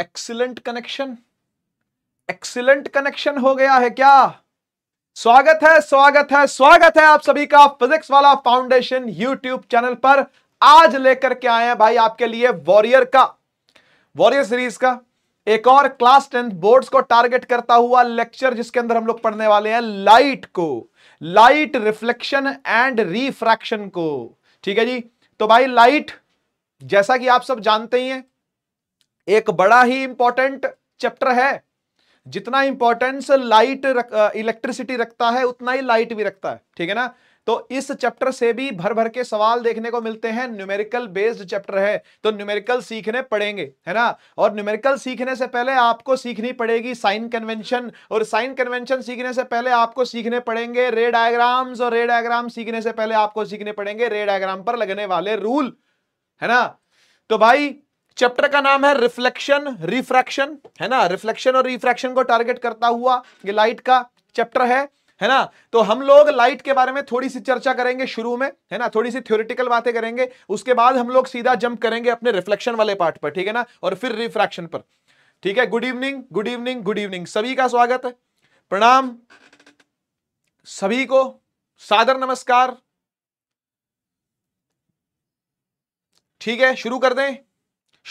Excellent connection excellent connection हो गया है क्या स्वागत है स्वागत है स्वागत है आप सभी का फिजिक्स वाला फाउंडेशन यूट्यूब चैनल पर आज लेकर के आए हैं भाई आपके लिए वॉरियर का वॉरियर सीरीज का एक और क्लास टेंथ बोर्ड्स को टारगेट करता हुआ लेक्चर जिसके अंदर हम लोग पढ़ने वाले हैं लाइट को लाइट रिफ्लेक्शन एंड रिफ्रैक्शन को ठीक है जी तो भाई लाइट जैसा कि आप सब जानते ही हैं एक बड़ा ही इंपॉर्टेंट चैप्टर है जितना इंपॉर्टेंस लाइट रक, इलेक्ट्रिसिटी रखता है उतना ही लाइट भी रखता है ठीक है ना तो इस चैप्टर से भी भर भर के सवाल देखने को मिलते हैं न्यूमेरिकल बेस्ड चैप्टर है तो न्यूमेरिकल सीखने पड़ेंगे है ना और न्यूमेरिकल सीखने से पहले आपको सीखनी पड़ेगी साइन कन्वेंशन और साइन कन्वेंशन सीखने से पहले आपको सीखने पड़ेंगे रे डायग्राम्स और रे डायग्राम सीखने से पहले आपको सीखने पड़ेंगे रे डायग्राम पर लगने वाले रूल है ना तो भाई चैप्टर का नाम है रिफ्लेक्शन रिफ्रैक्शन है ना रिफ्लेक्शन और रिफ्रैक्शन को टारगेट करता हुआ ये लाइट का चैप्टर है है ना तो हम लोग लाइट के बारे में थोड़ी सी चर्चा करेंगे शुरू में है ना थोड़ी सी थ्योरिटिकल बातें करेंगे उसके बाद हम लोग सीधा जंप करेंगे अपने रिफ्लेक्शन वाले पार्ट पर ठीक है ना और फिर रिफ्रैक्शन पर ठीक है good evening good evening good evening सभी का स्वागत है प्रणाम सभी को सादर नमस्कार ठीक है शुरू कर दें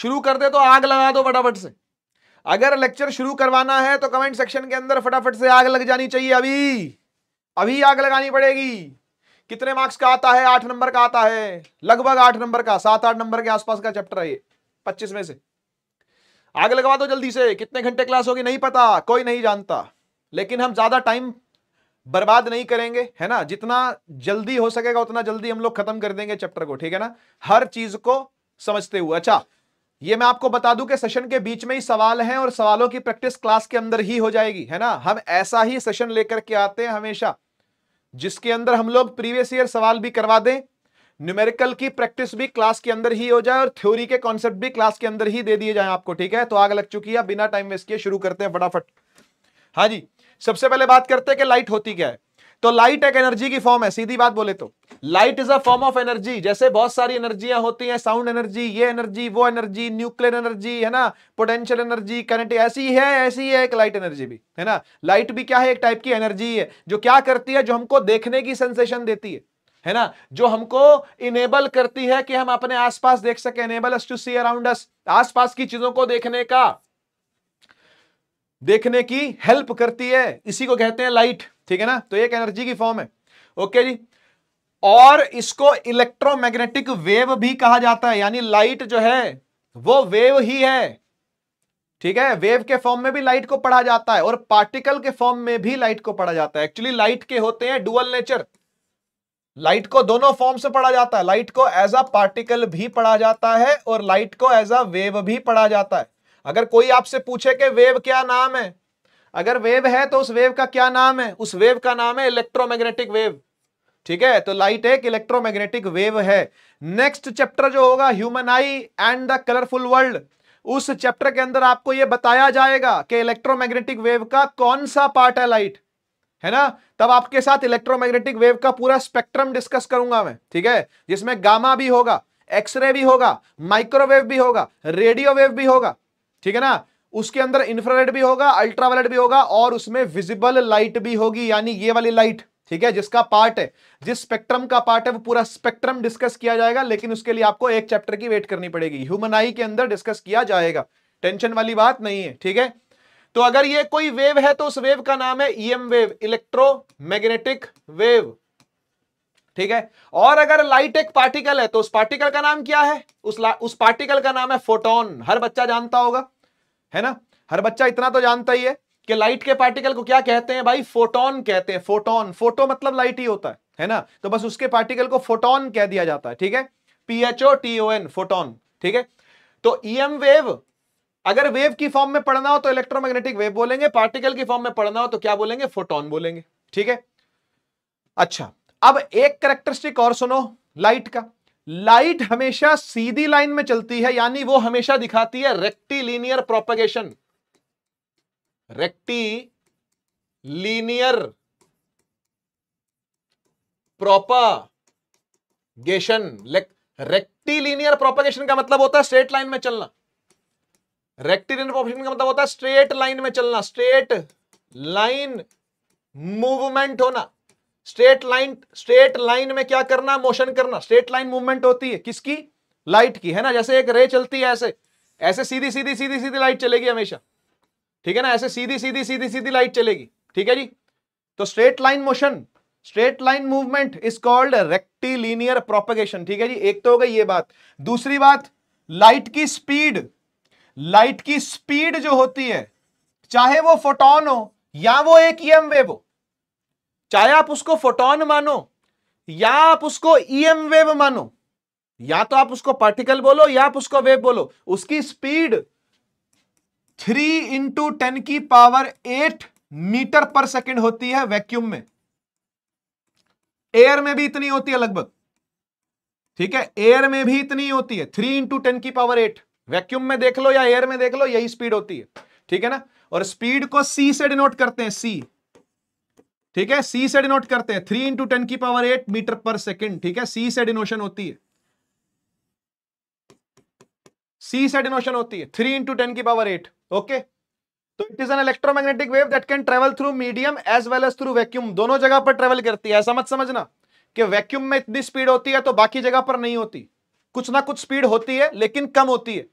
शुरू कर दे तो आग लगा दो फटाफट से अगर लेक्चर शुरू करवाना है तो कमेंट सेक्शन के अंदर फटाफट से आग लग जानी चाहिए अभी अभी आग लगानी पड़ेगी कितने मार्क्स का आता है आठ नंबर का आता है लगभग आठ नंबर का सात आठ नंबर के आसपास का चैप्टर है ये पच्चीस में से आग लगवा दो जल्दी से कितने घंटे क्लास होगी नहीं पता कोई नहीं जानता लेकिन हम ज्यादा टाइम बर्बाद नहीं करेंगे है ना जितना जल्दी हो सकेगा उतना जल्दी हम लोग खत्म कर देंगे चैप्टर को ठीक है ना हर चीज को समझते हुए अच्छा ये मैं आपको बता दूं कि सेशन के बीच में ही सवाल हैं और सवालों की प्रैक्टिस क्लास के अंदर ही हो जाएगी है ना हम ऐसा ही सेशन लेकर के आते हैं हमेशा जिसके अंदर हम लोग प्रीवियस ईयर सवाल भी करवा दें न्यूमेरिकल की प्रैक्टिस भी क्लास के अंदर ही हो जाए और थ्योरी के कॉन्सेप्ट भी क्लास के अंदर ही दे दिए जाए आपको ठीक है तो आग लग चुकी है बिना टाइम वेस्ट किए शुरू करते हैं फटाफट हाँ जी सबसे पहले बात करते हैं कि लाइट होती क्या है तो लाइट एक एनर्जी की फॉर्म है सीधी बात बोले तो light is a form of energy जैसे बहुत सारी एनर्जियां होती हैं साउंड एनर्जी ये एनर्जी वो एनर्जी न्यूक्लियर एनर्जी है ना पोटेंशियल एनर्जी कनेक्टिव ऐसी है ऐसी है एक लाइट एनर्जी भी है ना लाइट भी क्या है एक टाइप की एनर्जी है जो क्या करती है जो हमको देखने की सेंसेशन देती है है ना जो हमको इनेबल करती है कि हम अपने आसपास देख सके enable to see around us आसपास की चीजों को देखने का देखने की हेल्प करती है इसी को कहते हैं लाइट ठीक है ना तो एक एनर्जी की फॉर्म है ओके जी और इसको इलेक्ट्रोमैग्नेटिक वेव भी कहा जाता है यानी लाइट जो है वो वेव ही है ठीक है वेव के फॉर्म में भी लाइट को पढ़ा जाता है और पार्टिकल के फॉर्म में भी लाइट को पढ़ा जाता है एक्चुअली लाइट के होते हैं डुअल नेचर लाइट को दोनों फॉर्म से पढ़ा जाता है लाइट को एज अ पार्टिकल भी पढ़ा जाता है और लाइट को एज अ वेव भी पढ़ा जाता है अगर कोई आपसे पूछे कि वेव क्या नाम है अगर वेव है तो उस वेव का क्या नाम है उस वेव का नाम है इलेक्ट्रोमैग्नेटिक वेव ठीक है तो लाइट एक इलेक्ट्रोमैग्नेटिक वेव है नेक्स्ट चैप्टर जो होगा human eye and the colourful world उस चैप्टर के अंदर आपको यह बताया जाएगा कि इलेक्ट्रोमैग्नेटिक वेव का कौन सा पार्ट है लाइट है ना तब आपके साथ इलेक्ट्रोमैग्नेटिक वेव का पूरा स्पेक्ट्रम डिस्कस करूंगा मैं ठीक है जिसमें गामा भी होगा एक्सरे भी होगा माइक्रोवेव भी होगा रेडियो वेव भी होगा ठीक है ना उसके अंदर इंफ्रारेड भी होगा अल्ट्रावायलेट भी होगा और उसमें विजिबल लाइट भी होगी यानी ये वाली लाइट ठीक है जिसका पार्ट है जिस स्पेक्ट्रम का पार्ट है वो पूरा स्पेक्ट्रम डिस्कस किया जाएगा लेकिन उसके लिए आपको एक चैप्टर की वेट करनी पड़ेगी ह्यूमन आई के अंदर डिस्कस किया जाएगा टेंशन वाली बात नहीं है ठीक है तो अगर ये कोई वेव है तो उस वेव का नाम है ईएम वेव इलेक्ट्रो वेव ठीक है और अगर लाइट एक पार्टिकल है तो उस पार्टिकल का नाम क्या है उस उस पार्टिकल का नाम है फोटोन हर बच्चा जानता होगा है ना हर बच्चा इतना तो जानता ही है कि लाइट के पार्टिकल को क्या कहते हैं भाई फोटोन कहते हैं फोटोन फोटो मतलब लाइट ही होता है है ना तो बस उसके पार्टिकल को फोटोन कह दिया जाता है ठीक है पीएचओ टीओएन फोटोन ठीक है तो ईएम e वेव अगर वेव की फॉर्म में पढ़ना हो तो इलेक्ट्रोमैग्नेटिक वेव बोलेंगे पार्टिकल की फॉर्म में पढ़ना हो तो क्या बोलेंगे फोटोन बोलेंगे ठीक है अच्छा अब एक करेक्टरिस्टिक और सुनो लाइट का लाइट हमेशा सीधी लाइन में चलती है यानी वो हमेशा दिखाती है rectilinear propagation rectilinear propagation rectilinear propagation का मतलब होता है स्ट्रेट लाइन में चलना रेक्टिलीनियर प्रोपगेशन का मतलब होता है स्ट्रेट लाइन में चलना स्ट्रेट लाइन मूवमेंट होना स्ट्रेट लाइन स्ट्रेट लाइन में क्या करना मोशन करना स्ट्रेट लाइन मूवमेंट होती है किसकी लाइट की है ना जैसे एक रे चलती है ऐसे ऐसे सीधी सीधी सीधी सीधी लाइट चलेगी हमेशा ठीक है ना ऐसे सीधी सीधी सीधी सीधी लाइट चलेगी ठीक है जी तो straight line motion straight line movement is called rectilinear propagation ठीक है जी एक तो हो गई ये बात दूसरी बात लाइट की स्पीड लाइट की स्पीड जो होती है चाहे वो फोटोन हो या वो एक ईएम e वेव हो चाहे आप उसको फोटोन मानो या आप उसको ईएम e वेव मानो या तो आप उसको पार्टिकल बोलो या आप उसको वेव बोलो उसकी स्पीड थ्री इंटू टेन की पावर एट मीटर पर सेकंड होती है वैक्यूम में एयर में भी इतनी होती है लगभग ठीक है एयर में भी इतनी होती है थ्री इंटू टेन की पावर एट वैक्यूम में देख लो या एयर में देख लो यही स्पीड होती है ठीक है ना और स्पीड को सी से डिनोट करते हैं सी ठीक है सी से डिनोट करते हैं थ्री इंटू टेन की पावर एट मीटर पर सेकेंड ठीक है सी से डिनोशन होती है सी से डिनोशन होती है थ्री इंटू टेन की पावर एट ओके तो it is an electromagnetic wave that can travel through medium as well as through vacuum दोनों जगह पर ट्रेवल करती है ऐसा मत समझना कि वैक्यूम में इतनी स्पीड होती है तो बाकी जगह पर नहीं होती कुछ ना कुछ स्पीड होती है लेकिन कम होती है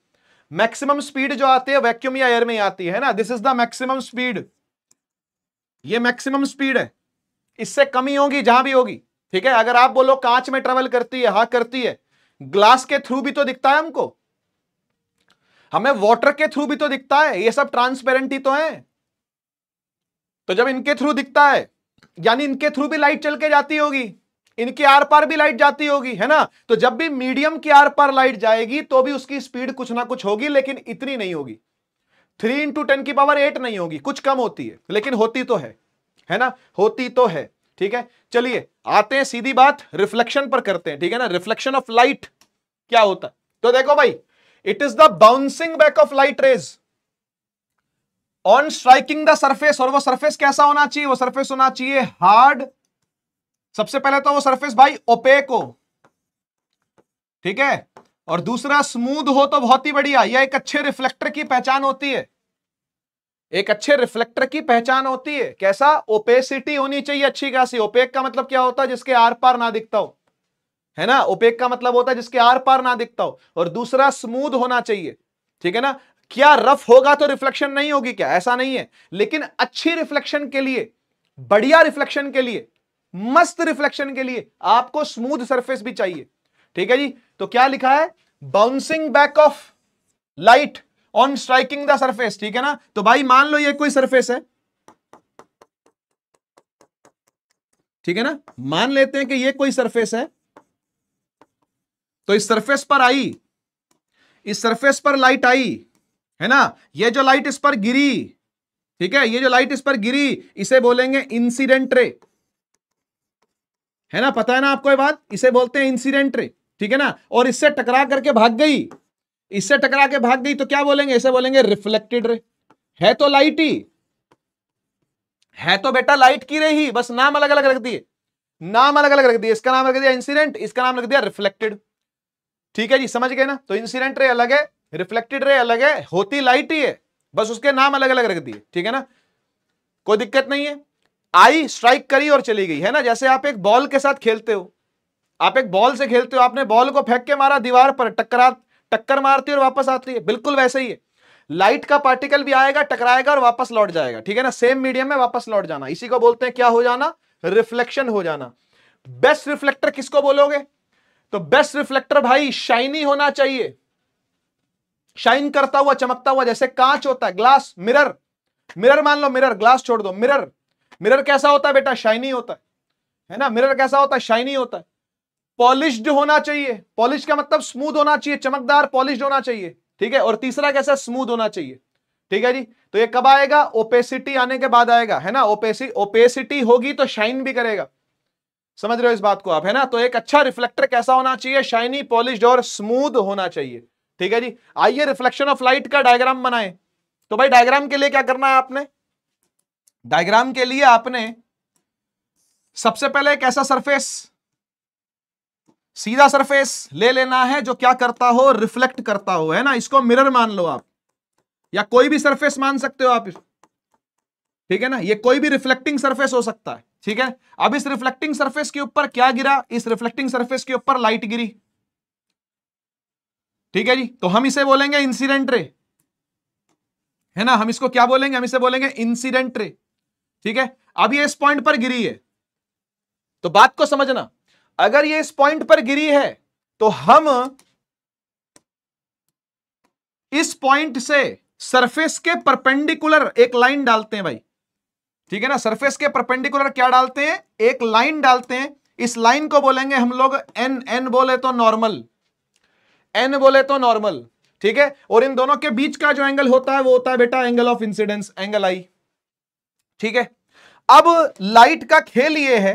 मैक्सिमम स्पीड जो आती है वैक्यूम या एयर में आती है ना this is the maximum speed ये मैक्सिमम स्पीड है इससे कमी होगी जहां भी होगी ठीक है अगर आप बोलो कांच में ट्रेवल करती है हा करती है ग्लास के थ्रू भी तो दिखता है हमको हमें वाटर के थ्रू भी तो दिखता है ये सब ट्रांसपेरेंट ही तो है तो जब इनके थ्रू दिखता है यानी इनके थ्रू भी लाइट चल के जाती होगी इनके आर पार भी लाइट जाती होगी है ना तो जब भी मीडियम की आर पार लाइट जाएगी तो भी उसकी स्पीड कुछ ना कुछ होगी लेकिन इतनी नहीं होगी थ्री इंटू टेन की पावर एट नहीं होगी कुछ कम होती है लेकिन होती तो है है ना होती तो है ठीक है चलिए आते हैं सीधी बात रिफ्लेक्शन पर करते हैं ठीक है ना रिफ्लेक्शन ऑफ लाइट क्या होता है तो देखो भाई it is the bouncing back of light rays on striking the surface और वो सर्फेस कैसा होना चाहिए वो सर्फेस होना चाहिए हार्ड सबसे पहले तो वो सर्फेस भाई ओपेक हो ठीक है और दूसरा स्मूद हो तो बहुत ही बढ़िया यह एक अच्छे रिफ्लेक्टर की पहचान होती है एक अच्छे रिफ्लेक्टर की पहचान होती है कैसा ओपेसिटी होनी चाहिए अच्छी खासी ओपेक का मतलब क्या होता है जिसके आर पार ना दिखता हो है ना ओपेक का मतलब होता है जिसके आर पार ना दिखता हो और दूसरा स्मूद होना चाहिए ठीक है ना क्या रफ होगा तो रिफ्लेक्शन नहीं होगी क्या ऐसा नहीं है लेकिन अच्छी रिफ्लेक्शन के लिए बढ़िया रिफ्लेक्शन के लिए मस्त रिफ्लेक्शन के लिए आपको स्मूथ सरफेस भी चाहिए ठीक है जी तो क्या लिखा है bouncing back of light on striking the surface ठीक है ना तो भाई मान लो ये कोई सरफेस है ठीक है ना मान लेते हैं कि ये कोई सरफेस है तो इस सरफेस पर आई इस सरफेस पर लाइट आई है ना ये जो लाइट इस पर गिरी ठीक है ये जो लाइट इस पर गिरी इसे बोलेंगे इंसिडेंट रे है ना पता है ना आपको ये बात इसे बोलते हैं इंसिडेंट रे ठीक है ना और इससे टकरा करके भाग गई इससे टकरा के भाग गई तो क्या बोलेंगे ऐसे बोलेंगे रिफ्लेक्टेड रे है तो लाइट ही है तो बेटा लाइट की रे ही बस नाम अलग अलग रख दिए नाम अलग अलग रख दिए इसका नाम रख दिया इंसिडेंट इसका नाम रख दिया रिफ्लेक्टेड ठीक है जी समझ गए ना तो इंसिडेंट रे अलग है रिफ्लेक्टेड रे अलग है होती लाइट ही है बस उसके नाम अलग अलग रख दिए ठीक है ना कोई दिक्कत नहीं है आई स्ट्राइक करी और चली गई है ना जैसे आप एक बॉल के साथ खेलते हो आप एक बॉल से खेलते हो आपने बॉल को फेंक के मारा दीवार पर टकरा टक्कर मारती है और वापस आती है बिल्कुल वैसे ही है लाइट का पार्टिकल भी आएगा टकराएगा और वापस लौट जाएगा ठीक है ना सेम मीडियम में वापस लौट जाना इसी को बोलते हैं क्या हो जाना रिफ्लेक्शन हो जाना बेस्ट रिफ्लेक्टर किसको बोलोगे तो बेस्ट रिफ्लेक्टर भाई शाइनी होना चाहिए शाइन करता हुआ चमकता हुआ जैसे कांच होता है ग्लास मिरर मिरर मान लो मिरर ग्लास छोड़ दो मिरर मिरर कैसा होता है बेटा शाइनी होता है है ना मिरर कैसा होता है शाइनी होता है पॉलिश्ड होना चाहिए पॉलिश का मतलब स्मूथ होना चाहिए चमकदार पॉलिश होना चाहिए ठीक है और तीसरा कैसा स्मूथ होना चाहिए ठीक है जी तो ये कब आएगा ओपेसिटी आने के बाद आएगा है ना ओपेसी ओपेसिटी होगी तो शाइन भी करेगा समझ रहे हो इस बात को आप है ना तो एक अच्छा रिफ्लेक्टर कैसा होना चाहिए शाइनी पॉलिश और स्मूथ होना चाहिए ठीक है जी आइए रिफ्लेक्शन ऑफ लाइट का डायग्राम बनाए तो भाई डायग्राम के लिए क्या करना है आपने डायग्राम के लिए आपने सबसे पहले एक ऐसा सरफेस सीधा सरफेस ले लेना है जो क्या करता हो रिफ्लेक्ट करता हो है ना इसको मिरर मान लो आप या कोई भी सरफेस मान सकते हो आप ठीक है ना ये कोई भी रिफ्लेक्टिंग सरफेस हो सकता है ठीक है अब इस रिफ्लेक्टिंग सरफेस के ऊपर क्या गिरा इस रिफ्लेक्टिंग सरफेस के ऊपर लाइट गिरी ठीक है जी तो हम इसे बोलेंगे इंसिडेंट रे है ना हम इसको क्या बोलेंगे हम इसे बोलेंगे इंसिडेंट रे ठीक है अब ये इस पॉइंट पर गिरी है तो बात को समझना अगर ये इस पॉइंट पर गिरी है तो हम इस पॉइंट से सरफेस के परपेंडिकुलर एक लाइन डालते हैं भाई ठीक है ना सरफेस के परपेंडिकुलर क्या डालते हैं एक लाइन डालते हैं इस लाइन को बोलेंगे हम लोग एन एन बोले तो नॉर्मल एन बोले तो नॉर्मल ठीक है और इन दोनों के बीच का जो एंगल होता है वो होता है बेटा angle of incidence angle i ठीक है अब लाइट का खेल ये है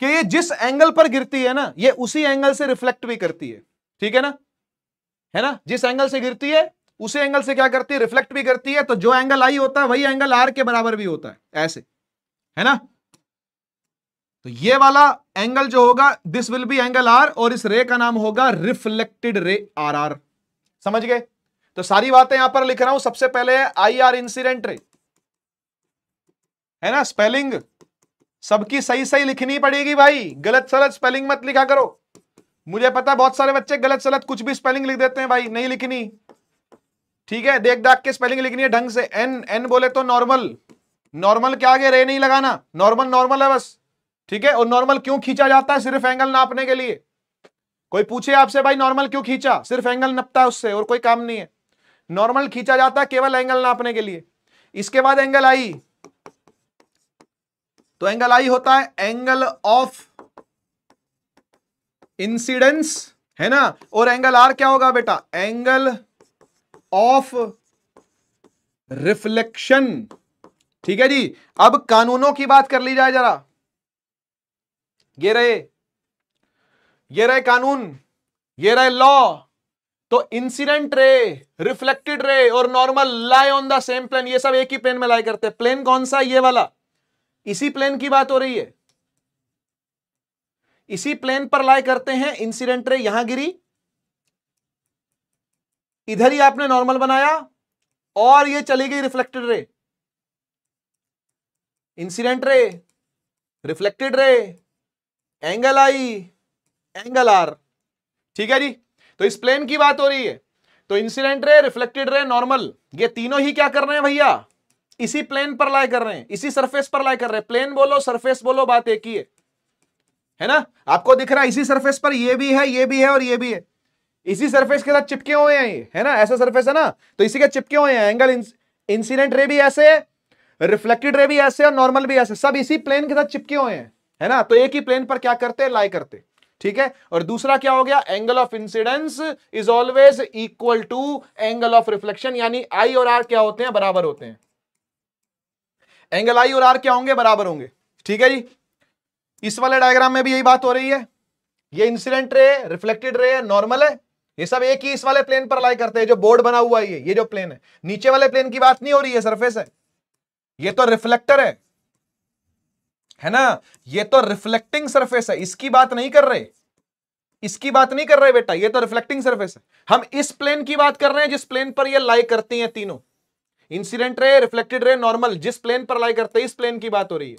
कि ये जिस एंगल पर गिरती है ना ये उसी एंगल से रिफ्लेक्ट भी करती है ठीक है ना है ना जिस एंगल से गिरती है उसी एंगल से क्या करती है रिफ्लेक्ट भी करती है तो जो एंगल आई होता है वही एंगल आर के बराबर भी होता है ऐसे है ना तो ये वाला एंगल जो होगा this will be angle are और इस रे का नाम होगा रिफ्लेक्टेड रे आर आर समझ गए तो सारी बातें यहां पर लिख रहा हूं सबसे पहले आई आर इंसिडेंट रे है ना स्पेलिंग सबकी सही सही लिखनी पड़ेगी भाई गलत सलत स्पेलिंग मत लिखा करो मुझे पता बहुत सारे बच्चे गलत सलत कुछ भी स्पेलिंग लिख देते हैं भाई नहीं लिखनी ठीक है देख दाख के स्पेलिंग लिखनी है ढंग से एन एन बोले तो नॉर्मल नॉर्मल के आगे रे नहीं लगाना नॉर्मल नॉर्मल है बस ठीक है और नॉर्मल क्यों खींचा जाता है सिर्फ एंगल नापने के लिए कोई पूछे आपसे भाई नॉर्मल क्यों खींचा सिर्फ एंगल नपता है उससे और कोई काम नहीं है नॉर्मल खींचा जाता है केवल एंगल नापने के लिए इसके बाद एंगल आई तो एंगल आई होता है एंगल ऑफ इंसिडेंस है ना और एंगल आर क्या होगा बेटा एंगल ऑफ रिफ्लेक्शन ठीक है जी अब कानूनों की बात कर ली जाए जरा ये रहे ये रहे कानून ये रहे लॉ तो इंसिडेंट रे रिफ्लेक्टेड रे और normal lie on the same plane ये सब एक ही प्लेन में लाई करते हैं प्लेन कौन सा ये वाला इसी प्लेन की बात हो रही है इसी प्लेन पर लाई करते हैं इंसिडेंट रे यहां गिरी इधर ही आपने नॉर्मल बनाया और ये चली गई reflected ray incident ray reflected रे एंगल आई एंगल आर ठीक है जी तो इस प्लेन की बात हो रही है तो इंसिडेंट रे रिफ्लेक्टेड रे नॉर्मल ये तीनों ही क्या कर रहे हैं भैया इसी प्लेन पर लाई कर रहे हैं इसी सरफेस पर लाई कर रहे हैं प्लेन बोलो सरफेस बोलो बात एक ही है है ना आपको दिख रहा है इसी सरफेस पर ये भी है ये भी है और ये भी है इसी सरफेस के साथ चिपके हुए हैं ये है ना ऐसा सरफेस है ना तो इसी के चिपके हुए हैं एंगल इंसिडेंट रे भी ऐसे रिफ्लेक्टेड रे भी ऐसे और नॉर्मल भी ऐसे सब इसी प्लेन के साथ चिपके हुए हैं है ना तो एक ही प्लेन पर क्या करते हैं लाई करते ठीक है और दूसरा क्या हो गया angle of incidence is always equal to angle of reflection यानी आई और आर क्या होते हैं बराबर होते हैं एंगल आई और आर क्या होंगे बराबर होंगे ठीक है जी इस वाले डायग्राम में भी यही बात हो रही है ये इंसिडेंट रे रिफ्लेक्टेड रे है नॉर्मल है ये सब एक ही इस वाले प्लेन पर लाई करते हैं जो बोर्ड बना हुआ है ये जो प्लेन है नीचे वाले प्लेन की बात नहीं हो रही है सरफेस है ये तो रिफ्लेक्टर है है ना ये तो रिफ्लेक्टिंग सरफेस है इसकी बात नहीं कर रहे इसकी बात नहीं कर रहे बेटा ये तो रिफ्लेक्टिंग सरफेस है हम इस प्लेन की बात कर रहे हैं जिस प्लेन पर ये लाई करती हैं तीनों इंसिडेंट रे रिफ्लेक्टेड रे नॉर्मल जिस प्लेन पर लाई करते हैं इस प्लेन की बात हो रही है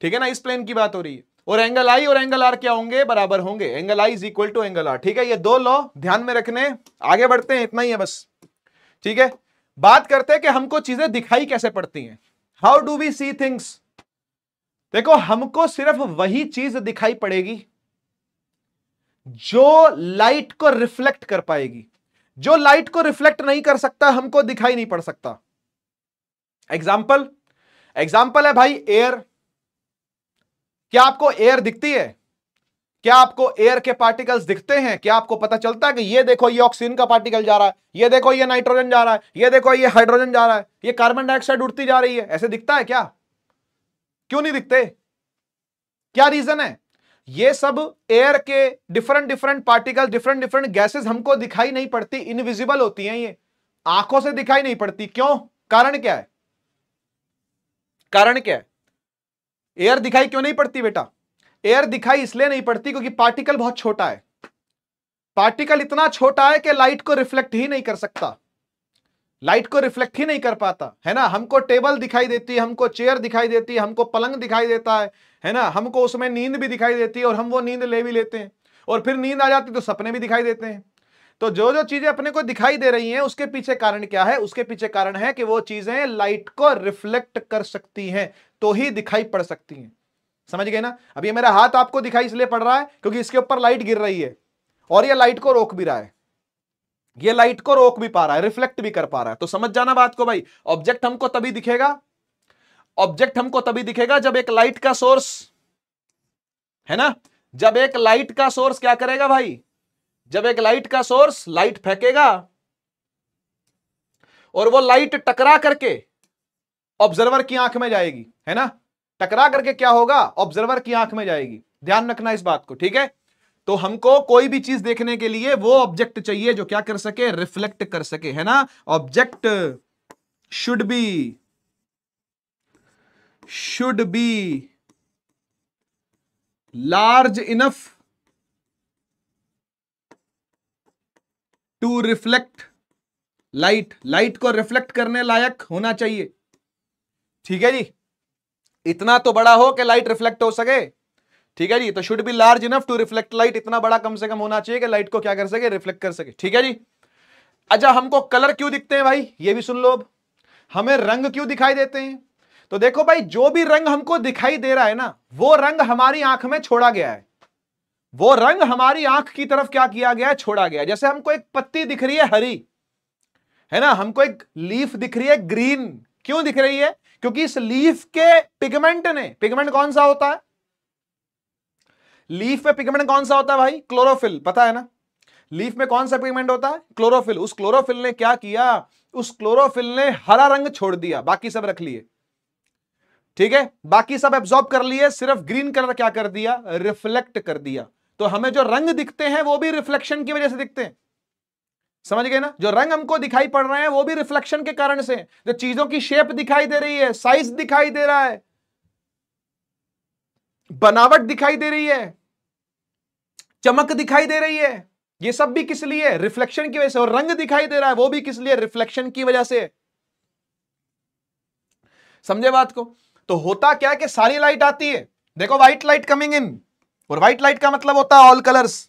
ठीक है ना इस प्लेन की बात हो रही है और एंगल आई और एंगल आर क्या होंगे बराबर होंगे angle i is equal to angle r ठीक है ये दो लॉ ध्यान में रखने आगे बढ़ते हैं इतना ही है बस ठीक है बात करते हैं कि हमको चीजें दिखाई कैसे पड़ती हैं how do we see things देखो हमको सिर्फ वही चीज दिखाई पड़ेगी जो लाइट को रिफ्लेक्ट कर पाएगी जो लाइट को रिफ्लेक्ट नहीं कर सकता हमको दिखाई नहीं पड़ सकता एग्जाम्पल एग्जाम्पल है भाई एयर क्या आपको एयर दिखती है क्या आपको एयर के पार्टिकल्स दिखते हैं क्या आपको पता चलता है कि ये देखो ये ऑक्सीजन का पार्टिकल जा रहा है ये देखो ये नाइट्रोजन जा रहा है ये देखो ये हाइड्रोजन जा रहा है ये कार्बन डाइऑक्साइड उड़ती जा रही है ऐसे दिखता है क्या क्यों नहीं दिखते क्या रीजन है ये सब एयर के different different particle different different gases हमको दिखाई नहीं पड़ती इनविजिबल होती हैं ये आंखों से दिखाई नहीं पड़ती क्यों कारण क्या है कारण क्या है एयर दिखाई क्यों नहीं पड़ती बेटा एयर दिखाई इसलिए नहीं पड़ती क्योंकि पार्टिकल बहुत छोटा है पार्टिकल इतना छोटा है कि लाइट को रिफ्लेक्ट ही नहीं कर सकता लाइट को रिफ्लेक्ट ही नहीं कर पाता है ना हमको टेबल दिखाई देती है हमको चेयर दिखाई देती है हमको पलंग दिखाई देता है है ना हमको उसमें नींद भी दिखाई देती है और हम वो नींद ले भी लेते हैं और फिर नींद आ जाती तो सपने भी दिखाई देते हैं तो जो जो चीजें अपने को दिखाई दे रही हैं उसके पीछे कारण क्या है उसके पीछे कारण है कि वो चीजें लाइट को रिफ्लेक्ट कर सकती हैं तो ही दिखाई पड़ सकती हैं समझ गए ना अब ये मेरा हाथ आपको दिखाई इसलिए पड़ रहा है क्योंकि इसके ऊपर लाइट गिर रही है और ये लाइट को रोक भी रहा है ये लाइट को रोक भी पा रहा है रिफ्लेक्ट भी कर पा रहा है तो समझ जाना बात को भाई ऑब्जेक्ट हमको तभी दिखेगा ऑब्जेक्ट हमको तभी दिखेगा जब एक लाइट का सोर्स है ना जब एक लाइट का सोर्स क्या करेगा भाई जब एक लाइट का सोर्स लाइट फेंकेगा और वो लाइट टकरा करके ऑब्जर्वर की आंख में जाएगी है ना टकरा करके क्या होगा ऑब्जर्वर की आंख में जाएगी ध्यान रखना इस बात को ठीक है तो हमको कोई भी चीज देखने के लिए वो ऑब्जेक्ट चाहिए जो क्या कर सके रिफ्लेक्ट कर सके है ना object should be should be large enough to reflect light light को रिफ्लेक्ट करने लायक होना चाहिए ठीक है जी इतना तो बड़ा हो कि लाइट रिफ्लेक्ट हो सके ठीक है जी तो should be large enough to reflect light इतना बड़ा कम से कम होना चाहिए कि लाइट को क्या कर सके रिफ्लेक्ट कर सके ठीक है जी अच्छा हमको कलर क्यों दिखते हैं भाई ये भी सुन लो अब हमें रंग क्यों दिखाई देते हैं तो देखो भाई जो भी रंग हमको दिखाई दे रहा है ना वो रंग हमारी आंख में छोड़ा गया है वो रंग हमारी आंख की तरफ क्या किया गया है छोड़ा गया जैसे हमको एक पत्ती दिख रही है हरी है ना हमको एक लीफ दिख रही है ग्रीन क्यों दिख रही है क्योंकि इस लीफ के पिगमेंट ने पिगमेंट कौन सा होता है लीफ में पिगमेंट कौन सा होता है भाई क्लोरोफिल पता है ना लीफ में कौन सा पिगमेंट होता है क्लोरोफिल उस क्लोरोफिल ने क्या किया उस क्लोरोफिल ने हरा रंग छोड़ दिया बाकी सब रख लिए ठीक है बाकी सब एब्जॉर्ब कर लिए सिर्फ ग्रीन कलर क्या कर दिया रिफ्लेक्ट कर दिया तो हमें जो रंग दिखते हैं वो भी रिफ्लेक्शन की वजह से दिखते हैं समझ गए ना जो रंग हमको दिखाई पड़ रहे हैं वो भी रिफ्लेक्शन के कारण से जो चीजों की शेप दिखाई दे रही है साइज दिखाई दे रहा है बनावट दिखाई दे रही है चमक दिखाई दे रही है ये सब भी किस लिए रिफ्लेक्शन की वजह से और रंग दिखाई दे रहा है वो भी किस लिए रिफ्लेक्शन की वजह से समझे बात को तो होता क्या है कि सारी लाइट आती है देखो व्हाइट लाइट कमिंग इन और व्हाइट लाइट का मतलब होता है ऑल कलर्स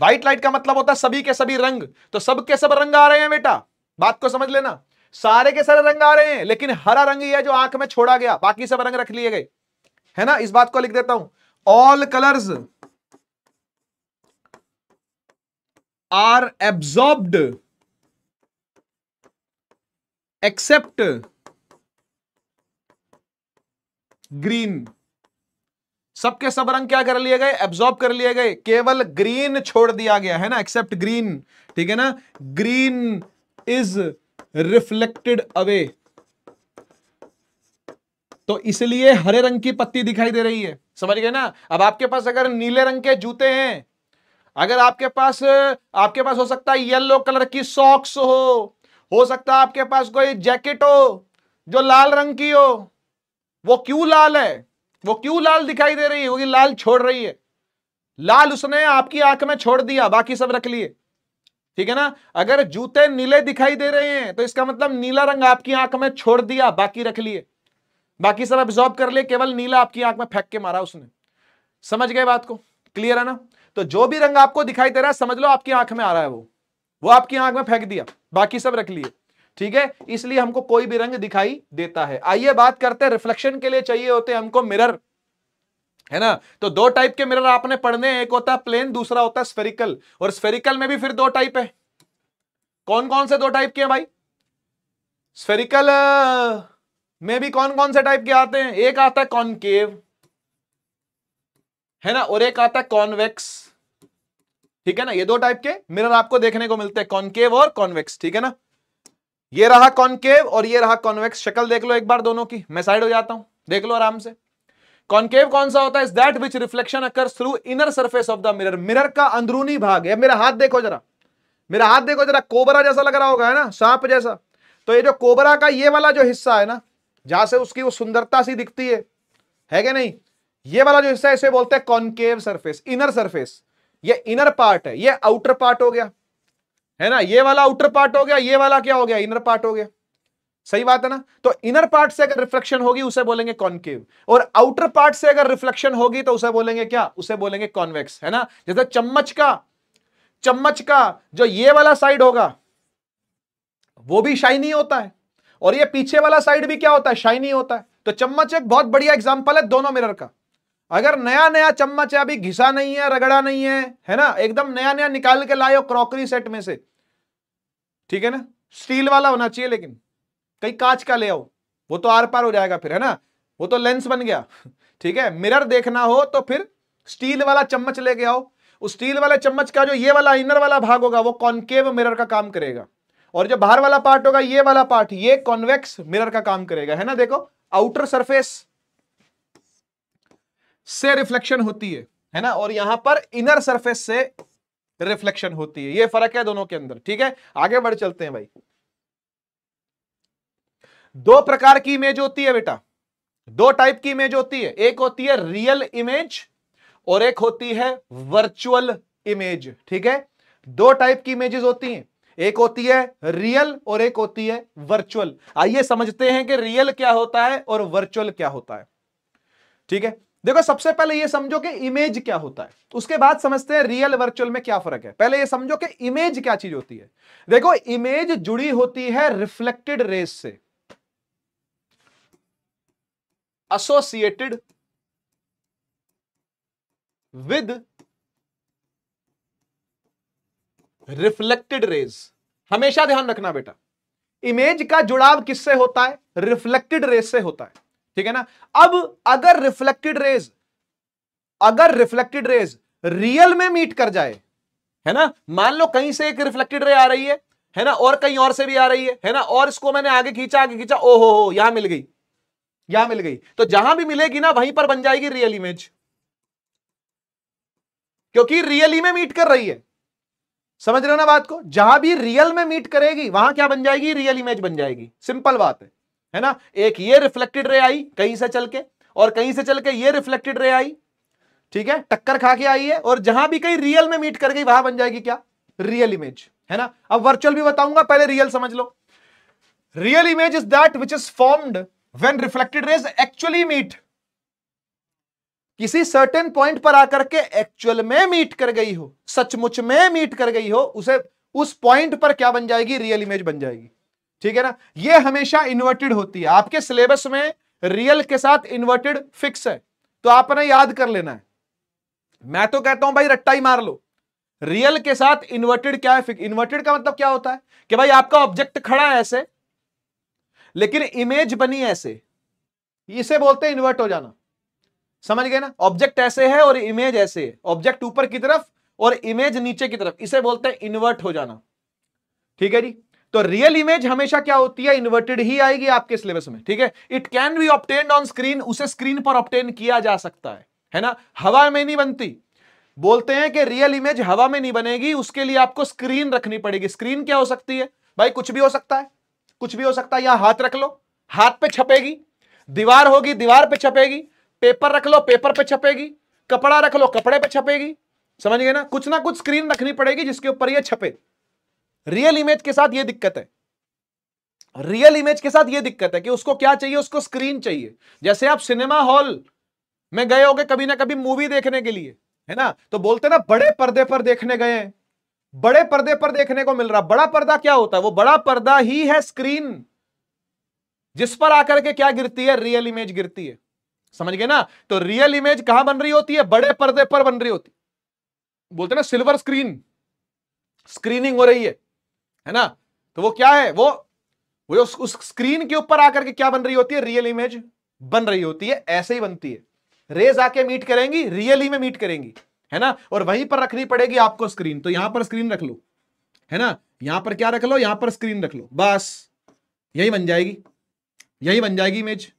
व्हाइट लाइट का मतलब होता है सभी के सभी रंग तो सब के सब रंग आ रहे हैं बेटा बात को समझ लेना सारे के सारे रंग आ रहे हैं लेकिन हरा रंग ही है जो आंख में छोड़ा गया बाकी सब रंग रख लिए गए है ना इस बात को लिख देता हूं all colours are absorbed except green सबके सब रंग क्या कर लिए गए एब्सॉर्ब कर लिए गए केवल ग्रीन छोड़ दिया गया है ना एक्सेप्ट ग्रीन ठीक है ना ग्रीन इज रिफ्लेक्टेड अवे तो इसलिए हरे रंग की पत्ती दिखाई दे रही है समझ गए ना अब आपके पास अगर नीले रंग के जूते हैं अगर आपके पास आपके पास हो सकता है येलो कलर की सॉक्स हो हो सकता है आपके पास कोई जैकेट हो जो लाल रंग की हो वो क्यों लाल है वो क्यों लाल दिखाई दे रही है क्योंकि लाल छोड़ रही है लाल उसने आपकी आंख में छोड़ दिया बाकी सब रख लिए ठीक है ना अगर जूते नीले दिखाई दे रहे हैं तो इसका मतलब नीला रंग आपकी आंख में छोड़ दिया बाकी रख लिए बाकी सब एब्जॉर्ब कर लिए केवल नीला आपकी आंख में फेंक के मारा उसने समझ गए बात को क्लियर है ना तो जो भी रंग आपको दिखाई दे रहा है समझ लो आपकी आंख में आ रहा है वो वो आपकी आंख में फेंक दिया बाकी सब रख लिए ठीक है इसलिए हमको कोई भी रंग दिखाई देता है आइए बात करते हैं रिफ्लेक्शन के लिए चाहिए होते हैं हमको मिरर है ना तो दो टाइप के मिरर आपने पढ़ने हैं एक होता है प्लेन दूसरा होता है स्फेरिकल और स्फेरिकल में भी फिर दो टाइप है कौन कौन से दो टाइप के हैं भाई स्फेरिकल में भी कौन कौन से टाइप के आते हैं एक आता है कॉनकेव है ना और एक आता है कॉन्वेक्स ठीक है ना ये दो टाइप के मिरर आपको देखने को मिलते हैं कॉनकेव और कॉन्वेक्स ठीक है ना ये रहा कॉन्केव और ये रहा कॉन्वेक्स शक्ल देख लो एक बार दोनों की मैं साइड हो जाता हूं देख लो आराम से कॉन्केव कौन सा होता है is that which reflection occurs through inner surface of the mirror mirror का अंदरूनी भाग है मेरा हाथ देखो जरा मेरा हाथ देखो जरा कोबरा जैसा लग रहा होगा है ना सांप जैसा तो ये जो कोबरा का ये वाला जो हिस्सा है ना जहां से उसकी वो सुंदरता सी दिखती है है क्या नहीं ये वाला जो हिस्सा है इसे बोलते हैं कॉन्केव सरफेस इनर सरफेस ये इनर पार्ट है ये आउटर पार्ट हो गया है ना ये वाला आउटर पार्ट हो गया ये वाला क्या हो गया इनर पार्ट हो गया सही बात है ना तो इनर पार्ट से अगर रिफ्लेक्शन होगी उसे बोलेंगे कॉन्केव और आउटर पार्ट से अगर रिफ्लेक्शन होगी तो उसे बोलेंगे क्या उसे बोलेंगे कॉन्वेक्स है ना जैसे चम्मच का चम्मच का जो ये वाला साइड होगा वो भी शाइनी होता है और ये पीछे वाला साइड भी क्या होता है शाइनी होता है तो चम्मच एक बहुत बढ़िया एग्जाम्पल है दोनों मिरर का अगर नया नया चम्मच है अभी घिसा नहीं है रगड़ा नहीं है है ना एकदम नया नया निकाल के लाए हो क्रॉकरी सेट में से ठीक है ना स्टील वाला होना चाहिए लेकिन कई कांच का ले आओ वो तो आर पार हो जाएगा फिर है ना वो तो लेंस बन गया ठीक है मिरर देखना हो तो फिर स्टील वाला चम्मच लेके आओ उस स्टील वाले चम्मच का जो ये वाला इनर वाला भाग होगा वो कॉन्केव मिरर का काम करेगा और जो बाहर वाला पार्ट होगा ये वाला पार्ट ये कॉन्वेक्स मिरर का काम करेगा है ना देखो आउटर सरफेस से रिफ्लेक्शन होती है है ना और यहां पर इनर सरफेस से रिफ्लेक्शन होती है ये फर्क है दोनों के अंदर ठीक है आगे बढ़ चलते हैं भाई दो प्रकार की इमेज होती है बेटा दो टाइप की इमेज होती है एक होती है रियल इमेज और एक होती है वर्चुअल इमेज ठीक है दो टाइप की इमेजेस होती हैं एक होती है रियल और एक होती है वर्चुअल आइए समझते हैं कि रियल क्या होता है और वर्चुअल क्या होता है ठीक है देखो सबसे पहले ये समझो कि इमेज क्या होता है उसके बाद समझते हैं रियल वर्चुअल में क्या फर्क है पहले ये समझो कि इमेज क्या चीज होती है देखो इमेज जुड़ी होती है रिफ्लेक्टेड रेस से एसोसिएटेड विद रिफ्लेक्टेड रेज हमेशा ध्यान रखना बेटा इमेज का जुड़ाव किससे होता है रिफ्लेक्टेड रेस से होता है ठीक है ना अब अगर रिफ्लेक्टेड रेज अगर रिफ्लेक्टेड रेज रियल में मीट कर जाए है ना मान लो कहीं से एक रिफ्लेक्टेड रे आ रही है है ना और कहीं और से भी आ रही है है ना और इसको मैंने आगे खींचा आगे खींचा ओहो हो यहां मिल गई यहां मिल गई तो जहां भी मिलेगी ना वहीं पर बन जाएगी रियल इमेज क्योंकि रियली में मीट कर रही है समझ रहे हो ना बात को जहां भी रियल में मीट करेगी वहां क्या बन जाएगी रियल इमेज बन जाएगी सिंपल बात है है ना एक ये रिफ्लेक्टेड रे आई कहीं से चल के और कहीं से चल के ये रिफ्लेक्टेड रे आई ठीक है टक्कर खा के आई है और जहां भी कहीं रियल में मीट कर गई वहां बन जाएगी क्या रियल इमेज है ना अब वर्चुअल भी बताऊंगा पहले रियल समझ लो real image is that which is formed when reflected rays actually meet किसी सर्टेन पॉइंट पर आकर के एक्चुअल में मीट कर गई हो सचमुच में मीट कर गई हो उसे उस पॉइंट पर क्या बन जाएगी रियल इमेज बन जाएगी ठीक है ना ये हमेशा इन्वर्टेड होती है आपके सिलेबस में रियल के साथ इन्वर्टेड फिक्स है तो आपने याद कर लेना है मैं तो कहता हूं भाई रट्टा ही मार लो रियल के साथ इन्वर्टेड क्या है इन्वर्टेड का मतलब क्या होता है कि भाई आपका ऑब्जेक्ट खड़ा है ऐसे लेकिन इमेज बनी ऐसे इसे बोलते हैं इन्वर्ट हो जाना समझ गए ना ऑब्जेक्ट ऐसे है और इमेज ऐसे है ऑब्जेक्ट ऊपर की तरफ और इमेज नीचे की तरफ इसे बोलते हैं इन्वर्ट हो जाना ठीक है जी तो रियल इमेज हमेशा क्या होती है इन्वर्टेड ही आएगी आपके सिलेबस में ठीक है it can be obtained on screen उसे स्क्रीन पर ऑप्टेन किया जा सकता है है ना हवा में नहीं बनती बोलते हैं कि रियल इमेज हवा में नहीं बनेगी उसके लिए आपको स्क्रीन रखनी पड़ेगी स्क्रीन क्या हो सकती है भाई कुछ भी हो सकता है कुछ भी हो सकता है यहां हाथ रख लो हाथ पे छपेगी दीवार होगी दीवार पे छपेगी पेपर रख लो पेपर पे छपेगी कपड़ा रख लो कपड़े पे छपेगी समझ गए ना कुछ ना कुछ स्क्रीन रखनी पड़ेगी जिसके ऊपर ये छपे रियल इमेज के साथ ये दिक्कत है रियल इमेज के साथ ये दिक्कत है कि उसको क्या चाहिए उसको स्क्रीन चाहिए जैसे आप सिनेमा हॉल में गए होगे कभी ना कभी मूवी देखने के लिए है ना तो बोलते ना बड़े पर्दे पर देखने गए हैं बड़े पर्दे पर देखने को मिल रहा बड़ा पर्दा क्या होता है वो बड़ा पर्दा ही है स्क्रीन जिस पर आकर के क्या गिरती है रियल इमेज गिरती है समझ गए ना तो रियल इमेज कहां बन रही होती है बड़े पर्दे पर बन रही होती बोलते ना सिल्वर स्क्रीन स्क्रीनिंग हो रही है है ना तो वो क्या है वो वो उस, उस स्क्रीन के ऊपर आकर के क्या बन रही होती है रियल इमेज बन रही होती है ऐसे ही बनती है रेज आके मीट करेंगी रियली में मीट करेंगी है ना और वहीं पर रखनी पड़ेगी आपको स्क्रीन तो यहां पर स्क्रीन रख लो है ना यहां पर क्या रख लो यहां पर स्क्रीन रख लो बस यही बन जाएगी यही बन जाएगी इमेज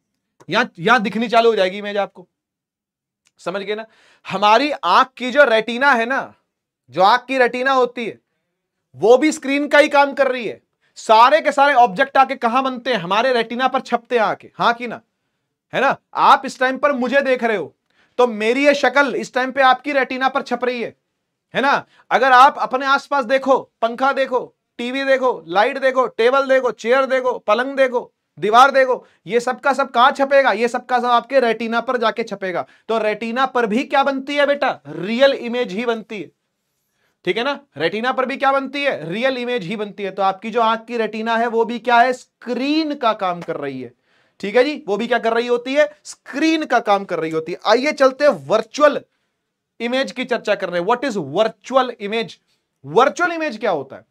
यहां यहां दिखनी चालू हो जाएगी इमेज आपको समझ गए ना हमारी आंख की जो रेटिना है ना जो आंख की रेटिना होती है वो भी स्क्रीन का ही काम कर रही है सारे के सारे ऑब्जेक्ट आके कहा बनते हैं हमारे रेटिना पर छपते हैं आके हाँ कि ना है ना आप इस टाइम पर मुझे देख रहे हो तो मेरी ये शक्ल इस टाइम पे आपकी रेटिना पर छप रही है है ना अगर आप अपने आसपास देखो पंखा देखो टीवी देखो लाइट देखो टेबल देखो चेयर देखो पलंग देखो दीवार देखो ये सब का सब कहां छपेगा ये सब का सब आपके रेटिना पर जाके छपेगा तो रेटिना पर भी क्या बनती है बेटा रियल इमेज ही बनती है ठीक है ना रेटिना पर भी क्या बनती है रियल इमेज ही बनती है तो आपकी जो आंख की रेटिना है वो भी क्या है स्क्रीन का काम कर रही है ठीक है जी वो भी क्या कर रही होती है स्क्रीन का काम कर रही होती है आइए चलते हैं वर्चुअल इमेज की चर्चा कर रहे हैं what is virtual image virtual image क्या होता है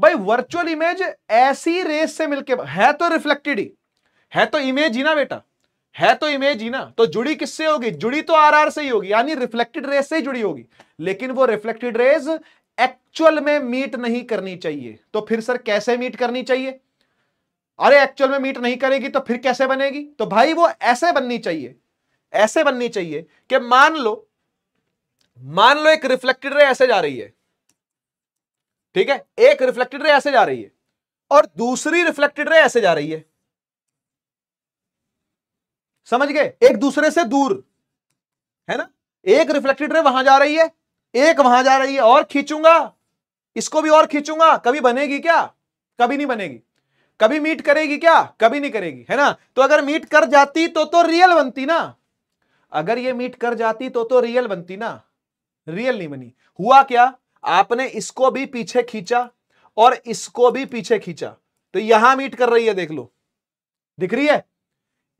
भाई वर्चुअल इमेज ऐसी रेस से मिलकर है तो रिफ्लेक्टेड ही है तो इमेज ही ना बेटा है तो इमेज ही ना तो जुड़ी किससे होगी जुड़ी तो आरआर से ही होगी यानी रिफ्लेक्टेड रेस से ही जुड़ी होगी लेकिन वो रिफ्लेक्टेड रेज एक्चुअल में मीट नहीं करनी चाहिए तो फिर सर कैसे मीट करनी चाहिए अरे एक्चुअल में मीट नहीं करेगी तो फिर कैसे बनेगी तो भाई वो ऐसे बननी चाहिए ऐसे बननी चाहिए कि मान लो मान लो एक रिफ्लेक्टेड रे ऐसे जा रही है ठीक है एक रिफ्लेक्टेड रे ऐसे जा रही है और दूसरी रिफ्लेक्टेड रे ऐसे जा रही है समझ गए एक दूसरे से दूर है ना एक रिफ्लेक्टेड रे वहां जा रही है एक वहां जा रही है और खींचूंगा इसको भी और खींचूंगा कभी बनेगी क्या कभी नहीं बनेगी कभी मीट करेगी क्या कभी नहीं करेगी है ना तो अगर मीट कर जाती तो तो रियल बनती ना अगर ये मीट कर जाती तो तो रियल बनती ना रियल नहीं बनी हुआ क्या आपने इसको भी पीछे खींचा और इसको भी पीछे खींचा तो यहां मीट कर रही है देख लो दिख रही है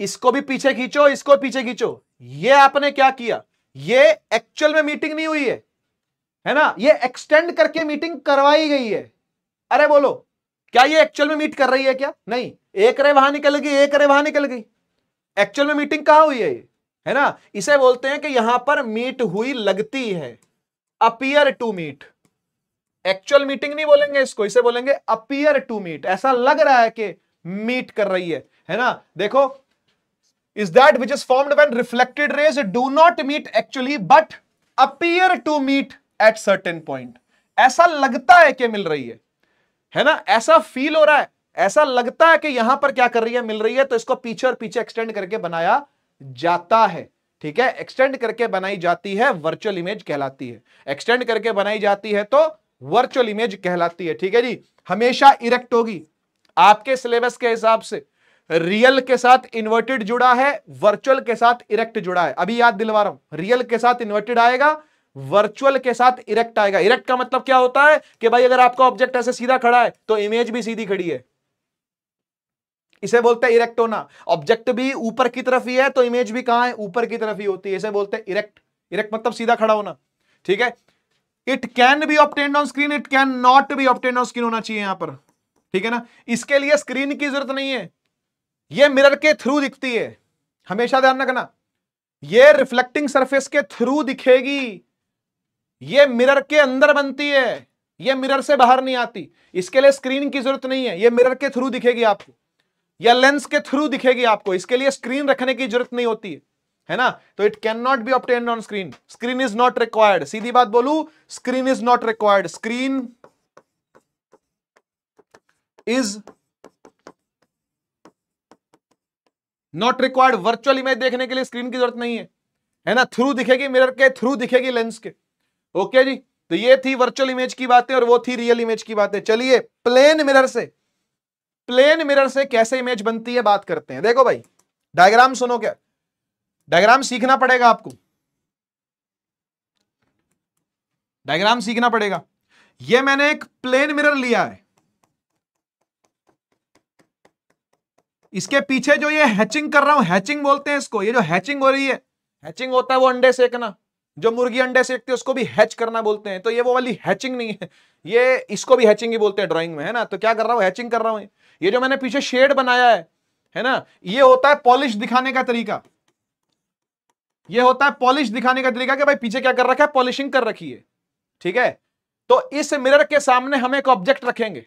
इसको भी पीछे खींचो इसको पीछे खींचो ये आपने क्या किया ये एक्चुअल में मीटिंग नहीं हुई है है ना ये एक्सटेंड करके मीटिंग करवाई गई है अरे बोलो क्या ये एक्चुअल में मीट कर रही है क्या नहीं एक रे वहां निकल गई एक रे वहां निकल गई एक्चुअल में मीटिंग कहां हुई है ये है ना इसे बोलते हैं कि यहां पर मीट हुई लगती है appear to meet actual meeting नहीं बोलेंगे इसको इसे बोलेंगे अपियर टू मीट ऐसा लग रहा है कि मीट कर रही है है ना देखो is that which is formed when reflected rays do not meet actually but appear to meet at certain point ऐसा लगता है कि मिल रही है है ना ऐसा फील हो रहा है ऐसा लगता है कि यहां पर क्या कर रही है मिल रही है तो इसको पीछे और पीछे एक्सटेंड करके बनाया जाता है ठीक है एक्सटेंड करके बनाई जाती है वर्चुअल इमेज कहलाती है एक्सटेंड करके बनाई जाती है तो वर्चुअल इमेज कहलाती है ठीक है जी हमेशा इरेक्ट होगी आपके सिलेबस के हिसाब से रियल के साथ इन्वर्टेड जुड़ा है वर्चुअल के साथ इरेक्ट जुड़ा है अभी याद दिलवा रहा हूं रियल के साथ इन्वर्टेड आएगा वर्चुअल के साथ इरेक्ट आएगा इरेक्ट का मतलब क्या होता है कि भाई अगर आपका ऑब्जेक्ट ऐसे सीधा खड़ा है तो इमेज भी सीधी खड़ी है इसे बोलते हैं इरेक्ट होना ऑब्जेक्ट भी ऊपर की तरफ ही है तो इमेज भी कहां है ऊपर की तरफ ही होती है इसे बोलते हैं इरेक्ट इरेक्ट मतलब सीधा खड़ा होना ठीक है it can be obtained on screen it can not be obtained on screen होना चाहिए यहां पर ठीक है ना इसके लिए स्क्रीन की जरूरत नहीं है ये मिरर के थ्रू दिखती है हमेशा ध्यान रखना ये रिफ्लेक्टिंग सरफेस के थ्रू दिखेगी ये मिरर के अंदर बनती है ये मिरर से बाहर नहीं आती इसके लिए स्क्रीन की जरूरत नहीं है ये मिरर के थ्रू दिखेगी आपको या लेंस के थ्रू दिखेगी आपको इसके लिए स्क्रीन रखने की जरूरत नहीं होती है है ना तो it can not be obtained on screen screen is not required सीधी बात बोलू screen is not required screen is not required virtual image देखने के लिए स्क्रीन की जरूरत नहीं है है ना थ्रू दिखेगी मिरर के थ्रू दिखेगी लेंस के ओके जी तो ये थी वर्चुअल इमेज की बातें और वो थी रियल इमेज की बातें चलिए प्लेन मिरर से प्लेन मिरर से कैसे इमेज बनती है बात करते हैं देखो भाई डायग्राम सुनो क्या डायग्राम सीखना पड़ेगा आपको डायग्राम सीखना पड़ेगा ये मैंने एक प्लेन मिरर लिया है इसके पीछे जो ये हैचिंग कर रहा हूं हैचिंग बोलते हैं इसको ये जो हैचिंग हो रही है हैचिंग होता है वो अंडे सेकना जो मुर्गी अंडे सेकती है उसको भी हैच करना बोलते हैं तो ये वो वाली हैचिंग नहीं है ये इसको भी हैचिंग ही बोलते हैं ड्राइंग में है ना तो क्या कर रहा हूं हैचिंग कर रहा हूँ ये जो मैंने पीछे शेड बनाया है है ना ये होता है पॉलिश दिखाने का तरीका ये होता है पॉलिश दिखाने का तरीका कि भाई पीछे क्या कर रखा है पॉलिशिंग कर रखी है ठीक है तो इस मिरर के सामने हम एक ऑब्जेक्ट रखेंगे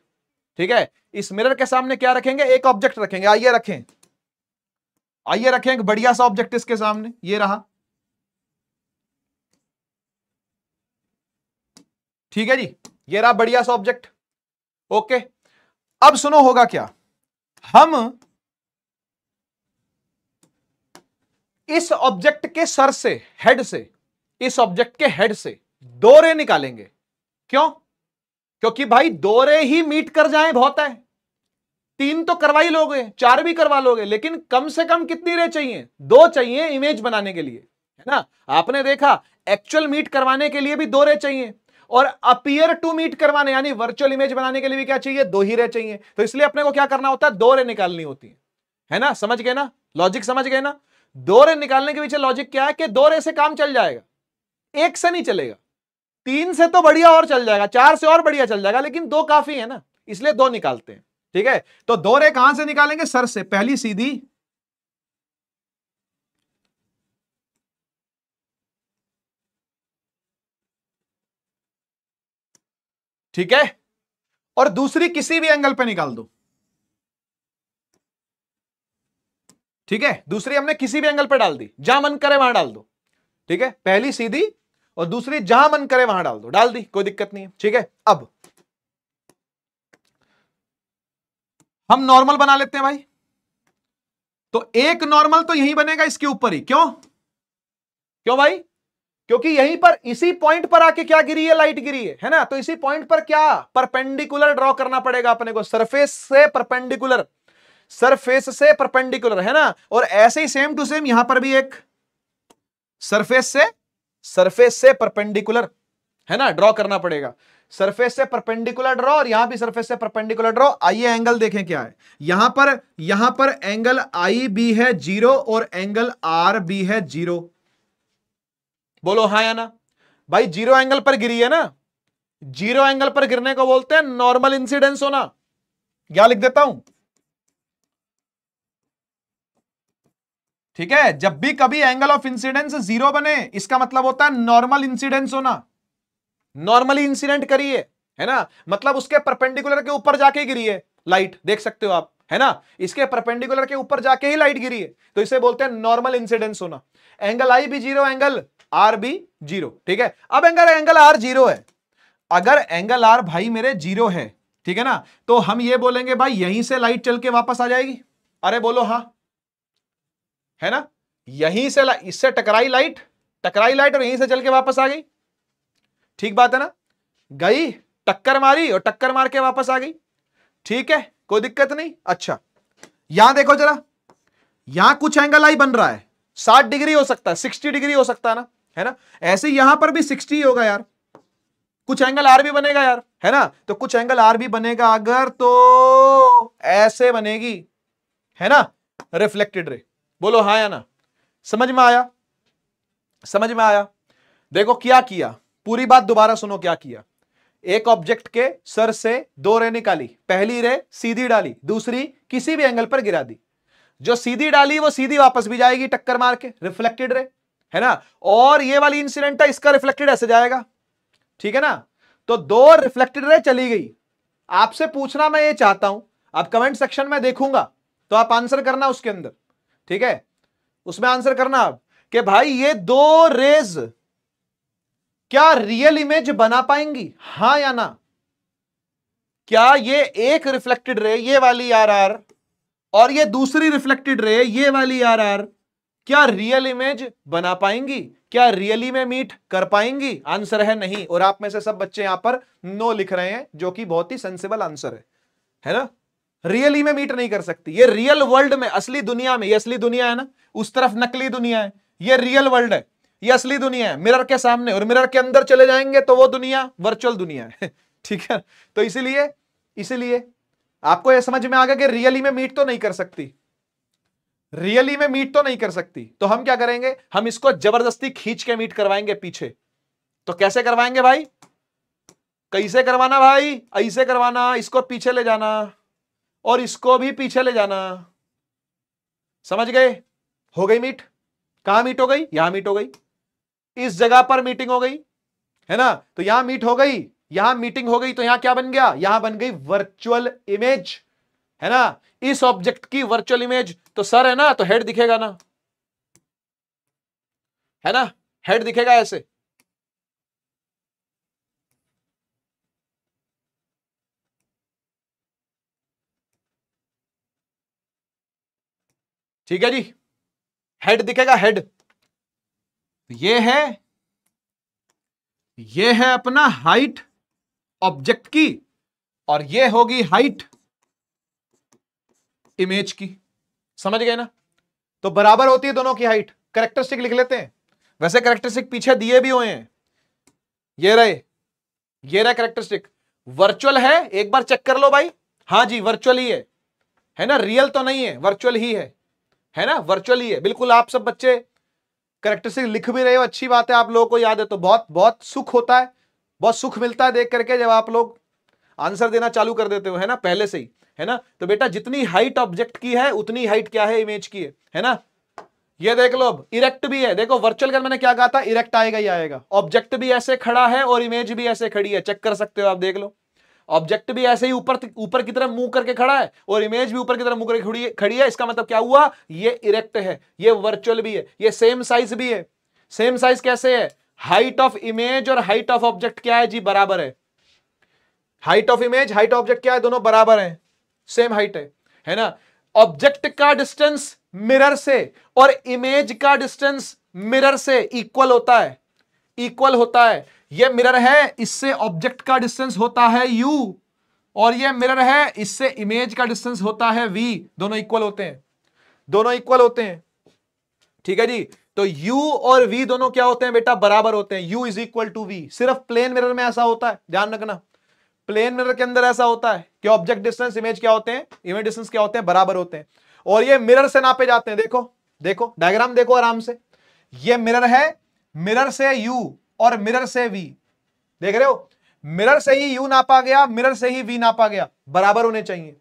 ठीक है इस मिरर के सामने क्या रखेंगे एक ऑब्जेक्ट रखेंगे आइए रखें आइए रखें एक बढ़िया सा ऑब्जेक्ट इसके सामने ये रहा ठीक है जी ये रहा बढ़िया सा ऑब्जेक्ट ओके अब सुनो होगा क्या हम इस ऑब्जेक्ट के सर से हेड से इस ऑब्जेक्ट के हेड से दो रे निकालेंगे क्यों क्योंकि भाई दो रे ही मीट कर जाएं बहुत है तीन तो करवा ही लोगे चार भी करवा लोगे लेकिन कम से कम कितनी रे चाहिए दो चाहिए इमेज बनाने के लिए है ना आपने देखा एक्चुअल मीट करवाने के लिए भी दो रे चाहिए और अपियर टू मीट करवाने यानी वर्चुअल इमेज बनाने के लिए भी क्या चाहिए दो ही रे चाहिए तो इसलिए अपने को क्या करना होता है दो रे निकालनी होती है है ना समझ गए ना लॉजिक समझ गए ना दो रे निकालने के पीछे लॉजिक क्या है कि दो रे से काम चल जाएगा एक से नहीं चलेगा तीन से तो बढ़िया और चल जाएगा चार से और बढ़िया चल जाएगा लेकिन दो काफी है ना इसलिए दो निकालते हैं ठीक है तो दो रे कहां से निकालेंगे सर से पहली सीधी ठीक है और दूसरी किसी भी एंगल पे निकाल दो ठीक है दूसरी हमने किसी भी एंगल पे डाल दी जहां मन करे वहां डाल दो ठीक है पहली सीधी और दूसरी जहां मन करे वहां डाल दो डाल दी कोई दिक्कत नहीं है ठीक है अब हम नॉर्मल बना लेते हैं भाई तो एक नॉर्मल तो यही बनेगा इसके ऊपर ही क्यों क्यों भाई क्योंकि यहीं पर इसी पॉइंट पर आके क्या गिरी है लाइट गिरी है है ना तो इसी पॉइंट पर क्या परपेंडिकुलर ड्रॉ करना पड़ेगा अपने को सरफेस से परपेंडिकुलर सरफेस से परपेंडिकुलर है ना और ऐसे ही सेम टू सेम यहां पर भी एक सरफेस से सरफेस से परपेंडिकुलर है ना ड्रॉ करना पड़ेगा सरफेस से परपेंडिकुलर ड्रॉ और यहां भी सरफेस से परपेंडिकुलर ड्रॉ आइए एंगल देखें क्या है यहां पर यहां पर एंगल आई बी है जीरो और एंगल आर बी है जीरो बोलो हाँ या ना भाई जीरो एंगल पर गिरी है ना जीरो एंगल पर गिरने को बोलते हैं नॉर्मल इंसिडेंस होना क्या लिख देता हूं ठीक है जब भी कभी एंगल ऑफ इंसिडेंस जीरो बने इसका मतलब होता है नॉर्मल इंसिडेंस होना नॉर्मली इंसिडेंट करिए है ना मतलब उसके परपेंडिकुलर के ऊपर जाके गिरी है लाइट देख सकते हो आप है ना इसके परपेंडिकुलर के ऊपर जाके ही लाइट गिरी है तो इसे बोलते हैं नॉर्मल इंसिडेंस होना एंगल आई भी zero angle r be zero ठीक है अब एंगल एंगल आर जीरो है अगर एंगल आर भाई मेरे जीरो है ठीक है ना तो हम ये बोलेंगे भाई यहीं से लाइट चल के वापस आ जाएगी अरे बोलो हाँ है ना यहीं से इससे टकराई लाइट टकराई लाइट और यहीं से चल के वापस आ गई ठीक बात है ना गई टक्कर मारी और टक्कर मार के वापस आ गई ठीक है कोई दिक्कत नहीं अच्छा यहां देखो जरा यहां कुछ एंगल आई बन रहा है साठ डिग्री हो सकता है सिक्सटी डिग्री हो सकता है ना है ना ऐसे यहां पर भी सिक्सटी होगा यार कुछ एंगल आर भी बनेगा यार है ना तो कुछ एंगल आर भी बनेगा अगर तो ऐसे बनेगी है ना रिफ्लेक्टेड रे बोलो हाँ या ना समझ में आया समझ में आया देखो क्या किया पूरी बात दोबारा सुनो क्या किया एक ऑब्जेक्ट के सर से दो रे निकाली पहली रे सीधी डाली दूसरी किसी भी एंगल पर गिरा दी जो सीधी डाली वो सीधी वापस भी जाएगी टक्कर मार के रिफ्लेक्टेड रे है ना और ये वाली इंसिडेंट है इसका रिफ्लेक्टेड ऐसे जाएगा ठीक है ना तो दो रिफ्लेक्टेड रे चली गई आपसे पूछना मैं ये चाहता हूं आप कमेंट सेक्शन में देखूंगा तो आप आंसर करना उसके अंदर ठीक है उसमें आंसर करना आप कि भाई ये दो रेज क्या रियल इमेज बना पाएंगी हां या ना क्या ये एक रिफ्लेक्टेड रे ये वाली आर आर और ये दूसरी रिफ्लेक्टेड रे ये वाली आर आर क्या रियल इमेज बना पाएंगी क्या रियली में मीट कर पाएंगी आंसर है नहीं और आप में से सब बच्चे यहां पर नो लिख रहे हैं जो कि बहुत ही सेंसिबल आंसर है है ना रियली में मीट नहीं कर सकती ये रियल वर्ल्ड में असली दुनिया में ये असली दुनिया है ना उस तरफ नकली दुनिया है ये रियल वर्ल्ड है ये असली दुनिया है मिरर के सामने और मिरर के अंदर चले जाएंगे तो वो दुनिया वर्चुअल दुनिया है ठीक है तो इसीलिए इसीलिए आपको यह समझ में आ गया कि रियली में मीट तो नहीं कर सकती रियली में मीट तो नहीं कर सकती तो हम क्या करेंगे हम इसको जबरदस्ती खींच के मीट करवाएंगे पीछे तो कैसे करवाएंगे भाई कैसे करवाना भाई ऐसे करवाना इसको पीछे ले जाना और इसको भी पीछे ले जाना समझ गए हो गई मीट कहां मीट हो गई यहां मीट हो गई इस जगह पर मीटिंग हो गई है ना तो यहां मीट हो गई यहां मीटिंग हो गई तो यहां क्या बन गया यहां बन गई वर्चुअल इमेज है ना इस ऑब्जेक्ट की वर्चुअल इमेज तो सर है ना तो हेड दिखेगा ना है ना हेड दिखेगा ऐसे ठीक है जी हेड दिखेगा हेड तो ये है ये है अपना हाइट ऑब्जेक्ट की और ये होगी हाइट इमेज की समझ गए ना तो बराबर होती है दोनों की हाइट करेक्टरिस्टिक लिख लेते हैं वैसे करेक्टरिस्टिक पीछे दिए भी हुए हैं ये रहे ये रहे करेक्टरिस्टिक वर्चुअल है एक बार चेक कर लो भाई हाँ जी वर्चुअल ही है है ना रियल तो नहीं है वर्चुअल ही है है ना वर्चुअल ही है बिल्कुल आप सब बच्चे करेक्टरिस्टिक लिख भी रहे हो अच्छी बात है आप लोगों को याद है तो बहुत बहुत सुख होता है बहुत सुख मिलता है देख करके जब आप लोग आंसर देना चालू कर देते हो है ना पहले से ही है ना तो बेटा जितनी हाइट ऑब्जेक्ट की है उतनी हाइट क्या है इमेज की है है ना ये देख लो अब इरेक्ट भी है देखो वर्चुअल का मैंने क्या कहा था इरेक्ट आएगा ही आएगा ऑब्जेक्ट भी ऐसे खड़ा है और इमेज भी ऐसे खड़ी है चेक कर सकते हो आप देख लो ऑब्जेक्ट भी ऐसे ही ऊपर ऊपर की तरफ मुंह करके खड़ा है और इमेज भी ऊपर की तरफ मुंह करके खड़ी खड़ी है इसका मतलब क्या हुआ ये इरेक्ट है ये वर्चुअल भी है ये सेम साइज भी है सेम साइज कैसे है हाइट ऑफ इमेज और हाइट ऑफ ऑब्जेक्ट क्या है जी बराबर है height of image height object क्या है दोनों बराबर है सेम हाइट है है ना ऑब्जेक्ट का डिस्टेंस मिरर से और इमेज का डिस्टेंस मिरर से इक्वल होता है इक्वल होता है ये मिरर है इससे ऑब्जेक्ट का डिस्टेंस होता है यू और ये मिरर है इससे इमेज का डिस्टेंस होता है वी दोनों इक्वल होते हैं दोनों इक्वल होते हैं ठीक है जी तो u और v दोनों क्या होते हैं बेटा बराबर होते हैं u is equal to v सिर्फ प्लेन मिरर में ऐसा होता है ध्यान रखना प्लेन मिरर के अंदर ऐसा होता है कि ऑब्जेक्ट डिस्टेंस इमेज क्या होते हैं इमेज डिस्टेंस क्या होते हैं बराबर होते हैं और ये मिरर से नापे जाते हैं देखो देखो डायग्राम देखो आराम से ये मिरर है मिरर से यू और मिरर से वी देख रहे हो मिरर से ही यू नापा गया मिरर से ही वी नापा गया बराबर होने चाहिए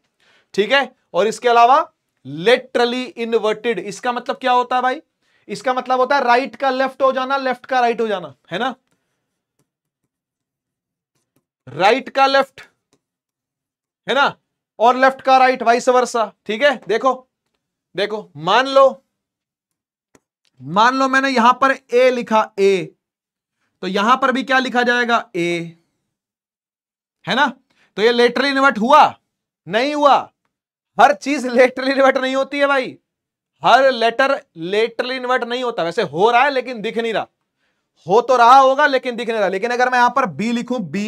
ठीक है और इसके अलावा लेटरली इनवर्टेड इसका मतलब क्या होता है भाई इसका मतलब होता है राइट का लेफ्ट हो जाना लेफ्ट का राइट हो जाना है ना राइट का लेफ्ट है ना और लेफ्ट का राइट वाइस वर्षा ठीक है देखो देखो मान लो मान लो मैंने यहां पर ए लिखा ए तो यहां पर भी क्या लिखा जाएगा ए है ना तो ये लेटर इन्वर्ट हुआ नहीं हुआ हर चीज लेटर इन्वर्ट नहीं होती है भाई हर लेटर लेटर इन्वर्ट नहीं होता वैसे हो रहा है लेकिन दिख नहीं रहा हो तो रहा होगा लेकिन दिख नहीं रहा लेकिन अगर मैं यहां पर बी लिखूं बी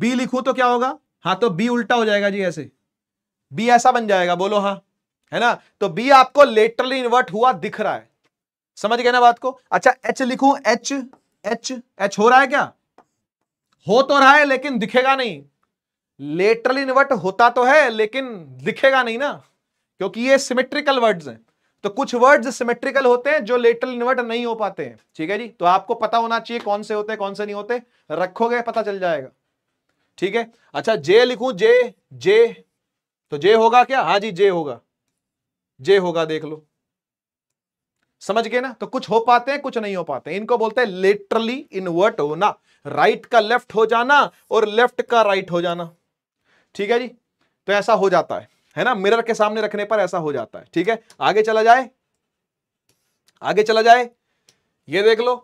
बी लिखूं तो क्या होगा हाँ तो बी उल्टा हो जाएगा जी ऐसे बी ऐसा बन जाएगा बोलो हाँ है ना तो बी आपको लेटरली इन्वर्ट हुआ दिख रहा है समझ गए ना बात को अच्छा एच लिखूं एच एच एच हो रहा है क्या हो तो रहा है लेकिन दिखेगा नहीं लेटरल इन्वर्ट होता तो है लेकिन दिखेगा नहीं ना क्योंकि ये सिमेट्रिकल वर्ड्स हैं तो कुछ वर्ड्स सिमेट्रिकल होते हैं जो लेटरल इन्वर्ट नहीं हो पाते हैं ठीक है जी तो आपको पता होना चाहिए कौन से होते हैं कौन से नहीं होते रखोगे पता चल जाएगा ठीक है अच्छा जे लिखूं जे जे तो जे होगा क्या हाँ जी जे होगा जे होगा देख लो समझ गए ना तो कुछ हो पाते हैं कुछ नहीं हो पाते इनको बोलते हैं लेटरली इनवर्ट होना राइट का लेफ्ट हो जाना और लेफ्ट का राइट हो जाना ठीक है जी तो ऐसा हो जाता है है ना मिरर के सामने रखने पर ऐसा हो जाता है ठीक है आगे चला जाए आगे चला जाए ये देख लो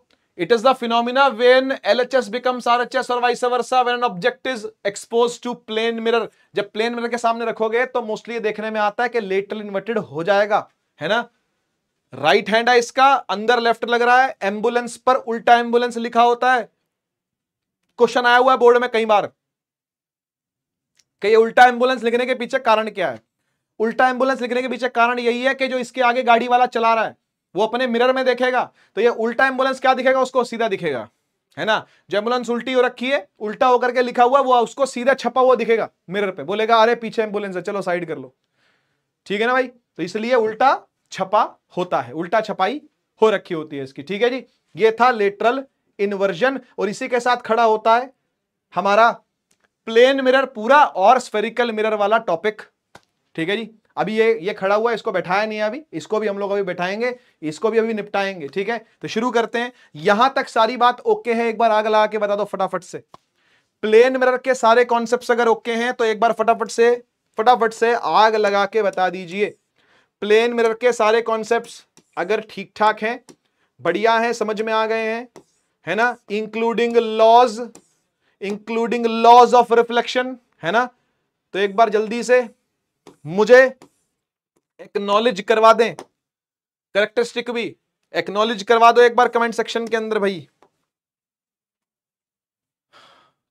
It is the phenomena when LHS becomes RHS or vice versa when an object is exposed to plane mirror. जब plane mirror के सामने रखोगे तो mostly ये देखने में आता है कि lateral inverted हो जाएगा है ना राइट right हैंड है इसका अंदर लेफ्ट लग रहा है एम्बुलेंस पर उल्टा एम्बुलेंस लिखा होता है क्वेश्चन आया हुआ है बोर्ड में कई बार कि ये उल्टा एम्बुलेंस लिखने के पीछे कारण क्या है उल्टा एम्बुलेंस लिखने के पीछे कारण यही है कि जो इसके आगे गाड़ी वाला चला रहा है वो अपने मिरर में देखेगा तो ये उल्टा एम्बुलेंस क्या दिखेगा उसको सीधा दिखेगा है ना जो एम्बुलेंस उल्टी हो रखी है उल्टा होकर के लिखा हुआ वो उसको सीधा छपा हुआ दिखेगा मिरर पे बोलेगा अरे पीछे एम्बुलेंस है चलो साइड कर लो ठीक है ना भाई तो इसलिए उल्टा छपा होता है उल्टा छपाई हो रखी होती है इसकी ठीक है जी ये था लेटरल इन्वर्जन और इसी के साथ खड़ा होता है हमारा प्लेन मिरर पूरा और स्फेरिकल मिरर वाला टॉपिक ठीक है जी अभी ये ये खड़ा हुआ है इसको बैठाया नहीं है अभी इसको भी हम लोग अभी बैठाएंगे इसको भी अभी निपटाएंगे ठीक है तो शुरू करते हैं यहां तक सारी बात ओके है एक बार आग लगा के बता दो फटाफट से प्लेन मिरर के सारे कॉन्सेप्ट अगर ओके हैं तो एक बार फटाफट से फटाफट से आग लगा के बता दीजिए प्लेन मिरर के सारे कॉन्सेप्ट अगर ठीक ठाक हैं बढ़िया है समझ में आ गए हैं है ना including laws including laws of reflection है ना तो एक बार जल्दी से मुझे एक्नॉलेज करवा दें करेक्टरिस्टिक भी एक्नॉलेज करवा दो एक बार कमेंट सेक्शन के अंदर भाई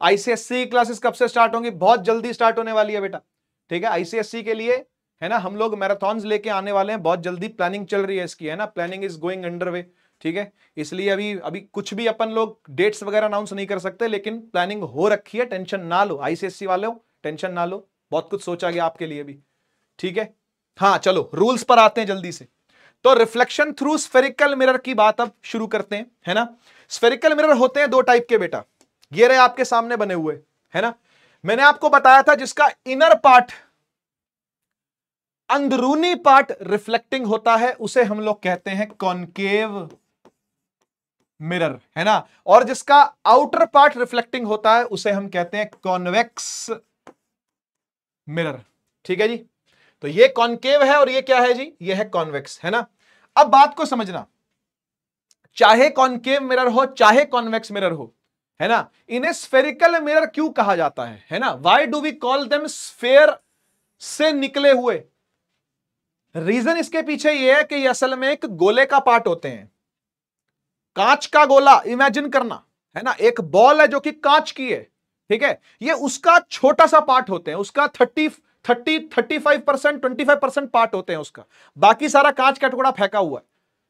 आईसीएससी क्लासेस कब से स्टार्ट होंगी बहुत जल्दी स्टार्ट होने वाली है बेटा ठीक है आईसीएससी के लिए है ना हम लोग मैराथन लेके आने वाले हैं बहुत जल्दी प्लानिंग चल रही है इसकी है ना planning is going under way ठीक है इसलिए अभी अभी कुछ भी अपन लोग डेट्स वगैरह अनाउंस नहीं कर सकते लेकिन प्लानिंग हो रखी है टेंशन ना लो आईसीएससी वाले टेंशन ना लो बहुत कुछ सोचा गया आपके लिए भी ठीक है हाँ चलो रूल्स पर आते हैं जल्दी से तो रिफ्लेक्शन थ्रू स्फेरिकल मिरर की बात अब शुरू करते हैं है ना स्फेरिकल मिरर होते हैं दो टाइप के बेटा ये रहे आपके सामने बने हुए है ना मैंने आपको बताया था जिसका इनर पार्ट अंदरूनी पार्ट रिफ्लेक्टिंग होता है उसे हम लोग कहते हैं कॉन्केव मिरर है ना और जिसका आउटर पार्ट रिफ्लेक्टिंग होता है उसे हम कहते हैं कॉन्वेक्स मिरर ठीक है जी तो ये कॉन्केव है और ये क्या है जी ये है कॉन्वेक्स है ना अब बात को समझना चाहे कॉन्केव मिरर हो चाहे कॉन्वेक्स मिरर हो है ना इन्हें स्फेरिकल मिरर क्यों कहा जाता है है ना why do we call them sphere से निकले हुए रीजन इसके पीछे यह है कि ये असल में एक गोले का पार्ट होते हैं कांच का गोला इमेजिन करना है ना एक बॉल है जो कि कांच की है ठीक है ये उसका छोटा सा पार्ट होते हैं उसका thirty thirty thirty five percent twenty five percent part होते हैं उसका बाकी सारा कांच का टुकड़ा फेंका हुआ है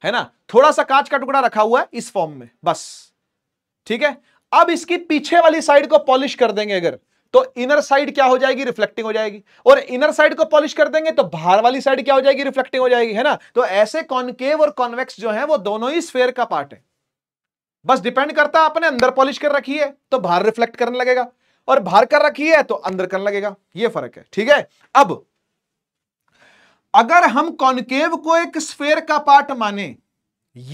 है ना थोड़ा सा कांच का टुकड़ा रखा हुआ है इस फॉर्म में बस ठीक है अब इसकी पीछे वाली साइड को पॉलिश कर देंगे अगर तो इनर साइड क्या हो जाएगी रिफ्लेक्टिंग हो जाएगी और इनर साइड को पॉलिश कर देंगे तो बाहर वाली साइड क्या हो जाएगी रिफ्लेक्टिंग हो जाएगी है ना तो ऐसे कॉनकेव और कॉन्वेक्स जो है वो दोनों ही स्फेयर का पार्ट है बस डिपेंड करता है आपने अंदर पॉलिश कर रखी है तो बाहर रिफ्लेक्ट करने लगेगा और बाहर कर रखी है तो अंदर कर लगेगा ये फर्क है ठीक है अब अगर हम कॉनकेव को एक स्फेयर का पार्ट माने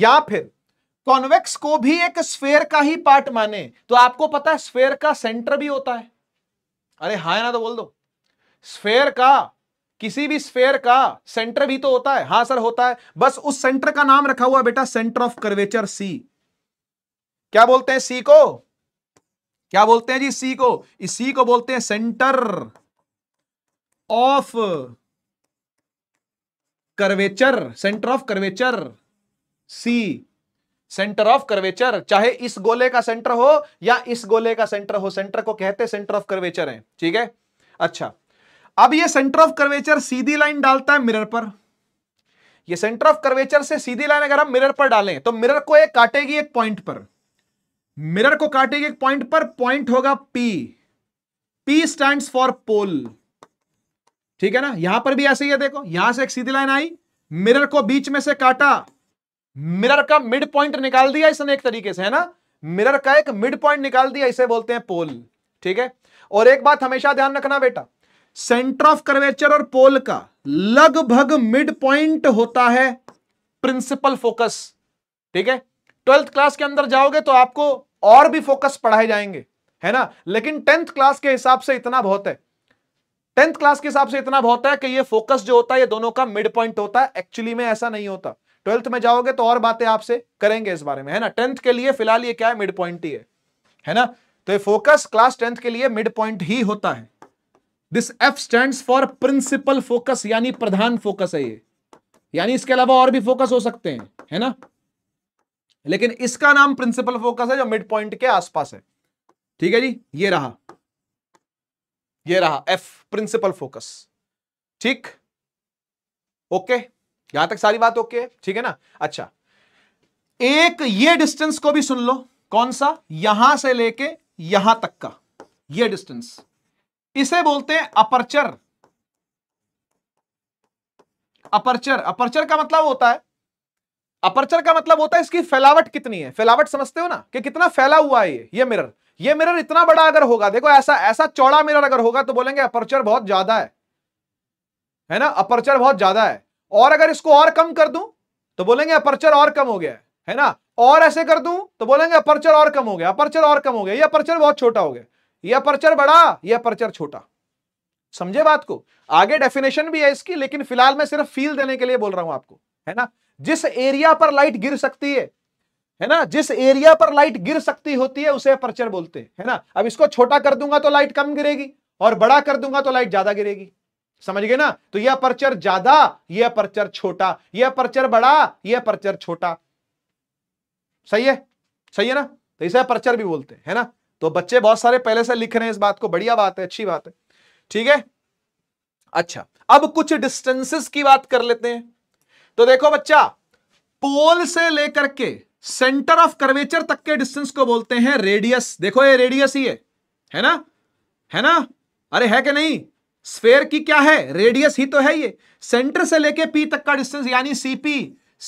या फिर कॉन्वेक्स को भी एक स्फेयर का ही पार्ट माने तो आपको पता है स्फेयर का सेंटर भी होता है अरे हाँ ना तो बोल दो स्फेयर का किसी भी स्फेयर का सेंटर भी तो होता है हाँ सर होता है बस उस सेंटर का नाम रखा हुआ बेटा सेंटर ऑफ कर्वेचर सी क्या बोलते हैं सी को क्या बोलते हैं जी सी को इसी को बोलते हैं centre of curvature centre of curvature C centre of curvature चाहे इस गोले का सेंटर हो या इस गोले का सेंटर हो सेंटर को कहते सेंटर ऑफ कर्वेचर है ठीक है अच्छा अब ये सेंटर ऑफ कर्वेचर सीधी लाइन डालता है मिरर पर ये सेंटर ऑफ कर्वेचर से सीधी लाइन अगर हम मिरर पर डालें तो मिरर को एक काटेगी एक पॉइंट पर मिरर को काटेंगे एक पॉइंट पर पॉइंट होगा P P stand for pole ठीक है ना यहां पर भी ऐसे ही है देखो यहां से एक सीधी लाइन आई मिरर को बीच में से काटा मिरर का मिड पॉइंट निकाल दिया इसने एक तरीके से है ना मिरर का एक मिड पॉइंट निकाल दिया इसे बोलते हैं पोल ठीक है और एक बात हमेशा ध्यान रखना बेटा सेंटर ऑफ कर्वेचर और पोल का लगभग मिड पॉइंट होता है प्रिंसिपल फोकस ठीक है ट्वेल्थ क्लास के अंदर जाओगे तो आपको और भी फोकस पढ़ाए जाएंगे है ना लेकिन टेंथ क्लास के हिसाब से इतना बहुत है टेंथ क्लास के हिसाब से इतना बहुत है कि ये फोकस जो होता है ये दोनों का मिड पॉइंट होता है एक्चुअली में ऐसा नहीं होता ट्वेल्थ में जाओगे तो और बातें आपसे करेंगे इस बारे में है ना टेंथ के लिए फिलहाल ये क्या है मिड पॉइंट ही है है ना तो ये फोकस क्लास टेंथ के लिए मिड पॉइंट ही होता है this F stand for principal focus यानी प्रधान फोकस है ये यानी इसके अलावा और भी फोकस हो सकते हैं है ना लेकिन इसका नाम प्रिंसिपल फोकस है जो मिड पॉइंट के आसपास है ठीक है जी ये रहा ये रहा एफ प्रिंसिपल फोकस ठीक ओके यहां तक सारी बात ओके ठीक है ना अच्छा एक ये डिस्टेंस को भी सुन लो कौन सा यहां से लेके यहां तक का ये डिस्टेंस इसे बोलते हैं अपर्चर अपर्चर अपर्चर का मतलब होता है अपर्चर का मतलब होता है इसकी फैलावट कितनी है फैलावट समझते हो ना कि कितना फैला हुआ है ये ये मिरर ये मिरर इतना बड़ा अगर होगा देखो ऐसा ऐसा चौड़ा मिरर अगर होगा तो बोलेंगे अपर्चर बहुत ज्यादा है है ना अपर्चर बहुत ज्यादा है और अगर इसको और कम कर दूं तो बोलेंगे अपर्चर और कम हो गया है है ना और ऐसे कर दूं तो बोलेंगे अपर्चर और कम हो गया अपर्चर और कम हो गया ये अपर्चर बहुत छोटा हो गया ये अपर्चर बड़ा ये अपर्चर छोटा समझे बात को आगे डेफिनेशन भी है इसकी लेकिन फिलहाल मैं सिर्फ फील देने के लिए बोल रहा हूं आपको है ना जिस एरिया पर लाइट गिर सकती है है ना जिस एरिया पर लाइट गिर सकती होती है उसे अपर्चर बोलते हैं है ना अब इसको छोटा कर दूंगा तो लाइट कम गिरेगी और बड़ा कर दूंगा तो लाइट ज्यादा गिरेगी समझ गए ना तो यह अपर्चर ज्यादा यह अपर्चर छोटा यह अपर्चर बड़ा यह अपर्चर छोटा सही है सही है ना तो इसे अपर्चर भी बोलते हैं है ना तो बच्चे बहुत सारे पहले से लिख रहे हैं इस बात को बढ़िया बात है अच्छी बात है ठीक है अच्छा अब कुछ डिस्टेंसेस की बात कर लेते हैं तो देखो बच्चा पोल से लेकर के सेंटर ऑफ कर्वेचर तक के डिस्टेंस को बोलते हैं रेडियस देखो ये रेडियस ही है है ना है ना अरे है कि नहीं स्फेयर की क्या है रेडियस ही तो है ये सेंटर से लेके पी तक का डिस्टेंस यानी सीपी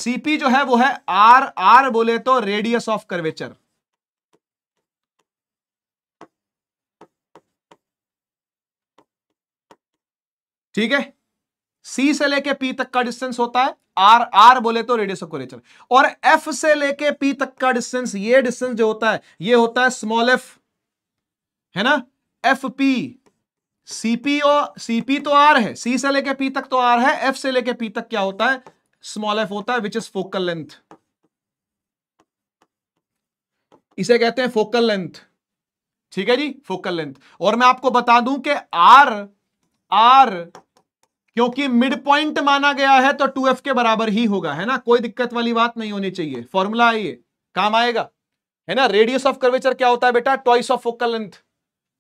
सीपी जो है वो है आर आर बोले तो रेडियस ऑफ कर्वेचर ठीक है सी से लेके पी तक का डिस्टेंस होता है आर आर बोले तो रेडियस ऑफ कोरेचर और एफ से लेके पी तक का डिस्टेंस ये डिस्टेंस जो होता है ये होता है स्मॉल एफ है ना एफ पी सीपी और सीपी तो आर है सी से लेके पी तक तो आर है एफ से लेके पी तक क्या होता है स्मॉल एफ होता है विच इज फोकल लेंथ इसे कहते हैं फोकल लेंथ ठीक है जी फोकल लेंथ और मैं आपको बता दूं कि आर आर क्योंकि मिड पॉइंट माना गया है तो टू के बराबर ही होगा है ना कोई दिक्कत वाली बात नहीं होनी चाहिए फॉर्मूला आइए काम आएगा है ना रेडियस ऑफ कर्वेचर क्या होता है बेटा twice of focal length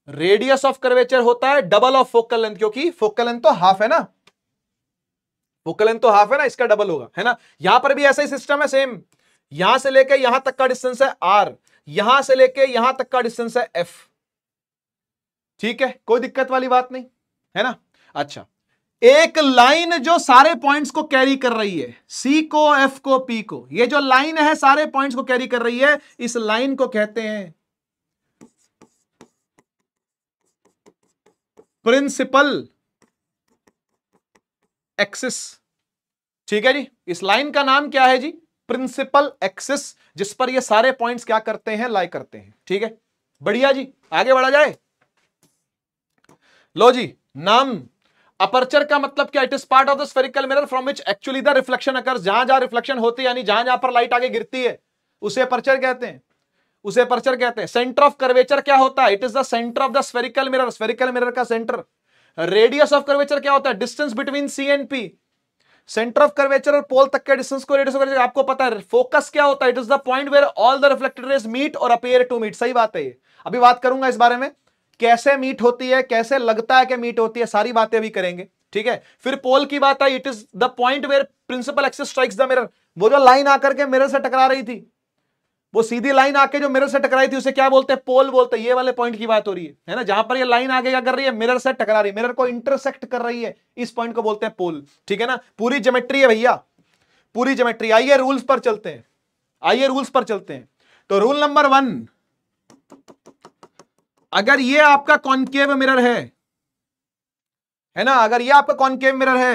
radius of curvature होता है डबल ऑफ फोकल लेंथ क्योंकि फोकल लेंथ तो हाफ है ना फोकल लेंथ तो हाफ है ना इसका डबल होगा है ना यहां पर भी ऐसा ही सिस्टम है सेम यहां से लेके यहां तक का डिस्टेंस है आर यहां से लेके यहां तक का डिस्टेंस है एफ ठीक है कोई दिक्कत वाली बात नहीं है ना अच्छा एक लाइन जो सारे पॉइंट्स को कैरी कर रही है सी को एफ को पी को ये जो लाइन है सारे पॉइंट्स को कैरी कर रही है इस लाइन को कहते हैं प्रिंसिपल एक्सिस ठीक है जी इस लाइन का नाम क्या है जी प्रिंसिपल एक्सिस जिस पर ये सारे पॉइंट्स क्या करते हैं लाई करते हैं ठीक है बढ़िया जी आगे बढ़ा जाए लो जी नाम अपर्चर का मतलब क्या it is part of the spherical mirror from which actually the reflection occurs जहां जहां रिफ्लेक्शन होती है यानी जहां जहां पर लाइट आगे गिरती है उसे अपर्चर कहते हैं उसे अपर्चर कहते हैं सेंटर ऑफ कर्वेचर क्या होता है it is the centre of the spherical mirror spherical mirror का सेंटर रेडियस ऑफ कर्वेचर क्या होता है distance between C and P centre of curvature और पोल तक के डिस्टेंस को रेडियस ऑफ कर्वेचर आपको पता है फोकस क्या होता है it is the point where all the reflected rays meet और अपेयर टू मीट सही बात है अभी बात करूंगा इस बारे में कैसे मीट होती है कैसे लगता है कि मीट होती है सारी बातें भी करेंगे ठीक है फिर पोल की बात आई it is the point where principal axis strikes the mirror वो जो लाइन आकर के मिरर से टकरा रही थी वो सीधी लाइन आके जो मिरर से टकराई थी उसे क्या बोलते हैं पोल बोलते हैं ये वाले पॉइंट की बात हो रही है है ना जहां पर ये लाइन आगे क्या कर रही है मिरर से टकरा रही है मिरर को इंटरसेक्ट कर रही है इस पॉइंट को बोलते हैं पोल ठीक है ना पूरी जोमेट्री है भैया पूरी जोमेट्री आइए रूल्स पर चलते हैं आइए रूल्स पर चलते हैं तो रूल नंबर वन अगर ये आपका कॉन्केव मिरर है है ना अगर ये आपका कॉन्केव मिरर है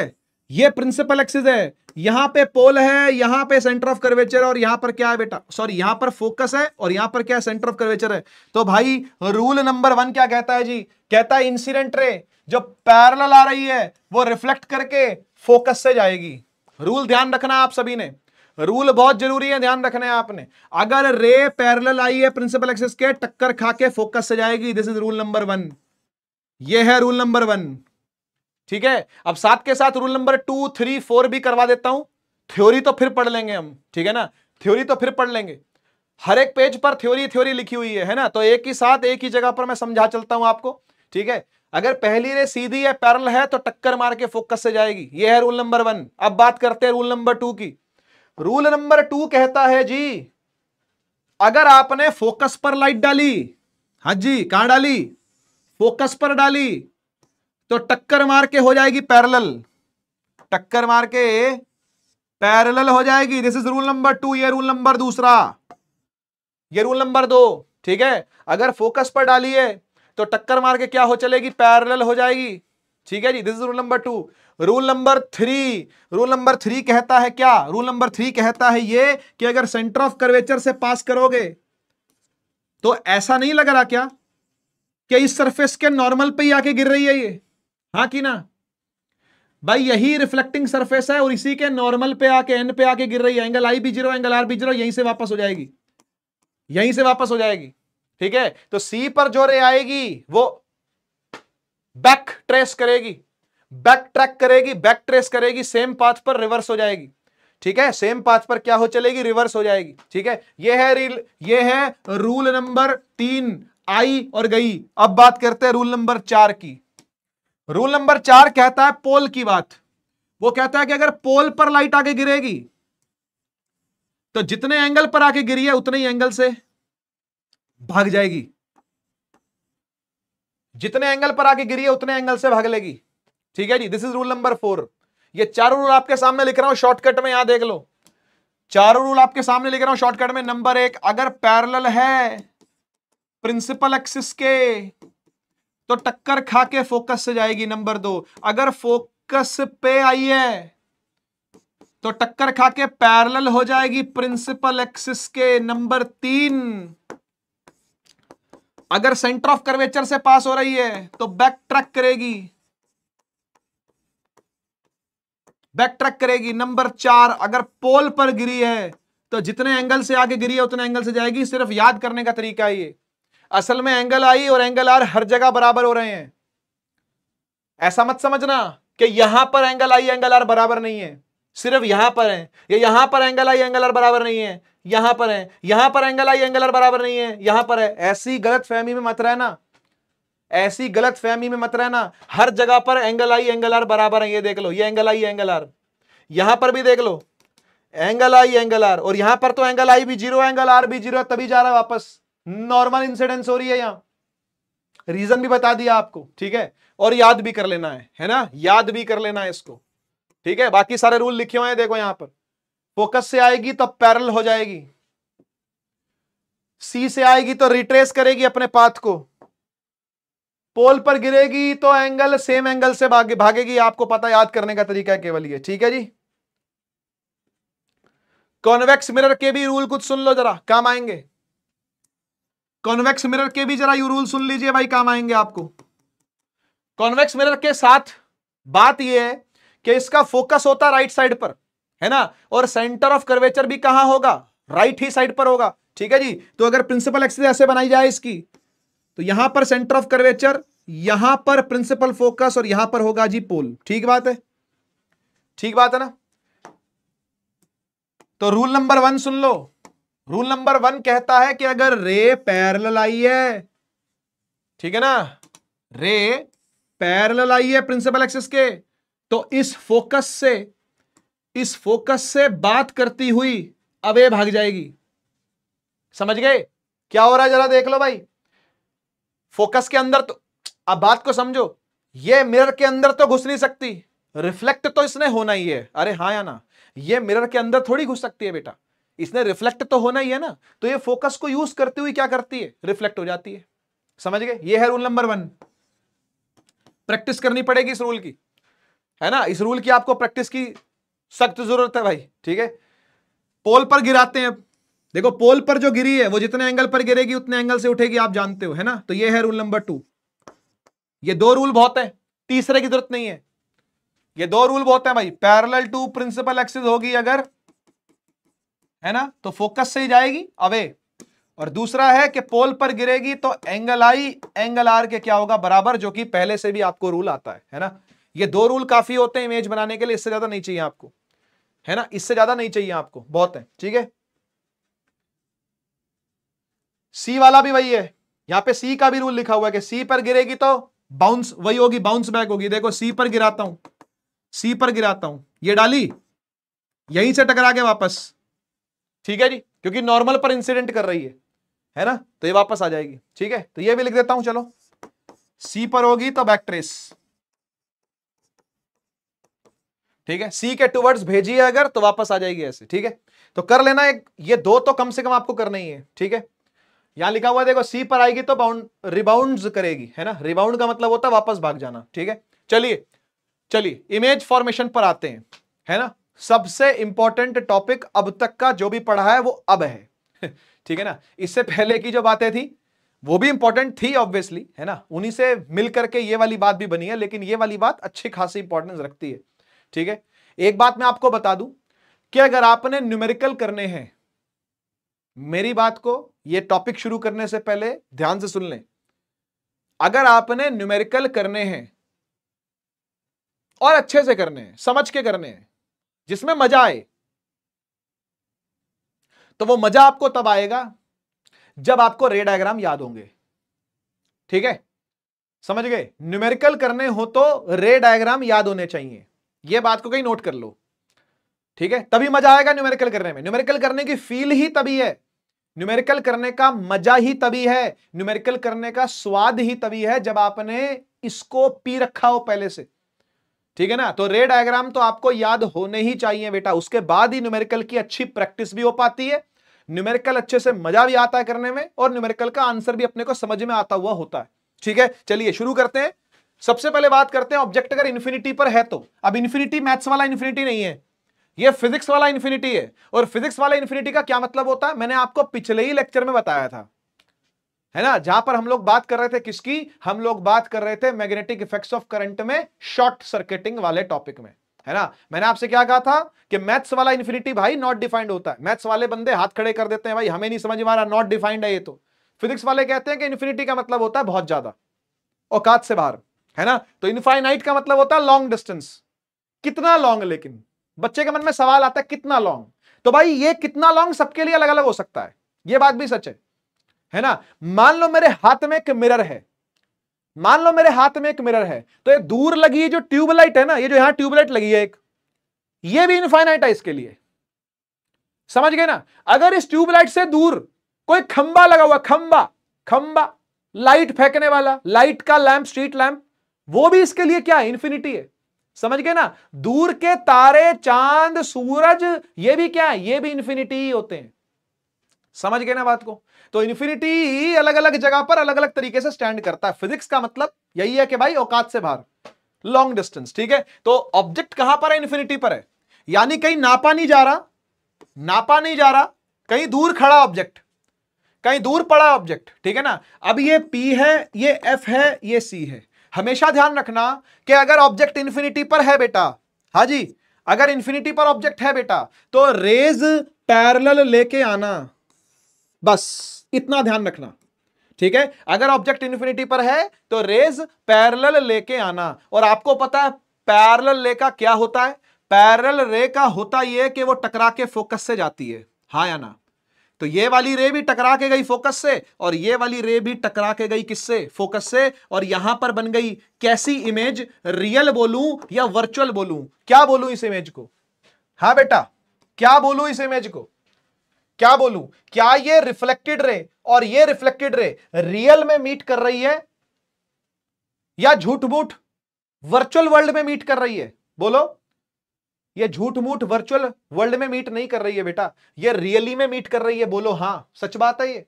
ये प्रिंसिपल एक्सिस है यहां पे पोल है यहां पे सेंटर ऑफ कर्वेचर और यहां पर क्या है बेटा सॉरी यहां पर फोकस है और यहां पर क्या है सेंटर ऑफ कर्वेचर है तो भाई रूल नंबर वन क्या कहता है जी कहता है इंसिडेंट रे जो पैरल आ रही है वो रिफ्लेक्ट करके फोकस से जाएगी रूल ध्यान रखना आप सभी ने रूल बहुत जरूरी है ध्यान रखना है आपने अगर रे पैरल आई है प्रिंसिपल एक्सिस के टक्कर खा के फोकस से जाएगी this is rule number one ये है रूल नंबर वन ठीक है अब साथ के साथ rule number two three four भी करवा देता हूं थ्योरी तो फिर पढ़ लेंगे हम ठीक है ना थ्योरी तो फिर पढ़ लेंगे हर एक पेज पर थ्योरी थ्योरी लिखी हुई है है ना तो एक ही साथ एक ही जगह पर मैं समझा चलता हूं आपको ठीक है अगर पहली रे सीधी है पैरल है तो टक्कर मार के फोकस से जाएगी यह है रूल नंबर वन अब बात करते हैं रूल नंबर टू की रूल नंबर टू कहता है जी अगर आपने फोकस पर लाइट डाली हाँ जी कहां डाली फोकस पर डाली तो टक्कर मार के हो जाएगी पैरेलल टक्कर मार के पैरेलल हो जाएगी this is rule number two ये रूल नंबर दूसरा ये रूल नंबर दो ठीक है अगर फोकस पर डाली है तो टक्कर मार के क्या हो चलेगी पैरेलल हो जाएगी ठीक है जी this is rule number two rule number three rule number three कहता है क्या रूल नंबर थ्री कहता है ये कि अगर सेंटर ऑफ कर्वेचर से पास करोगे तो ऐसा नहीं लग रहा क्या कि इस सरफेस के नॉर्मल पे ही आके गिर रही है ये हाँ कि ना भाई यही रिफ्लेक्टिंग सरफेस है और इसी के नॉर्मल पे आके एन पे आके गिर रही है एंगल आई भी जीरो एंगल आर भी जीरो यहीं से वापस हो जाएगी यहीं से वापस हो जाएगी ठीक है तो सी पर जो रे आएगी वो बैक ट्रेस करेगी बैक ट्रैक करेगी बैक ट्रेस करेगी सेम पाथ पर रिवर्स हो जाएगी ठीक है सेम पाथ पर क्या हो चलेगी रिवर्स हो जाएगी ठीक है ये है रील ये है रूल नंबर तीन आई और गई अब बात करते हैं रूल नंबर चार की रूल नंबर चार कहता है पोल की बात वो कहता है कि अगर पोल पर लाइट आके गिरेगी तो जितने एंगल पर आके गिरी है उतने ही एंगल से भाग जाएगी जितने एंगल पर आके गिरी है उतने एंगल से भाग लेगी ठीक है जी this is rule number four ये चारों रूल आपके सामने लिख रहा हूं शॉर्टकट में यहां देख लो चारों रूल आपके सामने लिख रहा हूं शॉर्टकट में नंबर एक अगर पैरल है प्रिंसिपल एक्सिस के तो टक्कर खा के फोकस से जाएगी नंबर दो अगर फोकस पे आई है तो टक्कर खा के पैरल हो जाएगी प्रिंसिपल एक्सिस के नंबर तीन अगर सेंटर ऑफ कर्वेचर से पास हो रही है तो बैक ट्रैक करेगी बैक ट्रैक करेगी नंबर चार अगर पोल पर गिरी है तो जितने एंगल से आगे गिरी है उतने एंगल से जाएगी सिर्फ याद करने का तरीका ये असल में एंगल आई और एंगल आर हर जगह बराबर हो रहे हैं ऐसा मत समझना कि यहां पर एंगल आई एंगल आर बराबर नहीं है सिर्फ यहां पर है ये यह यहां पर एंगल आई एंगल आर बराबर नहीं है यहां पर है यहां पर एंगल आई एंगल आर बराबर नहीं है यहां पर है ऐसी गलत फहमी में मत रहना ऐसी गलत फहमी में मत रहना हर जगह पर एंगल आई एंगल आर बराबर है ये देख लो ये एंगल आई एंगल आर यहां पर भी देख लो एंगल आई एंगल आर और यहां पर तो एंगल आई भी जीरो एंगल आर भी जीरो तभी जा रहा है वापस नॉर्मल इंसिडेंस हो रही है यहां रीजन भी बता दिया आपको ठीक है और याद भी कर लेना है है ना याद भी कर लेना है इसको ठीक है बाकी सारे रूल लिखे हुए हैं देखो यहां पर फोकस से आएगी तो पैरल हो जाएगी सी से आएगी तो रिट्रेस करेगी अपने पाथ को पोल पर गिरेगी तो एंगल सेम एंगल से भागे भागेगी आपको पता याद करने का तरीका है केवल ये ठीक है जी कॉन्वेक्स मिरर के भी रूल कुछ सुन लो जरा काम आएंगे कॉन्वेक्स मिरर के भी जरा यू रूल सुन लीजिए भाई काम आएंगे आपको कॉन्वेक्स मिरर के साथ बात यह है कि इसका फोकस होता राइट साइड पर है ना और सेंटर ऑफ कर्वेचर भी कहां होगा राइट ही साइड पर होगा ठीक है जी तो अगर प्रिंसिपल एक्सिस ऐसे बनाई जाए इसकी तो यहां पर सेंटर ऑफ कर्वेचर यहां पर प्रिंसिपल फोकस और यहां पर होगा जी पोल ठीक बात है ठीक बात है ना तो रूल नंबर वन सुन लो रूल नंबर वन कहता है कि अगर रे पैरल आई है ठीक है ना रे पैरल आई है प्रिंसिपल एक्सिस के तो इस फोकस से इस फोकस से बात करती हुई अवे भाग जाएगी समझ गए क्या हो रहा है जरा देख लो भाई फोकस के अंदर तो अब बात को समझो ये मिरर के अंदर तो घुस नहीं सकती रिफ्लेक्ट तो इसने होना ही है अरे हाँ या ना ये मिरर के अंदर थोड़ी घुस सकती है बेटा इसने रिफ्लेक्ट तो होना ही है ना तो ये फोकस को यूज करते हुए क्या करती है रिफ्लेक्ट हो जाती है समझ गए ये है रूल नंबर वन प्रैक्टिस करनी पड़ेगी इस रूल की है ना इस रूल की आपको प्रैक्टिस की सख्त जरूरत है भाई ठीक है पोल पर गिराते हैं देखो पोल पर जो गिरी है वो जितने एंगल पर गिरेगी उतने एंगल से उठेगी आप जानते हो है ना तो ये है रूल नंबर टू ये दो रूल बहुत है तीसरे की जरूरत नहीं है ये दो रूल बहुत है भाई पैरेलल टू प्रिंसिपल एक्सिस होगी अगर है ना तो फोकस से ही जाएगी अवे और दूसरा है कि पोल पर गिरेगी तो एंगल आई एंगल आर के क्या होगा बराबर जो कि पहले से भी आपको रूल आता है है ना ये दो रूल काफी होते हैं इमेज बनाने के लिए इससे ज्यादा नहीं चाहिए आपको है ना इससे ज्यादा नहीं चाहिए आपको बहुत है ठीक है सी वाला भी वही है यहां पे सी का भी रूल लिखा हुआ है कि सी पर गिरेगी तो बाउंस वही होगी बाउंस बैक होगी देखो सी पर गिराता हूं सी पर गिराता हूं ये डाली यहीं से टकरा के वापस ठीक है जी क्योंकि नॉर्मल पर इंसिडेंट कर रही है है ना तो ये वापस आ जाएगी ठीक है तो ये भी लिख देता हूं चलो सी पर होगी तो बैक ट्रेस ठीक है सी के टूवर्ड्स भेजिए अगर तो वापस आ जाएगी ऐसे ठीक है तो कर लेना एक ये दो तो कम से कम आपको करना ही है ठीक है यहां लिखा हुआ देखो सी पर आएगी तो बाउंड रिबाउंड करेगी है ना रिबाउंड का मतलब होता है वापस भाग जाना ठीक है चलिए चलिए इमेज फॉर्मेशन पर आते हैं है ना सबसे इंपॉर्टेंट टॉपिक अब तक का जो भी पढ़ा है वो अब है ठीक है ना इससे पहले की जो बातें थी वो भी इंपॉर्टेंट थी ऑब्वियसली है ना उन्हीं से मिलकर के ये वाली बात भी बनी है लेकिन ये वाली बात अच्छी खासी इंपॉर्टेंस रखती है ठीक है एक बात मैं आपको बता दूं कि अगर आपने न्यूमेरिकल करने हैं मेरी बात को ये टॉपिक शुरू करने से पहले ध्यान से सुन लें अगर आपने न्यूमेरिकल करने हैं और अच्छे से करने हैं समझ के करने हैं जिसमें मजा आए तो वो मजा आपको तब आएगा जब आपको रे डायग्राम याद होंगे ठीक है समझ गए न्यूमेरिकल करने हो तो रे डायग्राम याद होने चाहिए यह बात को कहीं नोट कर लो ठीक है तभी मजा आएगा न्यूमेरिकल करने में न्यूमेरिकल करने की फील ही तभी है न्यूमेरिकल करने का मजा ही तभी है न्यूमेरिकल करने का स्वाद ही तभी है जब आपने इसको पी रखा हो पहले से ठीक है ना तो रे डायग्राम तो आपको याद होने ही चाहिए बेटा उसके बाद ही न्यूमेरिकल की अच्छी प्रैक्टिस भी हो पाती है न्यूमेरिकल अच्छे से मजा भी आता है करने में और न्यूमेरिकल का आंसर भी अपने को समझ में आता हुआ होता है ठीक है चलिए शुरू करते हैं सबसे पहले बात करते हैं ऑब्जेक्ट अगर इन्फिनिटी पर है तो अब इन्फिनिटी मैथ्स वाला इन्फिनिटी नहीं है ये फिजिक्स वाला इन्फिनिटी है और फिजिक्स वाला इन्फिनिटी का क्या मतलब होता है मैंने आपको पिछले ही लेक्चर में बताया था है ना जहां पर हम लोग बात कर रहे थे किसकी हम लोग बात कर रहे थे मैग्नेटिक इफेक्ट्स ऑफ करंट में शॉर्ट सर्किटिंग वाले टॉपिक में है ना मैंने आपसे क्या कहा था कि मैथ्स वाला इन्फिनिटी भाई नॉट डिफाइंड होता है मैथ्स वाले बंदे हाथ खड़े कर देते हैं भाई हमें नहीं समझ में आ रहा नॉट डिफाइंड है ये तो फिजिक्स वाले कहते हैं कि इन्फिनिटी का मतलब होता है बहुत ज्यादा औकात से बाहर है ना तो इनफाइनाइट का मतलब होता है लॉन्ग डिस्टेंस कितना लॉन्ग लेकिन बच्चे के मन में सवाल आता है कितना लॉन्ग तो भाई ये कितना लॉन्ग सबके लिए अलग अलग हो सकता है ये बात भी सच है है ना मान लो मेरे हाथ में एक मिरर है मान लो मेरे हाथ में एक मिरर है तो ये दूर लगी जो ट्यूबलाइट है ना ये जो यहां ट्यूबलाइट लगी है एक ये भी इनफाइनाइट है इसके लिए समझ गए ना अगर इस ट्यूबलाइट से दूर कोई खंबा लगा हुआ खंबा खंबा लाइट फेंकने वाला लाइट का लैंप स्ट्रीट लैंप वो भी इसके लिए क्या है इन्फिनिटी है समझ गए ना दूर के तारे चांद सूरज ये भी क्या है ये भी इंफिनिटी ही होते हैं समझ गए ना बात को तो इन्फिनिटी अलग अलग जगह पर अलग अलग तरीके से स्टैंड करता है फिजिक्स का मतलब यही है कि भाई औकात से बाहर लॉन्ग डिस्टेंस ठीक है तो ऑब्जेक्ट कहां पर है इन्फिनिटी पर है यानी कहीं नापा नहीं जा रहा नापा नहीं जा रहा कहीं दूर खड़ा ऑब्जेक्ट कहीं दूर पड़ा ऑब्जेक्ट ठीक है ना अब ये पी है ये एफ है ये सी है हमेशा ध्यान रखना कि अगर ऑब्जेक्ट इंफिनिटी पर है बेटा हा जी अगर इंफिनिटी पर ऑब्जेक्ट है बेटा तो रेज पैरल लेके आना बस इतना ध्यान रखना ठीक है अगर ऑब्जेक्ट इंफिनिटी पर है तो रेज पैरल लेके आना और आपको पता है पैरल रे का क्या होता है पैरल रे का होता यह कि वो टकरा के फोकस से जाती है हाँ या ना तो ये वाली रे भी टकरा के गई फोकस से और ये वाली रे भी टकरा के गई किससे फोकस से और यहां पर बन गई कैसी इमेज रियल बोलू या वर्चुअल बोलू क्या बोलू इस इमेज को हा बेटा क्या बोलू इस इमेज को क्या बोलू क्या ये रिफ्लेक्टेड रे और ये रिफ्लेक्टेड रे रियल में मीट कर रही है या झूठ बूठ वर्चुअल वर्ल्ड में मीट कर रही है बोलो ये झूठ मूठ वर्चुअल वर्ल्ड में मीट नहीं कर रही है बेटा ये रियली में मीट कर रही है बोलो हाँ सच बात है ये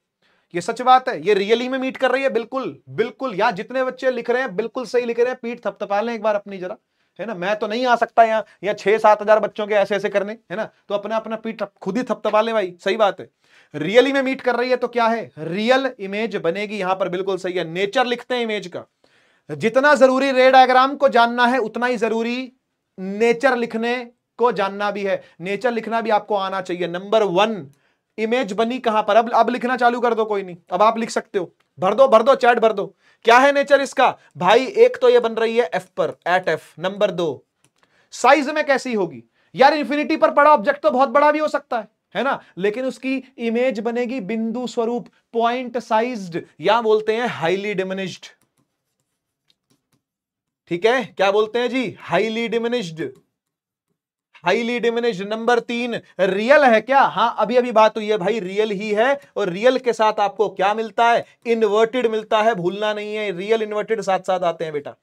ये सच बात है ये रियली में मीट कर रही है बिल्कुल बिल्कुल यहाँ जितने बच्चे लिख रहे हैं बिल्कुल सही लिख रहे हैं पीठ थपथपा लें एक बार अपनी जरा है ना मैं तो नहीं आ सकता यहाँ यहाँ छह सात हजार बच्चों के ऐसे ऐसे करने है ना तो अपना अपना पीठ खुद ही थपथपा लें भाई सही बात है रियली में मीट कर रही है तो क्या है रियल इमेज बनेगी यहां पर बिल्कुल सही है नेचर लिखते हैं इमेज का जितना जरूरी रे डायग्राम को जानना है उतना ही जरूरी नेचर लिखने को जानना भी है नेचर लिखना भी आपको आना चाहिए नंबर वन इमेज बनी कहां पर अब अब लिखना चालू कर दो कोई नहीं अब आप लिख सकते हो भर दो भर दो चैट भर दो क्या है नेचर इसका भाई एक तो ये बन रही है एफ पर एट एफ नंबर दो साइज में कैसी होगी यार इंफिनिटी पर पड़ा ऑब्जेक्ट तो बहुत बड़ा भी हो सकता है है ना लेकिन उसकी इमेज बनेगी बिंदु स्वरूप पॉइंट साइज्ड या बोलते हैं हाईली डिमिनिश्ड ठीक है क्या बोलते हैं जी highly diminished highly diminished number तीन रियल है क्या हाँ अभी अभी बात हुई है भाई रियल ही है और रियल के साथ आपको क्या मिलता है इन्वर्टेड मिलता है भूलना नहीं है रियल इन्वर्टेड साथ साथ आते हैं बेटा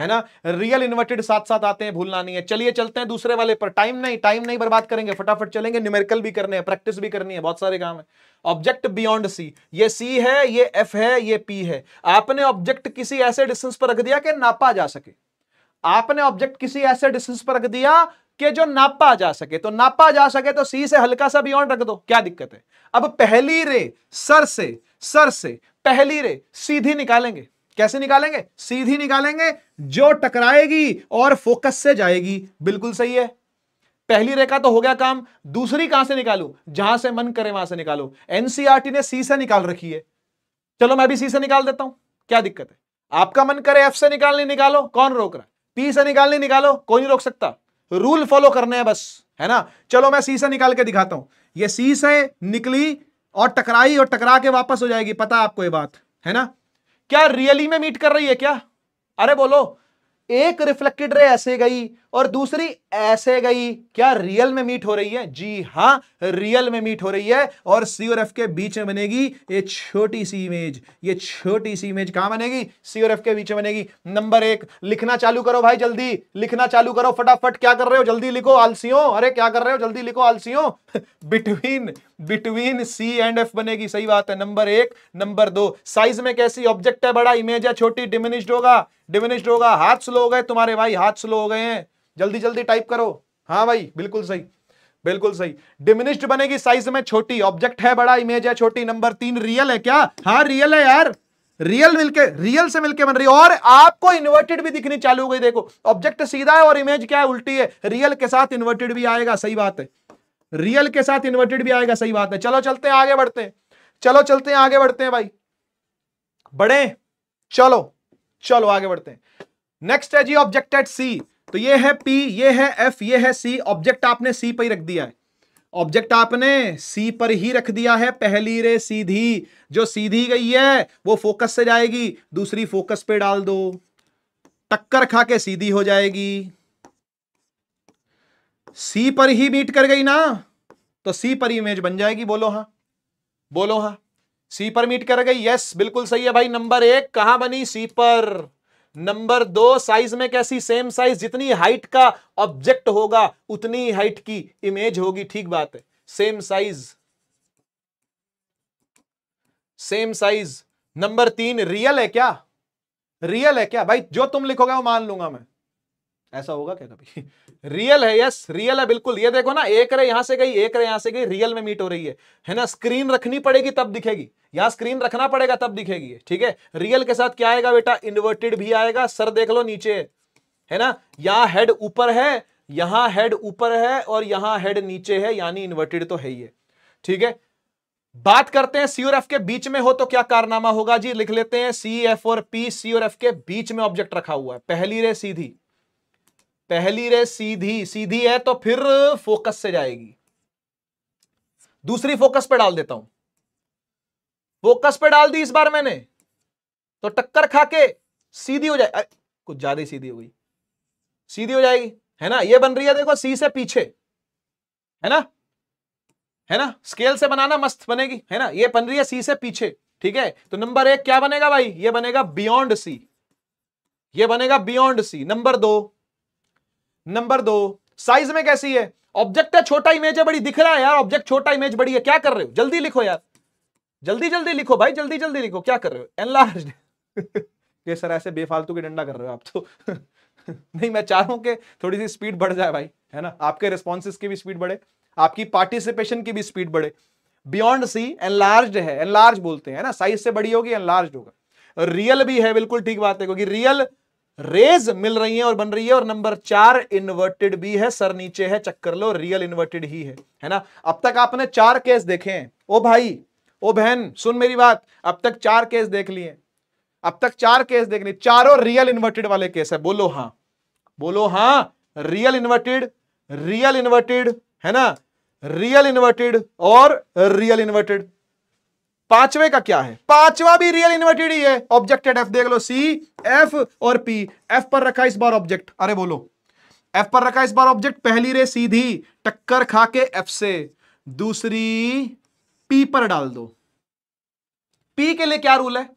है ना रियल इन्वर्टेड साथ साथ आते हैं भूलना नहीं है चलिए चलते हैं दूसरे वाले पर टाइम नहीं टाइम नहीं बर्बाद करेंगे फटाफट चलेंगे न्यूमेरिकल भी करने हैं प्रैक्टिस भी करनी है बहुत सारे काम है ऑब्जेक्ट बियॉन्ड सी ये सी है ये एफ है ये पी है आपने ऑब्जेक्ट किसी ऐसे डिस्टेंस पर रख दिया कि नापा जा सके आपने ऑब्जेक्ट किसी ऐसे डिस्टेंस पर रख दिया कि जो नापा जा सके तो नापा जा सके तो सी से हल्का सा बियॉन्ड रख दो क्या दिक्कत है अब पहली रे सर से सर से पहली रे सीधी निकालेंगे कैसे निकालेंगे सीधी निकालेंगे जो टकराएगी और फोकस से जाएगी बिल्कुल सही है पहली रेखा तो हो गया काम दूसरी कहां से निकालू जहां से मन करे वहां से निकालो एनसीआरटी ने सी से निकाल रखी है चलो मैं भी सी से निकाल देता हूं क्या दिक्कत है आपका मन करे एफ से निकालने निकालो कौन रोक रहा है पी से निकालने निकालो कोई नहीं रोक सकता रूल फॉलो करने हैं बस है ना चलो मैं सी से निकाल के दिखाता हूं ये सी से निकली और टकराई और टकरा के वापस हो जाएगी पता आपको ये बात है ना क्या रियली में मीट कर रही है क्या अरे बोलो एक रिफ्लेक्टेड रे ऐसे गई और दूसरी ऐसे गई क्या रियल में मीट हो रही है जी हाँ रियल में मीट हो रही है और सी और एफ के बीच में बनेगी ये छोटी सी इमेज ये छोटी सी इमेज कहां बनेगी सी और एफ के बीच में बनेगी नंबर एक लिखना चालू करो भाई जल्दी लिखना चालू करो फटाफट क्या कर रहे हो जल्दी लिखो आलसियों अरे क्या कर रहे हो जल्दी लिखो आलसियों between between C and F बनेगी सही बात है नंबर एक नंबर दो साइज में कैसी ऑब्जेक्ट है बड़ा इमेज है छोटी डिमिनिश्ड होगा डिमिनिश्ड होगा हाथ स्लो हो गए तुम्हारे भाई हाथ स्लो हो गए हैं जल्दी जल्दी टाइप करो हाँ भाई बिल्कुल सही बिल्कुल सही डिमिनिश्ड बनेगी साइज में छोटी ऑब्जेक्ट है बड़ा इमेज है छोटी नंबर तीन रियल है क्या हाँ रियल है यार रियल मिलके रियल से मिलके बन रही है और आपको इन्वर्टेड भी दिखनी चालू हो गई देखो ऑब्जेक्ट सीधा है और इमेज क्या है उल्टी है रियल के साथ इन्वर्टेड भी आएगा सही बात है रियल के साथ इन्वर्टेड भी आएगा सही बात है चलो चलते हैं आगे बढ़ते हैं चलो चलते हैं आगे बढ़ते हैं भाई बढ़े चलो चलो आगे बढ़ते हैं नेक्स्ट है जी ऑब्जेक्ट एट सी तो ये है पी ये है एफ ये है सी ऑब्जेक्ट आपने सी पर ही रख दिया है ऑब्जेक्ट आपने सी पर ही रख दिया है पहली रे सीधी जो सीधी गई है वो फोकस से जाएगी दूसरी फोकस पे डाल दो टक्कर खा के सीधी हो जाएगी सी पर ही मीट कर गई ना तो सी पर इमेज बन जाएगी बोलो हा बोलो हा सी पर मीट कर गई यस बिल्कुल सही है भाई नंबर एक कहां बनी सी पर नंबर दो साइज में कैसी सेम साइज जितनी हाइट का ऑब्जेक्ट होगा उतनी हाइट की इमेज होगी ठीक बात है same size same size number तीन रियल है क्या रियल है क्या भाई जो तुम लिखोगे वो मान लूंगा मैं ऐसा होगा क्या कभी रियल है यस रियल है बिल्कुल ये देखो ना एक रे यहां से गई एक रे यहां से गई रियल में मीट हो रही है है ना स्क्रीन रखनी पड़ेगी तब दिखेगी यहां स्क्रीन रखना पड़ेगा तब दिखेगी ठीक है रियल के साथ क्या आएगा बेटा इन्वर्टेड भी आएगा सर देख लो नीचे है ना यहां हेड ऊपर है यहां हेड ऊपर है और यहां हेड नीचे है यानी इन्वर्टेड तो है ही है ठीक है बात करते हैं सी और एफ के बीच में हो तो क्या कारनामा होगा जी लिख लेते हैं सी एफ और पी सी और एफ के बीच में ऑब्जेक्ट रखा हुआ है पहली रे सीधी पहली रे सीधी सीधी है तो फिर फोकस से जाएगी दूसरी फोकस पे डाल देता हूं फोकस पे डाल दी इस बार मैंने तो टक्कर खा के सीधी हो जाए कुछ ज्यादा ही सीधी हो गई सीधी हो जाएगी है ना ये बन रही है देखो सी से पीछे है ना है ना स्केल से बनाना मस्त बनेगी है ना ये बन रही है सी से पीछे ठीक है तो नंबर एक क्या बनेगा भाई ये बनेगा बियॉन्ड सी ये बनेगा बियॉन्ड सी नंबर दो नंबर दो साइज में कैसी है ऑब्जेक्ट है छोटा इमेज है बड़ी दिख रहा है यार ऑब्जेक्ट छोटा इमेज बड़ी है क्या कर रहे हो जल्दी लिखो यार जल्दी जल्दी लिखो भाई जल्दी जल्दी लिखो क्या कर रहे हो एनलार्ज ये सर ऐसे बेफालतू के डंडा कर रहे हो आप तो नहीं मैं चाह रहा हूं कि थोड़ी सी स्पीड बढ़ जाए भाई है ना आपके रिस्पॉन्सेज की भी स्पीड बढ़े आपकी पार्टिसिपेशन की भी स्पीड बढ़े बियॉन्ड सी एनलार्ज है एनलार्ज बोलते हैं ना साइज से बड़ी होगी एनलार्ज होगा रियल भी है बिल्कुल ठीक बात है क्योंकि रियल रेज मिल रही है और बन रही है और नंबर चार इन्वर्टेड भी है सर नीचे है चक्कर लो रियल इन्वर्टेड ही है है ना अब तक आपने चार केस देखे हैं ओ भाई ओ बहन सुन मेरी बात अब तक चार केस देख लिए अब तक चार केस देख लिए चारों रियल इन्वर्टेड वाले केस है बोलो हाँ बोलो हाँ रियल इन्वर्टेड रियल इन्वर्टेड है ना रियल इन्वर्टेड और रियल इन्वर्टेड पांचवे का क्या है पांचवा भी रियल इन्वर्टेड ही है ऑब्जेक्टेड एफ देख लो सी एफ और पी एफ पर रखा इस बार ऑब्जेक्ट अरे बोलो एफ पर रखा इस बार ऑब्जेक्ट पहली रे सीधी टक्कर खा के एफ से दूसरी पी पर डाल दो पी के लिए क्या रूल है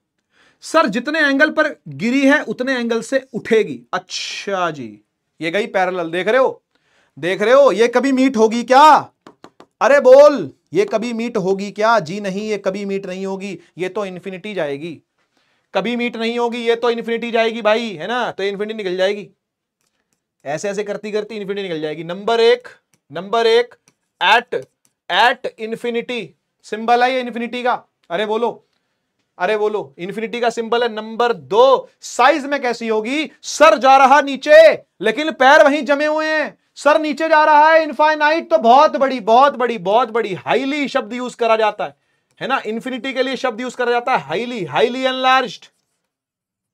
सर जितने एंगल पर गिरी है उतने एंगल से उठेगी अच्छा जी ये गई पैरल देख रहे हो देख रहे हो ये कभी मीट होगी क्या अरे बोल ये कभी मीट होगी क्या जी नहीं ये कभी मीट नहीं होगी ये तो इन्फिनिटी जाएगी कभी मीट नहीं होगी ये तो इन्फिनिटी जाएगी भाई है ना तो इन्फिनिटी निकल जाएगी ऐसे ऐसे करती करती इन्फिनिटी निकल जाएगी नंबर एक नंबर एक एट एट इन्फिनिटी सिंबल है ये इन्फिनिटी का अरे बोलो अरे बोलो इन्फिनिटी का सिंबल है नंबर दो साइज में कैसी होगी सर जा रहा नीचे लेकिन पैर वहीं जमे हुए हैं सर नीचे जा रहा है इनफाइनाइट तो बहुत बड़ी बहुत बड़ी बहुत बड़ी हाईली शब्द यूज करा जाता है है ना इन्फिनिटी के लिए शब्द यूज करा जाता है highly highly enlarge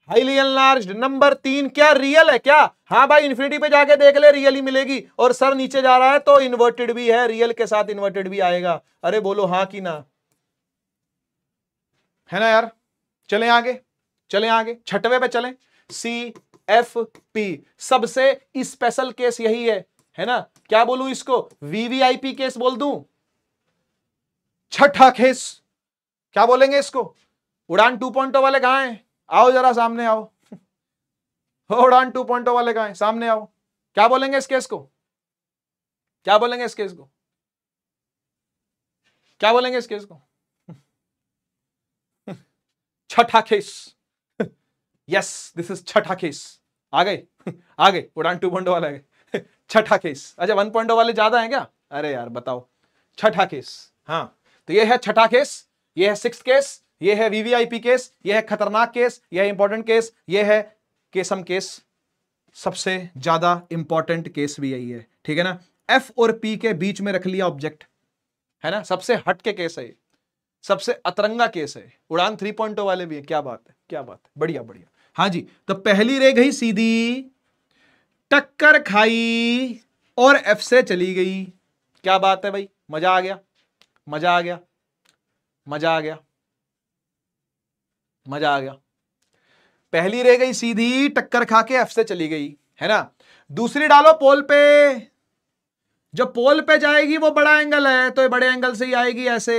highly enlarge number तीन क्या रियल है क्या हाँ भाई इन्फिनिटी पे जाके देख ले रियल ही मिलेगी और सर नीचे जा रहा है तो इन्वर्टेड भी है रियल के साथ इन्वर्टेड भी आएगा अरे बोलो हाँ कि ना है ना यार चले आगे चले आगे छठवे पे चले सी एफ पी सबसे स्पेशल केस यही है है ना क्या बोलू इसको वीवीआईपी केस बोल दू छठा केस क्या बोलेंगे इसको उड़ान टू पॉइंटो oh वाले कहा है आओ जरा सामने आओ उड़ान टू पॉइंटो oh वाले कहा है सामने आओ क्या बोलेंगे इस केस को क्या बोलेंगे इस केस को क्या बोलेंगे इस केस को छठा केस यस दिस इज छठा केस आ गए आ गए उड़ान टू पॉइंटो oh वाले आ गए छठा केस अच्छा वन पॉइंट वाले ज्यादा है क्या अरे यार बताओ छठा केस हाँ तो ये है छठा केस ये है सिक्स केस ये है वीवीआईपी केस ये है खतरनाक केस ये है इंपॉर्टेंट केस ये है केसम केस सबसे ज्यादा इंपॉर्टेंट केस भी यही है ठीक है ना एफ और पी के बीच में रख लिया ऑब्जेक्ट है ना सबसे हट के केस है सबसे अतरंगा केस है उड़ान थ्री पॉइंट वाले भी है क्या बात है क्या बात है बढ़िया बढ़िया हाँ जी तो पहली रे गई सीधी टक्कर खाई और एफ से चली गई क्या बात है भाई मजा आ गया मजा आ गया मजा आ गया मजा आ गया पहली रह गई सीधी टक्कर खा के एफ से चली गई है ना दूसरी डालो पोल पे जब पोल पे जाएगी वो बड़ा एंगल है तो ये बड़े एंगल से ही आएगी ऐसे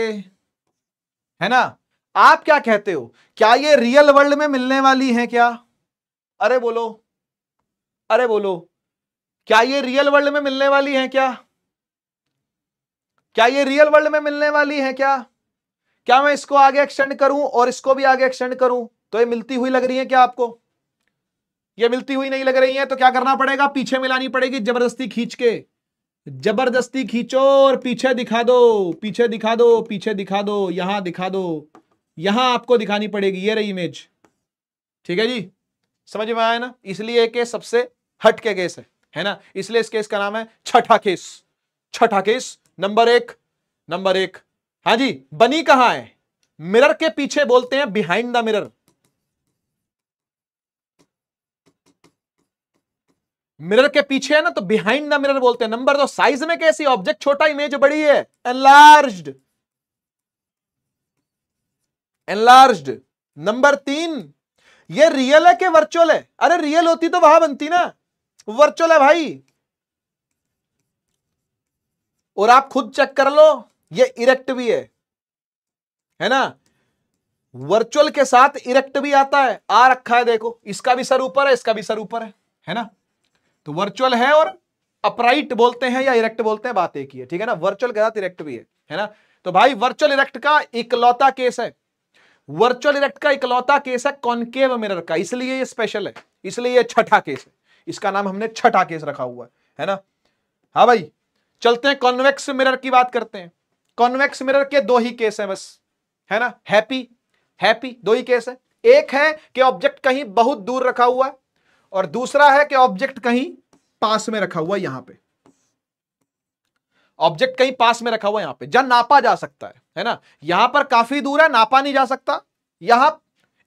है ना आप क्या कहते हो क्या ये रियल वर्ल्ड में मिलने वाली है क्या अरे बोलो अरे बोलो क्या ये रियल वर्ल्ड में मिलने वाली है क्या क्या ये रियल वर्ल्ड में मिलने वाली है क्या क्या मैं इसको आगे एक्सटेंड करूं और इसको भी आगे एक्सटेंड करूं तो ये मिलती हुई लग रही है क्या आपको ये मिलती हुई नहीं लग रही है तो क्या करना पड़ेगा पीछे मिलानी पड़ेगी जबरदस्ती खींच के जबरदस्ती खींचो और पीछे दिखा दो पीछे दिखा दो पीछे दिखा दो यहां दिखा दो यहां आपको दिखानी पड़ेगी ये रही इमेज ठीक है जी समझ में आया ना इसलिए के सबसे हट के केस है है ना इसलिए इस केस का नाम है छठा केस छठा केस नंबर एक नंबर एक हाँ जी बनी कहां है मिरर के पीछे बोलते हैं बिहाइंड द मिरर मिरर के पीछे है ना तो बिहाइंड द मिरर बोलते हैं नंबर दो साइज में कैसी ऑब्जेक्ट छोटा इमेज बड़ी है एनलार्ज एनलार्ज नंबर तीन ये रियल है कि वर्चुअल है अरे रियल होती तो वहां बनती ना वर्चुअल है भाई और आप खुद चेक कर लो ये इरेक्ट भी है है ना वर्चुअल के साथ इरेक्ट भी आता है आ रखा है देखो इसका भी सर ऊपर है इसका भी सर ऊपर है है ना तो वर्चुअल है और अपराइट बोलते हैं या इरेक्ट बोलते हैं बात एक ही है ठीक है ना वर्चुअल के साथ इरेक्ट भी है है ना तो भाई वर्चुअल इरेक्ट का इकलौता केस है वर्चुअल इरेक्ट का इकलौता केस है कॉन्केव मिरर का इसलिए ये स्पेशल है इसलिए ये छठा केस है इसका नाम हमने छठा केस रखा हुआ है है ना हाँ भाई चलते हैं कॉन्वेक्स मिरर की बात करते हैं कॉन्वेक्स मिरर के दो ही केस हैं बस है ना हैप्पी हैप्पी दो ही केस है एक है कि ऑब्जेक्ट कहीं बहुत दूर रखा हुआ है और दूसरा है कि ऑब्जेक्ट कहीं पास में रखा हुआ यहां पर ऑब्जेक्ट कहीं पास में रखा हुआ यहां पे जहां नापा जा सकता है है ना यहां पर काफी दूर है नापा नहीं जा सकता यहां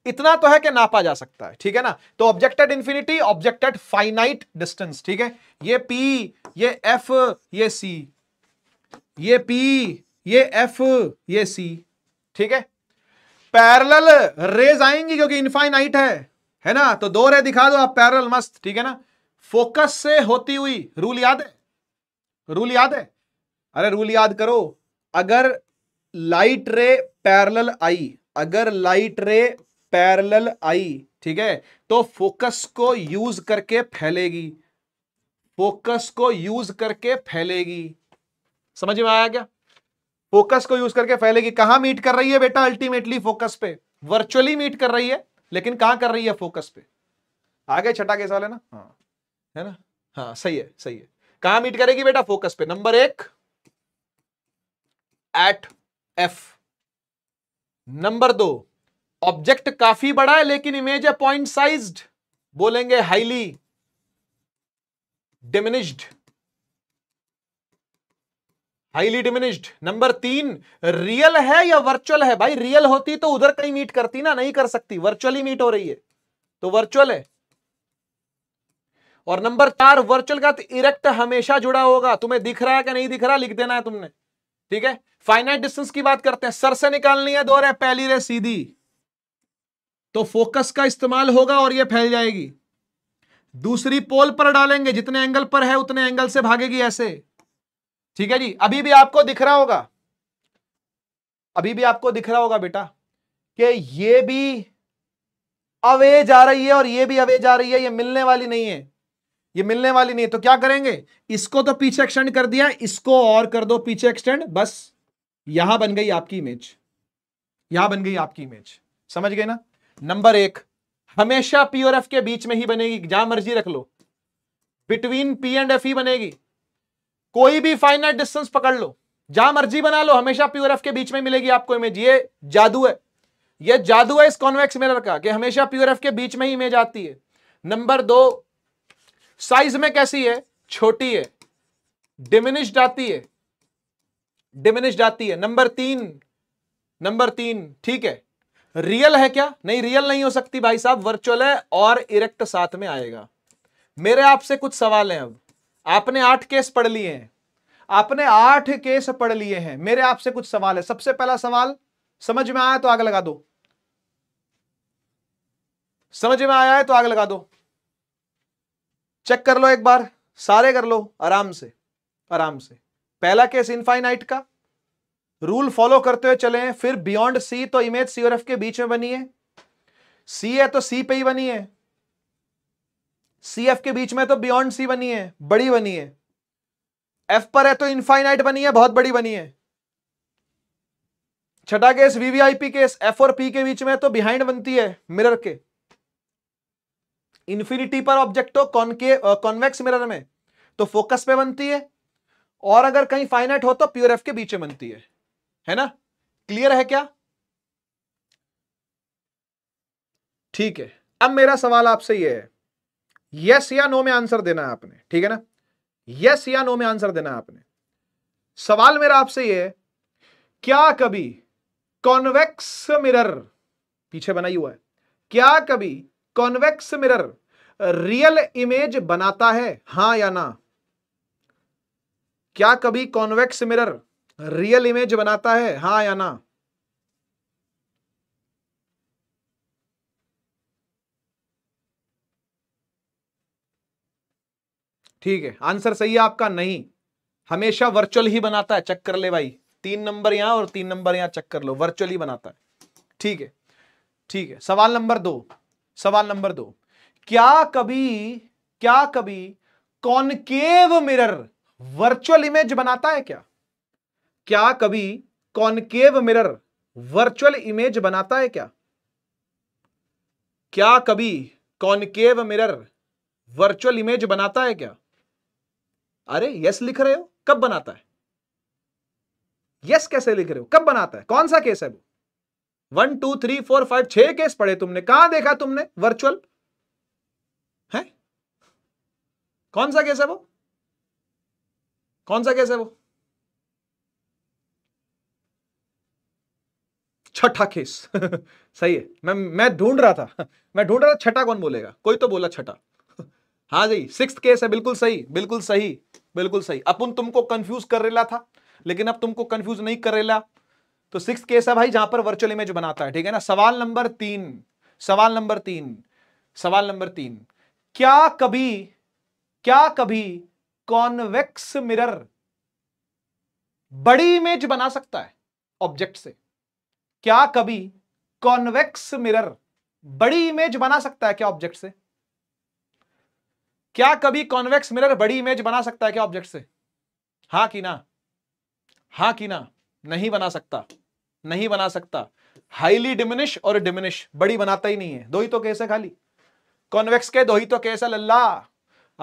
इतना तो है कि नापा जा सकता है ठीक है ना तो object at infinity object at finite distance ठीक है ये पी ये एफ ये सी ये पी ये एफ ये सी ठीक है पैरल रेज आएंगी क्योंकि इनफाइनाइट है है ना तो दो रे दिखा दो आप पैरल मस्त ठीक है ना फोकस से होती हुई रूल याद है रूल याद है अरे रूल याद करो अगर लाइट रे पैरल आई अगर लाइट रे पैरेलल आई ठीक है तो फोकस को यूज करके फैलेगी फोकस को यूज करके फैलेगी समझ में आया क्या फोकस को यूज करके फैलेगी कहां मीट कर रही है बेटा अल्टीमेटली फोकस पे वर्चुअली मीट कर रही है लेकिन कहां कर रही है फोकस पे आगे छठा के साल है ना हाँ है ना हाँ सही है सही है कहा मीट करेगी बेटा फोकस पे नंबर एक एट एफ नंबर दो ऑब्जेक्ट काफी बड़ा है लेकिन इमेज है पॉइंट साइज्ड बोलेंगे highly diminished highly diminished number तीन रियल है या वर्चुअल है भाई रियल होती तो उधर कहीं मीट करती ना नहीं कर सकती वर्चुअली मीट हो रही है तो वर्चुअल है और नंबर चार वर्चुअल का इरेक्ट तो हमेशा जुड़ा होगा तुम्हें दिख रहा है कि नहीं दिख रहा लिख देना है तुमने ठीक है फाइनाइट डिस्टेंस की बात करते हैं सर से निकालनी है दो रहे पहली रे सीधी तो फोकस का इस्तेमाल होगा और यह फैल जाएगी दूसरी पोल पर डालेंगे जितने एंगल पर है उतने एंगल से भागेगी ऐसे ठीक है जी अभी भी आपको दिख रहा होगा अभी भी आपको दिख रहा होगा बेटा कि ये भी अवे जा रही है और ये भी अवे जा रही है ये मिलने वाली नहीं है ये मिलने वाली नहीं है तो क्या करेंगे इसको तो पीछे एक्सटेंड कर दिया इसको और कर दो पीछे एक्सटेंड बस यहां बन गई आपकी इमेज यहां बन गई आपकी इमेज समझ गए ना नंबर एक हमेशा पी और एफ के बीच में ही बनेगी जहां मर्जी रख लो बिटवीन पी एंड एफ ही बनेगी कोई भी फाइनाइट डिस्टेंस पकड़ लो जहां मर्जी बना लो हमेशा पी और एफ के बीच में मिलेगी आपको इमेज ये जादू है ये जादू है इस कॉन्वेक्स मिरर का कि हमेशा पी और एफ के बीच में ही इमेज आती है नंबर दो साइज में कैसी है छोटी है डिमिनिश्ड आती है डिमिनिश्ड आती है नंबर तीन नंबर तीन ठीक है रियल है क्या नहीं रियल नहीं हो सकती भाई साहब वर्चुअल है और इरेक्ट साथ में आएगा मेरे आपसे कुछ सवाल हैं अब आपने आठ केस पढ़ लिए हैं आपने आठ केस पढ़ लिए हैं मेरे आपसे कुछ सवाल है सबसे पहला सवाल समझ में आया तो आग लगा दो समझ में आया है तो आग लगा दो चेक कर लो एक बार सारे कर लो आराम से आराम से पहला केस इनफाइनाइट का रूल फॉलो करते हुए चले फिर बियॉन्ड सी तो इमेज सी और एफ के बीच में बनी है सी है तो सी पे ही बनी है सी एफ के बीच में तो बियॉन्ड सी बनी है बड़ी बनी है एफ पर है तो इनफाइनाइट बनी है बहुत बड़ी बनी है छठा केस वीवीआईपी केस एफ और पी के बीच में तो बिहाइंड बनती है मिरर के इन्फिनिटी पर ऑब्जेक्ट हो कॉनके कॉन्वेक्स मिरर में तो फोकस पे बनती है और अगर कहीं फाइनाइट हो तो प्योर एफ के बीच में बनती है है ना क्लियर है क्या ठीक है अब मेरा सवाल आपसे यह है यस या नो में आंसर देना है आपने ठीक है ना यस या नो में आंसर देना है आपने सवाल मेरा आपसे यह है क्या कभी कॉन्वेक्स मिरर पीछे बनाई हुआ है क्या कभी कॉन्वेक्स मिरर रियल इमेज बनाता है हां या ना क्या कभी कॉन्वेक्स मिरर रियल इमेज बनाता है हाँ या ना ठीक है आंसर सही है आपका नहीं हमेशा वर्चुअल ही बनाता है चेक कर ले भाई तीन नंबर यहां और तीन नंबर यहां चेक कर लो वर्चुअल ही बनाता है ठीक है ठीक है सवाल नंबर दो सवाल नंबर दो क्या कभी क्या कभी कॉन्केव मिरर वर्चुअल इमेज बनाता है क्या क्या कभी कॉनकेव मिरर वर्चुअल इमेज बनाता है क्या क्या कभी कॉनकेव मिरर वर्चुअल इमेज बनाता है क्या अरे यस लिख रहे हो कब बनाता है यस कैसे लिख रहे हो कब बनाता है कौन सा केस है वो one two three four five छह केस पढ़े तुमने कहां देखा तुमने वर्चुअल है कौन सा केस है वो कौन सा केस है वो छठा केस सही है मैं मैं ढूंढ रहा था मैं ढूंढ रहा था छठा कौन बोलेगा कोई तो बोला छठा हाँ जी सिक्स केस है बिल्कुल सही बिल्कुल सही बिल्कुल सही अपन तुमको कंफ्यूज कर रेला था लेकिन अब तुमको कंफ्यूज नहीं कर रेला तो सिक्स केस है भाई जहां पर वर्चुअल इमेज बनाता है ठीक है ना सवाल नंबर तीन सवाल नंबर तीन सवाल नंबर तीन क्या कभी क्या कभी कॉन्वेक्स मिरर बड़ी इमेज बना सकता है ऑब्जेक्ट से क्या कभी कॉन्वेक्स मिरर बड़ी इमेज बना सकता है क्या ऑब्जेक्ट से क्या कभी कॉन्वेक्स मिरर बड़ी इमेज बना सकता है क्या ऑब्जेक्ट से हा कि ना हा कि ना नहीं बना सकता नहीं बना सकता हाईली डिमिनिश और डिमिनिश बड़ी बनाता ही नहीं है दो ही तो कैसे खाली कॉन्वेक्स के दो ही तो कैसे लल्ला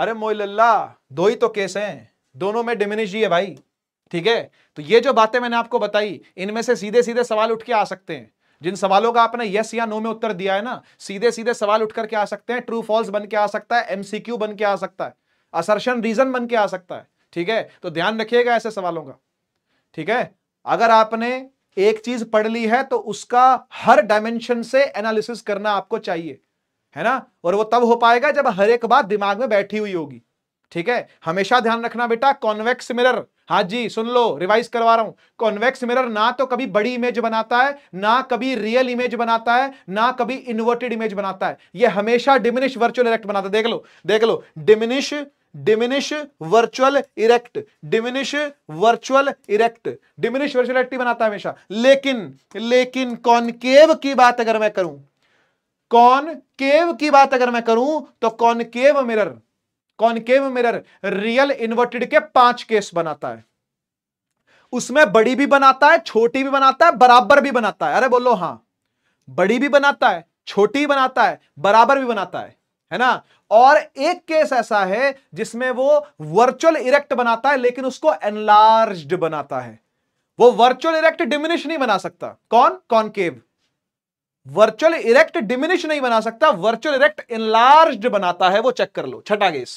अरे मोई लल्ला दो ही तो कैसे हैं दोनों में डिमिनिश ही है भाई ठीक है तो ये जो बातें मैंने आपको बताई इनमें से सीधे सीधे सवाल उठ के आ सकते हैं जिन सवालों का आपने यस या नो में उत्तर दिया है ना सीधे सीधे सवाल उठ करके आ सकते हैं ट्रू फॉल्स बन के आ सकता है एमसीक्यू बन के आ सकता है असर्शन रीजन बन के आ सकता है ठीक है तो ध्यान रखिएगा ऐसे सवालों का ठीक है अगर आपने एक चीज पढ़ ली है तो उसका हर डायमेंशन से एनालिसिस करना आपको चाहिए है ना और वो तब हो पाएगा जब हर एक बात दिमाग में बैठी हुई होगी ठीक है हमेशा ध्यान रखना बेटा कॉन्वेक्स मिरर हाँ जी सुन लो रिवाइज करवा रहा हूं कॉन्वेक्स मिरर ना तो कभी बड़ी इमेज बनाता है ना कभी रियल इमेज बनाता है ना कभी इन्वर्टेड इमेज बनाता है यह हमेशा डिमिनिश वर्चुअल इरेक्ट बनाता है देख लो देख लो diminish diminish virtual erect diminish virtual erect diminish virtual erect ही बनाता है हमेशा लेकिन लेकिन कॉनकेव की बात अगर मैं करूं कॉनकेव की बात अगर मैं करूं तो concave mirror concave mirror real inverted के पांच केस बनाता है उसमें बड़ी भी बनाता है छोटी भी बनाता है बराबर भी बनाता है अरे बोलो हाँ बड़ी भी बनाता है छोटी भी बनाता है बराबर भी बनाता है है ना और एक केस ऐसा है जिसमें वो वर्चुअल इरेक्ट बनाता है लेकिन उसको एनलार्ज बनाता है वो वर्चुअल इरेक्ट डिमिनिश नहीं बना सकता कौन कॉनकेव वर्चुअल इरेक्ट डिमिनिश नहीं बना सकता वर्चुअल इरेक्ट इनलार्ज बनाता है वो चेक कर लो छठा केस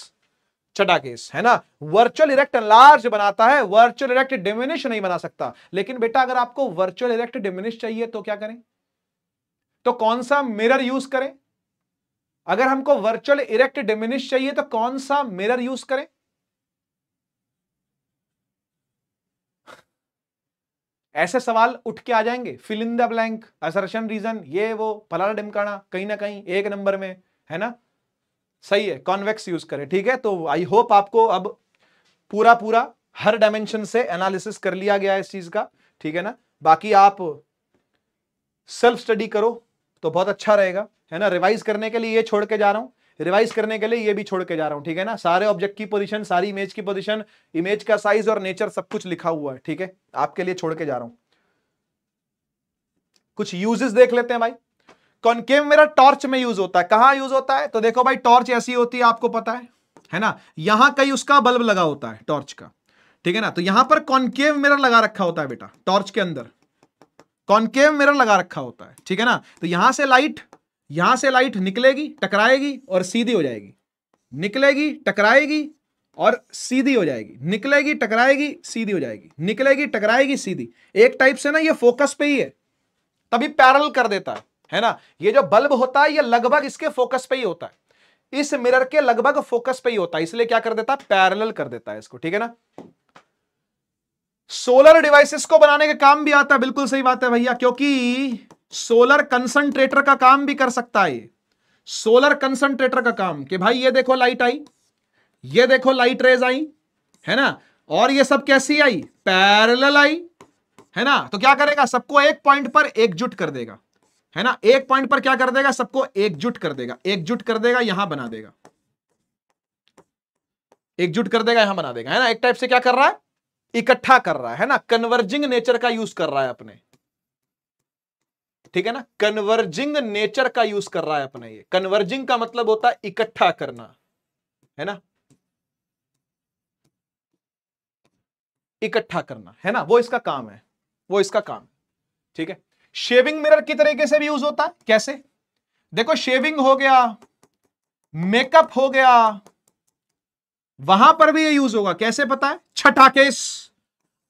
छठा केस है ना वर्चुअल इरेक्ट इनलार्ज बनाता है वर्चुअल इरेक्ट डिमिनिश नहीं बना सकता लेकिन बेटा अगर आपको वर्चुअल इरेक्ट डिमिनिश चाहिए तो क्या करें तो कौन सा मिरर यूज करें अगर हमको वर्चुअल इरेक्ट डिमिनिश चाहिए तो कौन सा मिरर यूज करें ऐसे सवाल उठ के आ जाएंगे fill in the blank assertion reason ये वो फलाना डिमकाना कहीं ना कहीं एक नंबर में है ना सही है कॉन्वेक्स यूज करें ठीक है तो आई होप आपको अब पूरा पूरा हर डायमेंशन से एनालिसिस कर लिया गया है इस चीज का ठीक है ना बाकी आप सेल्फ स्टडी करो तो बहुत अच्छा रहेगा है ना रिवाइज करने के लिए ये छोड़ के जा रहा हूं रिवाइज करने के लिए ये भी छोड़ के जा रहा हूं ठीक है ना सारे ऑब्जेक्ट की पोजिशन सारी इमेज की पोजिशन इमेज का साइज और नेचर सब कुछ लिखा हुआ है ठीक है आपके लिए छोड़ के जा रहा हूं कुछ यूजेस देख लेते हैं भाई कॉन्केव मेरा टॉर्च में यूज होता है कहां यूज होता है तो देखो भाई टॉर्च ऐसी होती है आपको पता है है ना यहां कहीं उसका बल्ब लगा होता है टॉर्च का ठीक है ना तो यहां पर कॉन्केव मेरा लगा रखा होता है बेटा टॉर्च के अंदर कॉन्केव मेरा लगा रखा होता है ठीक है ना तो यहां से लाइट यहां से लाइट निकलेगी टकराएगी और सीधी हो जाएगी निकलेगी टकराएगी और सीधी हो जाएगी निकलेगी टकराएगी सीधी हो जाएगी निकलेगी टकराएगी सीधी एक टाइप से ना ये फोकस पे ही है तभी पैरल कर देता है है ना ये जो बल्ब होता है ये लगभग इसके फोकस पे ही होता है इस मिरर के लगभग फोकस पे ही होता है इसलिए क्या कर देता है पैरल कर देता है इसको ठीक है ना सोलर डिवाइसेस को बनाने का काम भी आता है बिल्कुल सही बात है भैया क्योंकि सोलर कंसंट्रेटर का काम भी कर सकता है सोलर कंसंट्रेटर का काम कि भाई ये देखो लाइट आई ये देखो लाइट रेज आई है ना और ये सब कैसी आई पैरेलल आई है ना तो क्या करेगा सबको एक पॉइंट पर एकजुट कर देगा है ना एक पॉइंट पर क्या कर देगा सबको एकजुट कर देगा एकजुट कर देगा यहां बना देगा एकजुट कर देगा यहां बना देगा है ना एक टाइप से क्या कर रहा है इकट्ठा कर रहा है ना कन्वर्जिंग नेचर का यूज कर रहा है अपने ठीक है ना कन्वर्जिंग नेचर का यूज कर रहा है अपना ये कन्वर्जिंग का मतलब होता है इकट्ठा करना है ना इकट्ठा करना है ना वो इसका काम है वो इसका काम है ठीक है शेविंग मिरर की तरीके से भी यूज होता है कैसे देखो शेविंग हो गया मेकअप हो गया वहां पर भी ये यूज होगा कैसे पता है छठा केस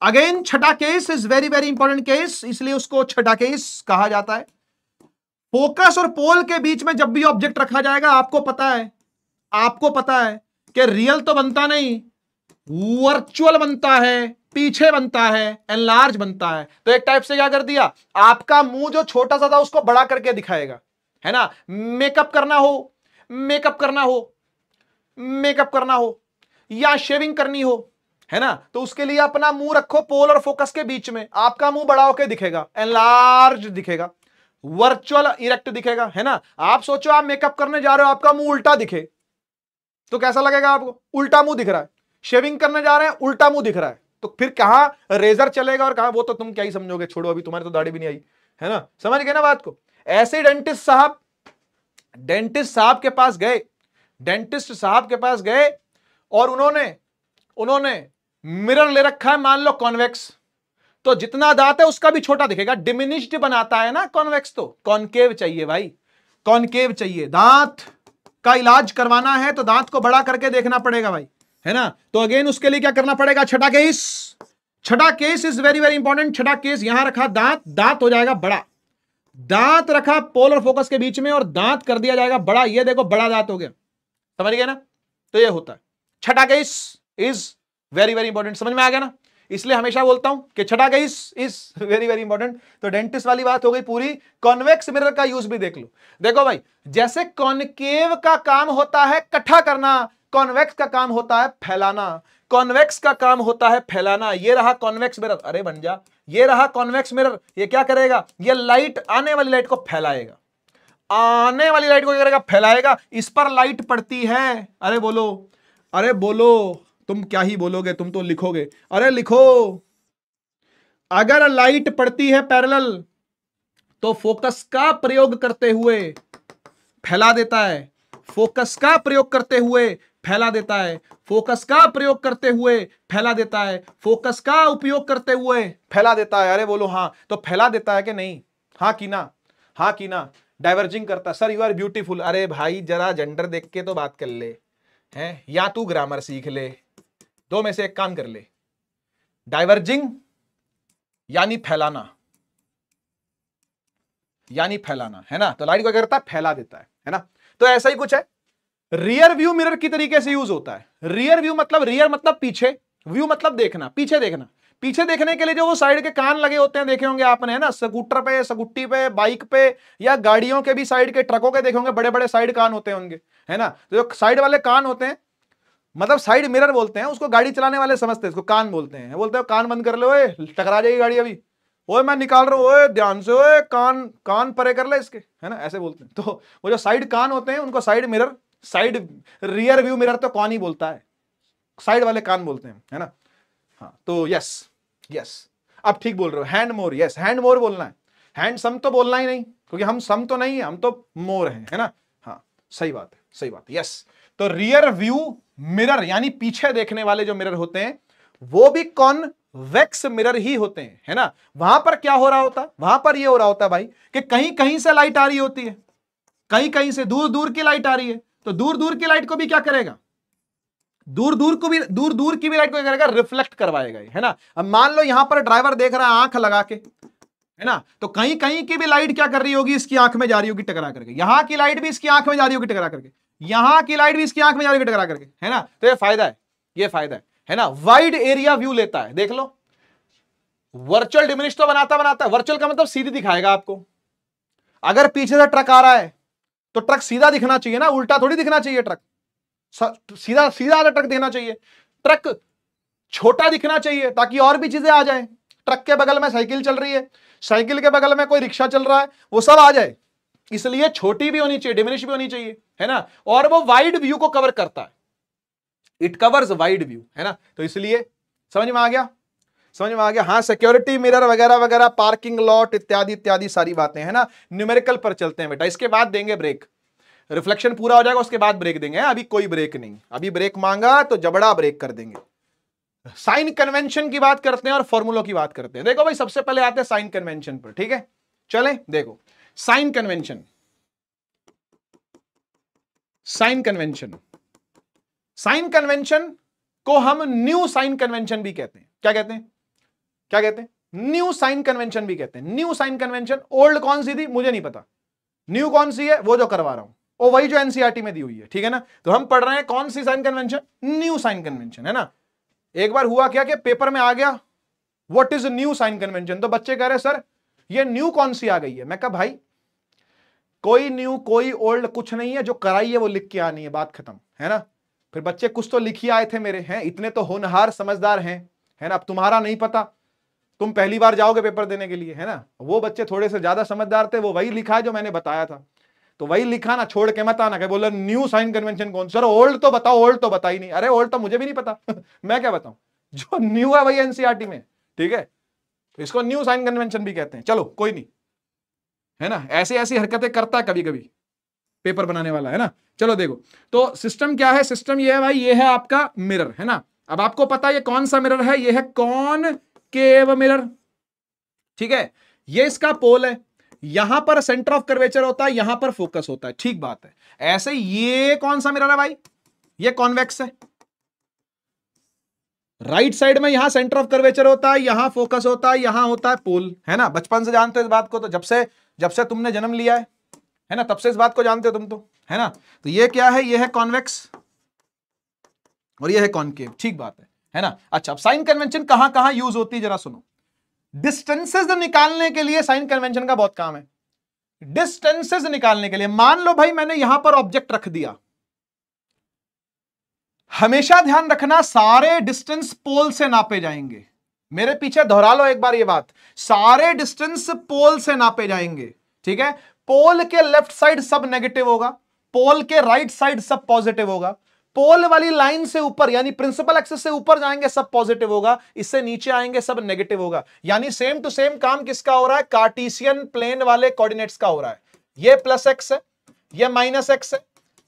अगेन छठा case is very very important case इसलिए उसको छठा केस कहा जाता है फोकस और पोल के बीच में जब भी ऑब्जेक्ट रखा जाएगा आपको पता है आपको पता है कि रियल तो बनता नहीं वर्चुअल बनता है पीछे बनता है एनलार्ज बनता है तो एक टाइप से क्या कर दिया आपका मुंह जो छोटा सा था उसको बड़ा करके दिखाएगा है ना मेकअप करना हो मेकअप करना हो मेकअप करना हो या शेविंग करनी हो है ना तो उसके लिए अपना मुंह रखो पोल और फोकस के बीच में आपका मुंह बड़ा होकर दिखेगा एनलार्ज दिखेगा वर्चुअल इरेक्ट दिखेगा है ना आप सोचो आप मेकअप करने जा रहे हो आपका मुंह उल्टा दिखे तो कैसा लगेगा आपको उल्टा मुंह दिख रहा है शेविंग करने जा रहे हैं उल्टा मुंह दिख रहा है तो फिर कहां रेजर चलेगा और कहा वो तो तुम क्या ही समझोगे छोड़ो अभी तुम्हारी तो दाढ़ी भी नहीं आई है ना समझ गए ना बात को ऐसे डेंटिस्ट साहब डेंटिस्ट साहब के पास गए डेंटिस्ट साहब के पास गए और उन्होंने उन्होंने मिरर ले रखा है मान लो कॉन्वेक्स तो जितना दांत है उसका भी छोटा दिखेगा डिमिनिश्ड बनाता है ना कॉन्वेक्स तो कॉन्केव चाहिए भाई कॉन्केव चाहिए दांत का इलाज करवाना है तो दांत को बड़ा करके देखना पड़ेगा भाई है ना तो अगेन उसके लिए क्या करना पड़ेगा छठा केस छठा case is very very important छठा केस यहां रखा दांत दांत हो जाएगा बड़ा दांत रखा पोल और फोकस के बीच में और दांत कर दिया जाएगा बड़ा ये देखो बड़ा दांत हो गया समझ गया ना तो ये होता है छठा case is very very important समझ में आ गया ना इसलिए हमेशा बोलता हूं कि छटा गई इस वेरी वेरी इंपॉर्टेंट तो डेंटिस्ट वाली बात हो गई पूरी कॉन्वेक्स मिरर का यूज भी देख लो देखो भाई जैसे कॉनकेव का काम होता है कट्ठा करना कॉन्वेक्स का काम होता है फैलाना कॉन्वेक्स का काम होता है फैलाना ये रहा कॉन्वेक्स मिरर अरे बन जा ये रहा कॉन्वेक्स मिरर ये क्या करेगा ये लाइट आने वाली लाइट को फैलाएगा आने वाली लाइट को क्या करेगा फैलाएगा इस पर लाइट पड़ती है अरे बोलो अरे बोलो तुम क्या ही बोलोगे तुम तो लिखोगे अरे लिखो अगर लाइट पड़ती है पैरेलल तो फोकस का प्रयोग करते हुए फैला देता है फोकस का प्रयोग करते हुए फैला देता है फोकस का प्रयोग करते हुए फैला देता है फोकस का उपयोग करते हुए फैला देता है अरे बोलो हाँ तो फैला देता है कि नहीं हाँ की ना हाँ की ना डाइवर्जिंग करता सर यू आर ब्यूटीफुल अरे भाई जरा जेंडर देख के तो बात कर ले हैं या तू ग्रामर सीख ले दो में से एक काम कर ले डाइवर्जिंग यानी फैलाना यानी फैलाना है ना तो लाइट को करता है फैला देता है है ना तो ऐसा ही कुछ है रियर व्यू मिरर की तरीके से यूज होता है रियर व्यू मतलब रियर मतलब पीछे व्यू मतलब देखना पीछे देखना पीछे देखने के लिए जो वो साइड के कान लगे होते हैं देखे होंगे आपने है ना स्कूटर पे स्कूटी पे बाइक पे या गाड़ियों के भी साइड के ट्रकों के देखे होंगे बड़े बड़े साइड कान होते होंगे है ना तो जो साइड वाले कान होते हैं मतलब साइड मिरर बोलते हैं उसको गाड़ी चलाने वाले समझते हैं उसको कान बोलते हैं बोलते हैं कान बंद कर ले ओए टकरा जाएगी गाड़ी अभी ओए मैं निकाल रहा हूँ ओए ध्यान से ओए कान कान परे कर ले इसके है ना ऐसे बोलते हैं तो वो जो साइड कान होते हैं उनको side mirror side rear view mirror तो कौन ही बोलता है साइड वाले कान बोलते हैं है ना हाँ तो यस यस अब ठीक बोल रहे हो hand more yes hand more बोलना है हैंड सम तो बोलना ही नहीं क्योंकि हम सम तो नहीं है हम तो मोर हैं है ना हाँ सही बात है सही बात है यस yes. तो रियर व्यू मिरर यानी पीछे देखने वाले जो मिरर होते हैं वो भी कौन वेक्स मिरर ही होते हैं है ना वहां पर क्या हो रहा होता वहां पर ये हो रहा होता भाई कि कहीं कहीं से लाइट आ रही होती है कहीं कहीं से दूर दूर की लाइट आ रही है तो दूर दूर की लाइट को भी क्या करेगा दूर दूर को भी दूर दूर की भी लाइट को क्या करेगा रिफ्लेक्ट करवाएगा है ना अब मान लो यहां पर ड्राइवर देख रहा है आंख लगा के है ना तो कहीं कहीं की भी लाइट क्या कर रही होगी इसकी आंख में जा रही होगी टकरा करके यहां की लाइट भी इसकी आंख में जा रही होगी टकरा करके यहां की लाइट भी इसकी आंख में जा रही है टकरा करके है ना तो ये फायदा है ये फायदा है है ना वाइड एरिया व्यू लेता है देख लो वर्चुअल डिमिनिश तो बनाता बनाता है वर्चुअल का मतलब सीधी दिखाएगा आपको अगर पीछे से ट्रक आ रहा है तो ट्रक सीधा दिखना चाहिए ना उल्टा थोड़ी दिखना चाहिए ट्रक सीधा सीधा ट्रक दिखना चाहिए ट्रक छोटा दिखना चाहिए ताकि और भी चीजें आ जाए ट्रक के बगल में साइकिल चल रही है साइकिल के बगल में कोई रिक्शा चल रहा है वो सब आ जाए इसलिए छोटी भी होनी चाहिए डिमिनिश भी होनी चाहिए है ना और वो वाइड व्यू को कवर करता है इट कवर्स वाइड व्यू है ना तो इसलिए समझ में आ गया समझ में आ गया हाँ सिक्योरिटी मिरर वगैरह वगैरह पार्किंग लॉट इत्यादि इत्यादि सारी बातें है ना न्यूमेरिकल पर चलते हैं बेटा इसके बाद देंगे ब्रेक रिफ्लेक्शन पूरा हो जाएगा उसके बाद ब्रेक देंगे अभी कोई ब्रेक नहीं अभी ब्रेक मांगा तो जबड़ा ब्रेक कर देंगे साइन कन्वेंशन की बात करते हैं और फॉर्मुलो की बात करते हैं देखो भाई सबसे पहले आते हैं साइन कन्वेंशन पर ठीक है चलें देखो sign convention sign convention sign convention को हम न्यू साइन कन्वेंशन भी कहते हैं क्या कहते हैं क्या कहते हैं न्यू साइन कन्वेंशन भी कहते हैं न्यू साइन कन्वेंशन ओल्ड कौन सी थी मुझे नहीं पता न्यू कौन सी है वो जो करवा रहा हूं और वही जो एनसीआरटी e में दी हुई है ठीक है ना तो हम पढ़ रहे हैं कौन सी sign convention new sign convention है ना एक बार हुआ क्या कि पेपर में आ गया what is new sign convention तो बच्चे कह रहे सर ये न्यू कौन सी आ गई है मैं कहा भाई कोई न्यू कोई ओल्ड कुछ नहीं है जो कराई है वो लिख के आनी है बात खत्म है ना फिर बच्चे कुछ तो लिख ही आए थे मेरे हैं इतने तो होनहार समझदार हैं है ना अब तुम्हारा नहीं पता तुम पहली बार जाओगे पेपर देने के लिए है ना वो बच्चे थोड़े से ज्यादा समझदार थे वो वही लिखा है जो मैंने बताया था तो वही लिखा ना छोड़ के मत आना बोला न्यू साइन कन्वेंशन कौन सर ओल्ड तो बताओ ओल्ड तो बता ही नहीं अरे ओल्ड तो मुझे भी नहीं पता मैं क्या बताऊं जो न्यू है वही एनसीआरटी e में ठीक है इसको न्यू साइन कन्वेंशन भी कहते हैं चलो कोई नहीं है ना ऐसी ऐसी हरकतें करता है कभी कभी पेपर बनाने वाला है ना चलो देखो तो सिस्टम क्या है सिस्टम ये है भाई ये है आपका मिरर है ना अब आपको पता ये कौन सा मिरर है ये है कौन केव मिरर ठीक है ये इसका पोल है यहां पर सेंटर ऑफ कर्वेचर होता है यहां पर फोकस होता है ठीक बात है ऐसे ये कौन सा मिरर है भाई ये कॉन्वेक्स है राइट साइड में यहां सेंटर ऑफ कर्वेचर होता है यहां फोकस होता है यहां होता है पोल है ना बचपन से जानते हो इस बात को तो जब से जब से तुमने जन्म लिया है है ना तब से इस बात को जानते हो तुम तो है ना तो ये क्या है ये है कॉन्वेक्स और ये है कॉन्केव ठीक बात है है ना अच्छा अब साइन कन्वेंशन कहां कहां यूज होती है जरा सुनो डिस्टेंसेज निकालने के लिए साइन कन्वेंशन का बहुत काम है डिस्टेंसेज निकालने के लिए मान लो भाई मैंने यहां पर ऑब्जेक्ट रख दिया हमेशा ध्यान रखना सारे डिस्टेंस पोल से नापे जाएंगे मेरे पीछे दोहरा लो एक बार ये बात सारे डिस्टेंस पोल से नापे जाएंगे ठीक है पोल के लेफ्ट साइड सब नेगेटिव होगा पोल के राइट साइड सब पॉजिटिव होगा पोल वाली लाइन से ऊपर यानी प्रिंसिपल एक्सिस से ऊपर जाएंगे सब पॉजिटिव होगा इससे नीचे आएंगे सब नेगेटिव होगा यानी सेम टू सेम काम किसका हो रहा है कार्टिसियन प्लेन वाले कोऑर्डिनेट्स का हो रहा है ये प्लस एक्स है ये माइनस एक्स है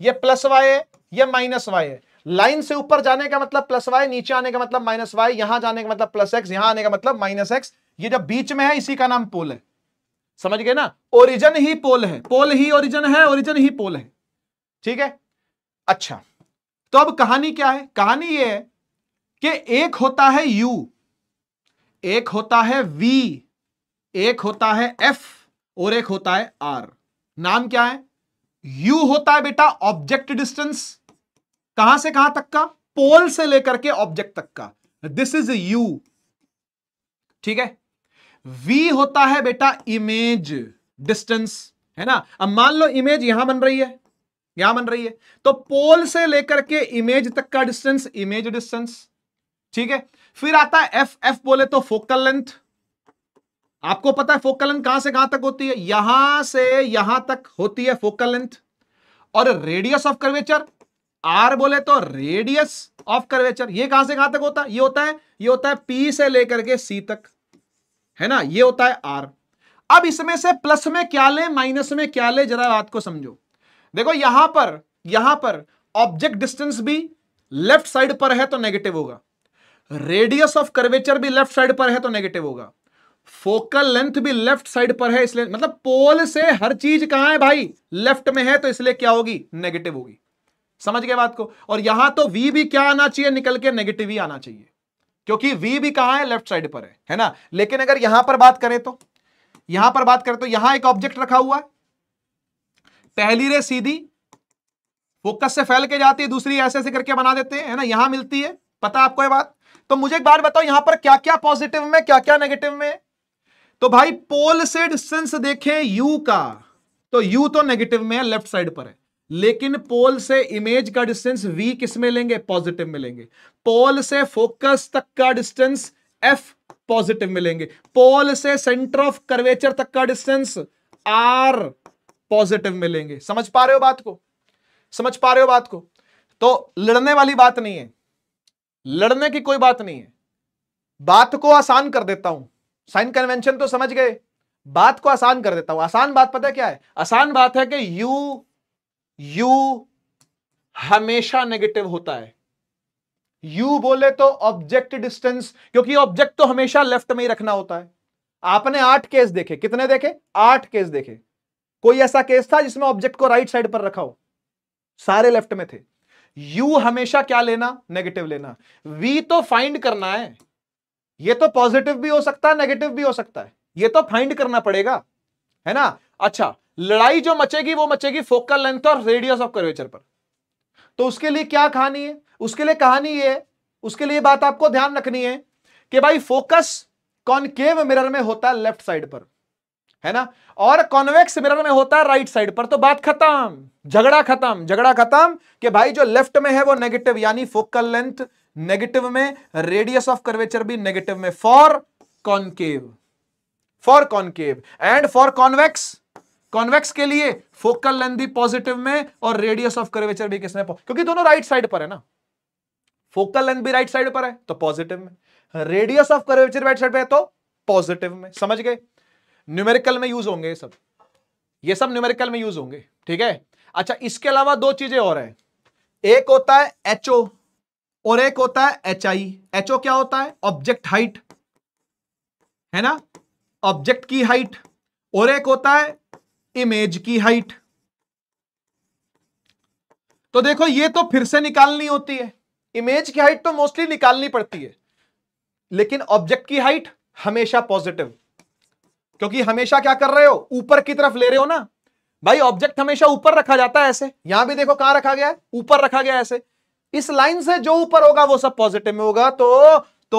ये प्लस वाई है ये माइनस वाई है लाइन से ऊपर जाने का मतलब प्लस वाई नीचे आने का मतलब माइनस वाई यहां जाने का मतलब प्लस एक्स यहां आने का मतलब माइनस एक्स ये जब बीच में है इसी का नाम पोल है समझ गए ना ओरिजन ही पोल है पोल ही ओरिजन है ओरिजन ही पोल है ठीक है अच्छा तो अब कहानी क्या है कहानी ये है कि एक होता है u एक होता है v एक होता है f और एक होता है r नाम क्या है u होता है बेटा ऑब्जेक्ट डिस्टेंस कहां से कहां तक का पोल से लेकर के ऑब्जेक्ट तक का दिस इज यू ठीक है वी होता है बेटा इमेज डिस्टेंस है ना अब मान लो इमेज यहां बन रही है यहां बन रही है तो पोल से लेकर के इमेज तक का डिस्टेंस इमेज डिस्टेंस ठीक है फिर आता है एफ एफ बोले तो फोकल लेंथ आपको पता है फोकल लेंथ कहां से कहां तक होती है यहां से यहां तक होती है फोकल लेंथ और रेडियस ऑफ कर्वेचर आर बोले तो रेडियस ऑफ कर्वेचर ये कहां से कहां तक होता है ये होता है ये होता है पी से लेकर के सी तक है ना ये होता है आर अब इसमें से प्लस में क्या ले माइनस में क्या ले जरा बात को समझो देखो यहां पर यहां पर ऑब्जेक्ट डिस्टेंस भी लेफ्ट साइड पर है तो नेगेटिव होगा रेडियस ऑफ कर्वेचर भी लेफ्ट साइड पर है तो नेगेटिव होगा फोकल लेंथ भी लेफ्ट साइड पर है इसलिए मतलब पोल से हर चीज कहां है भाई लेफ्ट में है तो इसलिए क्या होगी नेगेटिव होगी समझ गए बात को और यहां तो वी भी क्या आना चाहिए निकल के नेगेटिव ही आना चाहिए क्योंकि वी भी कहां है लेफ्ट साइड पर है है ना लेकिन अगर यहां पर बात करें तो यहां पर बात करें तो यहां एक ऑब्जेक्ट रखा हुआ है पहली रे सीधी फोकस से फैल के जाती है दूसरी ऐसे ऐसे करके बना देते हैं है ना यहां मिलती है पता आपको बात तो मुझे एक बार बताओ यहां पर क्या क्या पॉजिटिव में क्या क्या नेगेटिव में तो भाई पोल से डिस्टेंस देखें यू का तो यू तो नेगेटिव में है लेफ्ट साइड पर है लेकिन पोल से इमेज का डिस्टेंस v किस में लेंगे पॉजिटिव में लेंगे पोल से फोकस तक का डिस्टेंस f पॉजिटिव में लेंगे पोल से सेंटर ऑफ कर्वेचर तक का डिस्टेंस r पॉजिटिव में लेंगे समझ पा रहे हो बात को समझ पा रहे हो बात को तो लड़ने वाली बात नहीं है लड़ने की कोई बात नहीं है बात को आसान कर देता हूं साइन कन्वेंशन तो समझ गए बात को आसान कर देता हूं आसान बात पता है क्या है आसान बात है कि यू यू हमेशा नेगेटिव होता है यू बोले तो ऑब्जेक्ट डिस्टेंस क्योंकि ऑब्जेक्ट तो हमेशा लेफ्ट में ही रखना होता है आपने आठ केस देखे कितने देखे आठ केस देखे कोई ऐसा केस था जिसमें ऑब्जेक्ट को राइट साइड पर रखा हो सारे लेफ्ट में थे यू हमेशा क्या लेना नेगेटिव लेना वी तो फाइंड करना है ये तो पॉजिटिव भी हो सकता है नेगेटिव भी हो सकता है ये तो फाइंड करना पड़ेगा है ना अच्छा लड़ाई जो मचेगी वो मचेगी फोकल लेंथ और रेडियस ऑफ कर्वेचर पर तो उसके लिए क्या कहानी है उसके लिए कहानी ये है उसके लिए बात आपको ध्यान रखनी है कि भाई फोकस कॉनकेव मिरर में होता है लेफ्ट साइड पर है ना और कॉन्वेक्स मिरर में होता है राइट साइड पर तो बात खत्म झगड़ा खत्म झगड़ा खत्म कि भाई जो लेफ्ट में है वो नेगेटिव यानी फोकल लेंथ नेगेटिव में रेडियस ऑफ कर्वेचर भी नेगेटिव में for concave for concave and for convex convex के लिए फोकल लेंथ भी पॉजिटिव में और रेडियस ऑफ कर्वेचर भी किसमें क्योंकि दोनों राइट साइड पर है ना फोकल लेंथ भी राइट साइड पर है तो पॉजिटिव में हाँ, radius of curvature right side पर है तो पॉजिटिव में समझ गए न्यूमेरिकल में यूज होंगे ये सब ये सब न्यूमेरिकल में यूज होंगे ठीक है अच्छा इसके अलावा दो चीजें और हैं एक होता है एचओ और एक होता है एच आई एचओ क्या होता है ऑब्जेक्ट हाइट है ना ऑब्जेक्ट की हाइट और एक होता है इमेज की हाइट तो देखो ये तो फिर से निकालनी होती है इमेज की हाइट तो मोस्टली निकालनी पड़ती है लेकिन ऑब्जेक्ट की हाइट हमेशा पॉजिटिव क्योंकि हमेशा क्या कर रहे हो ऊपर की तरफ ले रहे हो ना भाई ऑब्जेक्ट हमेशा ऊपर रखा जाता है ऐसे यहां भी देखो कहां रखा गया है ऊपर रखा गया ऐसे इस लाइन से जो ऊपर होगा वो सब पॉजिटिव में होगा तो तो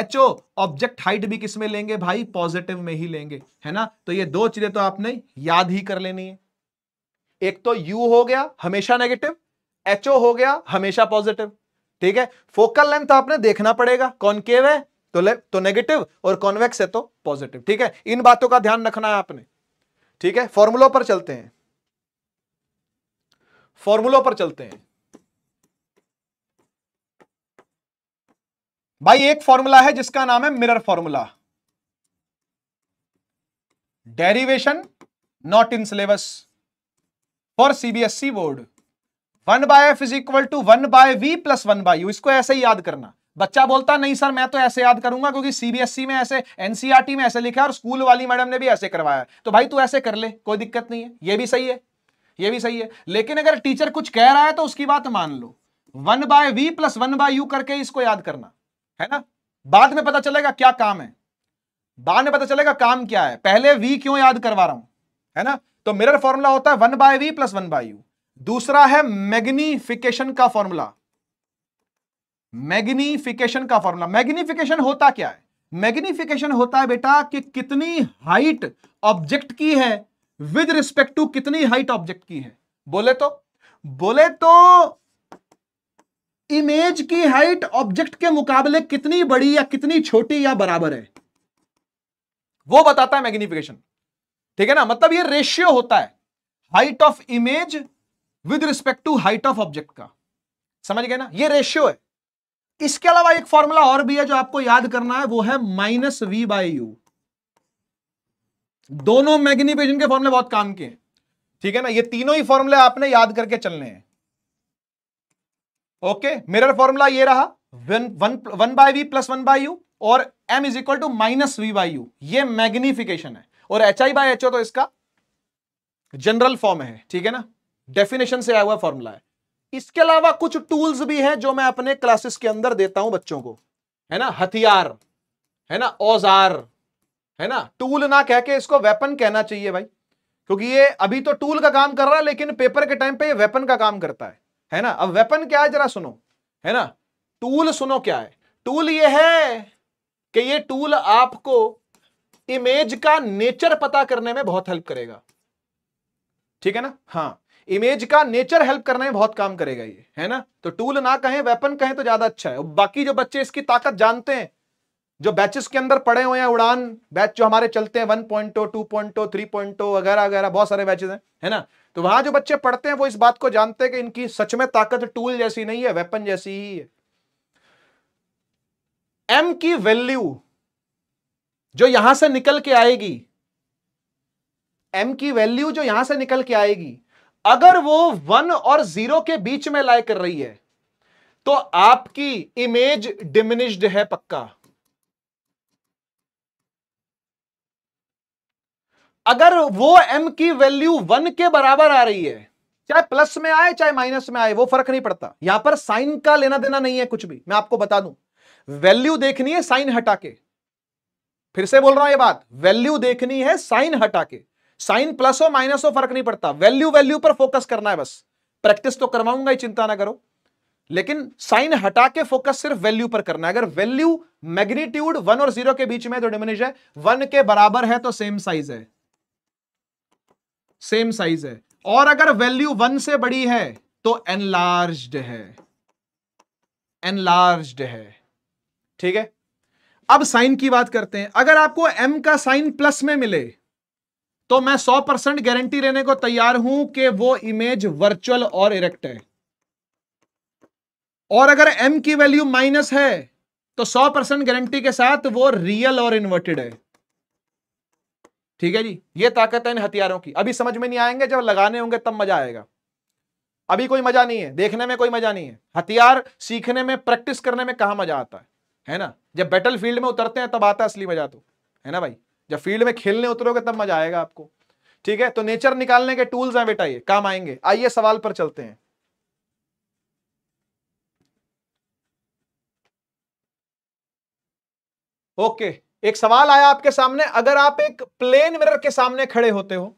एच ओ ऑब्जेक्ट हाइट भी किसमें लेंगे भाई पॉजिटिव में ही लेंगे है ना तो ये दो चीजें तो आपने याद ही कर लेनी है एक तो यू हो गया हमेशा नेगेटिव एच हो गया हमेशा पॉजिटिव ठीक है फोकल लेंथ आपने देखना पड़ेगा केव है तो ले, तो नेगेटिव और कॉन्वेक्स है तो पॉजिटिव ठीक है इन बातों का ध्यान रखना है आपने ठीक है फॉर्मूलों पर चलते हैं फॉर्मूलों पर चलते हैं भाई एक फॉर्मूला है जिसका नाम है mirror formula derivation not in syllabus for CBSE board one by F is equal to one by V plus one by U इसको ऐसे ही याद करना बच्चा बोलता नहीं सर मैं तो ऐसे याद करूंगा क्योंकि सीबीएसई में ऐसे एनसीईआरटी e में ऐसे लिखा है और स्कूल वाली मैडम ने भी ऐसे करवाया तो भाई तू ऐसे कर ले कोई दिक्कत नहीं है ये भी सही है ये भी सही है लेकिन अगर टीचर कुछ कह रहा है तो उसकी बात मान लो one by V plus one by U करके इसको याद करना है ना बाद में पता चलेगा क्या काम है बाद में पता चलेगा काम क्या है पहले वी क्यों याद करवा रहा हूं है ना तो मिरर फॉर्मूला होता है one by V plus one by U दूसरा है मैग्निफिकेशन का फॉर्मूला मैग्निफिकेशन का फॉर्मूला मैग्निफिकेशन होता क्या है मैग्निफिकेशन होता है बेटा कि कितनी हाइट ऑब्जेक्ट की है विद रिस्पेक्ट टू कितनी हाइट ऑब्जेक्ट की है बोले तो बोले तो इमेज की हाइट ऑब्जेक्ट के मुकाबले कितनी बड़ी या कितनी छोटी या बराबर है वो बताता है मैग्निफिकेशन ठीक है ना मतलब ये रेशियो होता है height of image with respect to height of object का समझ गए ना ये रेशियो है इसके अलावा एक फॉर्मूला और भी है जो आपको याद करना है वो है माइनस वी बाई यू दोनों मैग्निफिकेशन के फॉर्मूले बहुत काम के हैं ठीक है ना ये तीनों ही फॉर्मूले आपने याद करके चलने हैं ओके मिरर फॉर्मूला ये रहा one by V plus one by U और M is equal to minus V by U ये मैग्निफिकेशन है और H I by H O तो इसका जनरल फॉर्म है ठीक है ना डेफिनेशन से आया हुआ फॉर्मूला है इसके अलावा कुछ टूल्स भी हैं जो मैं अपने क्लासेस के अंदर देता हूं बच्चों को है ना हथियार है ना औजार है ना टूल ना कह के इसको वेपन कहना चाहिए भाई क्योंकि ये अभी तो टूल का काम कर रहा है लेकिन पेपर के टाइम पे ये वेपन का काम करता है है ना अब वेपन क्या है जरा सुनो है ना टूल सुनो क्या है टूल ये है कि ये टूल आपको इमेज का नेचर पता करने में बहुत हेल्प करेगा ठीक है ना हाँ इमेज का नेचर हेल्प करने में बहुत काम करेगा ये है ना तो टूल ना कहें वेपन कहें तो ज्यादा अच्छा है बाकी जो बच्चे इसकी ताकत जानते हैं जो बैचेस के अंदर पड़े हुए हैं उड़ान बैच जो हमारे चलते हैं one point two point three point वगैरह वगैरह बहुत सारे बैचेस हैं है ना तो वहां जो बच्चे पढ़ते हैं वो इस बात को जानते हैं कि इनकी सच में ताकत टूल जैसी नहीं है वेपन जैसी ही है एम की वैल्यू जो यहां से निकल के आएगी एम की वैल्यू जो यहां से निकल के आएगी अगर वो वन और जीरो के बीच में लाए कर रही है तो आपकी इमेज डिमिनिश्ड है पक्का अगर वो एम की वैल्यू वन के बराबर आ रही है चाहे प्लस में आए चाहे माइनस में आए वो फर्क नहीं पड़ता यहां पर साइन का लेना देना नहीं है कुछ भी मैं आपको बता दूं वैल्यू देखनी है साइन हटा के फिर से बोल रहा हूं ये बात वैल्यू देखनी है साइन हटा के साइन प्लस हो माइनस हो फर्क नहीं पड़ता वैल्यू वैल्यू पर फोकस करना है बस प्रैक्टिस तो करवाऊंगा ही चिंता ना करो लेकिन साइन हटा के फोकस सिर्फ वैल्यू पर करना है अगर वैल्यू मैग्नीट्यूड वन और जीरो के बीच में तो डिमिनिश है वन के बराबर है तो सेम साइज है सेम साइज है और अगर वैल्यू वन से बड़ी है तो एनलार्ज्ड है एनलार्ज्ड है ठीक है अब साइन की बात करते हैं अगर आपको m का साइन प्लस में मिले तो मैं 100 परसेंट गारंटी लेने को तैयार हूं कि वो इमेज वर्चुअल और इरेक्ट है और अगर m की वैल्यू माइनस है तो 100 परसेंट गारंटी के साथ वो रियल और इन्वर्टेड है ठीक है जी ये ताकत है इन हथियारों की अभी समझ में नहीं आएंगे जब लगाने होंगे तब मजा आएगा अभी कोई मजा नहीं है देखने में कोई मजा नहीं है हथियार सीखने में प्रैक्टिस करने में कहा मजा आता है है ना जब बैटल फील्ड में उतरते हैं तब आता है असली मजा तो है ना भाई जब फील्ड में खेलने उतरोगे तब मजा आएगा आपको ठीक है तो नेचर निकालने के टूल्स हैं बेटा ये काम आएंगे आइए सवाल पर चलते हैं ओके एक सवाल आया आपके सामने अगर आप एक प्लेन मिरर के सामने खड़े होते हो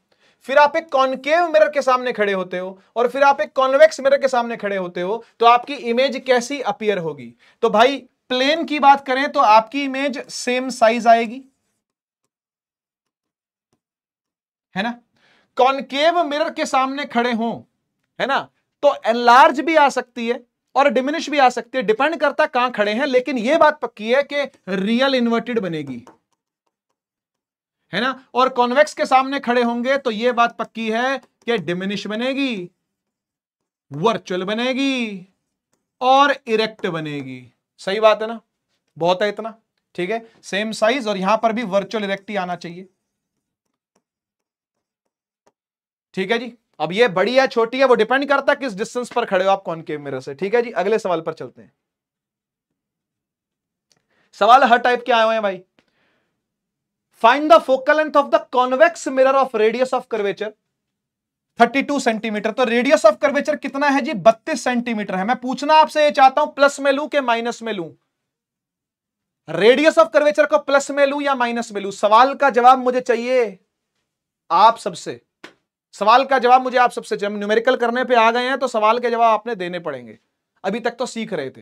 फिर आप एक कॉन्केव मिरर के सामने खड़े होते हो और फिर आप एक कॉन्वेक्स मिरर के सामने खड़े होते हो तो आपकी इमेज कैसी अपियर होगी तो भाई प्लेन की बात करें तो आपकी इमेज सेम साइज आएगी है ना कॉन्केव मिरर के सामने खड़े हो है ना तो एनलार्ज भी आ सकती है और डिमिनिश भी आ सकती है डिपेंड करता कहां खड़े हैं लेकिन यह बात पक्की है कि रियल इन्वर्टेड बनेगी है ना और कॉन्वेक्स के सामने खड़े होंगे तो यह बात पक्की है कि डिमिनिश बनेगी वर्चुअल बनेगी और इरेक्ट बनेगी सही बात है ना बहुत है इतना ठीक है सेम साइज और यहां पर भी वर्चुअल इरेक्ट ही आना चाहिए ठीक है जी अब ये बड़ी है छोटी है वो डिपेंड करता है किस डिस्टेंस पर खड़े हो आप कौन के मेरे से ठीक है जी अगले सवाल पर चलते हैं सवाल हर टाइप के आए हुए हैं भाई find the focal length of the convex mirror of radius of curvature 32 centimetre तो रेडियस ऑफ कर्वेचर कितना है जी 32 सेंटीमीटर है मैं पूछना आपसे ये चाहता हूं प्लस में लू के माइनस में लू रेडियस ऑफ कर्वेचर को प्लस में लू या माइनस में लू सवाल का जवाब मुझे चाहिए आप सबसे सवाल का जवाब मुझे आप सबसे जब न्यूमेरिकल करने पे आ गए हैं तो सवाल के जवाब आपने देने पड़ेंगे अभी तक तो सीख रहे थे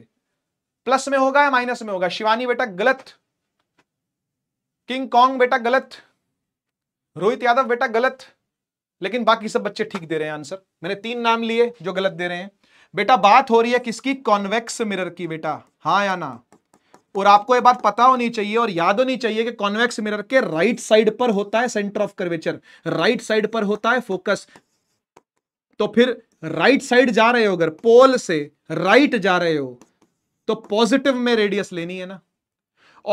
प्लस में होगा या माइनस में होगा शिवानी बेटा गलत किंग कॉन्ग बेटा गलत रोहित यादव बेटा गलत लेकिन बाकी सब बच्चे ठीक दे रहे हैं आंसर मैंने तीन नाम लिए जो गलत दे रहे हैं बेटा बात हो रही है किसकी कॉन्वेक्स मिरर की बेटा हाँ या ना और आपको ये बात पता होनी चाहिए और याद होनी चाहिए कि कॉन्वेक्स मिरर के राइट साइड पर होता है centre of curvature right side पर होता है फोकस तो फिर राइट साइड जा रहे हो अगर पोल से राइट जा रहे हो तो पॉजिटिव में रेडियस लेनी है ना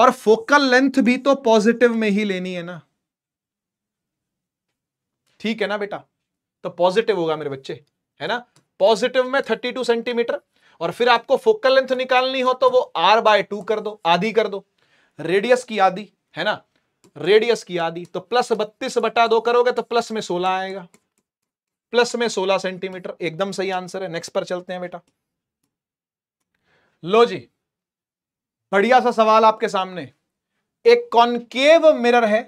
और फोकल लेंथ भी तो पॉजिटिव में ही लेनी है ना ठीक है ना बेटा तो पॉजिटिव होगा मेरे बच्चे है ना पॉजिटिव में 32 सेंटीमीटर और फिर आपको फोकल लेंथ निकालनी हो तो वो आर बाय टू कर दो आधी कर दो रेडियस की आधी है ना रेडियस की आधी तो प्लस बत्तीस बटा दो करोगे तो प्लस में सोलह आएगा प्लस में सोलह सेंटीमीटर एकदम सही आंसर है नेक्स्ट पर चलते हैं बेटा लो जी बढ़िया सा सवाल आपके सामने एक कॉन्केव मिरर है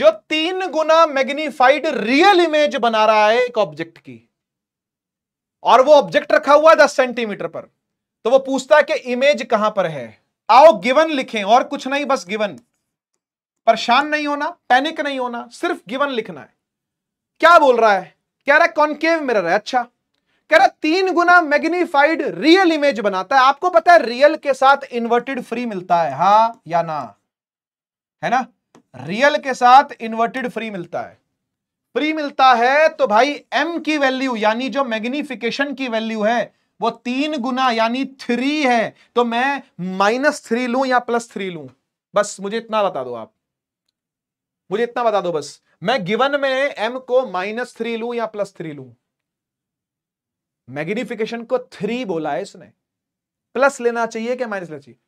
जो तीन गुना मैग्निफाइड रियल इमेज बना रहा है एक ऑब्जेक्ट की और वो ऑब्जेक्ट रखा हुआ है दस सेंटीमीटर पर तो वो पूछता है कि इमेज कहां पर है आओ गिवन लिखें और कुछ नहीं बस गिवन परेशान नहीं होना पैनिक नहीं होना सिर्फ गिवन लिखना है क्या बोल रहा है कह रहा है कॉन्केव मिरर है अच्छा कह रहा है तीन गुना मैग्निफाइड रियल इमेज बनाता है आपको पता है रियल के साथ इन्वर्टेड फ्री मिलता है हा या ना है ना रियल के साथ इन्वर्टेड फ्री मिलता है प्री मिलता है तो भाई एम की वैल्यू यानी जो मैग्निफिकेशन की वैल्यू है वो तीन गुना यानी थ्री है तो मैं माइनस थ्री लू या प्लस थ्री लू बस मुझे इतना बता दो आप मुझे इतना बता दो बस मैं गिवन में एम को माइनस थ्री लू या प्लस थ्री लू मैग्निफिकेशन को थ्री बोला है इसने प्लस लेना चाहिए क्या माइनस लेना चाहिए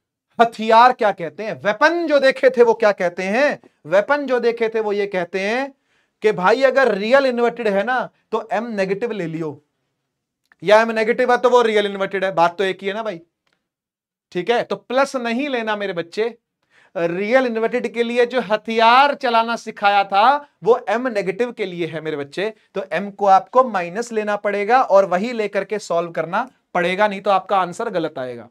हथियार क्या कहते हैं वेपन जो देखे थे वो क्या कहते हैं वेपन जो देखे थे वो ये कहते हैं कि भाई अगर रियल इन्वर्टेड है ना तो एम नेगेटिव ले लियो या एम नेगेटिव है तो वो रियल इन्वर्टेड है बात तो एक ही है ना भाई ठीक है तो प्लस नहीं लेना मेरे बच्चे रियल इन्वर्टेड के लिए जो हथियार चलाना सिखाया था वो एम नेगेटिव के लिए है मेरे बच्चे तो एम को आपको माइनस लेना पड़ेगा और वही लेकर के सॉल्व करना पड़ेगा नहीं तो आपका आंसर गलत आएगा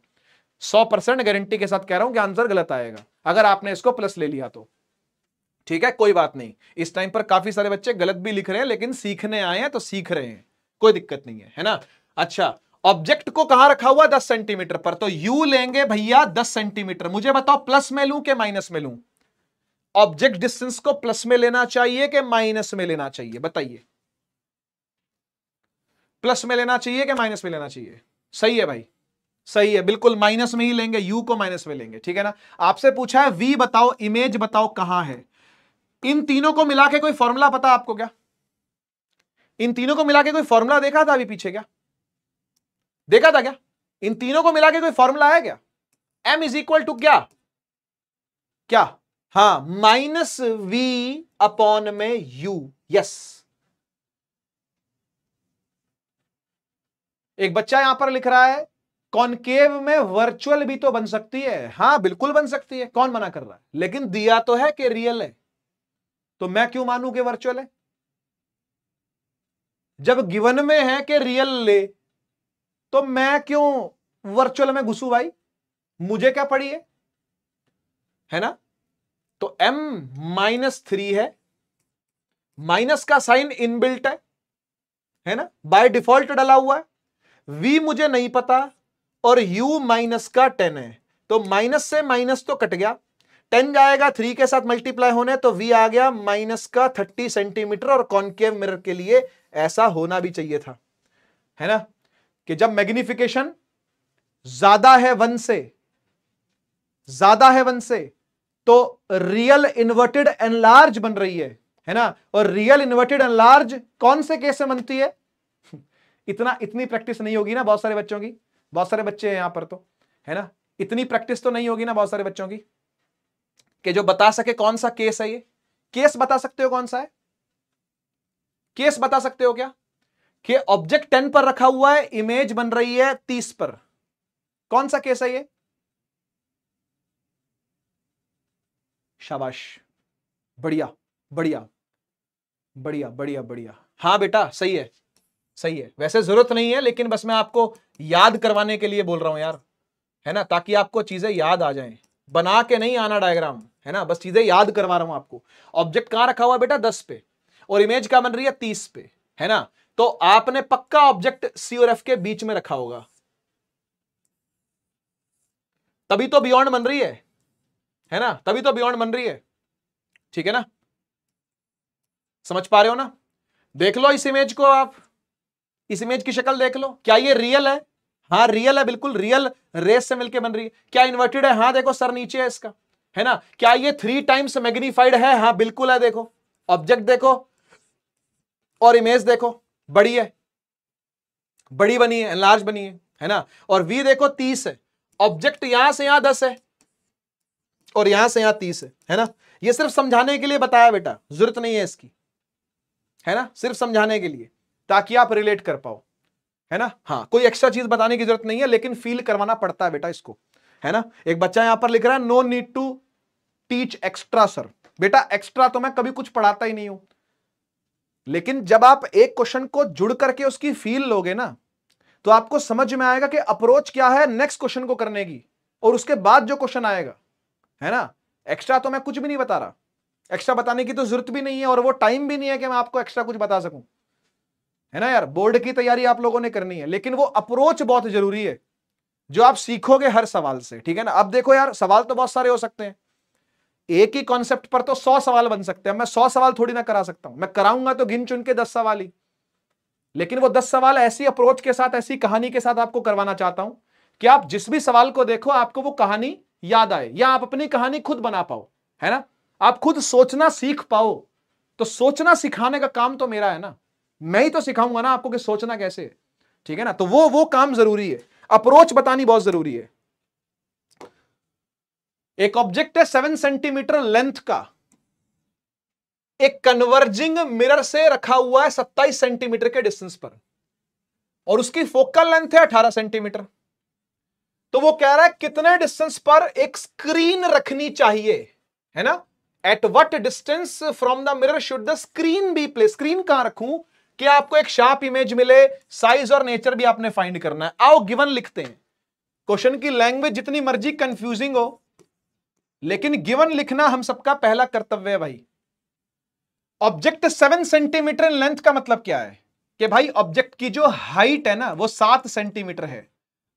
सौ परसेंट गारंटी के साथ कह रहा हूं कि आंसर गलत आएगा अगर आपने इसको प्लस ले लिया तो ठीक है कोई बात नहीं इस टाइम पर काफी सारे बच्चे गलत भी लिख रहे हैं लेकिन सीखने आए हैं तो सीख रहे हैं कोई दिक्कत नहीं है है ना अच्छा ऑब्जेक्ट को कहां रखा हुआ दस सेंटीमीटर पर तो यू लेंगे भैया दस सेंटीमीटर मुझे बताओ प्लस में लू के माइनस में लू ऑब्जेक्ट डिस्टेंस को प्लस में लेना चाहिए कि माइनस में लेना चाहिए बताइए प्लस में लेना चाहिए कि माइनस में लेना चाहिए सही है भाई सही है बिल्कुल माइनस में ही लेंगे यू को माइनस में लेंगे ठीक है ना आपसे पूछा है वी बताओ इमेज बताओ कहां है इन तीनों को मिला के कोई फॉर्मूला पता आपको क्या इन तीनों को मिला के कोई फॉर्मूला देखा था अभी पीछे क्या देखा था क्या इन तीनों को मिला के कोई फॉर्मूला आया क्या एम इज इक्वल टू क्या क्या हा माइनस वी अपॉन में यू यस एक बच्चा यहां पर लिख रहा है कॉन्केव में वर्चुअल भी तो बन सकती है हाँ बिल्कुल बन सकती है कौन मना कर रहा है लेकिन दिया तो है कि रियल है तो मैं क्यों मानू कि वर्चुअल है जब गिवन में है कि रियल ले तो मैं क्यों वर्चुअल में घुसू भाई मुझे क्या पड़ी है है ना तो m माइनस थ्री है माइनस का साइन इनबिल्ट है है ना बाय डिफॉल्ट डला हुआ है v मुझे नहीं पता और u माइनस का टेन है तो माइनस से माइनस तो कट गया टेन जाएगा थ्री के साथ मल्टीप्लाई होने तो वी आ गया माइनस का थर्टी सेंटीमीटर और कॉन्केव मिरर के लिए ऐसा होना भी चाहिए था है ना कि जब मैग्निफिकेशन ज्यादा है वन से ज्यादा है वन से तो रियल इन्वर्टेड एनलार्ज बन रही है है ना और रियल इन्वर्टेड एनलार्ज कौन से केस में बनती है इतना इतनी प्रैक्टिस नहीं होगी ना बहुत सारे बच्चों की बहुत सारे बच्चे हैं यहां पर तो है ना इतनी प्रैक्टिस तो नहीं होगी ना बहुत सारे बच्चों की कि जो बता सके कौन सा केस है ये केस बता सकते हो कौन सा है केस बता सकते हो क्या कि ऑब्जेक्ट टेन पर रखा हुआ है इमेज बन रही है तीस पर कौन सा केस है ये शाबाश बढ़िया बढ़िया बढ़िया बढ़िया बढ़िया हाँ बेटा सही है सही है वैसे जरूरत नहीं है लेकिन बस मैं आपको याद करवाने के लिए बोल रहा हूं यार है ना ताकि आपको चीजें याद आ जाएं बना के नहीं आना डायग्राम है ना बस चीजें याद करवा रहा हूं आपको ऑब्जेक्ट कहां रखा हुआ बेटा दस पे और इमेज क्या बन रही है तीस पे है ना तो आपने पक्का ऑब्जेक्ट सी और एफ के बीच में रखा होगा तभी तो बियॉन्ड बन रही है है ना तभी तो बियॉन्ड बन रही है ठीक है ना समझ पा रहे हो ना देख लो इस इमेज को आप इस इमेज की शक्ल देख लो क्या ये रियल है हाँ रियल है बिल्कुल रियल रेस से मिलके बन रही है क्या इन्वर्टेड है हाँ देखो सर नीचे है इसका है ना क्या ये थ्री टाइम्स मैग्निफाइड है हाँ बिल्कुल है देखो ऑब्जेक्ट देखो और इमेज देखो बड़ी है बड़ी बनी है लार्ज बनी है है ना और वी देखो तीस है ऑब्जेक्ट यहां से यहां दस है और यहां से यहां तीस है है ना ये सिर्फ समझाने के लिए बताया बेटा जरूरत नहीं है इसकी है ना सिर्फ समझाने के लिए ताकि आप रिलेट कर पाओ है ना हाँ कोई एक्स्ट्रा चीज बताने की जरूरत नहीं है लेकिन फील करवाना पड़ता है बेटा इसको है ना एक बच्चा यहां पर लिख रहा है no need to teach extra sir बेटा एक्स्ट्रा तो मैं कभी कुछ पढ़ाता ही नहीं हूं लेकिन जब आप एक क्वेश्चन को जुड़ करके उसकी फील लोगे ना तो आपको समझ में आएगा कि अप्रोच क्या है नेक्स्ट क्वेश्चन को करने की और उसके बाद जो क्वेश्चन आएगा है ना एक्स्ट्रा तो मैं कुछ भी नहीं बता रहा एक्स्ट्रा बताने की तो जरूरत भी नहीं है और वो टाइम भी नहीं है कि मैं आपको एक्स्ट्रा कुछ बता सकूं है ना यार बोर्ड की तैयारी आप लोगों ने करनी है लेकिन वो अप्रोच बहुत जरूरी है जो आप सीखोगे हर सवाल से ठीक है ना अब देखो यार सवाल तो बहुत सारे हो सकते हैं एक ही कॉन्सेप्ट पर तो सौ सवाल बन सकते हैं मैं सौ सवाल थोड़ी ना करा सकता हूं मैं कराऊंगा तो गिन चुन के दस सवाल ही लेकिन वो दस सवाल ऐसी अप्रोच के साथ ऐसी कहानी के साथ आपको करवाना चाहता हूं कि आप जिस भी सवाल को देखो आपको वो कहानी याद आए या आप अपनी कहानी खुद बना पाओ है ना आप खुद सोचना सीख पाओ तो सोचना सिखाने का काम तो मेरा है ना मैं ही तो सिखाऊंगा ना आपको कि सोचना कैसे है ठीक है ना तो वो वो काम जरूरी है अप्रोच बतानी बहुत जरूरी है एक ऑब्जेक्ट है सेवन सेंटीमीटर लेंथ का एक कन्वर्जिंग मिरर से रखा हुआ है सत्ताईस सेंटीमीटर के डिस्टेंस पर और उसकी फोकल लेंथ है अठारह सेंटीमीटर तो वो कह रहा है कितने डिस्टेंस पर एक स्क्रीन रखनी चाहिए है ना at what distance from the mirror should the screen be placed screen कहां रखूं कि आपको एक शार्प इमेज मिले साइज और नेचर भी आपने फाइंड करना है आओ गिवन लिखते हैं क्वेश्चन की लैंग्वेज जितनी मर्जी कंफ्यूजिंग हो लेकिन गिवन लिखना हम सबका पहला कर्तव्य है भाई ऑब्जेक्ट सेवन सेंटीमीटर लेंथ का मतलब क्या है कि भाई ऑब्जेक्ट की जो हाइट है ना वो सात सेंटीमीटर है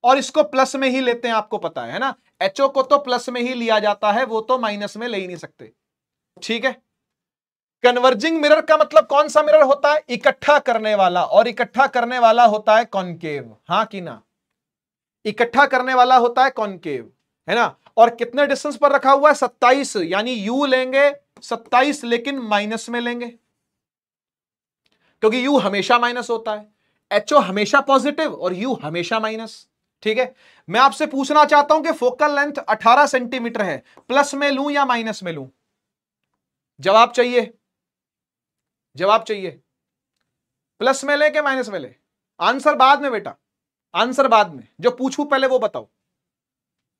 और इसको प्लस में ही लेते हैं आपको पता है ना एचओ को तो प्लस में ही लिया जाता है वो तो माइनस में ले ही नहीं सकते ठीक है कन्वर्जिंग मिरर का मतलब कौन सा मिरर होता है इकट्ठा करने वाला और इकट्ठा करने वाला होता है कॉनकेव हाँ कि ना इकट्ठा करने वाला होता है कॉन्केव है ना और कितने डिस्टेंस पर रखा हुआ है सत्ताईस यानी यू लेंगे सत्ताईस लेकिन माइनस में लेंगे क्योंकि यू हमेशा माइनस होता है एच हमेशा पॉजिटिव और यू हमेशा माइनस ठीक है मैं आपसे पूछना चाहता हूं कि फोकल लेंथ 18 सेंटीमीटर है प्लस में लू या माइनस में लू जवाब चाहिए जवाब चाहिए प्लस में ले के माइनस में ले आंसर बाद में बेटा आंसर बाद में जो पूछू पहले वो बताओ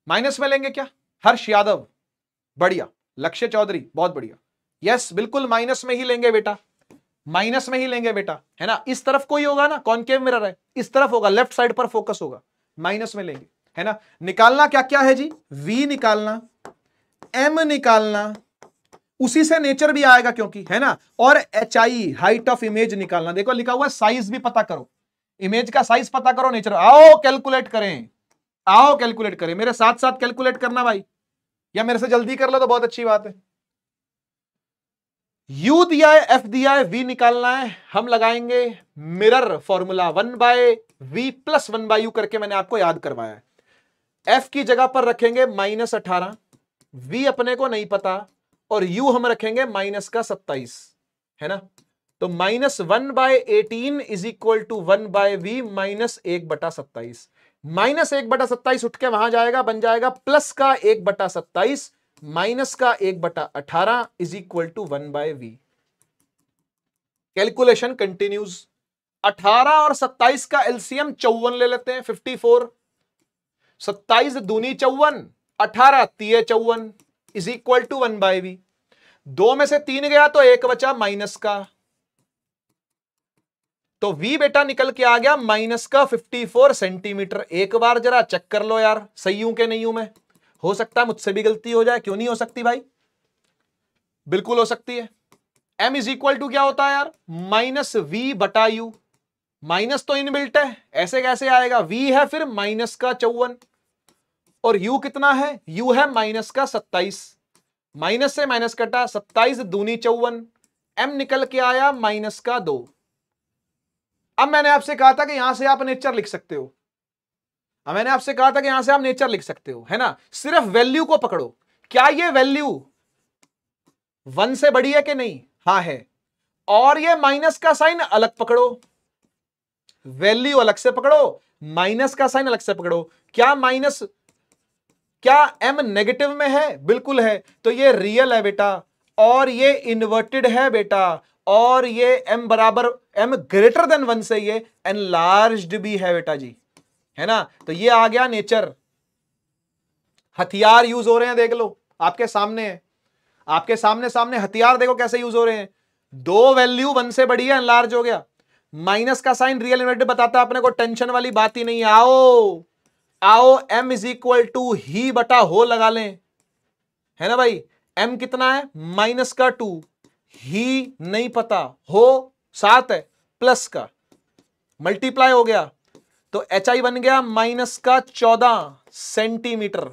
माइनस में लेंगे क्या हर्ष यादव बढ़िया लक्ष्य चौधरी बहुत बढ़िया यस बिल्कुल माइनस में ही लेंगे बेटा माइनस में ही लेंगे बेटा है ना इस तरफ कोई होगा ना कॉनकेव मिरर है इस तरफ होगा लेफ्ट साइड पर फोकस होगा माइनस में लेंगे है ना निकालना क्या क्या है जी वी निकालना एम निकालना उसी से नेचर भी आएगा क्योंकि है ना और H I height of image निकालना देखो लिखा हुआ साइज भी पता करो इमेज का साइज पता करो नेचर आओ कैलकुलेट करें आओ कैलकुलेट करें मेरे साथ साथ कैलकुलेट करना भाई या मेरे से जल्दी कर लो तो बहुत अच्छी बात है यू दिया है एफ दिया है वी निकालना है हम लगाएंगे mirror formula one by V plus one by U करके मैंने आपको याद करवाया है एफ की जगह पर रखेंगे माइनस अठारह वी अपने को नहीं पता और यू हम रखेंगे माइनस का सत्ताईस है ना तो minus one by eighteen is equal to one by we minus एक बटा सत्ताईस माइनस एक बटा सत्ताईस उठ के वहां जाएगा बन जाएगा प्लस का एक बटा सत्ताईस माइनस का एक बटा अठारह is equal to one by we calculation continues अठारह और सत्ताईस का एलसीएम चौवन ले लेते हैं फिफ्टी फोर सत्ताईस दूनी चौवन अठारह तीय चौवन is equal to one by V दो में से तीन गया तो एक बचा माइनस का तो v बेटा निकल के आ गया माइनस का 54 सेंटीमीटर एक बार जरा चेक कर लो यार सही हूं कि नहीं हूं मैं हो सकता है मुझसे भी गलती हो जाए क्यों नहीं हो सकती भाई बिल्कुल हो सकती है m इज इक्वल टू क्या होता है यार माइनस वी बटा यू माइनस तो इनबिल्ट है ऐसे कैसे आएगा v है फिर माइनस का चौवन और u कितना है u है माइनस का सत्ताईस माइनस से माइनस कटा सत्ताईस दूनी चौवन m निकल के आया माइनस का दो अब मैंने आपसे कहा था कि यहां से आप नेचर लिख सकते हो अब मैंने आपसे कहा था कि यहां से आप नेचर लिख सकते हो है ना सिर्फ वैल्यू को पकड़ो क्या ये वैल्यू वन से बड़ी है कि नहीं हाँ है और ये माइनस का साइन अलग पकड़ो वैल्यू अलग से पकड़ो माइनस का साइन अलग से पकड़ो क्या माइनस क्या एम नेगेटिव में है बिल्कुल है तो ये रियल है बेटा और ये इन्वर्टेड है बेटा और ये m बराबर m ग्रेटर देन वन से ये एन लार्ज भी है बेटा जी है ना तो ये आ गया नेचर हथियार यूज हो रहे हैं देख लो आपके सामने है आपके सामने सामने हथियार देखो कैसे यूज हो रहे हैं दो वैल्यू वन से बड़ी है एनलार्ज हो गया माइनस का साइन रियल इन्वर्टेड बताता है अपने को टेंशन वाली बात ही नहीं आओ आओ m इज इक्वल टू ही बटा हो लगा लें है ना भाई m कितना है माइनस का टू ही नहीं पता हो सात है प्लस का मल्टीप्लाई हो गया तो एच आई बन गया माइनस का चौदह सेंटीमीटर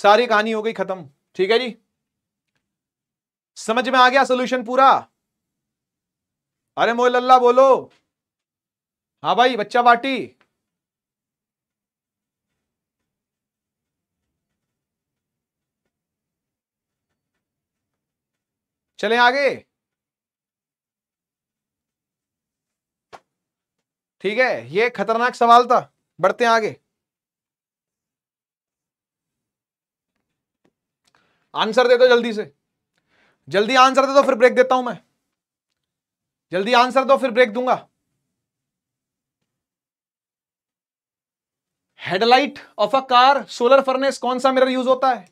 सारी कहानी हो गई खत्म ठीक है जी समझ में आ गया सोल्यूशन पूरा अरे मोहल्ला बोलो हाँ भाई बच्चा बाटी चले आगे ठीक है ये खतरनाक सवाल था बढ़ते हैं आगे आंसर दे दो जल्दी से जल्दी आंसर दे दो फिर ब्रेक देता हूं मैं जल्दी आंसर दो फिर ब्रेक दूंगा headlight of a car solar furnace कौन सा मिरर यूज होता है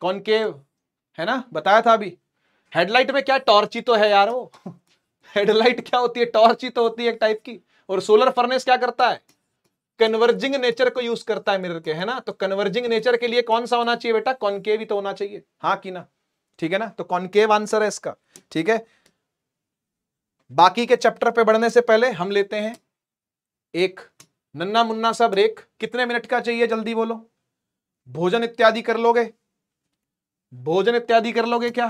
कॉनकेव है ना बताया था अभी हेडलाइट में क्या टॉर्च ही तो है यार वो हेडलाइट क्या होती है टॉर्च ही तो होती है एक टाइप की और सोलर फर्नेस क्या करता है कन्वर्जिंग नेचर को यूज करता है मिरर के है ना तो कन्वर्जिंग नेचर के लिए कौन सा होना चाहिए बेटा कॉनकेव ही तो होना चाहिए हाँ कि ना ठीक है ना तो कॉनकेव आंसर है इसका ठीक है बाकी के चैप्टर पे बढ़ने से पहले हम लेते हैं एक नन्ना मुन्ना सा ब्रेक कितने मिनट का चाहिए जल्दी बोलो भोजन इत्यादि कर लोगे भोजन इत्यादि कर लोगे क्या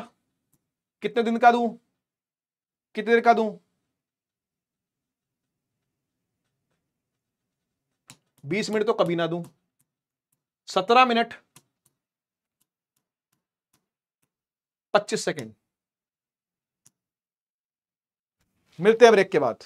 कितने दिन का दू कितनी देर का दू बीस मिनट तो कभी ना दू सत्रह मिनट पच्चीस सेकेंड मिलते हैं ब्रेक के बाद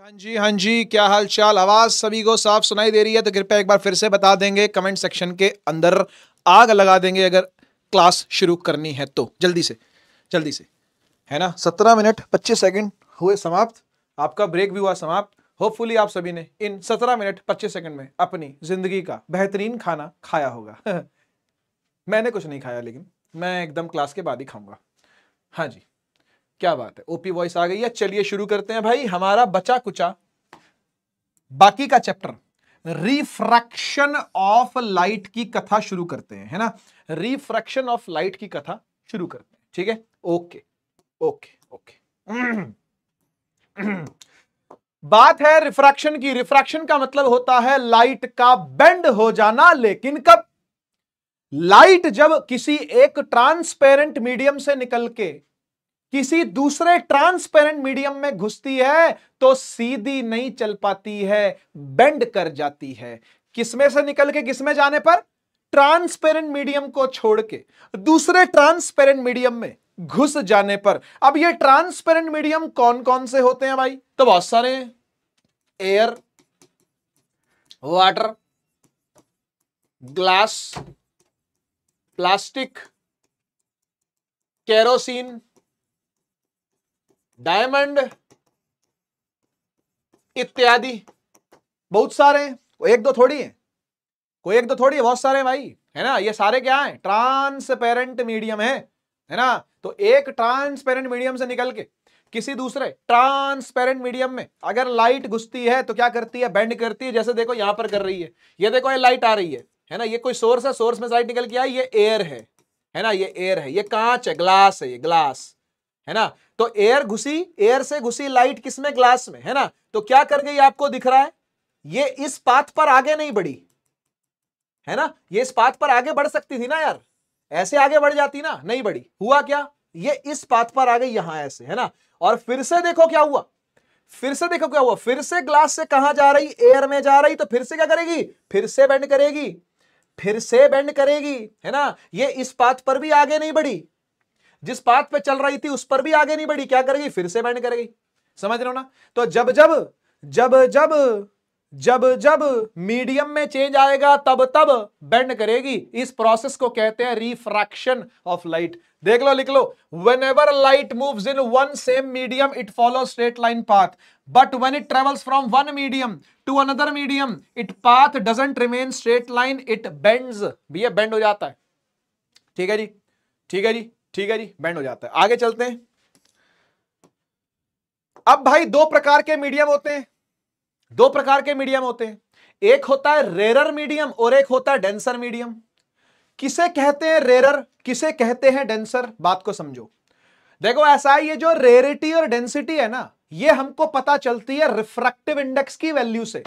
हाँ जी हाँ जी क्या हाल चाल आवाज़ सभी को साफ सुनाई दे रही है तो कृपया एक बार फिर से बता देंगे कमेंट सेक्शन के अंदर आग लगा देंगे अगर क्लास शुरू करनी है तो जल्दी से जल्दी से है ना सत्रह मिनट पच्चीस सेकंड हुए समाप्त आपका ब्रेक भी हुआ समाप्त होपफुली आप सभी ने इन सत्रह मिनट पच्चीस सेकंड में अपनी ज़िंदगी का बेहतरीन खाना खाया होगा मैंने कुछ नहीं खाया लेकिन मैं एकदम क्लास के बाद ही खाऊंगा हाँ जी क्या बात है ओपी वॉइस आ गई है चलिए शुरू करते हैं भाई हमारा बचा कुचा बाकी का चैप्टर रिफ्रैक्शन ऑफ लाइट की कथा शुरू करते हैं है ना रिफ्रैक्शन ऑफ लाइट की कथा शुरू करते हैं ठीक है ओके ओके ओके बात है रिफ्रैक्शन की रिफ्रैक्शन का मतलब होता है लाइट का बेंड हो जाना लेकिन कब लाइट जब किसी एक ट्रांसपेरेंट मीडियम से निकल के किसी दूसरे ट्रांसपेरेंट मीडियम में घुसती है तो सीधी नहीं चल पाती है बेंड कर जाती है किसमें से निकल के किसमें जाने पर ट्रांसपेरेंट मीडियम को छोड़ के दूसरे ट्रांसपेरेंट मीडियम में घुस जाने पर अब ये ट्रांसपेरेंट मीडियम कौन कौन से होते हैं भाई तो बहुत सारे air water glass plastic kerosene diamond इत्यादि बहुत सारे हैं एक दो थोड़ी है कोई एक दो थोड़ी है बहुत सारे हैं भाई है ना ये सारे क्या है ट्रांसपेरेंट मीडियम है है ना तो एक ट्रांसपेरेंट मीडियम से निकल के किसी दूसरे ट्रांसपेरेंट मीडियम में अगर लाइट घुसती है तो क्या करती है बेंड करती है जैसे देखो यहां पर कर रही है ये देखो ये लाइट आ रही है है ना ये कोई सोर्स है सोर्स में लाइट निकल के आई ये एयर है है ना ये एयर है ये कांच है ग्लास है ये ग्लास है ना तो एयर घुसी एयर से घुसी लाइट किसमें ग्लास में है ना तो क्या कर गई आपको दिख रहा है ये इस पाथ पर आगे नहीं बढ़ी है ना ये इस पाथ पर आगे बढ़ सकती थी ना यार ऐसे आगे बढ़ जाती ना नहीं बढ़ी हुआ क्या ये इस पाथ पर आ गई यहां ऐसे है ना और फिर से देखो क्या हुआ फिर से देखो क्या हुआ फिर से ग्लास से कहा जा रही एयर में जा रही तो फिर से क्या करेगी फिर से बैंड करेगी फिर से बैंड करेगी है ना ये इस पाथ पर भी आगे नहीं बढ़ी जिस पाथ पे चल रही थी उस पर भी आगे नहीं बढ़ी क्या करेगी फिर से बैंड करेगी समझ रहे हो ना तो जब जब जब जब जब जब मीडियम में चेंज आएगा तब तब बेंड करेगी इस प्रोसेस को कहते हैं रिफ्रैक्शन ऑफ लाइट देख लो लिख लो whenever light move in one same medium it follow straight line path but when it travels from one medium to another medium it path doesn't remain straight line it bends भैया bend हो जाता है ठीक है जी ठीक है जी ठीक है जी बैंड हो जाता है आगे चलते हैं अब भाई दो प्रकार के मीडियम होते हैं दो प्रकार के मीडियम होते हैं एक होता है रेरर मीडियम और एक होता है डेंसर मीडियम किसे कहते हैं रेरर किसे कहते हैं डेंसर बात को समझो देखो ऐसा है ये जो रेरिटी और डेंसिटी है ना ये हमको पता चलती है रिफ्रैक्टिव इंडेक्स की वैल्यू से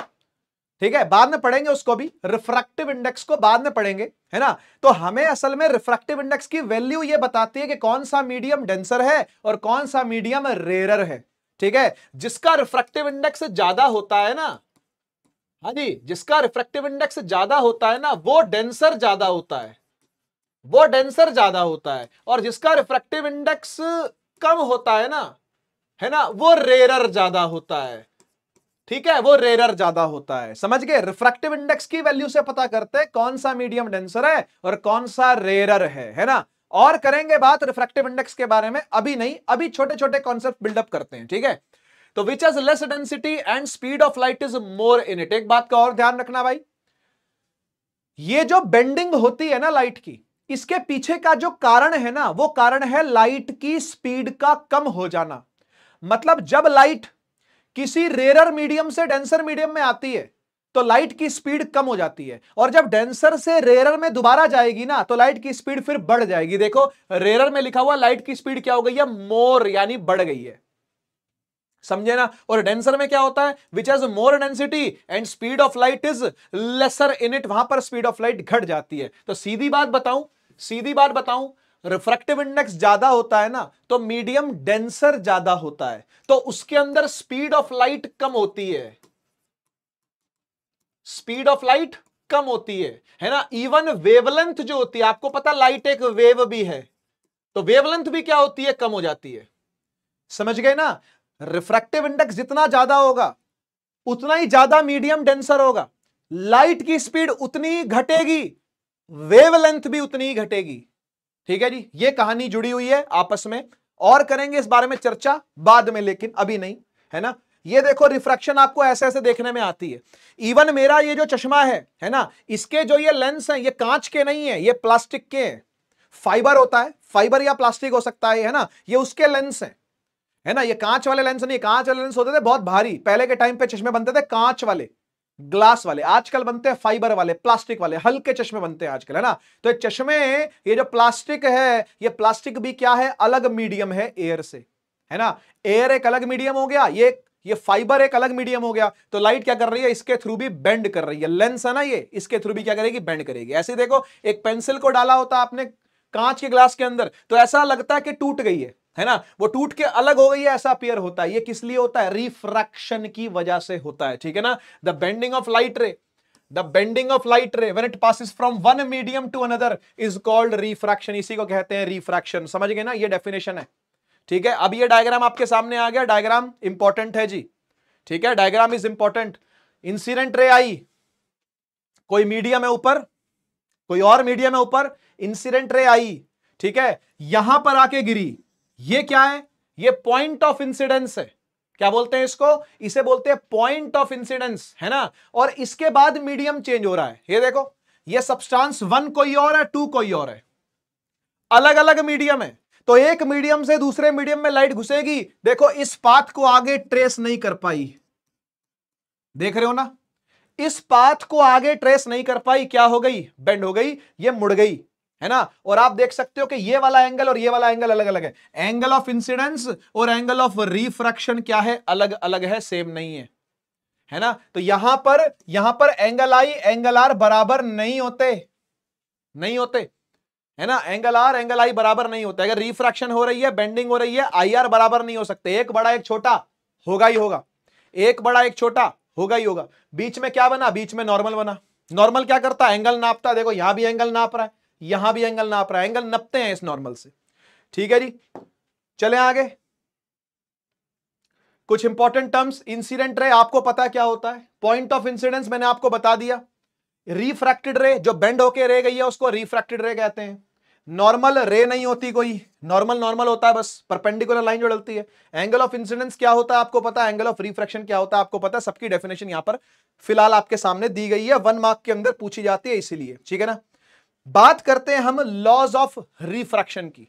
ठीक है बाद में पढ़ेंगे उसको भी रिफ्रैक्टिव इंडेक्स को बाद में पढ़ेंगे है ना तो हमें असल में रिफ्रैक्टिव इंडेक्स की वैल्यू ये बताती है कि कौन सा मीडियम डेंसर है और कौन सा मीडियम रेरर है ठीक है जिसका रिफ्रैक्टिव इंडेक्स ज्यादा होता है ना हाँ जी जिसका रिफ्रैक्टिव इंडेक्स ज्यादा होता है ना वो डेंसर ज्यादा होता है वो डेंसर ज्यादा होता है और जिसका रिफ्रैक्टिव इंडेक्स कम होता है ना है ना वो रेरर ज्यादा होता है ठीक है वो रेरर ज्यादा होता है समझ गए रिफ्रैक्टिव इंडेक्स की वैल्यू से पता करते हैं कौन सा मीडियम डेंसर है और कौन सा रेरर है है ना और करेंगे बात रिफ्रैक्टिव इंडेक्स के बारे में अभी नहीं अभी छोटे छोटे कॉन्सेप्ट बिल्डअप करते हैं ठीक है तो which is less density and speed of light is more in it एक बात का और ध्यान रखना भाई ये जो बेंडिंग होती है ना लाइट की इसके पीछे का जो कारण है ना वो कारण है लाइट की स्पीड का कम हो जाना मतलब जब लाइट किसी रेरर मीडियम से डेंसर मीडियम में आती है तो लाइट की स्पीड कम हो जाती है और जब डेंसर से रेरर में दोबारा जाएगी ना तो लाइट की स्पीड फिर बढ़ जाएगी देखो रेरर में लिखा हुआ लाइट की स्पीड क्या हो गई है मोर यानी बढ़ गई है समझे ना और डेंसर में क्या होता है which has more density and speed of light is lesser in it वहां पर स्पीड ऑफ लाइट घट जाती है तो सीधी बात बताऊं सीधी बात बताऊं रिफ्रैक्टिव इंडेक्स ज्यादा होता है ना तो मीडियम डेंसर ज्यादा होता है तो उसके अंदर स्पीड ऑफ लाइट कम होती है स्पीड ऑफ लाइट कम होती है है ना इवन वेवलेंथ जो होती है आपको पता लाइट एक वेव भी है तो वेवलेंथ भी क्या होती है कम हो जाती है समझ गए ना रिफ्रैक्टिव इंडेक्स जितना ज्यादा होगा उतना ही ज्यादा मीडियम डेंसर होगा लाइट की स्पीड उतनी घटेगी वेवलेंथ भी उतनी ही घटेगी ठीक है जी ये कहानी जुड़ी हुई है आपस में और करेंगे इस बारे में चर्चा बाद में लेकिन अभी नहीं है ना ये देखो रिफ्रैक्शन आपको ऐसे ऐसे देखने में आती है इवन मेरा ये जो चश्मा है है ना इसके जो ये लेंस है ये कांच के नहीं है ये प्लास्टिक के हैं फाइबर होता है फाइबर या प्लास्टिक हो सकता है है ना ये उसके लेंस हैं है ना ये कांच वाले लेंस नहीं कांच वाले लेंस होते थे बहुत भारी पहले के टाइम पे चश्मे बनते थे कांच वाले ग्लास वाले आजकल बनते हैं फाइबर वाले प्लास्टिक वाले हल्के चश्मे बनते हैं आजकल है ना तो ये चश्मे ये जो प्लास्टिक है ये प्लास्टिक भी क्या है अलग मीडियम है एयर से है ना एयर एक अलग मीडियम हो गया ये ये फाइबर एक अलग मीडियम हो गया तो लाइट क्या कर रही है इसके थ्रू भी बेंड कर रही है लेंस है ना ये इसके थ्रू भी क्या करेगी बेंड करेगी ऐसे देखो एक पेंसिल को डाला होता आपने कांच के ग्लास के अंदर तो ऐसा लगता है कि टूट गई है है ना वो टूट के अलग हो गई है ऐसा अपियर होता है ये किस लिए होता है रिफ्रैक्शन की वजह से होता है ठीक है ना the bending of light ray the bending of light ray when it passes from one medium to another is called refraction इसी को कहते हैं रिफ्रैक्शन समझ गए ना ये डेफिनेशन है ठीक है अब ये डायग्राम आपके सामने आ गया डायग्राम इंपॉर्टेंट है जी ठीक है diagram is important incident ray आई कोई मीडियम है ऊपर कोई और मीडियम है ऊपर इंसिडेंट रे आई ठीक है यहां पर आके गिरी ये क्या है ये पॉइंट ऑफ इंसिडेंस है क्या बोलते हैं इसको इसे बोलते हैं पॉइंट ऑफ इंसिडेंस है ना और इसके बाद मीडियम चेंज हो रहा है ये देखो ये सब्सटेंस वन कोई और है टू कोई और है अलग अलग मीडियम है तो एक मीडियम से दूसरे मीडियम में लाइट घुसेगी देखो इस पाथ को आगे ट्रेस नहीं कर पाई देख रहे हो ना इस पाथ को आगे ट्रेस नहीं कर पाई क्या हो गई बेंड हो गई ये मुड़ गई है ना और आप देख सकते हो कि ये वाला एंगल और ये वाला एंगल अलग अलग है एंगल ऑफ इंसिडेंस और एंगल ऑफ रिफ्रैक्शन क्या है अलग अलग है सेम नहीं है है ना तो यहां पर यहां पर एंगल आई एंगल आर बराबर नहीं होते नहीं होते है ना एंगल आर एंगल आई बराबर नहीं होते अगर रिफ्रैक्शन हो रही है बेंडिंग हो रही है आई आर बराबर नहीं हो सकते एक बड़ा एक छोटा होगा ही होगा एक बड़ा एक छोटा होगा ही होगा बीच में क्या बना बीच में नॉर्मल बना नॉर्मल क्या करता है एंगल नापता देखो यहां भी एंगल नाप रहा है यहां भी एंगल नाप रहा है एंगल नपते हैं इस नॉर्मल से ठीक है जी चले आगे कुछ इंपॉर्टेंट टर्म्स इंसिडेंट रे आपको पता क्या होता है पॉइंट ऑफ इंसिडेंस मैंने आपको बता दिया रिफ्रैक्टेड रे जो बेंड होके रह गई है उसको रिफ्रैक्टेड रे कहते हैं नॉर्मल रे नहीं होती कोई नॉर्मल नॉर्मल होता है बस परपेंडिकुलर लाइन जो डलती है एंगल ऑफ इंसिडेंस क्या होता है आपको पता है एंगल ऑफ रिफ्रैक्शन क्या होता है आपको पता है सबकी डेफिनेशन यहां पर फिलहाल आपके सामने दी गई है वन मार्क के अंदर पूछी जाती है इसीलिए ठीक है ना बात करते हैं हम लॉज ऑफ रिफ्रैक्शन की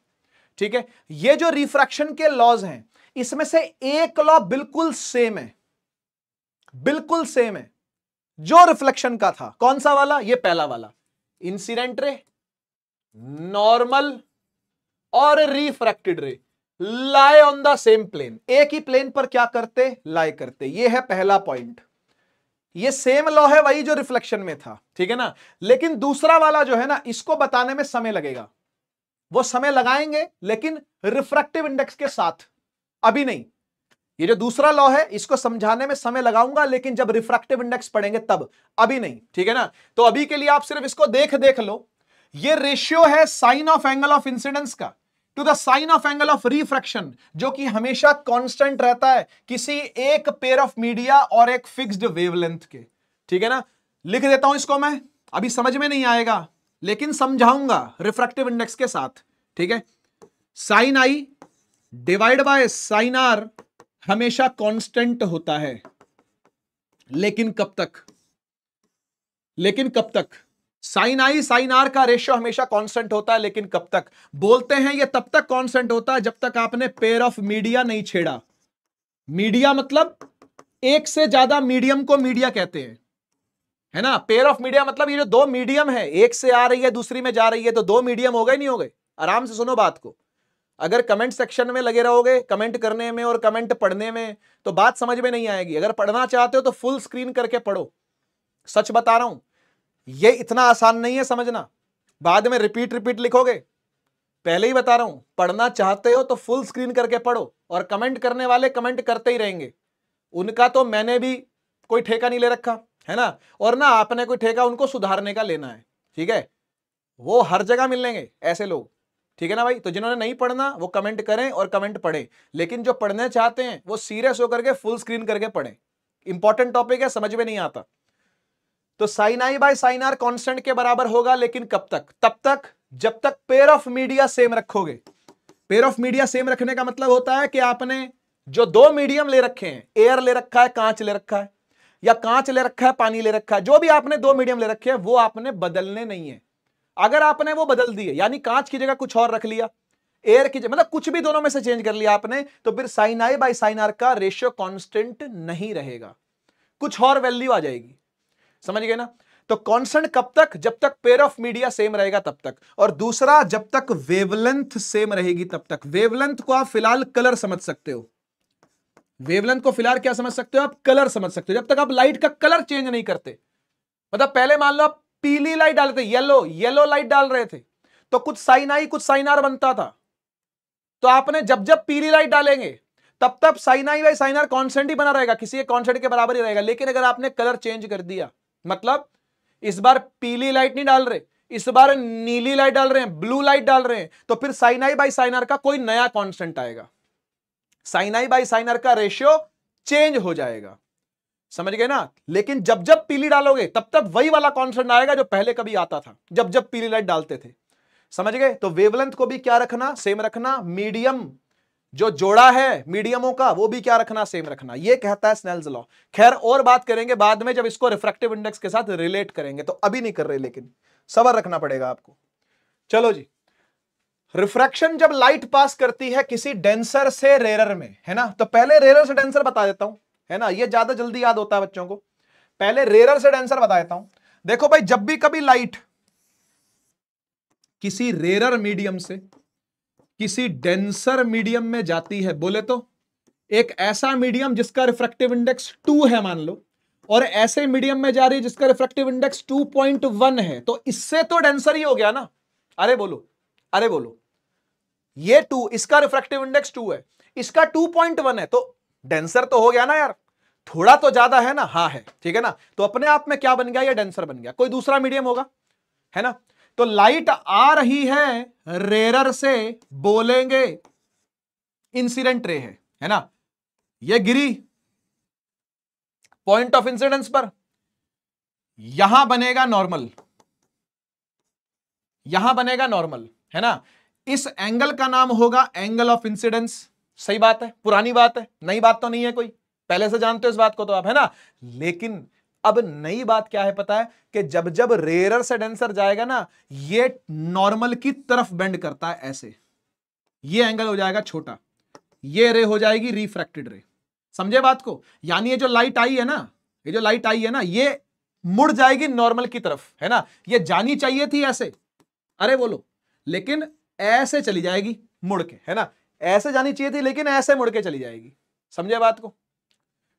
ठीक है ये जो रिफ्रैक्शन के लॉज हैं इसमें से एक लॉ बिल्कुल सेम है बिल्कुल सेम है जो रिफ्लेक्शन का था कौन सा वाला ये पहला वाला इंसिडेंट रे नॉर्मल और refracted ray lie on the same plane एक ही प्लेन पर क्या करते लाई करते ये है पहला पॉइंट ये सेम लॉ है वही जो रिफ्लेक्शन में था ठीक है ना लेकिन दूसरा वाला जो है ना इसको बताने में समय लगेगा वो समय लगाएंगे लेकिन रिफ्रेक्टिव इंडेक्स के साथ अभी नहीं ये जो दूसरा लॉ है इसको समझाने में समय लगाऊंगा लेकिन जब रिफ्रेक्टिव इंडेक्स पढ़ेंगे तब अभी नहीं ठीक है ना तो अभी के लिए आप सिर्फ इसको देख देख लो ये रेशियो है sine of angle of incidence का to the sine of angle of refraction जो कि हमेशा कॉन्स्टेंट रहता है किसी एक पेयर ऑफ मीडिया और एक वेव वेवलेंथ के ठीक है ना लिख देता हूं इसको मैं अभी समझ में नहीं आएगा लेकिन समझाऊंगा रिफ्रैक्टिव इंडेक्स के साथ ठीक है sine I divide by sine R हमेशा कांस्टेंट होता है लेकिन कब तक लेकिन कब तक साइन आई साइन आर का रेशियो हमेशा कांस्टेंट होता है लेकिन कब तक बोलते हैं ये तब तक कांस्टेंट होता है जब तक आपने पेयर ऑफ मीडिया नहीं छेड़ा मीडिया मतलब एक से ज्यादा मीडियम को मीडिया कहते हैं है ना पेयर ऑफ मीडिया मतलब ये जो दो मीडियम है एक से आ रही है दूसरी में जा रही है तो दो मीडियम हो गए नहीं हो गए आराम से सुनो बात को अगर कमेंट सेक्शन में लगे रहोगे कमेंट करने में और कमेंट पढ़ने में तो बात समझ में नहीं आएगी अगर पढ़ना चाहते हो तो फुल स्क्रीन करके पढ़ो सच बता रहा हूं ये इतना आसान नहीं है समझना बाद में रिपीट रिपीट लिखोगे पहले ही बता रहा हूं पढ़ना चाहते हो तो फुल स्क्रीन करके पढ़ो और कमेंट करने वाले कमेंट करते ही रहेंगे उनका तो मैंने भी कोई ठेका नहीं ले रखा है ना और ना आपने कोई ठेका उनको सुधारने का लेना है ठीक है वो हर जगह मिलेंगे ऐसे लोग ठीक है ना भाई तो जिन्होंने नहीं पढ़ना वो कमेंट करें और कमेंट पढ़ें लेकिन जो पढ़ने चाहते हैं वो सीरियस होकर के फुल स्क्रीन करके पढ़ें इंपॉर्टेंट टॉपिक है समझ में नहीं आता तो sine I by sine R constant के बराबर होगा लेकिन कब तक तब तक जब तक पेयर ऑफ मीडिया सेम रखोगे पेयर ऑफ मीडिया सेम रखने का मतलब होता है कि आपने जो दो मीडियम ले रखे हैं एयर ले रखा है कांच ले रखा है या कांच ले रखा है पानी ले रखा है जो भी आपने दो मीडियम ले रखे हैं वो आपने बदलने नहीं है अगर आपने वो बदल दिए यानी कांच की जगह कुछ और रख लिया एयर की जगह मतलब कुछ भी दोनों में से चेंज कर लिया आपने तो फिर sine I by sine R का रेशियो कॉन्स्टेंट नहीं रहेगा कुछ और वैल्यू आ जाएगी समझ गए ना तो कांस्टेंट कब तक जब तक पेयर ऑफ मीडिया सेम रहेगा तब तक और दूसरा जब तक वेवलेंथ सेम रहेगी तब तक वेवलेंथ को आप फिलहाल कलर समझ सकते हो वेवलेंथ को फिलहाल क्या समझ सकते हो आप कलर समझ सकते हो जब तक आप लाइट का कलर चेंज नहीं करते मतलब पहले मान लो आप पीली लाइट डालते येलो येलो लाइट डाल रहे थे तो कुछ साइन आई कुछ साइन आर बनता था तो आपने जब जब पीली लाइट डालेंगे तब तब sine sine I by R constant ही बना रहेगा किसी एक कॉन्सेंट के बराबर ही रहेगा लेकिन अगर आपने कलर चेंज कर दिया मतलब इस बार पीली लाइट नहीं डाल रहे इस बार नीली लाइट डाल रहे हैं ब्लू लाइट डाल रहे हैं तो फिर साइनाई बाई साइनर का कोई नया कॉन्स्टेंट आएगा साइनाई बाई साइनर का रेशियो चेंज हो जाएगा समझ गए ना लेकिन जब जब पीली डालोगे तब तब वही वाला कॉन्सेंट आएगा जो पहले कभी आता था जब जब पीली लाइट डालते थे समझ गए तो वेवलेंथ को भी क्या रखना सेम रखना मीडियम जो जोड़ा है मीडियमों का वो भी क्या रखना सेम रखना ये कहता है स्नेल्स लॉ खैर और बात करेंगे बाद में जब इसको रिफ्रेक्टिव इंडेक्स के साथ रिलेट करेंगे तो अभी नहीं कर रहे लेकिन सबर रखना पड़ेगा आपको चलो जी रिफ्रैक्शन जब लाइट पास करती है किसी डेंसर से रेरर में है ना तो पहले रेरर से डेंसर बता देता हूं है ना ये ज्यादा जल्दी याद होता है बच्चों को पहले रेरर से डेंसर बता देता हूं देखो भाई जब भी कभी लाइट किसी रेरर मीडियम से किसी डेंसर मीडियम में जाती है बोले तो एक ऐसा मीडियम जिसका रिफ्रेक्टिव इंडेक्स टू है मान लो और ऐसे मीडियम में जा रही है जिसका रिफ्रेक्टिव इंडेक्स 2.1 है तो इससे तो डेंसर ही हो गया ना अरे बोलो अरे बोलो ये टू इसका रिफ्रेक्टिव इंडेक्स टू है इसका 2.1 है तो डेंसर तो हो गया ना यार थोड़ा तो ज्यादा है ना हाँ है ठीक है ना तो अपने आप में क्या बन गया यह डेंसर बन गया कोई दूसरा मीडियम होगा है ना तो लाइट आ रही है रेरर से बोलेंगे इंसिडेंट रे है है ना ये गिरी पॉइंट ऑफ इंसिडेंस पर यहां बनेगा नॉर्मल यहां बनेगा नॉर्मल है ना इस एंगल का नाम होगा एंगल ऑफ इंसिडेंस सही बात है पुरानी बात है नई बात तो नहीं है कोई पहले से जानते हो इस बात को तो आप है ना लेकिन अब नई बात क्या है पता है कि जब जब रेयर से डेंसर जाएगा ना ये नॉर्मल की तरफ बेंड करता है ऐसे ये एंगल हो जाएगा छोटा ये रे हो जाएगी रिफ्रैक्टेड रे समझे बात को यानी ये जो लाइट आई है ना ये जो लाइट आई है ना ये मुड़ जाएगी नॉर्मल की तरफ है ना ये जानी चाहिए थी ऐसे अरे बोलो लेकिन ऐसे चली जाएगी मुड़ के है ना ऐसे जानी चाहिए थी लेकिन ऐसे मुड़ के चली जाएगी समझे बात को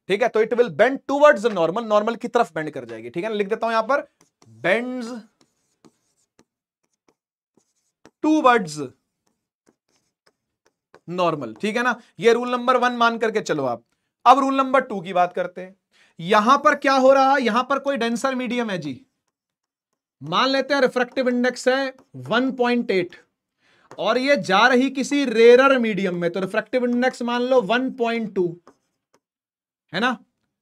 ठीक है तो it will bend towards normal normal की तरफ बेंड कर जाएगी ठीक है ना लिख देता हूं यहां पर बेंड्स टूवर्ड्स नॉर्मल ठीक है ना ये रूल नंबर वन मान करके चलो आप अब रूल नंबर टू की बात करते हैं यहां पर क्या हो रहा है यहां पर कोई डेंसर मीडियम है जी मान लेते हैं रिफ्रेक्टिव इंडेक्स है 1.8 और ये जा रही किसी रेरर मीडियम में तो रिफ्रेक्टिव इंडेक्स मान लो 1.2 है ना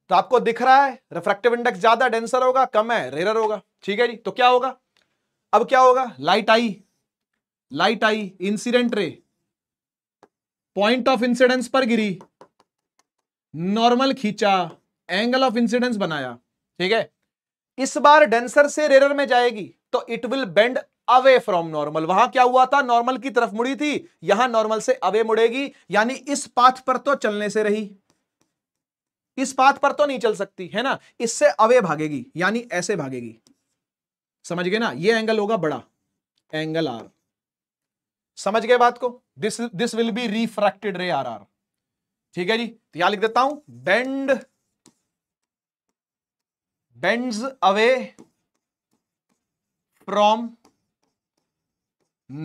तो आपको दिख रहा है रिफ्रेक्टिव इंडेक्स ज्यादा डेंसर होगा कम है रेरर होगा ठीक है जी तो क्या होगा अब क्या होगा light I light I incident ray point of incidence पर गिरी नॉर्मल खींचा एंगल ऑफ इंसिडेंस बनाया ठीक है इस बार डेंसर से रेरर में जाएगी तो it will bend away from normal वहां क्या हुआ था नॉर्मल की तरफ मुड़ी थी यहां नॉर्मल से अवे मुड़ेगी यानी इस पाथ पर तो चलने से रही इस पाथ पर तो नहीं चल सकती है ना इससे अवे भागेगी यानी ऐसे भागेगी समझ गए ना ये एंगल होगा बड़ा एंगल आर समझ गए बात को this this will be refracted ray R R ठीक है जी तो यहां लिख देता हूं bend bends away from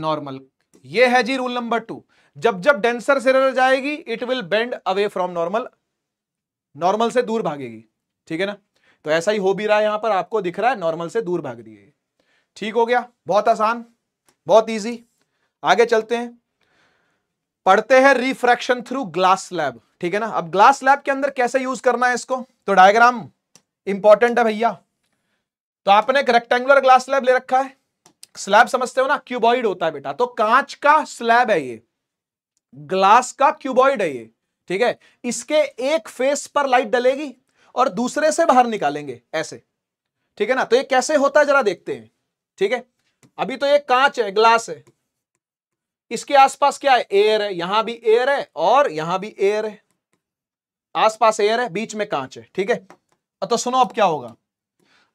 normal ये है जी रूल नंबर टू जब जब डेंसर सिरर जाएगी it will bend away from normal normal से दूर भागेगी ठीक है ना तो ऐसा ही हो भी रहा है यहां पर आपको दिख रहा है नॉर्मल से दूर भाग रही है ठीक हो गया बहुत आसान बहुत ईजी आगे चलते हैं पढ़ते हैं रिफ्रैक्शन थ्रू ग्लास स्लैब ठीक है ना अब ग्लास स्लैब के अंदर कैसे यूज करना है इसको तो डायग्राम इंपॉर्टेंट है भैया तो आपने एक रेक्टेंगुलर ग्लास स्लैब ले रखा है स्लैब समझते हो ना क्यूबॉइड होता है बेटा तो कांच का स्लैब है ये ग्लास का क्यूबॉइड है ये ठीक है इसके एक फेस पर लाइट डलेगी और दूसरे से बाहर निकालेंगे ऐसे ठीक है ना तो ये कैसे होता है जरा देखते हैं ठीक है अभी तो ये कांच है ग्लास है इसके आसपास क्या है एयर है यहां भी एयर है और यहां भी एयर है आसपास एयर है बीच में कांच है ठीक है तो सुनो अब क्या होगा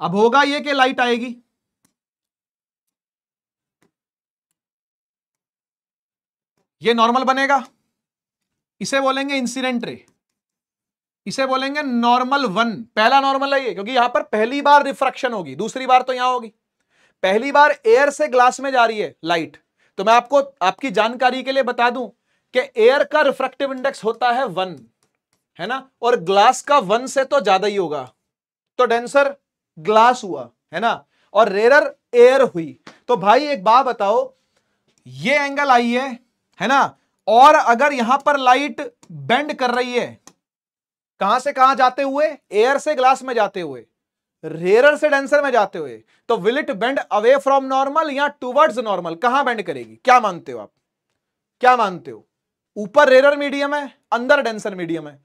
अब होगा ये कि लाइट आएगी ये नॉर्मल बनेगा इसे बोलेंगे इंसिडेंट रे इसे बोलेंगे नॉर्मल वन पहला नॉर्मल है ये क्योंकि यहां पर पहली बार रिफ्रैक्शन होगी दूसरी बार तो यहां होगी पहली बार एयर से ग्लास में जा रही है लाइट तो मैं आपको आपकी जानकारी के लिए बता दूं कि एयर का रिफ्रैक्टिव इंडेक्स होता है वन है ना और ग्लास का वन से तो ज्यादा ही होगा तो डेंसर ग्लास हुआ है ना और रेरर एयर हुई तो भाई एक बात बताओ ये एंगल आई है है ना और अगर यहां पर लाइट बेंड कर रही है कहां से कहां जाते हुए एयर से ग्लास में जाते हुए रेयर से डेंसर में जाते हुए तो will it bend away from normal या टूवर्ड्स नॉर्मल कहां बेंड करेगी क्या मानते हो आप क्या मानते हो ऊपर रेयर मीडियम है अंदर डेंसर मीडियम है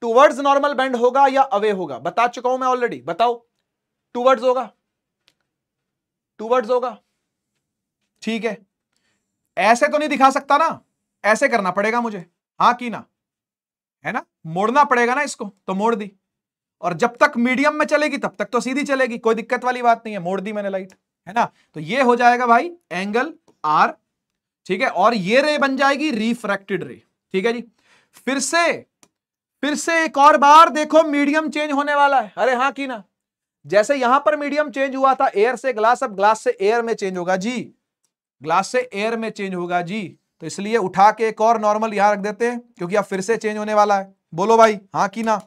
टूवर्ड्स नॉर्मल बेंड होगा या अवे होगा बता चुका हूं मैं ऑलरेडी बताओ टूवर्ड्स होगा टूवर्ड्स होगा ठीक है ऐसे तो नहीं दिखा सकता ना ऐसे करना पड़ेगा मुझे हाँ की ना है ना मोड़ना पड़ेगा ना इसको तो मोड़ दी और जब तक मीडियम में चलेगी तब तक तो सीधी चलेगी कोई दिक्कत वाली बात नहीं है मोड़ दी मैंने लाइट है ना तो ये हो जाएगा भाई एंगल आर ठीक है और ये रे बन जाएगी रिफ्रैक्टेड रे ठीक है जी फिर से फिर से एक और बार देखो मीडियम चेंज होने वाला है अरे हाँ की ना जैसे यहां पर मीडियम चेंज हुआ था एयर से ग्लास अब ग्लास से एयर में चेंज होगा जी ग्लास से एयर में चेंज होगा जी तो इसलिए उठा के एक और नॉर्मल यहां रख देते हैं क्योंकि अब फिर से चेंज होने वाला है बोलो भाई हाँ कि ना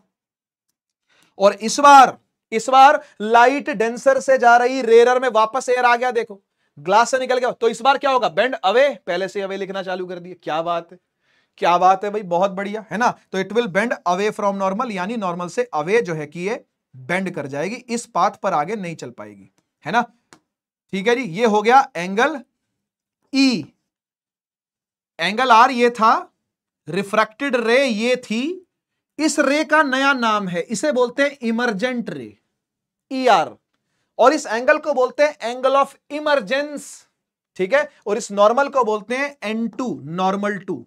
और इस बार इस बार लाइट डेंसर से जा रही रेरर में वापस एयर आ गया देखो ग्लास से निकल गया तो इस बार क्या होगा बेंड अवे पहले से अवे लिखना चालू कर दिया क्या बात है क्या बात है भाई बहुत बढ़िया है ना तो it will bend away from normal यानी नॉर्मल से अवे जो है कि ये बेंड कर जाएगी इस पाथ पर आगे नहीं चल पाएगी है ना ठीक है जी ये हो गया angle E e, angle R ये था रिफ्रैक्टेड रे ये थी इस रे का नया नाम है इसे बोलते हैं इमरजेंट रे ई आर और इस एंगल को बोलते हैं एंगल ऑफ इमरजेंस ठीक है और इस नॉर्मल को बोलते हैं एन टू नॉर्मल टू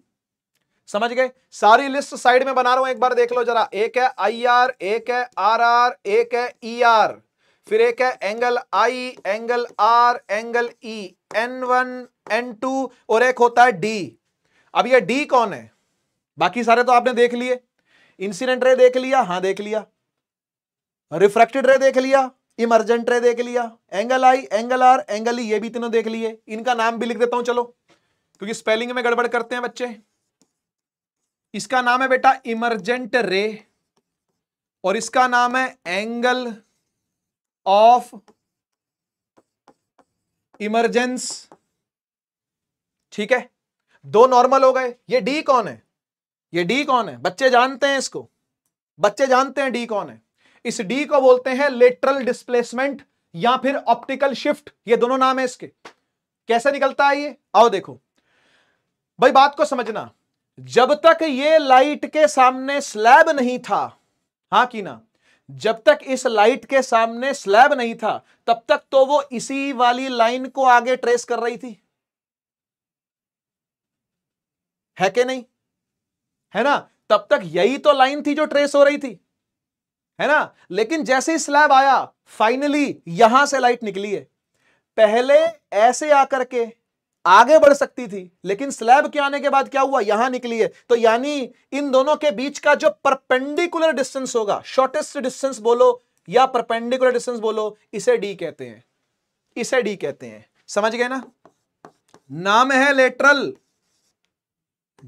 समझ गए सारी लिस्ट साइड में बना रहा हूं एक बार देख लो जरा एक है आई आर एक है आर आर एक है ई e आर फिर एक है angle I angle R angle E N one N two और एक होता है डी अब ये डी कौन है बाकी सारे तो आपने देख लिए इंसिडेंट रे देख लिया हाँ देख लिया रिफ्रेक्टेड रे देख लिया इमरजेंट रे देख लिया angle I angle R angle E ये भी तीनों देख लिए इनका नाम भी लिख देता हूं चलो क्योंकि स्पेलिंग में गड़बड़ करते हैं बच्चे इसका नाम है बेटा इमरजेंट रे और इसका नाम है एंगल ऑफ इमरजेंस ठीक है दो नॉर्मल हो गए ये डी कौन है ये डी कौन है बच्चे जानते हैं इसको बच्चे जानते हैं डी कौन है इस डी को बोलते हैं लेटरल डिस्प्लेसमेंट या फिर ऑप्टिकल शिफ्ट ये दोनों नाम है इसके कैसे निकलता है ये आओ देखो भाई बात को समझना जब तक ये लाइट के सामने स्लैब नहीं था हा कि ना जब तक इस लाइट के सामने स्लैब नहीं था तब तक तो वो इसी वाली लाइन को आगे ट्रेस कर रही थी है कि नहीं है ना तब तक यही तो लाइन थी जो ट्रेस हो रही थी है ना लेकिन जैसे ही स्लैब आया फाइनली यहां से लाइट निकली है पहले ऐसे आकर के आगे बढ़ सकती थी लेकिन स्लैब के आने के बाद क्या हुआ यहां निकली है तो यानी इन दोनों के बीच का जो परपेंडिकुलर डिस्टेंस होगा शॉर्टेस्ट डिस्टेंस बोलो या परपेंडिकुलर डिस्टेंस बोलो इसे डी कहते हैं इसे डी कहते हैं समझ गए ना नाम है लेटरल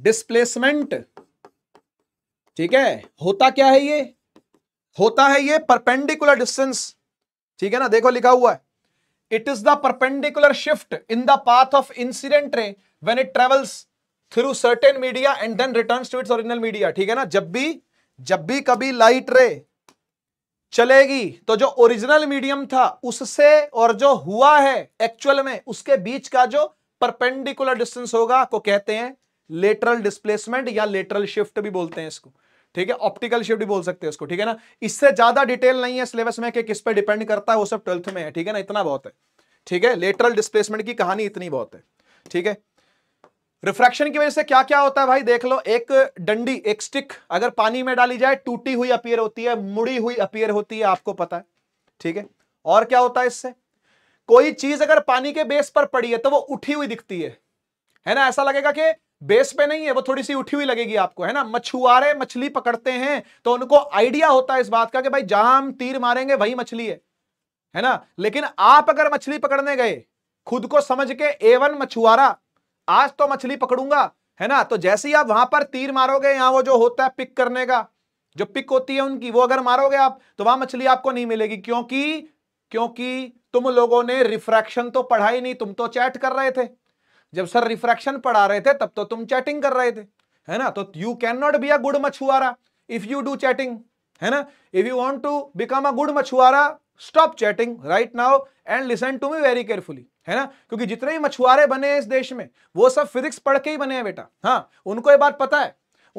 डिस्प्लेसमेंट ठीक है होता क्या है ये होता है ये परपेंडिकुलर डिस्टेंस ठीक है ना देखो लिखा हुआ है it is the perpendicular shift in the path of incident ray when it travels through certain media and then return to its original media ठीक है ना जब भी जब भी कभी लाइट रे चलेगी तो जो ओरिजिनल मीडियम था उससे और जो हुआ है एक्चुअल में उसके बीच का जो परपेंडिकुलर डिस्टेंस होगा को कहते हैं लेटरल डिस्प्लेसमेंट या लेटरल शिफ्ट भी बोलते हैं इसको ठीक है ऑप्टिकल शिफ्ट भी बोल सकते हैं इसको ठीक है ना इससे ज्यादा डिटेल नहीं है सिलेबस में कि किस पर डिपेंड करता है वो सब ट्वेल्थ में है ठीक है ना इतना बहुत है ठीक है लेटरल डिस्प्लेसमेंट की कहानी इतनी बहुत है ठीक है रिफ्रैक्शन की वजह से क्या क्या होता है भाई देख लो एक डंडी एक स्टिक अगर पानी में डाली जाए टूटी हुई अपियर होती है मुड़ी हुई अपियर होती है आपको पता है ठीक है और क्या होता है इससे कोई चीज अगर पानी के बेस पर पड़ी है तो वो उठी हुई दिखती है है ना ऐसा लगेगा कि बेस पे नहीं है वो थोड़ी सी उठी हुई लगेगी आपको है ना मछुआरे मछली पकड़ते हैं तो उनको आइडिया होता है इस बात का कि भाई जहां तीर मारेंगे वही मछली है है ना लेकिन आप अगर मछली पकड़ने गए खुद को समझ के एवन मछुआरा आज तो मछली पकड़ूंगा है ना तो जैसे ही आप वहां पर तीर मारोगे यहां वो जो होता है पिक करने का जो पिक होती है उनकी वो अगर मारोगे आप तो वहां मछली आपको नहीं मिलेगी क्योंकि क्योंकि तुम लोगों ने रिफ्रैक्शन तो पढ़ा ही नहीं तुम तो चैट कर रहे थे जब सर रिफ्रैक्शन पढ़ा रहे थे तब तो तुम चैटिंग कर रहे थे है ना तो you can not be a good मछुआरा इफ यू डू चैटिंग है ना if you want to become a good मछुआरा stop chatting right now and listen to me very carefully है ना क्योंकि जितने भी मछुआरे बने हैं इस देश में वो सब फिजिक्स पढ़ के ही बने हैं बेटा हाँ उनको ये बात पता है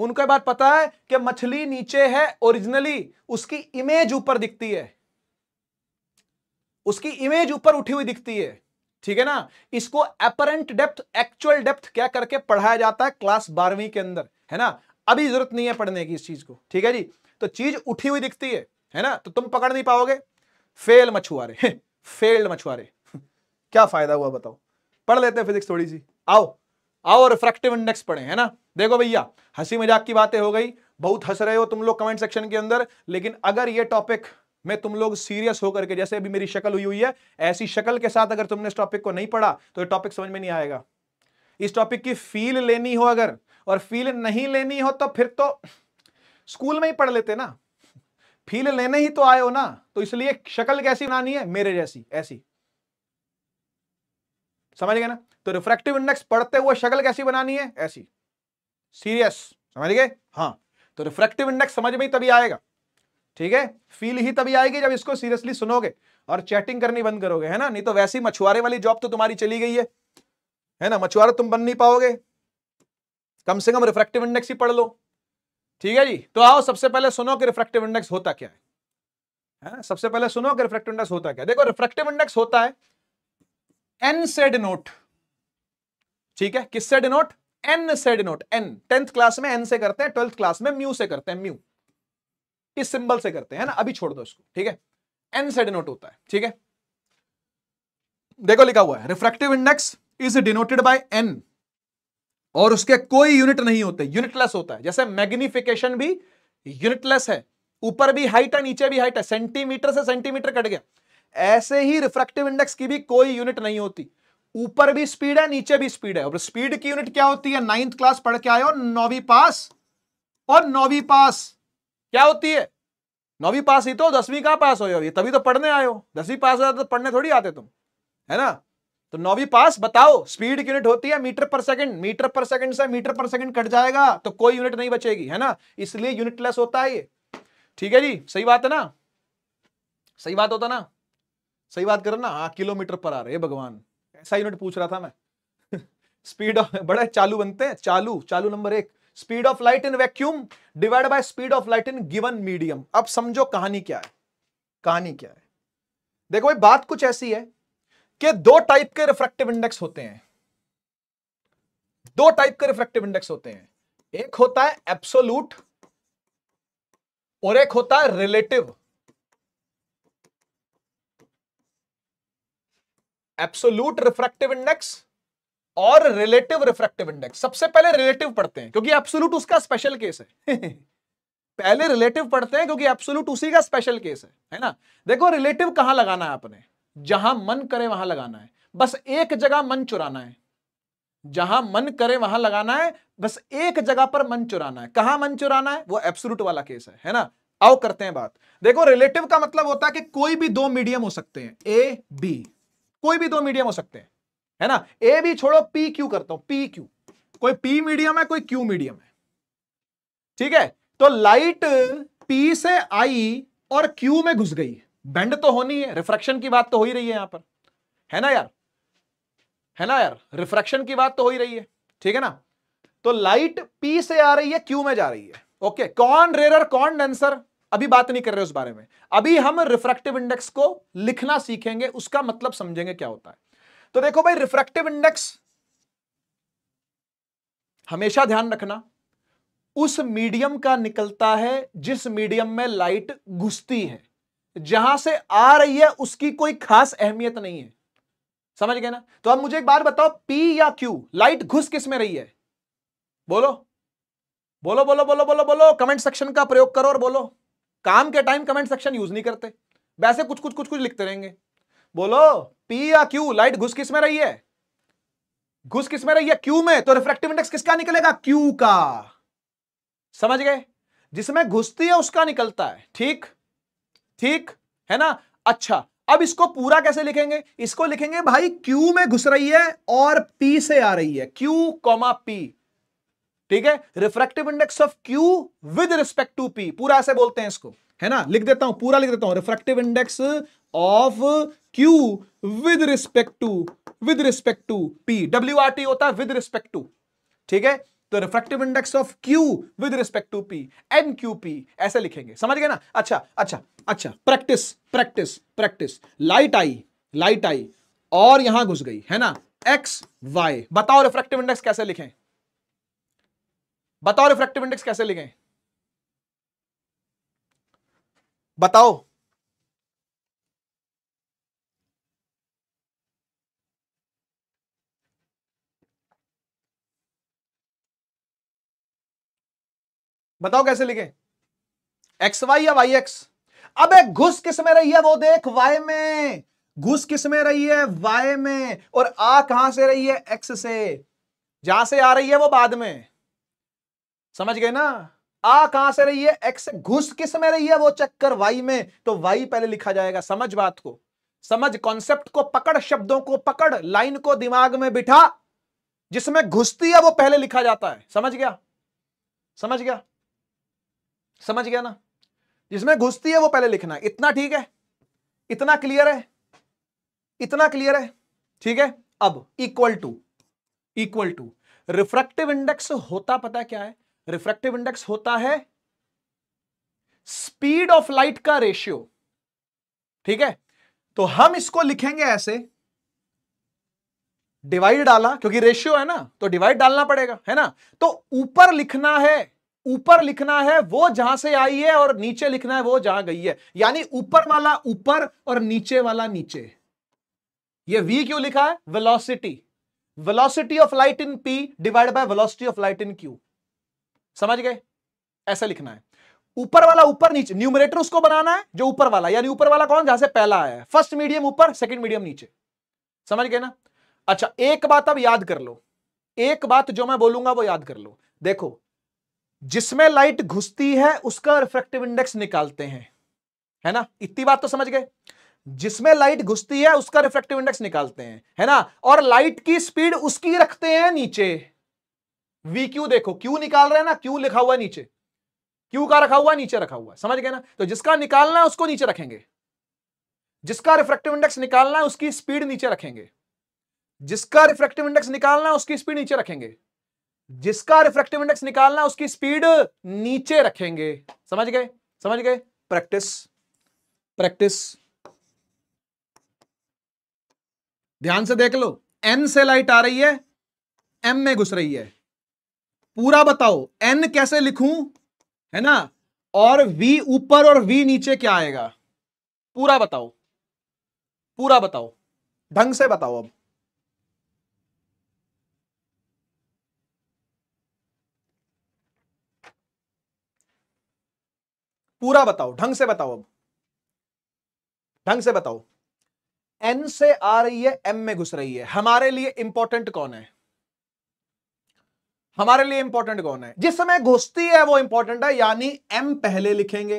उनको ये बात पता है कि मछली नीचे है ओरिजिनली उसकी इमेज ऊपर दिखती है उसकी इमेज ऊपर उठी हुई दिखती है ठीक है ना इसको अपरेंट डेप्थ एक्चुअल डेप्थ क्या करके पढ़ाया जाता है क्लास बारहवीं के अंदर है ना अभी जरूरत नहीं है पढ़ने की इस चीज को ठीक है जी तो चीज उठी हुई दिखती है है ना तो तुम पकड़ नहीं पाओगे फेल मछुआरे फेल्ड मछुआरे क्या फायदा हुआ बताओ पढ़ लेते हैं फिजिक्स थोड़ी सी आओ आओ रिफ्रेक्टिव इंडेक्स पढ़े है ना देखो भैया हंसी मजाक की बातें हो गई बहुत हंस रहे हो तुम लोग कमेंट सेक्शन के अंदर लेकिन अगर ये टॉपिक मैं तुम लोग सीरियस होकर के जैसे अभी मेरी शक्ल हुई हुई है ऐसी शक्ल के साथ अगर तुमने इस टॉपिक को नहीं पढ़ा तो टॉपिक समझ में नहीं आएगा इस टॉपिक की फील लेनी हो अगर और फील नहीं लेनी हो तो फिर तो स्कूल में ही पढ़ लेते ना फील लेने ही तो आए हो ना तो इसलिए शक्ल कैसी बनानी है मेरे जैसी ऐसी समझ गए ना तो रिफ्रैक्टिव इंडेक्स पढ़ते हुए शक्ल कैसी बनानी है ऐसी सीरियस समझ गए हाँ तो रिफ्रैक्टिव इंडेक्स समझ में ही तभी आएगा ठीक है फील ही तभी आएगी जब इसको सीरियसली सुनोगे और चैटिंग करनी बंद करोगे है ना नहीं तो वैसी मछुआरे वाली जॉब तो तुम्हारी चली गई है है ना मछुआरे तुम बन नहीं पाओगे कम से कम रिफ्रेक्टिव इंडेक्स ही पढ़ लो ठीक है जी तो आओ सबसे पहले सुनो कि रिफ्रेक्टिव इंडेक्स होता क्या है है ना सबसे पहले सुनो कि रिफ्रेक्टिव इंडेक्स होता क्या देखो रिफ्रेक्टिव इंडेक्स होता है एन से डिनोट ठीक है किससे डिनोट एन से डिनोट एन टेंथ क्लास में एन से करते हैं ट्वेल्थ क्लास में म्यू से करते हैं म्यू इस सिंबल से करते हैं ना अभी छोड़ दो इसको ठीक है एन से डिनोट होता है ठीक है देखो लिखा हुआ है refractive index is denoted by N और उसके कोई यूनिट नहीं होते यूनिटलेस होता है जैसे मैग्निफिकेशन भी यूनिटलेस है ऊपर भी हाइट है नीचे भी हाइट है सेंटीमीटर से सेंटीमीटर कट गया ऐसे ही रिफ्रेक्टिव इंडेक्स की भी कोई यूनिट नहीं होती ऊपर भी स्पीड है नीचे भी स्पीड है और स्पीड की यूनिट क्या होती है नाइन्थ क्लास पढ़ के आए हो नौवीं पास और नौवीं पास क्या होती है नौवीं पास ही तो दसवीं कहाँ पास हो अभी तभी तो पढ़ने आए हो दसवीं पास हो जाते तो पढ़ने थोड़ी आते तुम है ना तो नौवीं पास बताओ स्पीड की यूनिट होती है मीटर पर सेकंड मीटर पर सेकंड से मीटर पर सेकंड कट जाएगा तो कोई यूनिट नहीं बचेगी है ना इसलिए यूनिटलेस होता है ये ठीक है जी सही बात है ना सही बात होता ना सही बात करो ना हाँ किलोमीटर पर आ रहे भगवान ऐसा यूनिट पूछ रहा था मैं स्पीड बड़े चालू बनते हैं चालू चालू नंबर एक speed of light in vacuum divide by speed of light in given medium अब समझो कहानी क्या है कहानी क्या है देखो भाई बात कुछ ऐसी है कि दो टाइप के रिफ्रेक्टिव इंडेक्स होते हैं दो टाइप के रिफ्रेक्टिव इंडेक्स होते हैं एक होता है एप्सोलूट और एक होता है रिलेटिव एप्सोलूट रिफ्रैक्टिव इंडेक्स और रिलेटिव रिफ्रेक्टिव इंडेक्स सबसे पहले रिलेटिव पढ़ते हैं क्योंकि एब्सोल्यूट उसका स्पेशल केस है पहले रिलेटिव पढ़ते हैं क्योंकि एब्सोल्यूट उसी का स्पेशल केस है है ना देखो रिलेटिव कहां लगाना है आपने जहां मन करे वहां लगाना है बस एक जगह मन चुराना है जहां मन करे वहां लगाना है बस एक जगह पर मन चुराना है कहां मन चुराना है वो एब्सोल्यूट वाला केस है है ना आओ करते हैं बात देखो रिलेटिव का मतलब होता है कि कोई भी दो मीडियम हो सकते हैं ए बी कोई भी दो मीडियम हो सकते हैं है ना ए भी छोड़ो पी क्यू करता हूं पी क्यू कोई पी मीडियम है कोई क्यू मीडियम है ठीक है तो लाइट पी से आई और क्यू में घुस गई बेंड तो होनी है रिफ्रैक्शन की बात तो हो ही रही है यहां पर है ना यार है ना यार रिफ्रेक्शन की बात तो हो ही रही है ठीक है ना तो लाइट पी से आ रही है क्यू में जा रही है ओके कौन रेरर कौन डेंसर अभी बात नहीं कर रहे उस बारे में अभी हम रिफ्रेक्टिव इंडेक्स को लिखना सीखेंगे उसका मतलब समझेंगे क्या होता है तो देखो भाई रिफ्रैक्टिव इंडेक्स हमेशा ध्यान रखना उस मीडियम का निकलता है जिस मीडियम में लाइट घुसती है जहां से आ रही है उसकी कोई खास अहमियत नहीं है समझ गए ना तो अब मुझे एक बार बताओ पी या क्यू लाइट घुस किस में रही है बोलो बोलो बोलो बोलो बोलो बोलो कमेंट सेक्शन का प्रयोग करो और बोलो काम के टाइम कमेंट सेक्शन यूज नहीं करते वैसे कुछ कुछ कुछ कुछ लिखते रहेंगे बोलो पी या क्यू लाइट घुस किस में रही है घुस किस में रही है क्यू में तो रिफ्रेक्टिव इंडेक्स किसका निकलेगा क्यू का समझ गए जिसमें घुसती है उसका निकलता है ठीक ठीक है ना अच्छा अब इसको पूरा कैसे लिखेंगे इसको लिखेंगे भाई क्यू में घुस रही है और पी से आ रही है क्यू कॉमा पी ठीक है refractive index of Q with respect to P पूरा ऐसे बोलते हैं इसको है ना लिख देता हूं पूरा लिख देता हूं refractive index of Q with respect to with respect to P W R T होता है विद रिस्पेक्ट टू ठीक है तो refractive index of Q with respect to P N Q P ऐसे लिखेंगे समझ गए ना अच्छा अच्छा अच्छा practice practice practice light I light I और यहां घुस गई है ना एक्स वाई बताओ रिफ्रैक्टिव इंडेक्स कैसे लिखें बताओ रिफ्रैक्टिव इंडेक्स कैसे लिखें बताओ बताओ कैसे लिखे एक्स वाई या वाई एक्स अब एक घुस किस में रही है वो देख वाई में घुस किस में रही है वाई में और आ कहां से रही है एक्स से जहां से आ रही है वो बाद में समझ गए ना आ कहां से रही है एक्स घुस किस में रही है वो चक्कर वाई में तो वाई पहले लिखा जाएगा समझ बात को समझ कॉन्सेप्ट को पकड़ शब्दों को पकड़ लाइन को दिमाग में बिठा जिसमें घुसती है वो पहले लिखा जाता है समझ गया समझ गया समझ गया ना जिसमें घुसती है वो पहले लिखना है इतना ठीक है इतना क्लियर है इतना क्लियर है ठीक है अब equal to equal to refractive index होता पता क्या है रिफ्रैक्टिव इंडेक्स होता है स्पीड ऑफ लाइट का रेशियो ठीक है तो हम इसको लिखेंगे ऐसे डिवाइड डाला क्योंकि रेशियो है ना तो डिवाइड डालना पड़ेगा है ना तो ऊपर लिखना है ऊपर लिखना है वो जहां से आई है और नीचे लिखना है वो जहां गई है यानी ऊपर वाला ऊपर और नीचे वाला नीचे ये v क्यों लिखा है velocity velocity of light in p divide by velocity of light in q समझ गए ऐसा लिखना है ऊपर वाला ऊपर नीचे न्यूमरेटर उसको बनाना है जो ऊपर वाला यानी ऊपर वाला कौन जहां से पहला आया फर्स्ट मीडियम ऊपर सेकंड मीडियम नीचे समझ गए ना अच्छा एक बात अब याद कर लो एक बात जो मैं बोलूंगा वो याद कर लो देखो जिसमें लाइट घुसती है उसका रिफ्रेक्टिव इंडेक्स निकालते हैं है ना इतनी बात तो समझ गए जिसमें लाइट घुसती है उसका रिफ्रेक्टिव इंडेक्स निकालते हैं है ना और लाइट की स्पीड उसकी रखते हैं नीचे वी क्यू देखो क्यू निकाल रहे हैं ना क्यू लिखा हुआ है नीचे क्यू का रखा हुआ नीचे रखा हुआ है समझ गए ना तो जिसका निकालना है उसको नीचे रखेंगे जिसका रिफ्रेक्टिव इंडेक्स निकालना है उसकी स्पीड नीचे रखेंगे जिसका रिफ्रेक्टिव इंडेक्स निकालना है उसकी स्पीड नीचे रखेंगे जिसका रिफ्रेक्टिव इंडेक्स निकालना है उसकी स्पीड नीचे रखेंगे समझ गए समझ गए प्रैक्टिस प्रैक्टिस ध्यान से देख लो एन से लाइट आ रही है एम में घुस रही है पूरा बताओ एन कैसे लिखूं है ना और वी ऊपर और वी नीचे क्या आएगा पूरा बताओ पूरा बताओ ढंग से बताओ अब पूरा बताओ ढंग से बताओ अब ढंग से बताओ एन से आ रही है एम में घुस रही है हमारे लिए इंपॉर्टेंट कौन है हमारे लिए इंपॉर्टेंट कौन है जिस समय घुसती है वो इंपॉर्टेंट है यानी एम पहले लिखेंगे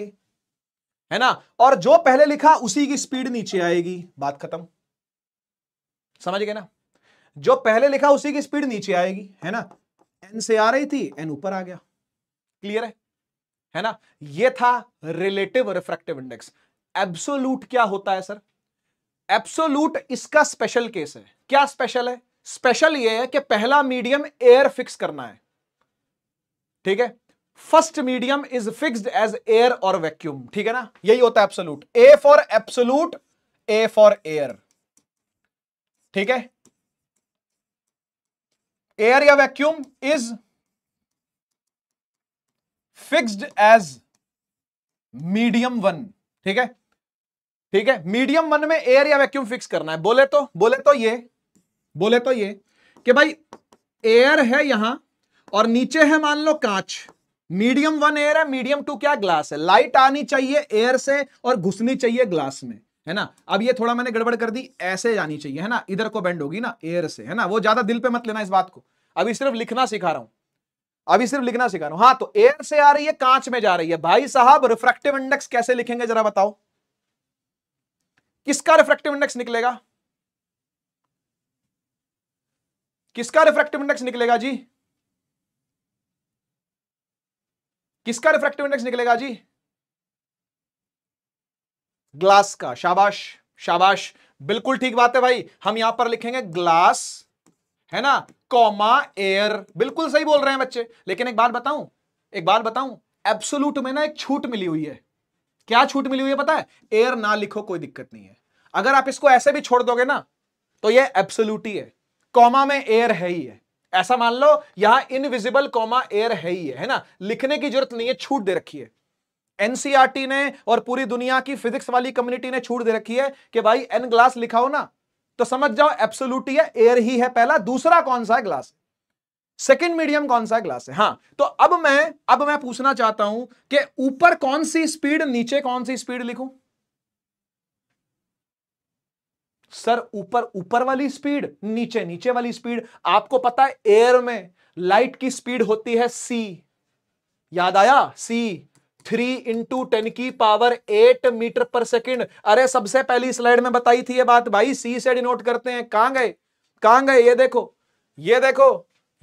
है ना और जो पहले लिखा उसी की स्पीड नीचे आएगी बात खत्म समझ गए ना जो पहले लिखा उसी की स्पीड नीचे आएगी है ना एन से आ रही थी एन ऊपर आ गया क्लियर है है ना ये था रिलेटिव रिफ्रैक्टिव इंडेक्स एब्सोल्यूट क्या होता है सर एब्सोल्यूट इसका स्पेशल केस है क्या स्पेशल है स्पेशल ये है कि पहला मीडियम एयर फिक्स करना है ठीक है first medium is fixed as air और वैक्यूम ठीक है ना यही होता है absolute A for absolute A for air ठीक है एयर या vacuum is fixed as medium one ठीक है ठीक है मीडियम वन में एयर या वैक्यूम फिक्स करना है बोले तो बोले तो ये बोले तो ये कि भाई एयर है यहां और नीचे है मान लो कांच मीडियम वन एयर है मीडियम टू क्या ग्लास है लाइट आनी चाहिए एयर से और घुसनी चाहिए ग्लास में है ना अब ये थोड़ा मैंने गड़बड़ कर दी ऐसे जानी चाहिए है ना इधर को बेंड होगी ना एयर से है ना वो ज्यादा दिल पे मत लेना इस बात को अभी सिर्फ लिखना सिखा रहा हूं अभी सिर्फ लिखना सिखा रहा हूं हाँ तो एयर से आ रही है कांच में जा रही है भाई साहब रिफ्रेक्टिव इंडेक्स कैसे लिखेंगे जरा बताओ किसका रिफ्रेक्टिव इंडेक्स निकलेगा किसका रिफ्रैक्टिव इंडेक्स निकलेगा जी किसका रिफ्रैक्टिव इंडेक्स निकलेगा जी ग्लास का शाबाश शाबाश बिल्कुल ठीक बात है भाई हम यहां पर लिखेंगे ग्लास है ना कॉमा एयर बिल्कुल सही बोल रहे हैं बच्चे लेकिन एक बात बताऊं एक बात बताऊं एब्सोलूट में ना एक छूट मिली हुई है क्या छूट मिली हुई है पता है एयर ना लिखो कोई दिक्कत नहीं है अगर आप इसको ऐसे भी छोड़ दोगे ना तो ये एब्सोलूट ही है कॉमा में एयर है ही है ऐसा मान लो यहां इनविजिबल कॉमा एयर है ही है, है ना लिखने की जरूरत नहीं है छूट दे रखी है एनसीआरटी e ने और पूरी दुनिया की फिजिक्स वाली कम्युनिटी ने छूट दे रखी है कि भाई एन ग्लास लिखाओ ना तो समझ जाओ एब्सोल्यूट है एयर ही है पहला दूसरा कौन सा है ग्लास सेकेंड मीडियम कौन सा है ग्लास है हाँ तो अब मैं अब मैं पूछना चाहता हूं कि ऊपर कौन सी स्पीड नीचे कौन सी स्पीड लिखूं सर ऊपर ऊपर वाली स्पीड नीचे नीचे वाली स्पीड आपको पता है एयर में लाइट की स्पीड होती है सी याद आया सी थ्री इंटू टेन की पावर एट मीटर पर सेकेंड अरे सबसे पहली स्लाइड में बताई थी ये बात भाई सी से डिनोट करते हैं कहां गए कहां गए ये देखो ये देखो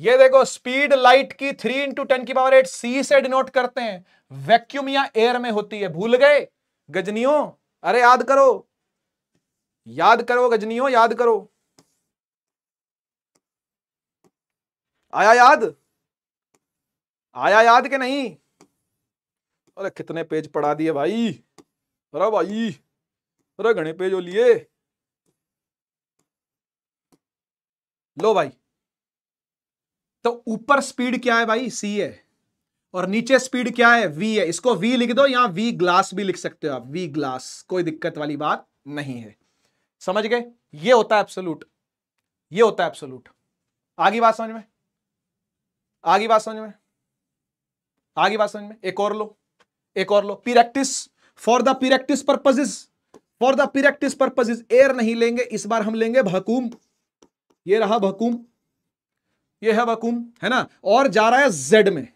ये देखो स्पीड लाइट की थ्री इंटू टेन की पावर एट सी से डिनोट करते हैं वैक्यूम या एयर में होती है भूल गए गजनियों अरे याद करो याद करो गजनियों याद करो आया याद आया याद के नहीं अरे कितने पेज पढ़ा दिए भाई अरे भाई अरे घने पेज हो लिए लो भाई तो ऊपर स्पीड क्या है भाई सी है और नीचे स्पीड क्या है वी है इसको वी लिख दो यहां वी ग्लास भी लिख सकते हो आप वी ग्लास कोई दिक्कत वाली बात नहीं है समझ गए ये होता है एब्सोल्यूट ये होता है एब्सोल्यूट आगे बात समझ में आगे बात समझ में आगे बात समझ में एक और लो एक और लो practice for the practice purposes for the practice purposes air नहीं लेंगे इस बार हम लेंगे भकूम ये रहा भकूम ये है वकूम है ना और जा रहा है जेड में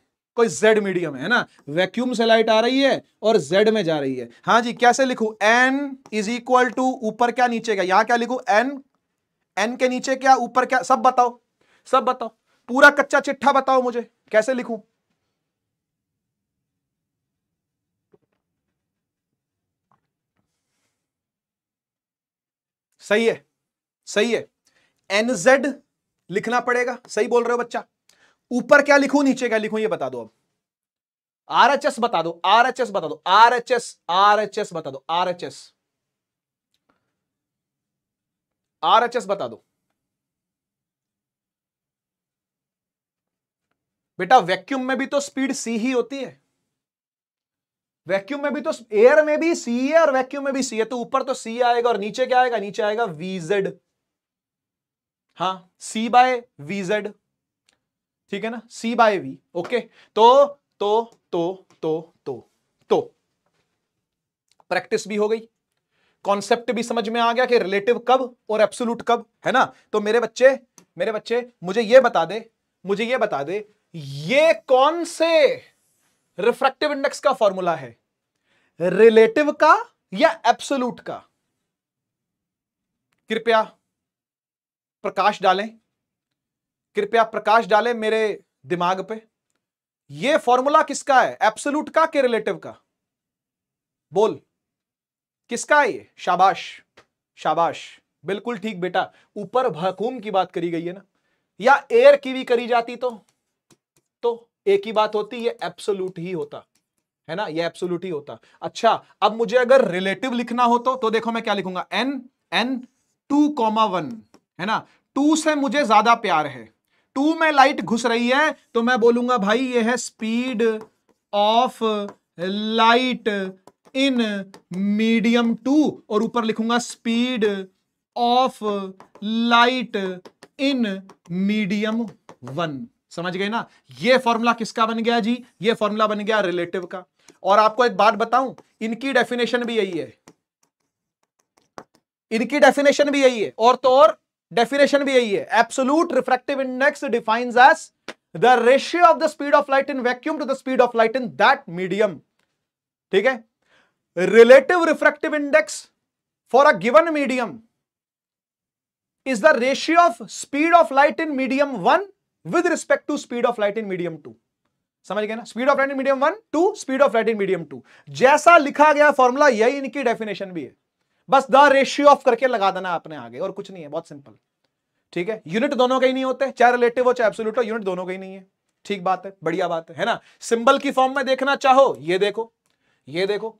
कोई जेड मीडियम है ना वैक्यूम से लाइट आ रही है और जेड में जा रही है हाँ जी कैसे लिखू एन इज इक्वल टू ऊपर क्या नीचे क्या यहां क्या लिखू एन एन के नीचे क्या ऊपर क्या सब बताओ सब बताओ पूरा कच्चा चिट्ठा बताओ मुझे कैसे लिखू सही है सही है एनजेड लिखना पड़ेगा सही बोल रहे हो बच्चा ऊपर क्या लिखूं नीचे क्या लिखूं ये बता दो अब आर एच एस बता दो आर एच एस बता दो R H S R H S बता दो R H S R H S बता दो बेटा वैक्यूम में भी तो स्पीड सी ही होती है वैक्यूम में भी तो एयर में भी सी है और वैक्यूम में भी सी है तो ऊपर तो सी आएगा और नीचे क्या आएगा नीचे आएगा वीजेड हाँ सी बाय वीजेड ठीक है ना सी बाय वी ओके तो तो तो तो तो तो प्रैक्टिस भी हो गई कॉन्सेप्ट भी समझ में आ गया कि रिलेटिव कब और एब्सोलूट कब है ना तो मेरे बच्चे मेरे बच्चे मुझे ये बता दे मुझे ये बता दे ये कौन से रिफ्रैक्टिव इंडेक्स का फॉर्मूला है रिलेटिव का या एब्सोलूट का कृपया प्रकाश डालें कृपया प्रकाश डालें मेरे दिमाग पे ये फॉर्मूला किसका है एप्सोलूट का के रिलेटिव का बोल किसका है ये शाबाश शाबाश बिल्कुल ठीक बेटा ऊपर भकूम की बात करी गई है ना या एयर की भी करी जाती तो तो एक ही बात होती ये एप्सोलूट ही होता है ना ये एप्सोलूट ही होता अच्छा अब मुझे अगर रिलेटिव लिखना हो तो तो देखो मैं क्या लिखूंगा N N two comma one है ना टू से मुझे ज्यादा प्यार है टू में लाइट घुस रही है तो मैं बोलूंगा भाई ये है speed of light in medium two और ऊपर लिखूंगा speed of light in medium one समझ गए ना ये फॉर्मूला किसका बन गया जी ये फॉर्मूला बन गया रिलेटिव का और आपको एक बात बताऊं इनकी डेफिनेशन भी यही है इनकी डेफिनेशन भी यही है और तो और डेफिनेशन भी यही है absolute refractive index define as the ratio of the speed of light in vacuum to the speed of light in that medium ठीक है relative refractive index for a given medium is the ratio of speed of light in medium one with respect to speed of light in medium two समझ गए ना speed of light in medium one to speed of light in medium to जैसा लिखा गया formula यही इनकी definition भी है बस द रेशियो ऑफ करके लगा देना आपने आगे और कुछ नहीं है बहुत सिंपल ठीक है यूनिट दोनों के ही नहीं होते चाहे रिलेटिव हो चाहे एब्सोल्यूट हो यूनिट दोनों का ही नहीं है ठीक बात है बढ़िया बात है है ना सिंबल की फॉर्म में देखना चाहो ये देखो ये देखो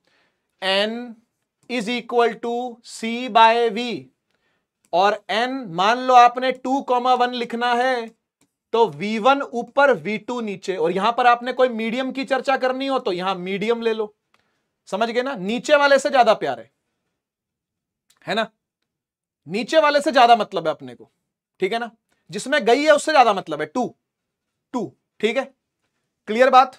N is equal to C by we और एन मान लो आपने टू कॉमा वन लिखना है तो वी वन ऊपर वी टू नीचे और यहां पर आपने कोई मीडियम की चर्चा करनी हो तो यहां मीडियम ले लो समझ गए ना नीचे वाले से ज्यादा प्यार है है ना नीचे वाले से ज्यादा मतलब है अपने को ठीक है ना जिसमें गई है उससे ज्यादा मतलब है टू टू ठीक है क्लियर बात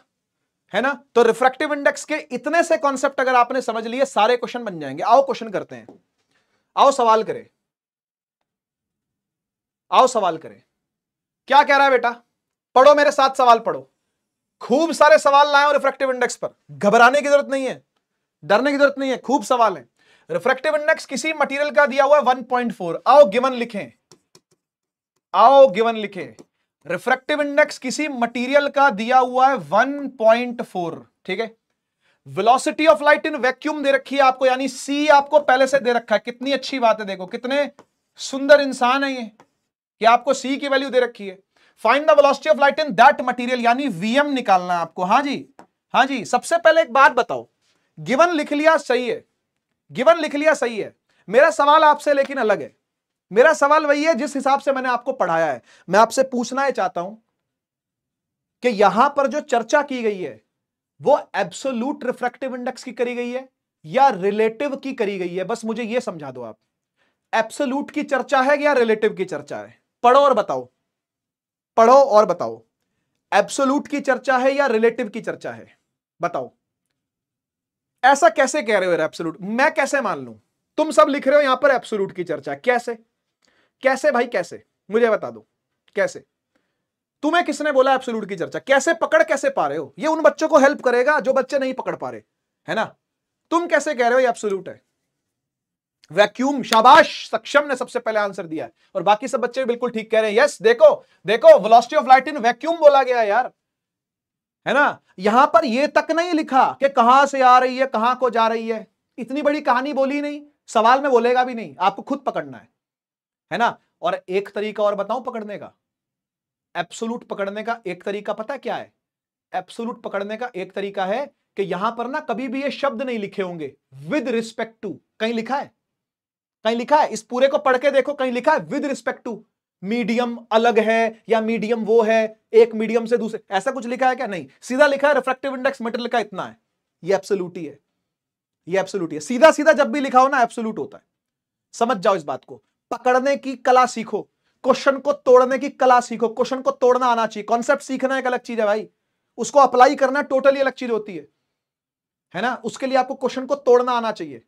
है ना तो रिफ्रेक्टिव इंडेक्स के इतने से कॉन्सेप्ट अगर आपने समझ लिए सारे क्वेश्चन बन जाएंगे आओ क्वेश्चन करते हैं आओ सवाल करें आओ सवाल करें क्या कह रहा है बेटा पढ़ो मेरे साथ सवाल पढ़ो खूब सारे सवाल लाए रिफ्रेक्टिव इंडेक्स पर घबराने की जरूरत नहीं है डरने की जरूरत नहीं है खूब सवाल है रिफ्रेक्टिव इंडेक्स किसी मटेरियल का दिया हुआ है 1.4 आओ गिवन लिखें आओ गिवन लिखें रिफ्रेक्टिव इंडेक्स किसी मटेरियल का दिया हुआ है 1.4 ठीक है velocity of light in vacuum दे रखी है आपको यानी सी आपको पहले से दे रखा है कितनी अच्छी बात है देखो कितने सुंदर इंसान है ये कि आपको सी की वैल्यू दे रखी है find the velocity of light in that material यानी वीएम निकालना है आपको हाँ जी हाँ जी सबसे पहले एक बात बताओ गिवन लिख लिया सही है गिवन लिख लिया सही है मेरा सवाल आपसे लेकिन अलग है मेरा सवाल वही है जिस हिसाब से मैंने आपको पढ़ाया है मैं आपसे पूछना है चाहता हूं कि यहां पर जो चर्चा की गई है वो एब्सोल्यूट रिफ्रेक्टिव इंडेक्स की करी गई है या रिलेटिव की करी गई है बस मुझे यह समझा दो आप एब्सोल्यूट की चर्चा है या रिलेटिव की चर्चा है पढ़ो और बताओ पढ़ो और बताओ एब्सोल्यूट की चर्चा है या रिलेटिव की चर्चा है बताओ ऐसा कैसे कह रहे हो एप्सोलूट मैं कैसे मान लू तुम सब लिख रहे हो यहां पर एप्सोलूट की चर्चा कैसे कैसे भाई कैसे मुझे बता दो कैसे तुम्हें किसने बोला एप्सोलूट की चर्चा कैसे पकड़ कैसे पा रहे हो ये उन बच्चों को हेल्प करेगा जो बच्चे नहीं पकड़ पा रहे है ना तुम कैसे कह रहे हो ये एप्सोलूट है वैक्यूम शाबाश सक्षम ने सबसे पहले आंसर दिया है और बाकी सब बच्चे बिल्कुल ठीक कह रहे हैं यस देखो देखो velocity of light in vacuum बोला गया यार है ना यहां पर यह तक नहीं लिखा कि कहां से आ रही है कहां को जा रही है इतनी बड़ी कहानी बोली नहीं सवाल में बोलेगा भी नहीं आपको खुद पकड़ना है है ना और एक तरीका और बताऊं पकड़ने का एप्सोलूट पकड़ने का एक तरीका पता क्या है एप्सोलूट पकड़ने का एक तरीका है कि यहां पर ना कभी भी ये शब्द नहीं लिखे होंगे विद रिस्पेक्ट टू कहीं लिखा है कहीं लिखा है इस पूरे को पढ़ के देखो कहीं लिखा है विद रिस्पेक्ट टू मीडियम अलग है या मीडियम वो है एक मीडियम से दूसरे ऐसा कुछ लिखा है क्या नहीं सीधा लिखा है रिफ्रेक्टिव इंडेक्स मेटल का इतना है ये एब्सोल्यूटी है ये एब्सोल्यूट है सीधा सीधा जब भी लिखा हो ना एब्सोल्यूट होता है समझ जाओ इस बात को पकड़ने की कला सीखो क्वेश्चन को तोड़ने की कला सीखो क्वेश्चन को तोड़ना आना चाहिए कॉन्सेप्ट सीखना एक अलग चीज है भाई उसको अप्लाई करना टोटली अलग चीज होती है है ना उसके लिए आपको क्वेश्चन को तोड़ना आना चाहिए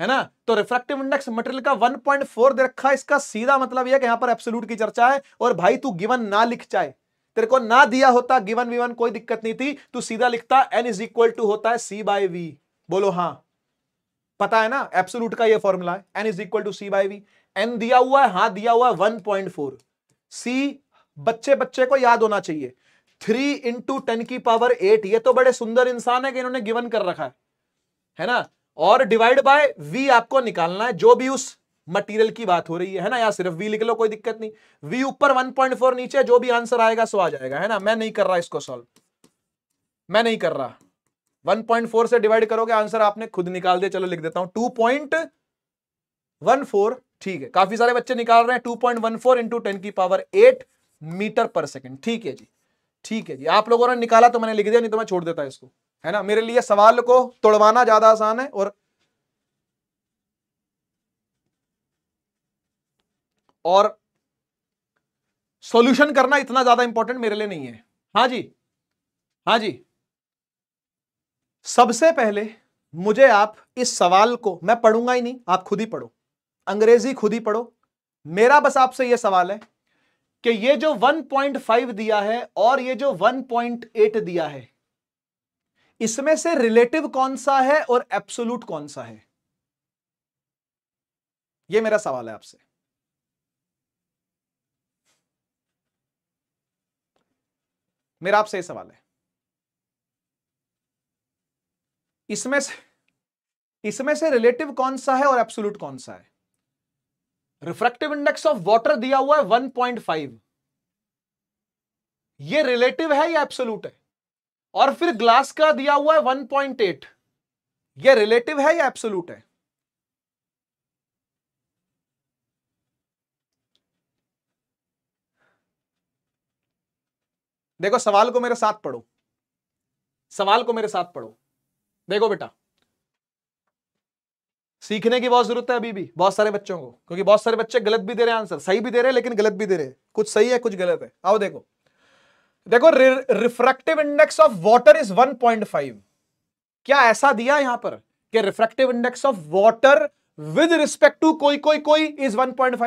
है ना तो रिफ्रेक्टिव इंडेक्स मटेरियल का 1.4 दे रखा है इसका सीधा मतलब यह कि यहां पर एब्सोल्यूट की चर्चा है और भाई तू गिवन ना लिख चाहे तेरे को ना दिया होता गिवन विवन कोई दिक्कत नहीं थी तू सीधा लिखता एन इज इक्वल टू होता है सी बाय वी बोलो हाँ पता है ना एब्सोल्यूट का ये फॉर्मूला है N is equal to C by V N दिया हुआ है हाँ दिया हुआ है वन पॉइंट फोर सी बच्चे बच्चे को याद होना चाहिए थ्री इंटू टेन की पावर एट ये तो बड़े सुंदर इंसान है कि इन्होंने गिवन कर रखा है है ना और डिवाइड बाय वी आपको निकालना है जो भी उस मटेरियल की बात हो रही है, है ना यार सिर्फ वी लिख लो कोई दिक्कत नहीं वी ऊपर 1.4 नीचे जो भी आंसर आएगा सो आ जाएगा है ना मैं नहीं कर रहा इसको सॉल्व मैं नहीं कर रहा 1.4 से डिवाइड करोगे आंसर आपने खुद निकाल दिया चलो लिख देता हूं टू ठीक है काफी सारे बच्चे निकाल रहे हैं two point one four into ten की पावर एट मीटर पर सेकेंड ठीक है जी ठीक है जी आप लोगों ने निकाला तो मैंने लिख दिया नहीं तो मैं छोड़ देता इसको है ना मेरे लिए सवाल को तोड़वाना ज्यादा आसान है और और सॉल्यूशन करना इतना ज्यादा इंपॉर्टेंट मेरे लिए नहीं है हाँ जी हाँ जी सबसे पहले मुझे आप इस सवाल को मैं पढ़ूंगा ही नहीं आप खुद ही पढ़ो अंग्रेजी खुद ही पढ़ो मेरा बस आपसे यह सवाल है कि ये जो 1.5 दिया है और ये जो 1.8 दिया है इसमें से रिलेटिव कौन सा है और एब्सोल्यूट कौन सा है यह मेरा सवाल है आपसे मेरा आपसे सवाल है इसमें से इसमें से रिलेटिव कौन सा है और एब्सोल्यूट कौन सा है रिफ्रैक्टिव इंडेक्स ऑफ वाटर दिया हुआ है 1.5 ये रिलेटिव है या एब्सोल्यूट है और फिर ग्लास का दिया हुआ है 1.8 ये रिलेटिव है या एब्सोल्यूट है देखो सवाल को मेरे साथ पढ़ो सवाल को मेरे साथ पढ़ो देखो बेटा सीखने की बहुत जरूरत है अभी भी बहुत सारे बच्चों को क्योंकि बहुत सारे बच्चे गलत भी दे रहे हैं आंसर सही भी दे रहे हैं लेकिन गलत भी दे रहे हैं कुछ सही है कुछ गलत है आओ देखो देखो refractive index of water is 1.5 क्या ऐसा दिया यहां पर कि refractive index of water with respect to कोई कोई कोई इज 1.5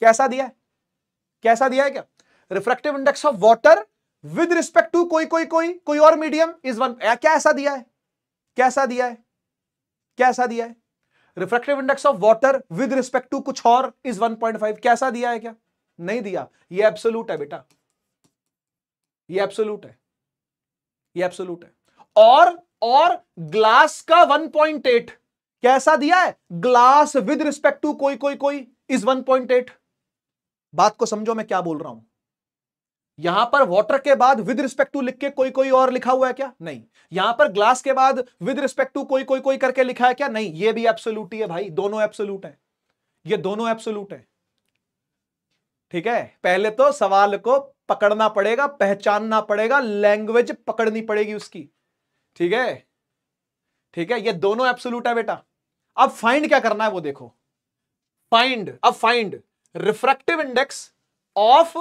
कैसा दिया है कैसा दिया है क्या refractive index of water with respect to कोई कोई कोई कोई और मीडियम इज वन क्या ऐसा दिया है कैसा दिया है कैसा दिया है refractive index of water with respect to कुछ और इज 1.5 कैसा दिया है क्या नहीं दिया ये एब्सोल्यूट है बेटा ये एब्सोल्यूट है ये एब्सोल्यूट है और और ग्लास का 1.8 कैसा दिया है ग्लास विद रिस्पेक्ट टू कोई कोई कोई इज 1.8 बात को समझो मैं क्या बोल रहा हूं यहां पर वाटर के बाद विद रिस्पेक्ट टू लिख के कोई कोई और लिखा हुआ है क्या नहीं यहां पर ग्लास के बाद विद रिस्पेक्ट टू कोई कोई कोई करके लिखा है क्या नहीं ये भी एब्सोल्यूट ही है भाई दोनों एब्सोल्यूट है ये दोनों एब्सोल्यूट है ठीक है पहले तो सवाल को पकड़ना पड़ेगा पहचानना पड़ेगा लैंग्वेज पकड़नी पड़ेगी उसकी ठीक है ठीक है ये दोनों एब्सोल्यूट है बेटा अब फाइंड क्या करना है वो देखो फाइंड अब find refractive index of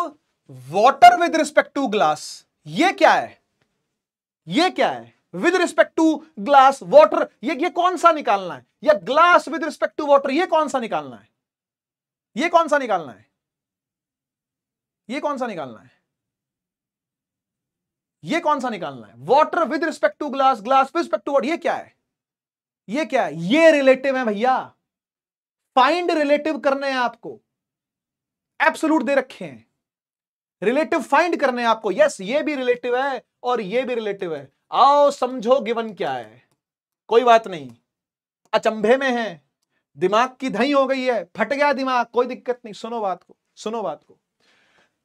water with respect to glass ये क्या है ये क्या है with respect to glass water ये ये कौन सा निकालना है या glass with respect to water ये कौन सा निकालना है ये कौन सा निकालना है ये कौन सा निकालना है ये कौन सा निकालना है water with respect to glass glass with respect to what ये क्या है ये क्या है ये रिलेटिव है भैया फाइंड रिलेटिव करने हैं आपको एप्सोलूट दे रखे हैं रिलेटिव फाइंड करने हैं आपको यस ये भी रिलेटिव है और ये भी रिलेटिव है आओ समझो गिवन क्या है कोई बात नहीं अचंभे में है दिमाग की धई हो गई है फट गया दिमाग कोई दिक्कत नहीं सुनो बात को सुनो बात को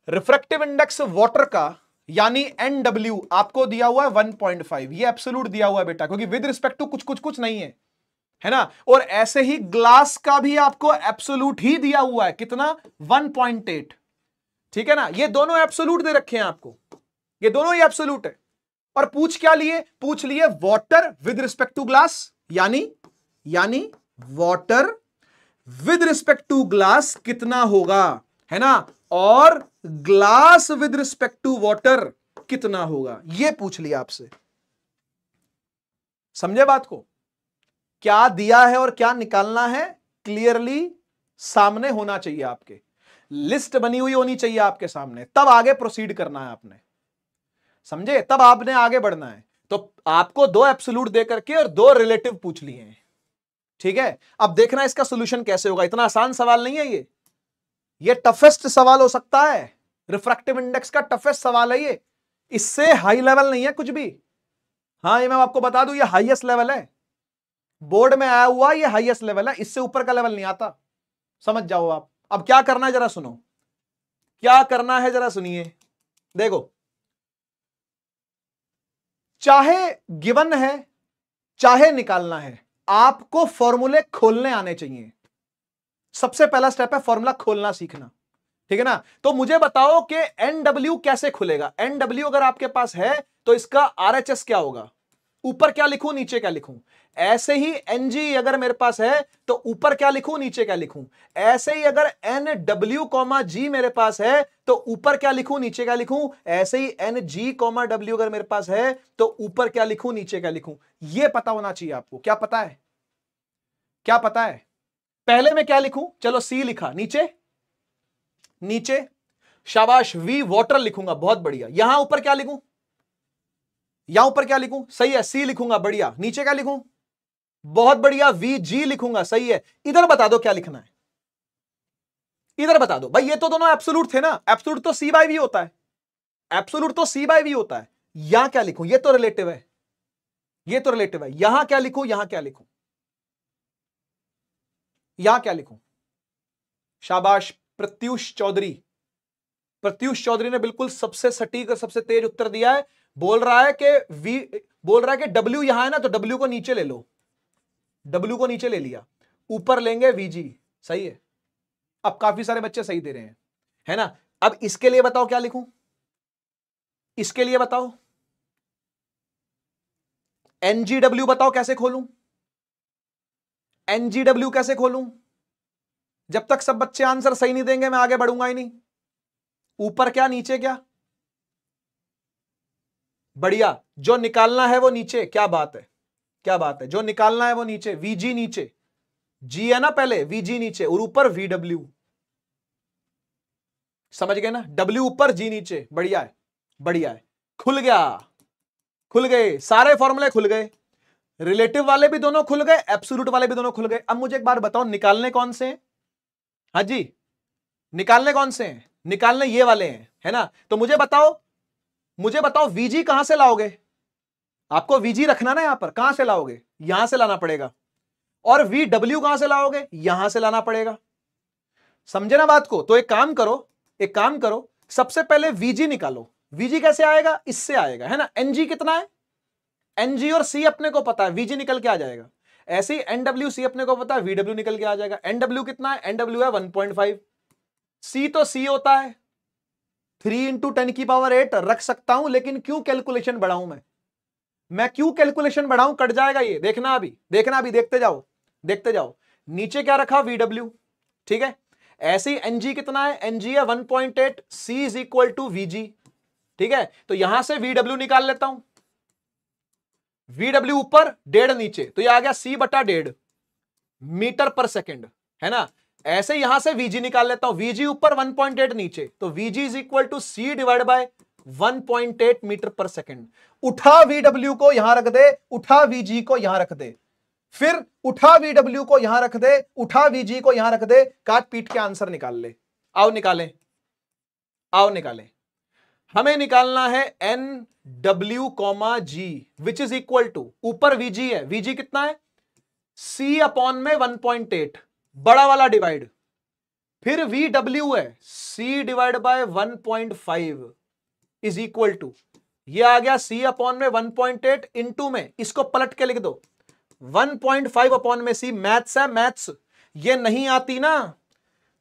रिफ्रेक्टिव इंडेक्स वाटर का यानी एनडब्ल्यू आपको दिया हुआ है 1.5 ये एब्सोल्यूट दिया हुआ है बेटा क्योंकि विद रिस्पेक्ट टू कुछ कुछ कुछ नहीं है है ना और ऐसे ही ग्लास का भी आपको एब्सोल्यूट ही दिया हुआ है कितना 1.8 ठीक है ना ये दोनों एब्सोल्यूट दे रखे हैं आपको ये दोनों ही एब्सोल्यूट है और पूछ क्या लिए पूछ लिए water with respect to glass यानी यानी water with respect to glass कितना होगा है ना और glass with respect to water कितना होगा यह पूछ लिया आपसे समझे बात को क्या दिया है और क्या निकालना है क्लियरली सामने होना चाहिए आपके लिस्ट बनी हुई होनी चाहिए आपके सामने तब आगे प्रोसीड करना है आपने समझे तब आपने आगे बढ़ना है तो आपको दो एप्सुलूट दे करके और दो रिलेटिव पूछ लिए हैं ठीक है अब देखना इसका सोल्यूशन कैसे होगा इतना आसान सवाल नहीं है ये ये टफेस्ट सवाल हो सकता है रिफ्रैक्टिव इंडेक्स का टफेस्ट सवाल है ये इससे हाई लेवल नहीं है कुछ भी हाँ ये मैं आपको बता दू ये हाईएस्ट लेवल है बोर्ड में आया हुआ ये हाईएस्ट लेवल है इससे ऊपर का लेवल नहीं आता समझ जाओ आप अब क्या करना है जरा सुनो क्या करना है जरा सुनिए देखो चाहे गिवन है चाहे निकालना है आपको फॉर्मूले खोलने आने चाहिए सबसे पहला स्टेप है फॉर्मूला खोलना सीखना ठीक है ना तो मुझे बताओ कि एनडब्ल्यू कैसे खुलेगा एनडब्ल्यू अगर आपके पास है तो इसका आर क्या होगा ऊपर क्या लिखूं नीचे क्या लिखूं ऐसे ही एनजी अगर मेरे पास है तो ऊपर क्या लिखूं नीचे क्या लिखूं ऐसे ही अगर एन डब्ल्यू कॉमा जी मेरे पास है तो ऊपर क्या लिखूं नीचे क्या लिखूं ऐसे ही एन जी कॉमा डब्ल्यू अगर मेरे पास है तो ऊपर क्या लिखूं नीचे क्या लिखूं यह पता होना चाहिए आपको क्या पता है क्या पता है पहले मैं क्या लिखूं चलो सी लिखा नीचे नीचे शाबाश वी वॉटर लिखूंगा बहुत बढ़िया यहां ऊपर क्या लिखूं यहां ऊपर क्या लिखूं सही है सी लिखूंगा बढ़िया नीचे क्या लिखूं बहुत बढ़िया वी जी लिखूंगा सही है इधर बता दो क्या लिखना है इधर बता दो भाई ये तो दोनों एप्सोलूट थे ना एप्सोलूट तो सी बाय वी होता है एप्सोलूट तो सी बाय वी होता है यहां क्या लिखूं ये तो रिलेटिव है ये तो रिलेटिव है यहां क्या लिखूं यहां क्या लिखूं यहां क्या लिखूं शाबाश प्रत्युष चौधरी प्रत्युष चौधरी ने बिल्कुल सबसे सटीक और सबसे तेज उत्तर दिया है बोल रहा है कि वी बोल रहा है कि डब्ल्यू यहां है ना तो डब्ल्यू को नीचे ले लो डब्ल्यू को नीचे ले लिया ऊपर लेंगे वीजी सही है अब काफी सारे बच्चे सही दे रहे हैं है ना अब इसके लिए बताओ क्या लिखूं इसके लिए बताओ एनजीडब्ल्यू बताओ कैसे खोलूं एनजीडब्ल्यू कैसे खोलूं जब तक सब बच्चे आंसर सही नहीं देंगे मैं आगे बढ़ूंगा ही नहीं ऊपर क्या नीचे क्या बढ़िया जो निकालना है वो नीचे क्या बात है क्या बात है जो निकालना है वो नीचे वीजी नीचे जी है ना पहले वीजी नीचे और ऊपर वीडब्ल्यू समझ गए ना डब्ल्यू ऊपर जी नीचे बढ़िया है बढ़िया है खुल गया खुल गए सारे फॉर्मूले खुल गए रिलेटिव वाले भी दोनों खुल गए एप्सुलूट वाले भी दोनों खुल गए अब मुझे एक बार बताओ निकालने कौन से हाँ जी निकालने कौन से हैं निकालने ये वाले हैं है ना तो मुझे बताओ मुझे बताओ वीजी कहां से लाओगे आपको वीजी रखना ना यहां पर कहां से लाओगे यहां से लाना पड़ेगा और वी डब्ल्यू कहां से लाओगे यहां से लाना पड़ेगा समझे ना बात को तो एक काम करो एक काम करो सबसे पहले वीजी निकालो वीजी कैसे आएगा इससे आएगा है ना एनजी कितना है एनजी और सी अपने को पता है वीजी निकल के आ जाएगा ऐसे ही एनडब्ल्यू सी अपने को पता है वीडब्ल्यू निकल के आ जाएगा एनडब्ल्यू कितना है एनडब्ल्यू है 1.5 सी तो सी होता है थ्री इंटू टेन की पावर एट रख सकता हूं लेकिन क्यों कैलकुलेशन बढ़ाऊं मैं मैं क्यों कैलकुलेशन बढ़ाऊं कट जाएगा ये देखना अभी देखना अभी देखते जाओ देखते जाओ नीचे क्या रखा वीडब्ल्यू ठीक है ऐसे ही एनजी कितना है एनजी है one point eight C is equal to VG ठीक है तो यहां से वीडब्ल्यू निकाल लेता हूं वीडब्ल्यू ऊपर डेढ़ नीचे तो ये आ गया सी बटा डेढ़ मीटर पर सेकेंड है ना ऐसे यहां से वीजी निकाल लेता हूं वीजी ऊपर 1.8 नीचे तो VG is equal to C divide by 1.8 metre पर सेकेंड उठा वीडब्ल्यू को यहां रख दे उठा वीजी को यहां रख दे फिर उठा वीडब्ल्यू को यहां रख दे उठा वीजी को यहां रख दे काट पीट के आंसर निकाल ले आओ निकालें आओ निकालें हमें निकालना है N W comma G which is equal to ऊपर वीजी है वीजी कितना है सी अपॉन में 1.8 बड़ा वाला डिवाइड फिर वी डब्ल्यू है C divide by 1.5 is equal to ये आ गया सी अपॉन में 1.8 टू में इसको पलट के लिख दो 1.5 अपॉन में सी मैथ्स है मैथ्स ये नहीं आती ना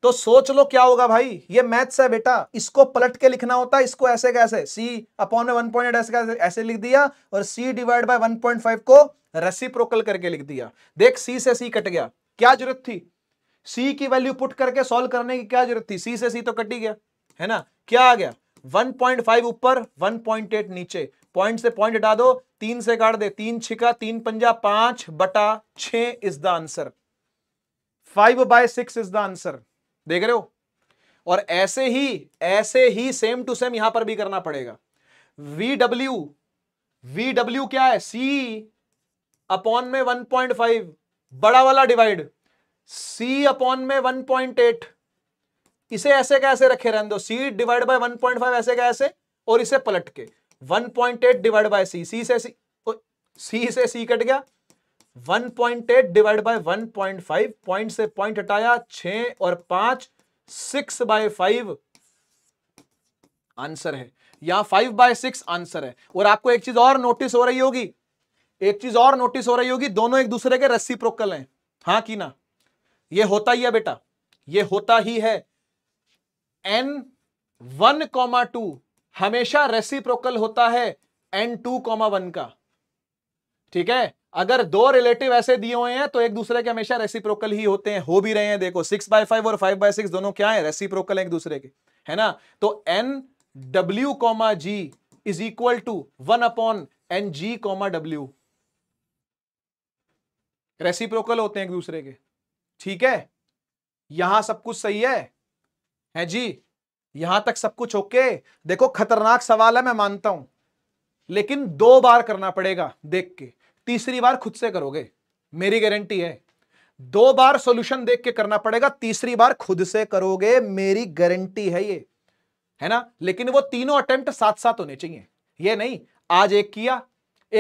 तो सोच लो क्या होगा भाई ये मैथ्स है बेटा इसको पलट के लिखना होता है इसको ऐसे कैसे c अपॉन में 1.8 पॉइंट ऐसे ऐसे लिख दिया और c डिवाइड बाय 1.5 को रेसिप्रोकल करके लिख दिया देख c से c कट गया क्या जरूरत थी c की वैल्यू पुट करके सॉल्व करने की क्या जरूरत थी c से c तो कट ही गया है ना क्या आ गया वन ऊपर वन नीचे पॉइंट से पॉइंट हटा दो तीन से काट दे तीन छिका तीन पंजा पांच बटा छ is the answer five by six is the answer देख रहे हो और ऐसे ही ऐसे ही सेम टू सेम यहां पर भी करना पड़ेगा वी डब्ल्यू वी डब्ल्यू क्या है सी अपॉन में वन पॉइंट फाइव बड़ा वाला डिवाइड सी अपॉन में वन पॉइंट एट इसे ऐसे कैसे रखे रहने दो सी डिवाइड बाय फाइव ऐसे कैसे और इसे पलट के eight divide by C C से सी सी से सी कट गया 1.8 डिवाइड बाय पॉइंट से पॉइंट हटाया छ और पांच सिक्स बाय फाइव आंसर है यहां फाइव बाय सिक्स आंसर है और आपको एक चीज और नोटिस हो रही होगी एक चीज और नोटिस हो रही होगी दोनों एक दूसरे के रस्सी प्रोकल हैं हाँ की ना ये होता ही है बेटा ये होता ही है एन वन कॉमा टू हमेशा रेसिप्रोकल होता है एन टू कॉमा वन का ठीक है अगर दो रिलेटिव ऐसे दिए हुए हैं तो एक दूसरे के हमेशा रेसिप्रोकल ही होते हैं हो भी रहे हैं देखो सिक्स बाय फाइव और फाइव बाय सिक्स दोनों क्या है रेसिप्रोकल एक दूसरे के है ना तो N W comma G is equal to one upon N G comma W reciprocal होते हैं एक दूसरे के ठीक है यहां सब कुछ सही है है जी यहां तक सब कुछ ओके देखो खतरनाक सवाल है मैं मानता हूं लेकिन दो बार करना पड़ेगा देख के तीसरी बार खुद से करोगे मेरी गारंटी है दो बार सॉल्यूशन देख के करना पड़ेगा तीसरी बार खुद से करोगे मेरी गारंटी है ये है ना लेकिन वो तीनों अटेम्प्ट साथ साथ होने चाहिए ये नहीं आज एक किया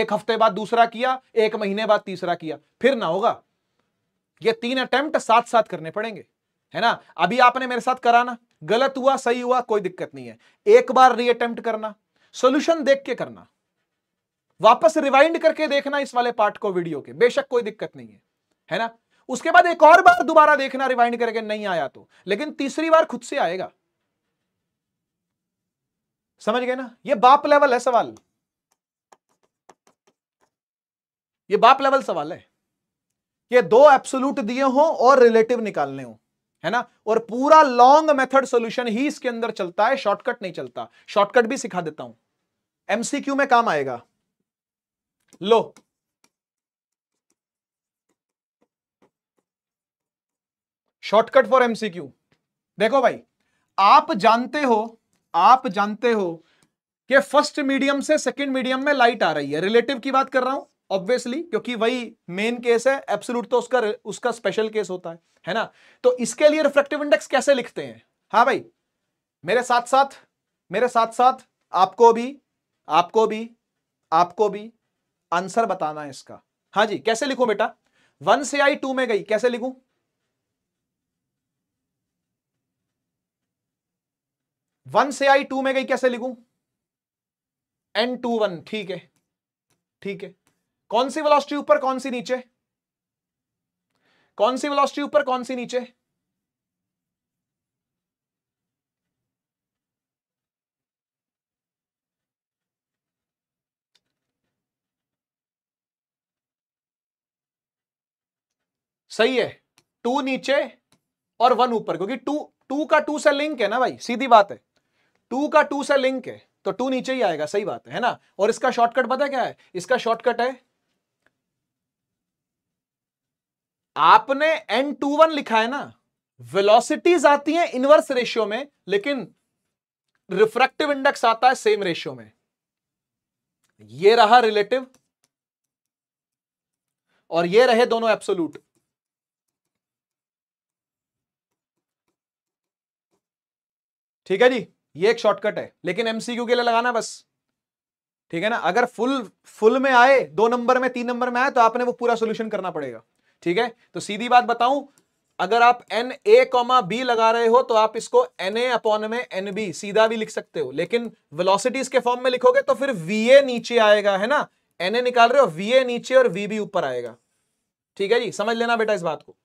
एक हफ्ते बाद दूसरा किया एक महीने बाद तीसरा किया फिर ना होगा ये तीन अटेम्प्ट साथ साथ करने पड़ेंगे है ना अभी आपने मेरे साथ कराना गलत हुआ सही हुआ कोई दिक्कत नहीं है एक बार रीअटेम्प्ट करना सोल्यूशन देख के करना वापस रिवाइंड करके देखना इस वाले पार्ट को वीडियो के बेशक कोई दिक्कत नहीं है है ना उसके बाद एक और बार दोबारा देखना रिवाइंड करके नहीं आया तो लेकिन तीसरी बार खुद से आएगा समझ गए ना ये बाप लेवल है सवाल ये बाप लेवल सवाल है ये दो एप्सोलूट दिए हो और रिलेटिव निकालने हो है ना और पूरा लॉन्ग मेथड सॉल्यूशन ही इसके अंदर चलता है शॉर्टकट नहीं चलता शॉर्टकट भी सिखा देता हूं एमसीक्यू में काम आएगा लो शॉर्टकट फॉर एमसीक्यू देखो भाई आप जानते हो आप जानते हो कि फर्स्ट मीडियम से सेकंड मीडियम में लाइट आ रही है रिलेटिव की बात कर रहा हूं ऑब्वियसली क्योंकि वही मेन केस है एब्सोल्यूट तो उसका उसका स्पेशल केस होता है है ना तो इसके लिए रिफ्लेक्टिव इंडेक्स कैसे लिखते हैं हाँ भाई मेरे साथ साथ मेरे साथ साथ आपको भी आपको भी आपको भी आंसर बताना है इसका हाँ जी कैसे लिखूं बेटा वन से आई टू में गई कैसे लिखूं वन से आई टू में गई कैसे लिखू एन टू वन ठीक है ठीक है कौन सी वेलोसिटी ऊपर कौन सी नीचे कौन सी वेलोसिटी ऊपर कौन सी नीचे सही है टू नीचे और वन ऊपर क्योंकि टू टू का टू से लिंक है ना भाई सीधी बात है टू का टू से लिंक है तो टू नीचे ही आएगा सही बात है, है ना और इसका शॉर्टकट पता क्या है इसका शॉर्टकट है आपने एन टू वन लिखा है ना वेलोसिटीज आती है इनवर्स रेशियो में लेकिन रिफ्रैक्टिव इंडेक्स आता है सेम रेशियो में ये रहा रिलेटिव और ये रहे दोनों एब्सोल्यूट ठीक है जी ये एक शॉर्टकट है लेकिन एमसीक्यू के लिए लगाना बस ठीक है ना अगर फुल फुल में आए दो नंबर में तीन नंबर में आए तो आपने वो पूरा सोल्यूशन करना पड़ेगा ठीक है तो सीधी बात बताऊं अगर आप एन ए कॉमा बी लगा रहे हो तो आप इसको एन ए अपॉन में एन बी सीधा भी लिख सकते हो लेकिन वेलोसिटीज के फॉर्म में लिखोगे तो फिर वी ए नीचे आएगा है ना एन ए निकाल रहे हो वी ए नीचे और वी बी ऊपर आएगा ठीक है जी समझ लेना बेटा इस बात को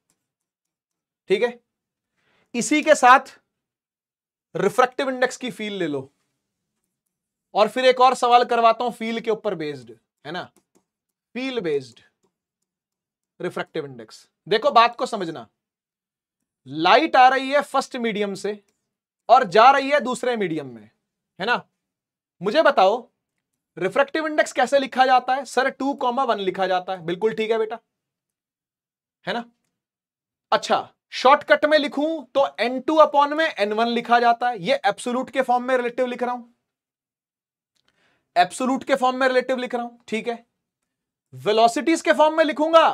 ठीक है इसी के साथ रिफ्रेक्टिव इंडेक्स की फील ले लो और फिर एक और सवाल करवाता हूं फील के ऊपर बेस्ड है ना फील बेस्ड रिफ्रेक्टिव इंडेक्स देखो बात को समझना लाइट आ रही है फर्स्ट मीडियम से और जा रही है दूसरे मीडियम में है ना मुझे बताओ रिफ्रेक्टिव इंडेक्स कैसे लिखा जाता है सर टू कॉमा वन लिखा जाता है बिल्कुल ठीक है बेटा है ना अच्छा शॉर्टकट में लिखूं तो एन टू अपॉन में एन वन लिखा जाता है ये एप्सोलूट के फॉर्म में रिलेटिव लिख रहा हूं एप्सोलूट के फॉर्म में रिलेटिव लिख रहा हूं ठीक है वेलोसिटीज के फॉर्म में लिखूंगा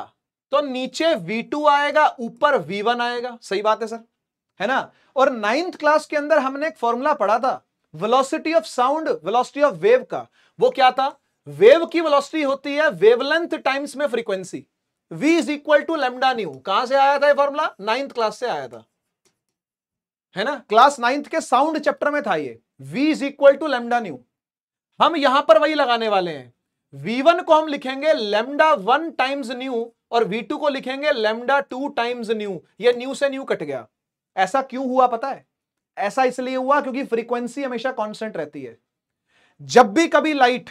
तो नीचे v2 आएगा ऊपर v1 आएगा सही बात है सर है ना और नाइन्थ क्लास के अंदर हमने एक फॉर्मूला पढ़ा था velocity of sound velocity of wave का वो क्या था वेव की वेलोसिटी होती है वेवलेंथ टाइम्स में frequency v is equal to lambda nu कहां से आया था ये फॉर्मूला नाइन्थ क्लास से आया था है ना क्लास नाइन्थ के साउंड चैप्टर में था ये v is equal to lambda nu हम यहां पर वही लगाने वाले हैं v1 को हम लिखेंगे लेमडा वन टाइम्स न्यू और v2 को लिखेंगे लेमडा टू टाइम्स न्यू ये न्यू से न्यू कट गया ऐसा क्यों हुआ पता है ऐसा इसलिए हुआ क्योंकि फ्रीक्वेंसी हमेशा कॉन्स्टेंट रहती है जब भी कभी लाइट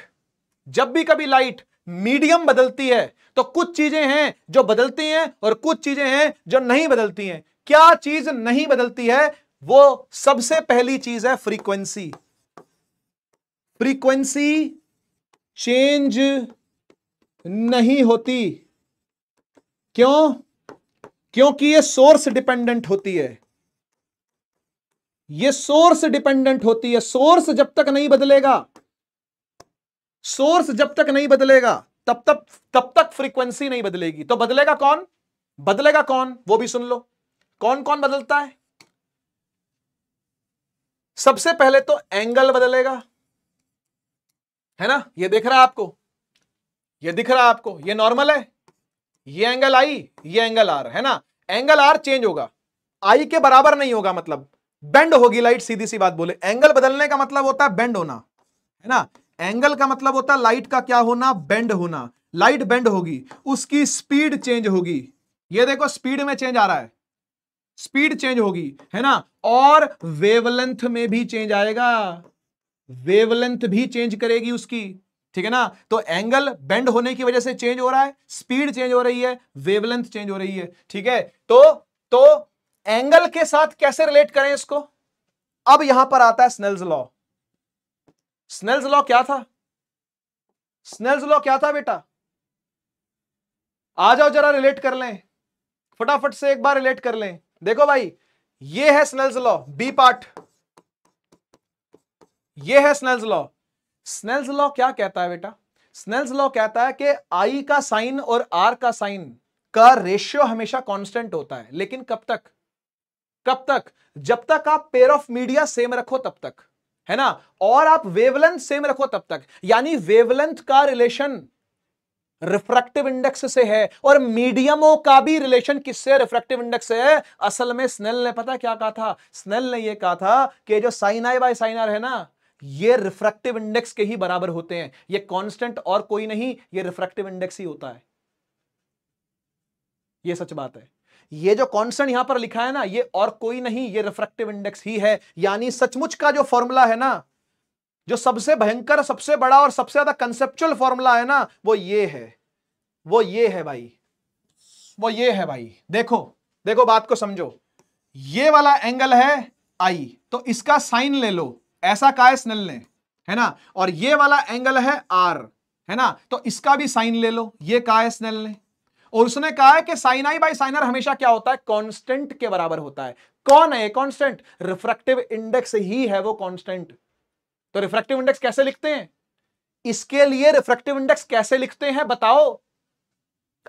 जब भी कभी लाइट मीडियम बदलती है तो कुछ चीजें हैं जो बदलती हैं और कुछ चीजें हैं जो नहीं बदलती हैं क्या चीज नहीं बदलती है वो सबसे पहली चीज है फ्रीक्वेंसी फ्रीक्वेंसी चेंज नहीं होती क्यों क्योंकि ये सोर्स डिपेंडेंट होती है ये सोर्स डिपेंडेंट होती है सोर्स जब तक नहीं बदलेगा सोर्स जब तक नहीं बदलेगा तब तक तब तक फ्रीक्वेंसी नहीं बदलेगी तो बदलेगा कौन बदलेगा कौन वो भी सुन लो कौन कौन बदलता है सबसे पहले तो एंगल बदलेगा है ना ये देख रहा है आपको ये दिख रहा है आपको ये नॉर्मल है ये एंगल आई ये एंगल आर है ना एंगल आर चेंज होगा आई के बराबर नहीं होगा मतलब बेंड होगी लाइट सीधी सी बात बोले एंगल बदलने का मतलब होता है बेंड होना है ना एंगल का मतलब होता है लाइट का क्या होना बेंड होना लाइट बेंड होगी उसकी स्पीड चेंज होगी ये देखो स्पीड में चेंज आ रहा है स्पीड चेंज होगी है ना और वेवलेंथ में भी चेंज आएगा वेवलेंथ भी चेंज करेगी उसकी ठीक है ना तो एंगल बेंड होने की वजह से चेंज हो रहा है स्पीड चेंज हो रही है वेवलेंथ चेंज हो रही है ठीक है तो तो एंगल के साथ कैसे रिलेट करें इसको अब यहां पर आता है स्नेल्स लॉ स्नेल्स लॉ क्या था स्नेल्स लॉ क्या था बेटा आ जाओ जरा रिलेट कर लें फटाफट से एक बार रिलेट कर लें देखो भाई ये है स्नेल्स लॉ बी पार्ट ये है स्नेल्स लॉ स्नेल्स लॉ क्या कहता है बेटा स्नेल्स लॉ कहता है कि आई का साइन और आर का साइन का रेशियो हमेशा कांस्टेंट होता है लेकिन कब तक कब तक जब तक आप पेयर ऑफ मीडिया सेम रखो तब तक है ना और आप वेवलेंथ सेम रखो तब तक यानी वेवलेंथ का रिलेशन रिफ्रैक्टिव इंडेक्स से है और मीडियमों का भी रिलेशन किससे रिफ्रैक्टिव इंडेक्स से है असल में स्नेल ने पता क्या कहा था स्नेल ने यह कहा था कि जो आई बाय आर है ना ये रिफ्रैक्टिव इंडेक्स के ही बराबर होते हैं ये कांस्टेंट और कोई नहीं ये रिफ्रैक्टिव इंडेक्स ही होता है ये सच बात है ये जो कॉन्सेंट यहां पर लिखा है ना ये और कोई नहीं ये रिफ्रेक्टिव इंडेक्स ही है यानी सचमुच का जो फॉर्मूला है ना जो सबसे भयंकर सबसे बड़ा और सबसे ज्यादा कंसेप्चुअल फॉर्मूला है ना वो ये है वो ये है भाई वो ये है भाई देखो देखो बात को समझो ये वाला एंगल है आई तो इसका साइन ले लो ऐसा का है स्नेल ने है ना और ये वाला एंगल है आर है ना तो इसका भी साइन ले लो ये का है स्नेल ने और उसने कहा है कि साइनाई बाई साइनर हमेशा क्या होता है कांस्टेंट के बराबर होता है कौन है कांस्टेंट रिफ्रेक्टिव इंडेक्स ही है वो कांस्टेंट तो रिफ्रेक्टिव इंडेक्स कैसे लिखते हैं इसके लिए रिफ्रेक्टिव इंडेक्स कैसे लिखते हैं बताओ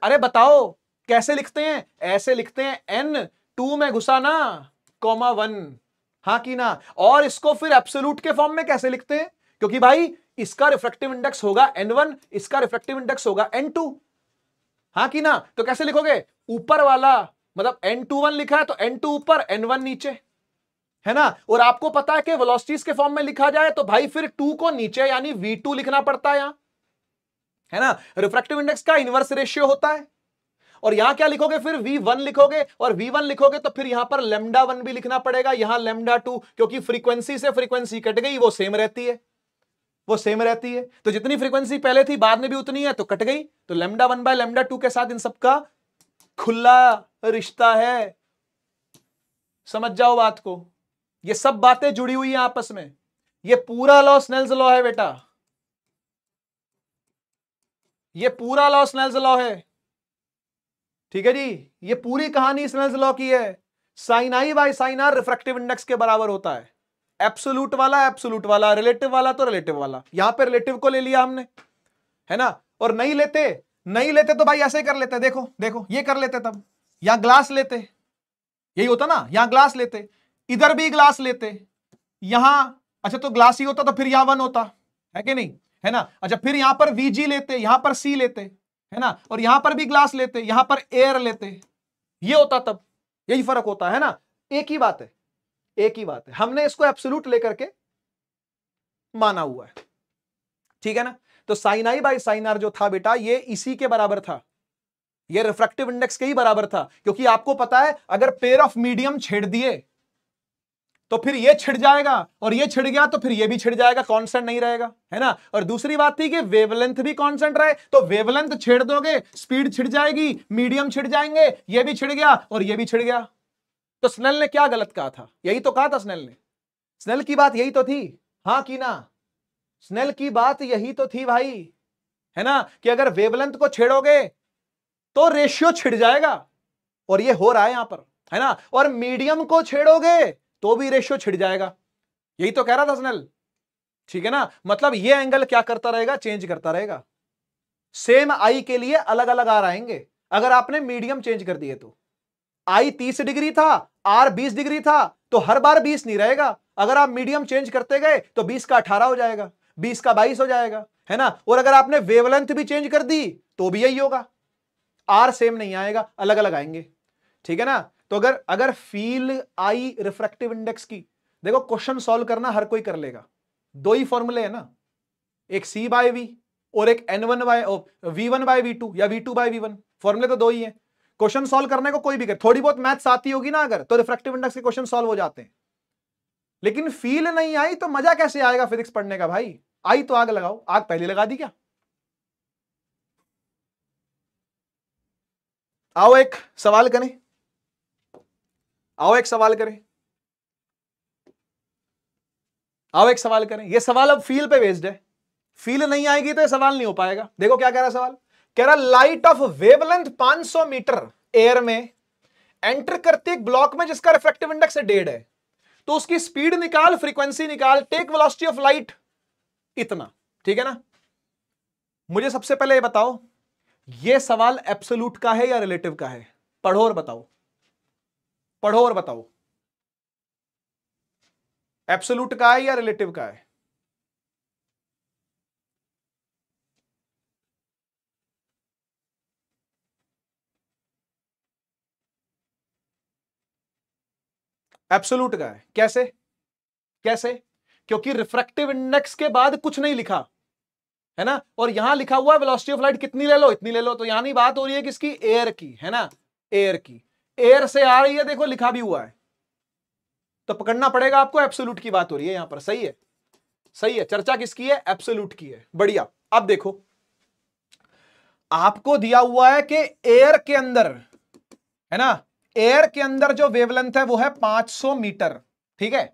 अरे बताओ कैसे लिखते हैं ऐसे लिखते हैं एन टू में घुसा ना कॉमा वन हाँ कि ना और इसको फिर एप्सोलूट के फॉर्म में कैसे लिखते हैं क्योंकि भाई इसका रिफ्रेक्टिव इंडेक्स होगा एन वन इसका रिफ्रेक्टिव इंडेक्स होगा एन टू हाँ कि ना तो कैसे लिखोगे ऊपर वाला मतलब एन टू वन लिखा है तो एन टू ऊपर एन वन नीचे है ना और आपको पता है कि वेलोसिटीज के फॉर्म में लिखा जाए तो भाई फिर टू को नीचे यानी वी टू लिखना पड़ता है यहां है ना रिफ्रेक्टिव इंडेक्स का इनवर्स रेशियो होता है और यहां क्या लिखोगे फिर वी वन लिखोगे और वी वन लिखोगे तो फिर यहां पर लेमडा वन भी लिखना पड़ेगा यहां लेमडा टू क्योंकि फ्रीक्वेंसी से फ्रीक्वेंसी कट गई वो सेम रहती है वो सेम रहती है तो जितनी फ्रीक्वेंसी पहले थी बाद में भी उतनी है तो कट गई तो lambda one by lambda two के साथ इन सबका खुला रिश्ता है समझ जाओ बात को ये सब बातें जुड़ी हुई हैं आपस में ये पूरा लॉ स्नेल्स लॉ है बेटा ये पूरा लॉ स्नेल्स लॉ है ठीक है जी ये पूरी कहानी स्नेल्स लॉ की है sine I by sine R index के बराबर होता है एप्सोलूट वाला एप्सोलूट वाला रिलेटिव वाला तो रिलेटिव वाला यहां पर रिलेटिव को ले लिया हमने है ना और नहीं लेते नहीं लेते तो भाई ऐसे ही कर लेते देखो देखो ये कर लेते तब यहां ग्लास लेते यही होता ना यहां ग्लास लेते इधर भी ग्लास लेते यहां अच्छा तो ग्लास ही होता तो फिर यहां वन होता है कि नहीं है ना अच्छा फिर यहां पर वीजी लेते यहां पर सी लेते है ना और यहां पर भी ग्लास लेते यहां पर एयर लेते ये होता तब यही फर्क होता है ना एक ही बात है एक ही बात है हमने इसको एब्सोल्यूट लेकर के माना हुआ है ठीक है ना तो sine I by sine R जो था बेटा ये इसी के बराबर था ये रिफ्रेक्टिव इंडेक्स के ही बराबर था क्योंकि आपको पता है अगर पेयर ऑफ मीडियम छेड़ दिए तो फिर ये छिड़ जाएगा और ये छिड़ गया तो फिर ये भी छिड़ जाएगा कांस्टेंट नहीं रहेगा है ना और दूसरी बात थी कि वेवलेंथ भी कांस्टेंट रहे तो वेवलेंथ छेड़ दोगे स्पीड छिड़ जाएगी मीडियम छिड़ जाएंगे ये भी छिड़ गया और ये भी छिड़ गया तो स्नेल ने क्या गलत कहा था यही तो कहा था स्नेल ने स्नेल की बात यही तो थी हाँ की ना स्नेल की बात यही तो थी भाई है ना कि अगर वेवलेंथ को छेड़ोगे तो रेशियो छिड़ जाएगा और ये हो रहा है यहां पर है ना और मीडियम को छेड़ोगे तो भी रेशियो छिड़ जाएगा यही तो कह रहा था स्नेल ठीक है ना मतलब ये एंगल क्या करता रहेगा चेंज करता रहेगा सेम आई के लिए अलग अलग आ रहेंगे अगर आपने मीडियम चेंज कर दिए तो आई तीस डिग्री था आर बीस डिग्री था तो हर बार बीस नहीं रहेगा अगर आप मीडियम चेंज करते गए तो बीस का अठारह हो जाएगा बीस का बाईस हो जाएगा है ना और अगर आपने वेवलेंथ भी चेंज कर दी तो भी यही होगा आर सेम नहीं आएगा अलग अलग आएंगे ठीक है ना तो अगर अगर फील आई रिफ्रेक्टिव इंडेक्स की देखो क्वेश्चन सॉल्व करना हर कोई कर लेगा दो ही फॉर्मूले है ना एक सी बाय वी और एक N one by V one by V two या V two by V one फॉर्मूले तो दो ही है क्वेश्चन सॉल्व करने को कोई भी कर थोड़ी बहुत मैथ्स आती होगी ना अगर तो रिफ्रेक्टिव इंडेक्स के क्वेश्चन सॉल्व हो जाते हैं लेकिन फील नहीं आई तो मजा कैसे आएगा फिजिक्स पढ़ने का भाई आई तो आग लगाओ आग पहले लगा दी क्या आओ एक सवाल करें आओ एक सवाल करें आओ एक सवाल करें ये सवाल अब फील पे बेस्ड है फील नहीं आएगी तो ये सवाल नहीं हो पाएगा देखो क्या कह रहा है सवाल कह रहा light of wavelength 500 metre air में एंटर करती एक ब्लॉक में जिसका रिफ्लेक्टिव इंडेक्स डेढ़ है तो उसकी स्पीड निकाल फ्रीक्वेंसी निकाल टेक वेलोसिटी ऑफ लाइट इतना ठीक है ना मुझे सबसे पहले ये बताओ ये सवाल एब्सोल्यूट का है या रिलेटिव का है पढ़ो और बताओ पढ़ो और बताओ एब्सोल्यूट का है या रिलेटिव का है एब्सोलूट का है कैसे कैसे क्योंकि रिफ्रेक्टिव इंडेक्स के बाद कुछ नहीं लिखा है ना और यहां लिखा हुआ है वेलोसिटी ऑफ लाइट कितनी ले लो इतनी ले लो तो यहां नहीं बात हो रही है किसकी एयर की है ना एयर की एयर से आ रही है देखो लिखा भी हुआ है तो पकड़ना पड़ेगा आपको एब्सोल्यूट की बात हो रही है यहां पर सही है सही है चर्चा किसकी है एब्सोल्यूट की है बढ़िया अब देखो आपको दिया हुआ है कि एयर के अंदर है ना एयर के अंदर जो वेवलेंथ है वो है 500 मीटर ठीक है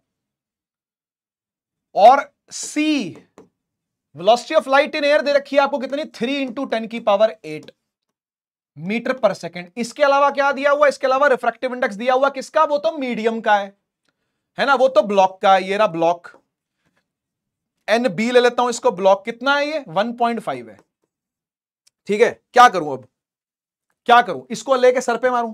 और C velocity of light in air दे रखी है आपको कितनी थ्री इंटू टेन की पावर एट मीटर पर सेकेंड इसके अलावा क्या दिया हुआ इसके अलावा रिफ्रेक्टिव इंडेक्स दिया हुआ किसका वो तो मीडियम का है है ना वो तो ब्लॉक का है ये रहा ब्लॉक एन बी ले लेता हूं इसको ब्लॉक कितना है ये 1.5 है ठीक है क्या करूं अब क्या करूं इसको लेके सर पे मारूं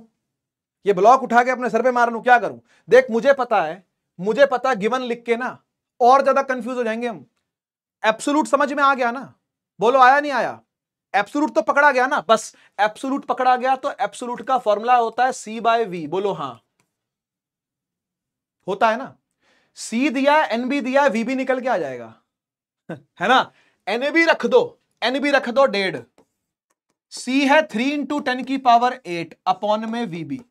ये ब्लॉक उठा के अपने सर पे मार लू क्या करूं देख मुझे पता है मुझे पता गिवन लिख के ना और ज्यादा कंफ्यूज हो जाएंगे हम एप्सुलूट समझ में आ गया ना बोलो आया नहीं आया एप्सुलूट तो पकड़ा गया ना बस एप्सुलूट पकड़ा गया तो एप्सुलूट का फॉर्मूला होता है सी बाय वी बोलो हाँ होता है ना सी दिया एन बी दिया वी भी निकल के आ जाएगा है ना एन बी रख दो एन बी रख दो डेढ़ सी है थ्री इंटू टेन की पावर एट अपॉन में वी बी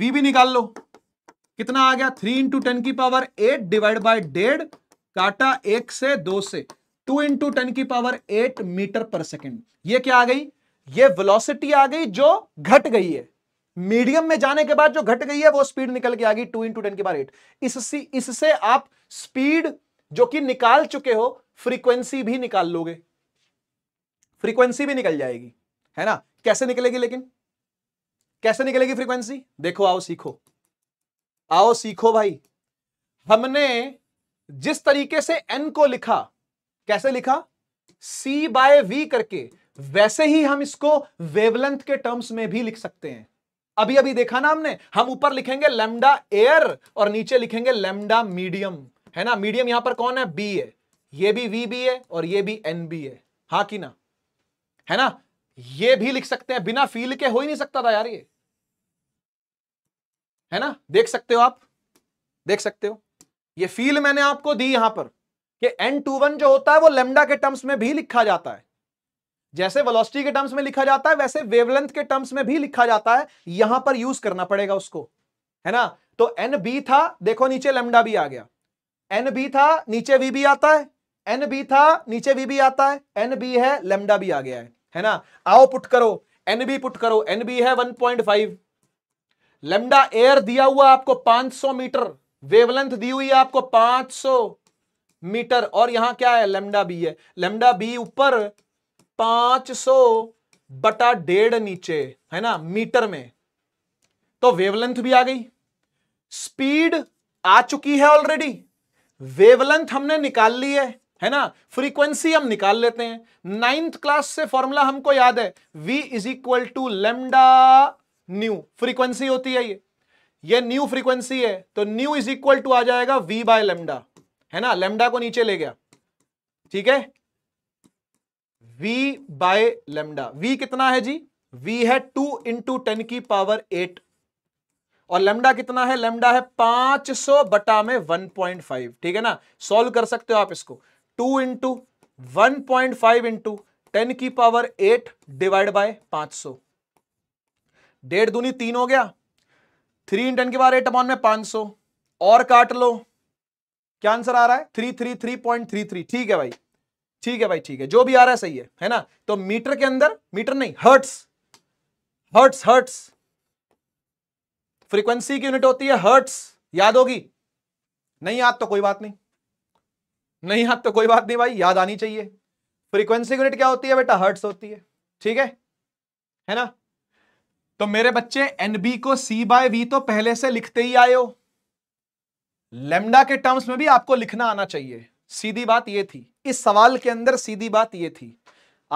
वी भी निकाल लो कितना आ गया थ्री इंटू टेन की पावर एट डिवाइड बाय डेढ़ काटा एक से दो से टू इंटू टेन की पावर एट मीटर पर सेकेंड ये क्या आ गई ये वेलोसिटी आ गई जो घट गई है मीडियम में जाने के बाद जो घट गई है वो स्पीड निकल के आ गई टू इंटू टेन की पावर एट इससे इससे आप स्पीड जो कि निकाल चुके हो फ्रीक्वेंसी भी निकाल लोगे फ्रीक्वेंसी भी निकल जाएगी है ना कैसे निकलेगी लेकिन कैसे निकलेगी फ्रीक्वेंसी देखो आओ सीखो आओ सीखो भाई हमने जिस तरीके से एन को लिखा कैसे लिखा सी बाय वी करके वैसे ही हम इसको वेवलेंथ के टर्म्स में भी लिख सकते हैं अभी अभी देखा ना हमने हम ऊपर लिखेंगे लेमडा एयर और नीचे लिखेंगे लेमडा मीडियम है ना मीडियम यहां पर कौन है बी है ये भी वी बी है और ये भी एन बी है हा कि ना है ना ये भी लिख सकते हैं बिना फील के हो ही नहीं सकता था यार ये है ना देख सकते हो आप देख सकते हो ये फील मैंने आपको दी यहां पर कि n21 जो होता है वो लेमडा के टर्म्स में भी लिखा जाता है जैसे वेलोसिटी के टर्म्स में लिखा जाता है वैसे वेवलेंथ के टर्म्स में भी लिखा जाता है यहां पर यूज करना पड़ेगा उसको है ना तो एन बी था देखो नीचे लेमडा भी आ गया एन बी था नीचे वी भी आता है एन बी था नीचे वी भी आता है एन बी है लेमडा भी आ गया है है ना आओ पुट करो एन बी पुट करो एन बी है फाइव लेमडा एयर दिया हुआ आपको 500 मीटर वेवलेंथ दी हुई है आपको 500 मीटर और यहां क्या है लेमडा बी है लेमडा बी ऊपर 500 बटा डेढ़ नीचे है ना मीटर में तो वेवलेंथ भी आ गई स्पीड आ चुकी है ऑलरेडी वेवलेंथ हमने निकाल ली है है ना फ्रीक्वेंसी हम निकाल लेते हैं नाइन्थ क्लास से फॉर्मूला हमको याद है v is equal to lambda nu frequency होती है ये ये न्यू फ्रीक्वेंसी है तो न्यू इज इक्वल टू आ जाएगा वी बाय लेमडा है ना लेमडा को नीचे ले गया ठीक है वी बाय लेमडा वी कितना है जी वी है टू इंटू टेन की पावर एट और लेमडा कितना है लेमडा है पांच सौ बटा में फाइव ठीक है ना सॉल्व कर सकते हो आप इसको two into one point five into ten की पावर एट डिवाइड बाय पांच सौ डेढ़ दूनी तीन हो गया थ्री इन टेन के बाद एट अपॉन में पांच सौ और काट लो क्या आंसर आ रहा है three three three point three three ठीक है भाई ठीक है भाई ठीक है जो भी आ रहा है सही है है ना तो मीटर के अंदर मीटर नहीं हर्ट्स हर्ट्स हर्ट्स फ्रीक्वेंसी की यूनिट होती है हर्ट्स याद होगी नहीं याद तो कोई बात नहीं नहीं याद तो कोई बात नहीं भाई याद आनी चाहिए फ्रीक्वेंसी यूनिट क्या होती है बेटा हर्ट्स होती है ठीक है है ना तो मेरे बच्चे बी को सी बाय वी तो पहले से लिखते ही आए हो लेमडा के टर्म्स में भी आपको लिखना आना चाहिए सीधी बात यह थी इस सवाल के अंदर सीधी बात यह थी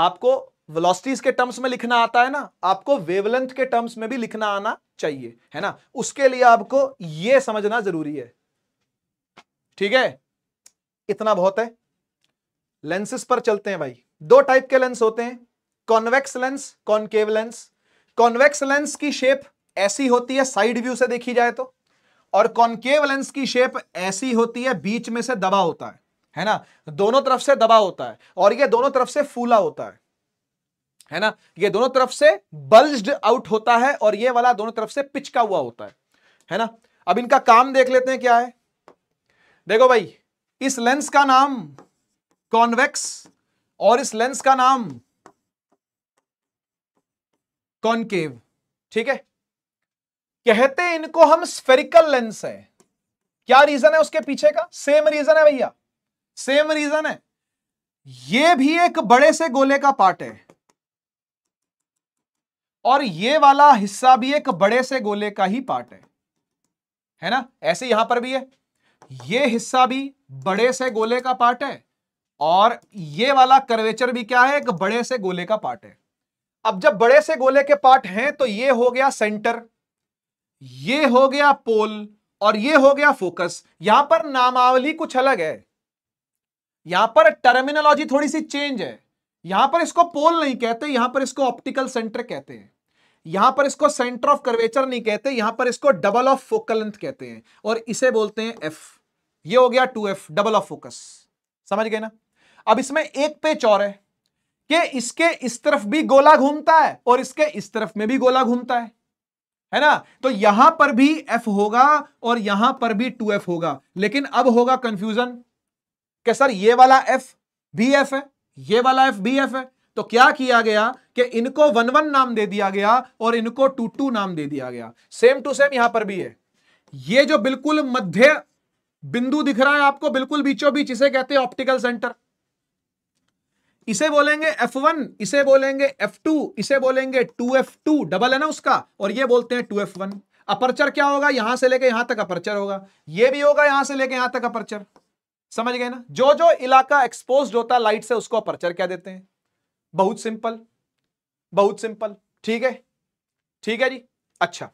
आपको वेलोसिटीज के टर्म्स में लिखना आता है ना आपको वेवलेंथ के टर्म्स में भी लिखना आना चाहिए है ना उसके लिए आपको यह समझना जरूरी है ठीक है इतना बहुत है लेंसेस पर चलते हैं भाई दो टाइप के लेंस होते हैं convex lens concave lens convex lens की शेप ऐसी होती है साइड व्यू से देखी जाए तो और कॉन्केव लेंस की शेप ऐसी होती है बीच में से दबा होता है है ना दोनों तरफ से दबा होता है और ये दोनों तरफ से फूला होता है है ना ये दोनों तरफ से बल्ज्ड आउट होता है और ये वाला दोनों तरफ से पिचका हुआ होता है है ना अब इनका काम देख लेते हैं क्या है देखो भाई इस लेंस का नाम कॉन्वेक्स और इस लेंस का नाम कॉनकेव ठीक है कहते इनको हम स्फेरिकल लेंस है क्या रीजन है उसके पीछे का सेम रीजन है भैया सेम रीजन है ये भी एक बड़े से गोले का पार्ट है और ये वाला हिस्सा भी एक बड़े से गोले का ही पार्ट है है ना ऐसे यहां पर भी है ये हिस्सा भी बड़े से गोले का पार्ट है और ये वाला कर्वेचर भी क्या है एक बड़े से गोले का पार्ट है अब जब बड़े से गोले के पार्ट हैं तो ये हो गया सेंटर ये हो गया पोल और ये हो गया फोकस यहां पर नामावली कुछ अलग है यहां पर टर्मिनोलॉजी थोड़ी सी चेंज है यहां पर इसको पोल नहीं कहते यहां पर इसको ऑप्टिकल सेंटर कहते हैं यहां पर इसको सेंटर ऑफ कर्वेचर नहीं कहते यहां पर इसको डबल ऑफ फोकल लेंथ कहते हैं और इसे बोलते हैं एफ ये हो गया two F double of focus समझ गए ना अब इसमें एक पेच और है कि इसके इस तरफ भी गोला घूमता है और इसके इस तरफ में भी गोला घूमता है है ना तो यहां पर भी एफ होगा और यहां पर भी टू एफ होगा लेकिन अब होगा कंफ्यूजन कि सर ये वाला एफ भी एफ है ये वाला एफ भी एफ है तो क्या किया गया कि इनको वन वन नाम दे दिया गया और इनको टू टू नाम दे दिया गया सेम टू सेम यहां पर भी है ये जो बिल्कुल मध्य बिंदु दिख रहा है आपको बिल्कुल बीचों बीच इसे कहते हैं ऑप्टिकल सेंटर इसे बोलेंगे F1 इसे बोलेंगे F2 इसे बोलेंगे 2F2 डबल है ना उसका और ये बोलते हैं 2F1 अपर्चर क्या होगा यहां से लेके यहां तक अपर्चर होगा ये भी होगा यहां से लेके यहां तक अपर्चर समझ गए ना जो जो इलाका एक्सपोज होता है लाइट से उसको अपर्चर क्या देते हैं बहुत सिंपल बहुत सिंपल ठीक है ठीक है जी अच्छा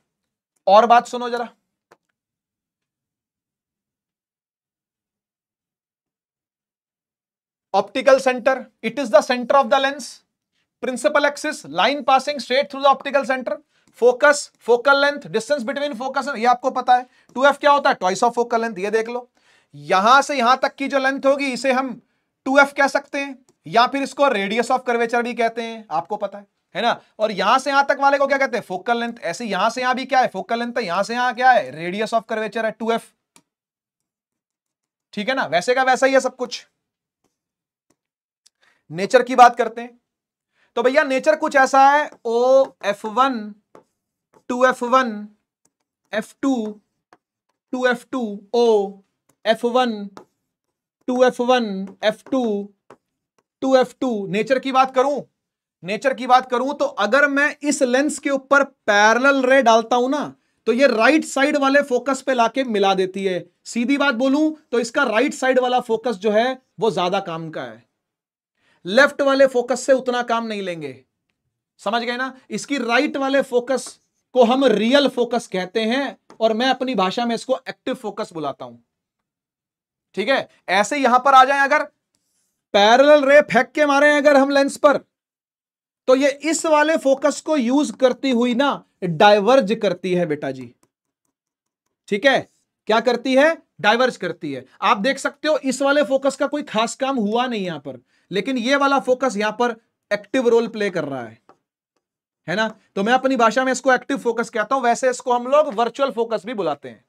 और बात सुनो जरा optical centre it is the centre of the lens principal axis line passing straight through the optical centre focus focal length distance between focus ये आपको पता है टू एफ क्या होता है टॉइस ऑफ फोकल लेंथ ये देख लो यहां से यहां तक की जो लेंथ होगी इसे हम टू एफ कह सकते हैं या फिर इसको रेडियस ऑफ कर्वेचर भी कहते हैं आपको पता है है ना और यहां से यहां तक वाले को क्या कहते हैं फोकल लेंथ ऐसे यहां से यहां भी क्या है फोकल लेंथ यहां से यहां क्या है रेडियस ऑफ कर्वेचर है टू एफ ठीक है ना वैसे का वैसा ही है सब कुछ नेचर की बात करते हैं तो भैया नेचर कुछ ऐसा है O F one two F one F two two F two O F one two F one F two two F two nature की बात करूं नेचर की बात करूं तो अगर मैं इस लेंस के ऊपर पैरेलल रे डालता हूं ना तो ये राइट साइड वाले फोकस पे लाके मिला देती है सीधी बात बोलूं तो इसका राइट साइड वाला फोकस जो है वो ज्यादा काम का है लेफ्ट वाले फोकस से उतना काम नहीं लेंगे समझ गए ना इसकी राइट वाले फोकस को हम रियल फोकस कहते हैं और मैं अपनी भाषा में इसको एक्टिव फोकस बुलाता हूं ठीक है ऐसे यहां पर आ जाए अगर पैरेलल रे फेंक के मारे अगर हम लेंस पर तो ये इस वाले फोकस को यूज करती हुई ना डाइवर्ज करती है बेटा जी ठीक है क्या करती है डाइवर्ज करती है आप देख सकते हो इस वाले फोकस का कोई खास काम हुआ नहीं यहां पर लेकिन ये वाला फोकस यहां पर एक्टिव रोल प्ले कर रहा है है ना तो मैं अपनी भाषा में इसको एक्टिव फोकस कहता हूं वैसे इसको हम लोग वर्चुअल फोकस भी बुलाते हैं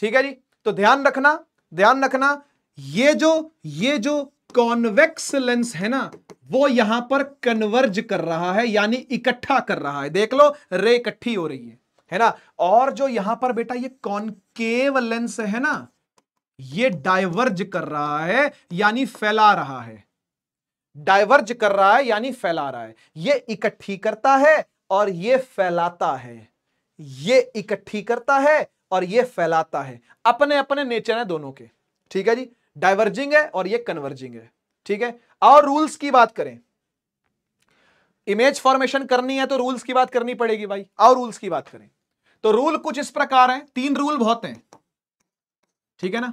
ठीक है जी तो ध्यान रखना ध्यान रखना ये जो ये जो कॉन्वेक्स लेंस है ना वो यहां पर कन्वर्ज कर रहा है यानी इकट्ठा कर रहा है देख लो रे इकट्ठी हो रही है है ना और जो यहां पर बेटा ये कॉन्केव लेंस है ना ये डाइवर्ज कर रहा है यानी फैला रहा है डाइवर्ज कर रहा है यानी फैला रहा है ये इकट्ठी करता है और ये फैलाता है ये इकट्ठी करता है और ये फैलाता है अपने अपने नेचर है दोनों के ठीक है जी डाइवर्जिंग है और ये कन्वर्जिंग है ठीक है और रूल्स की बात करें इमेज फॉर्मेशन करनी है तो रूल्स की बात करनी पड़ेगी भाई और रूल्स की बात करें तो रूल कुछ इस प्रकार है तीन रूल बहुत हैं ठीक है ना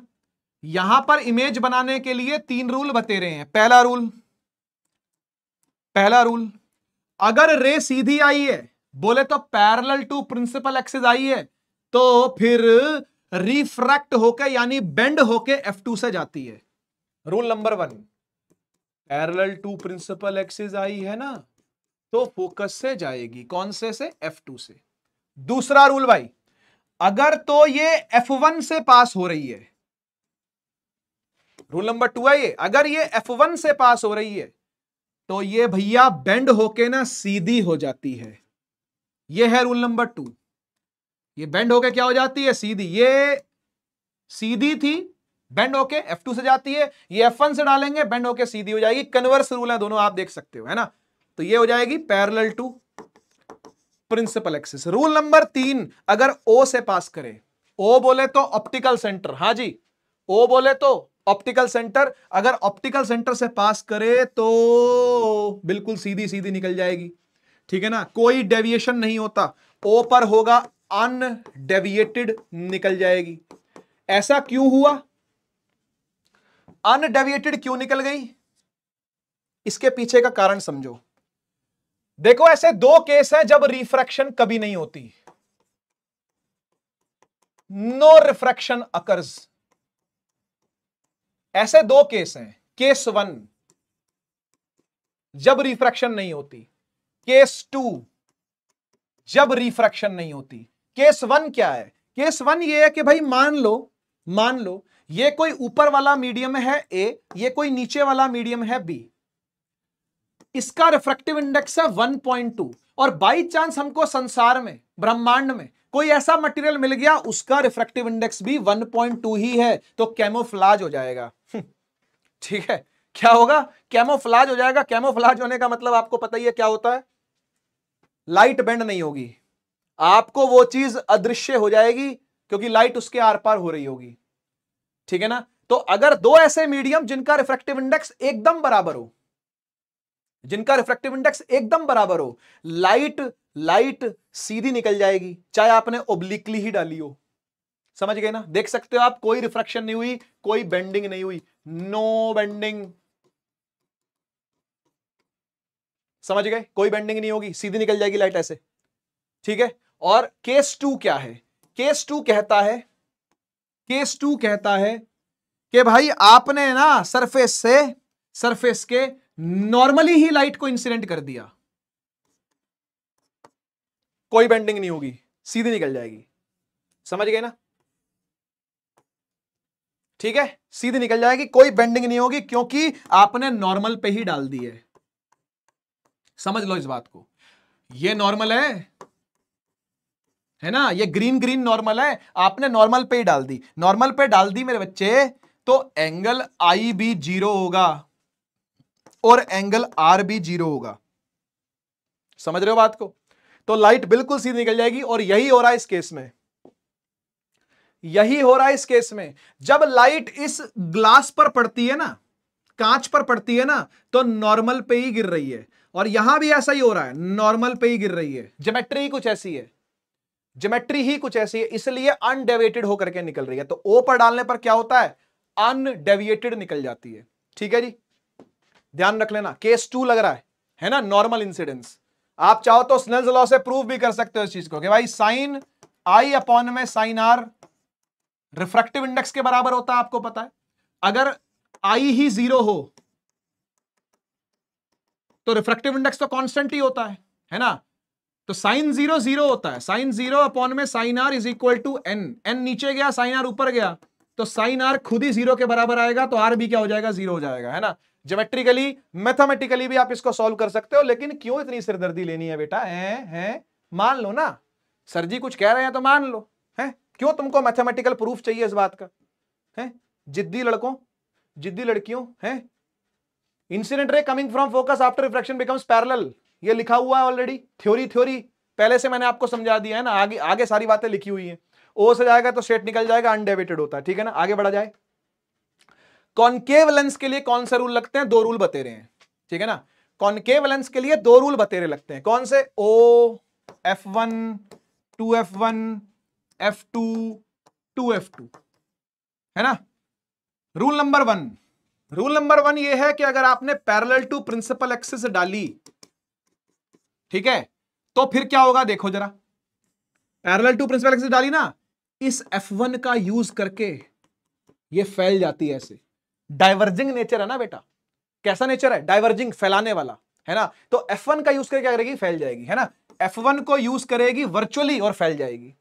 यहां पर इमेज बनाने के लिए तीन रूल बते रहे हैं पहला रूल पहला रूल अगर रे सीधी आई है बोले तो पैरेलल टू प्रिंसिपल एक्सिस आई है तो फिर रिफ्रैक्ट होके यानी बेंड होके एफ टू से जाती है rule number one parallel to principal axis आई है ना तो फोकस से जाएगी कौन से से एफ टू से दूसरा रूल भाई अगर तो ये एफ वन से पास हो रही है रूल नंबर टू है ये अगर ये एफ वन से पास हो रही है तो ये भैया बेंड होके ना सीधी हो जाती है ये है रूल नंबर टू ये बेंड होके क्या हो जाती है सीधी ये सीधी थी बेंड होके F2 से जाती है ये F1 से डालेंगे बेंड होके सीधी हो जाएगी कन्वर्स रूल है दोनों आप देख सकते हो है ना तो ये हो जाएगी parallel to principal axis rule number तीन अगर O से पास करे O बोले तो ऑप्टिकल सेंटर हाँ जी O बोले तो ऑप्टिकल सेंटर अगर ऑप्टिकल सेंटर से पास करे तो बिल्कुल सीधी सीधी निकल जाएगी ठीक है ना कोई डेविएशन नहीं होता ओ पर होगा अनडेविएटेड निकल जाएगी ऐसा क्यों हुआ अनडेविएटेड क्यों निकल गई इसके पीछे का कारण समझो देखो ऐसे दो केस हैं जब रिफ्रैक्शन कभी नहीं होती नो रिफ्रैक्शन अकर्स ऐसे दो केस हैं केस वन जब रिफ्रैक्शन नहीं होती केस टू जब रिफ्रैक्शन नहीं होती केस वन क्या है केस वन ये है कि भाई मान लो मान लो ये कोई ऊपर वाला मीडियम है ए ये कोई नीचे वाला मीडियम है बी इसका रिफ्रैक्टिव इंडेक्स है 1.2 और बाई चांस हमको संसार में ब्रह्मांड में कोई ऐसा मटेरियल मिल गया उसका रिफ्रैक्टिव इंडेक्स भी 1.2 ही है तो कैमोफ्लाज हो जाएगा ठीक है क्या होगा कैमोफ्लाज हो जाएगा कैमोफ्लाज होने का मतलब आपको पता ही है क्या होता है लाइट बेंड नहीं होगी आपको वो चीज अदृश्य हो जाएगी क्योंकि लाइट उसके आर पार हो रही होगी ठीक है ना तो अगर दो ऐसे मीडियम जिनका रिफ्रेक्टिव इंडेक्स एकदम बराबर हो जिनका रिफ्रेक्टिव इंडेक्स एकदम बराबर हो लाइट लाइट सीधी निकल जाएगी चाहे आपने ओब्लिकली ही डाली हो समझ गए ना देख सकते हो आप कोई रिफ्रेक्शन नहीं हुई कोई बेंडिंग नहीं हुई नो बेंडिंग समझ गए कोई बेंडिंग नहीं होगी सीधी निकल जाएगी लाइट ऐसे ठीक है और केस टू क्या है केस टू कहता है केस टू कहता है कि भाई आपने ना सरफेस से सरफेस के नॉर्मली ही लाइट को इंसिडेंट कर दिया कोई बेंडिंग नहीं होगी सीधी निकल जाएगी समझ गए ना ठीक है सीधी निकल जाएगी कोई बेंडिंग नहीं होगी क्योंकि आपने नॉर्मल पे ही डाल दी है समझ लो इस बात को ये नॉर्मल है है ना ये ग्रीन ग्रीन नॉर्मल है आपने नॉर्मल पे ही डाल दी नॉर्मल पे डाल दी मेरे बच्चे तो एंगल आई भी जीरो होगा और एंगल आर भी जीरो होगा समझ रहे हो बात को तो लाइट बिल्कुल सीधी निकल जाएगी और यही हो रहा है इस केस में यही हो रहा है इस केस में जब लाइट इस ग्लास पर पड़ती है ना कांच पर पड़ती है ना तो नॉर्मल पे ही गिर रही है और यहां भी ऐसा ही हो रहा है नॉर्मल पे ही गिर रही है जोमेट्री कुछ ऐसी है जोमेट्री ही कुछ ऐसी है इसलिए अनडेविएटेड होकर के निकल रही है तो ओ पर डालने पर क्या होता है अनडेविएटेड निकल जाती है ठीक है जी ध्यान रख लेना केस टू लग रहा है है ना नॉर्मल इंसिडेंस आप चाहो तो स्नेल्स लॉ से प्रूव भी कर सकते हो इस चीज को कि भाई साइन आई अपॉन में साइन आर रिफ्रैक्टिव इंडेक्स के बराबर होता है आपको पता है अगर आई ही जीरो हो तो रिफ्रैक्टिव इंडेक्स तो कांस्टेंट ही होता है है ना तो साइन जीरो जीरो होता है साइन जीरो अपॉन में sine R is equal to N N नीचे गया साइन आर ऊपर गया तो साइन आर खुद ही जीरो के बराबर आएगा तो आर भी क्या हो जाएगा जीरो हो जाएगा है ना ज्योमेट्रिकली मैथमेटिकली भी आप इसको सॉल्व कर सकते हो लेकिन क्यों इतनी सिरदर्दी लेनी है बेटा है, है मान लो ना सर जी कुछ कह रहे हैं तो मान लो क्यों तुमको मैथमेटिकल प्रूफ चाहिए इस बात का है जिद्दी लड़कों जिद्दी लड़कियों है incident ray coming from focus after reflection becomes parallel ये लिखा हुआ है ऑलरेडी थ्योरी थ्योरी पहले से मैंने आपको समझा दिया है ना आगे आगे सारी बातें लिखी हुई है ओ से जाएगा तो सेट निकल जाएगा अनडेविटेड होता है ठीक है ना आगे बढ़ा जाए कॉनकेव लेंस के लिए कौन से रूल लगते हैं दो रूल बते रहे हैं ठीक है ना कॉनकेव लेंस के लिए दो रूल बतेरे लगते हैं कौन से O F one two F one F two two F two है ना rule number one rule number one ये है कि अगर आपने पैरेलल टू प्रिंसिपल एक्सिस डाली ठीक है तो फिर क्या होगा देखो जरा पैरेलल टू प्रिंसिपल एक्सिस डाली ना इस एफ वन का यूज करके ये फैल जाती है ऐसे डाइवर्जिंग नेचर है ना बेटा कैसा नेचर है डाइवर्जिंग फैलाने वाला है ना तो एफ वन का यूज करके क्या करेगी फैल जाएगी है ना एफ वन को यूज करेगी वर्चुअली और फैल जाएगी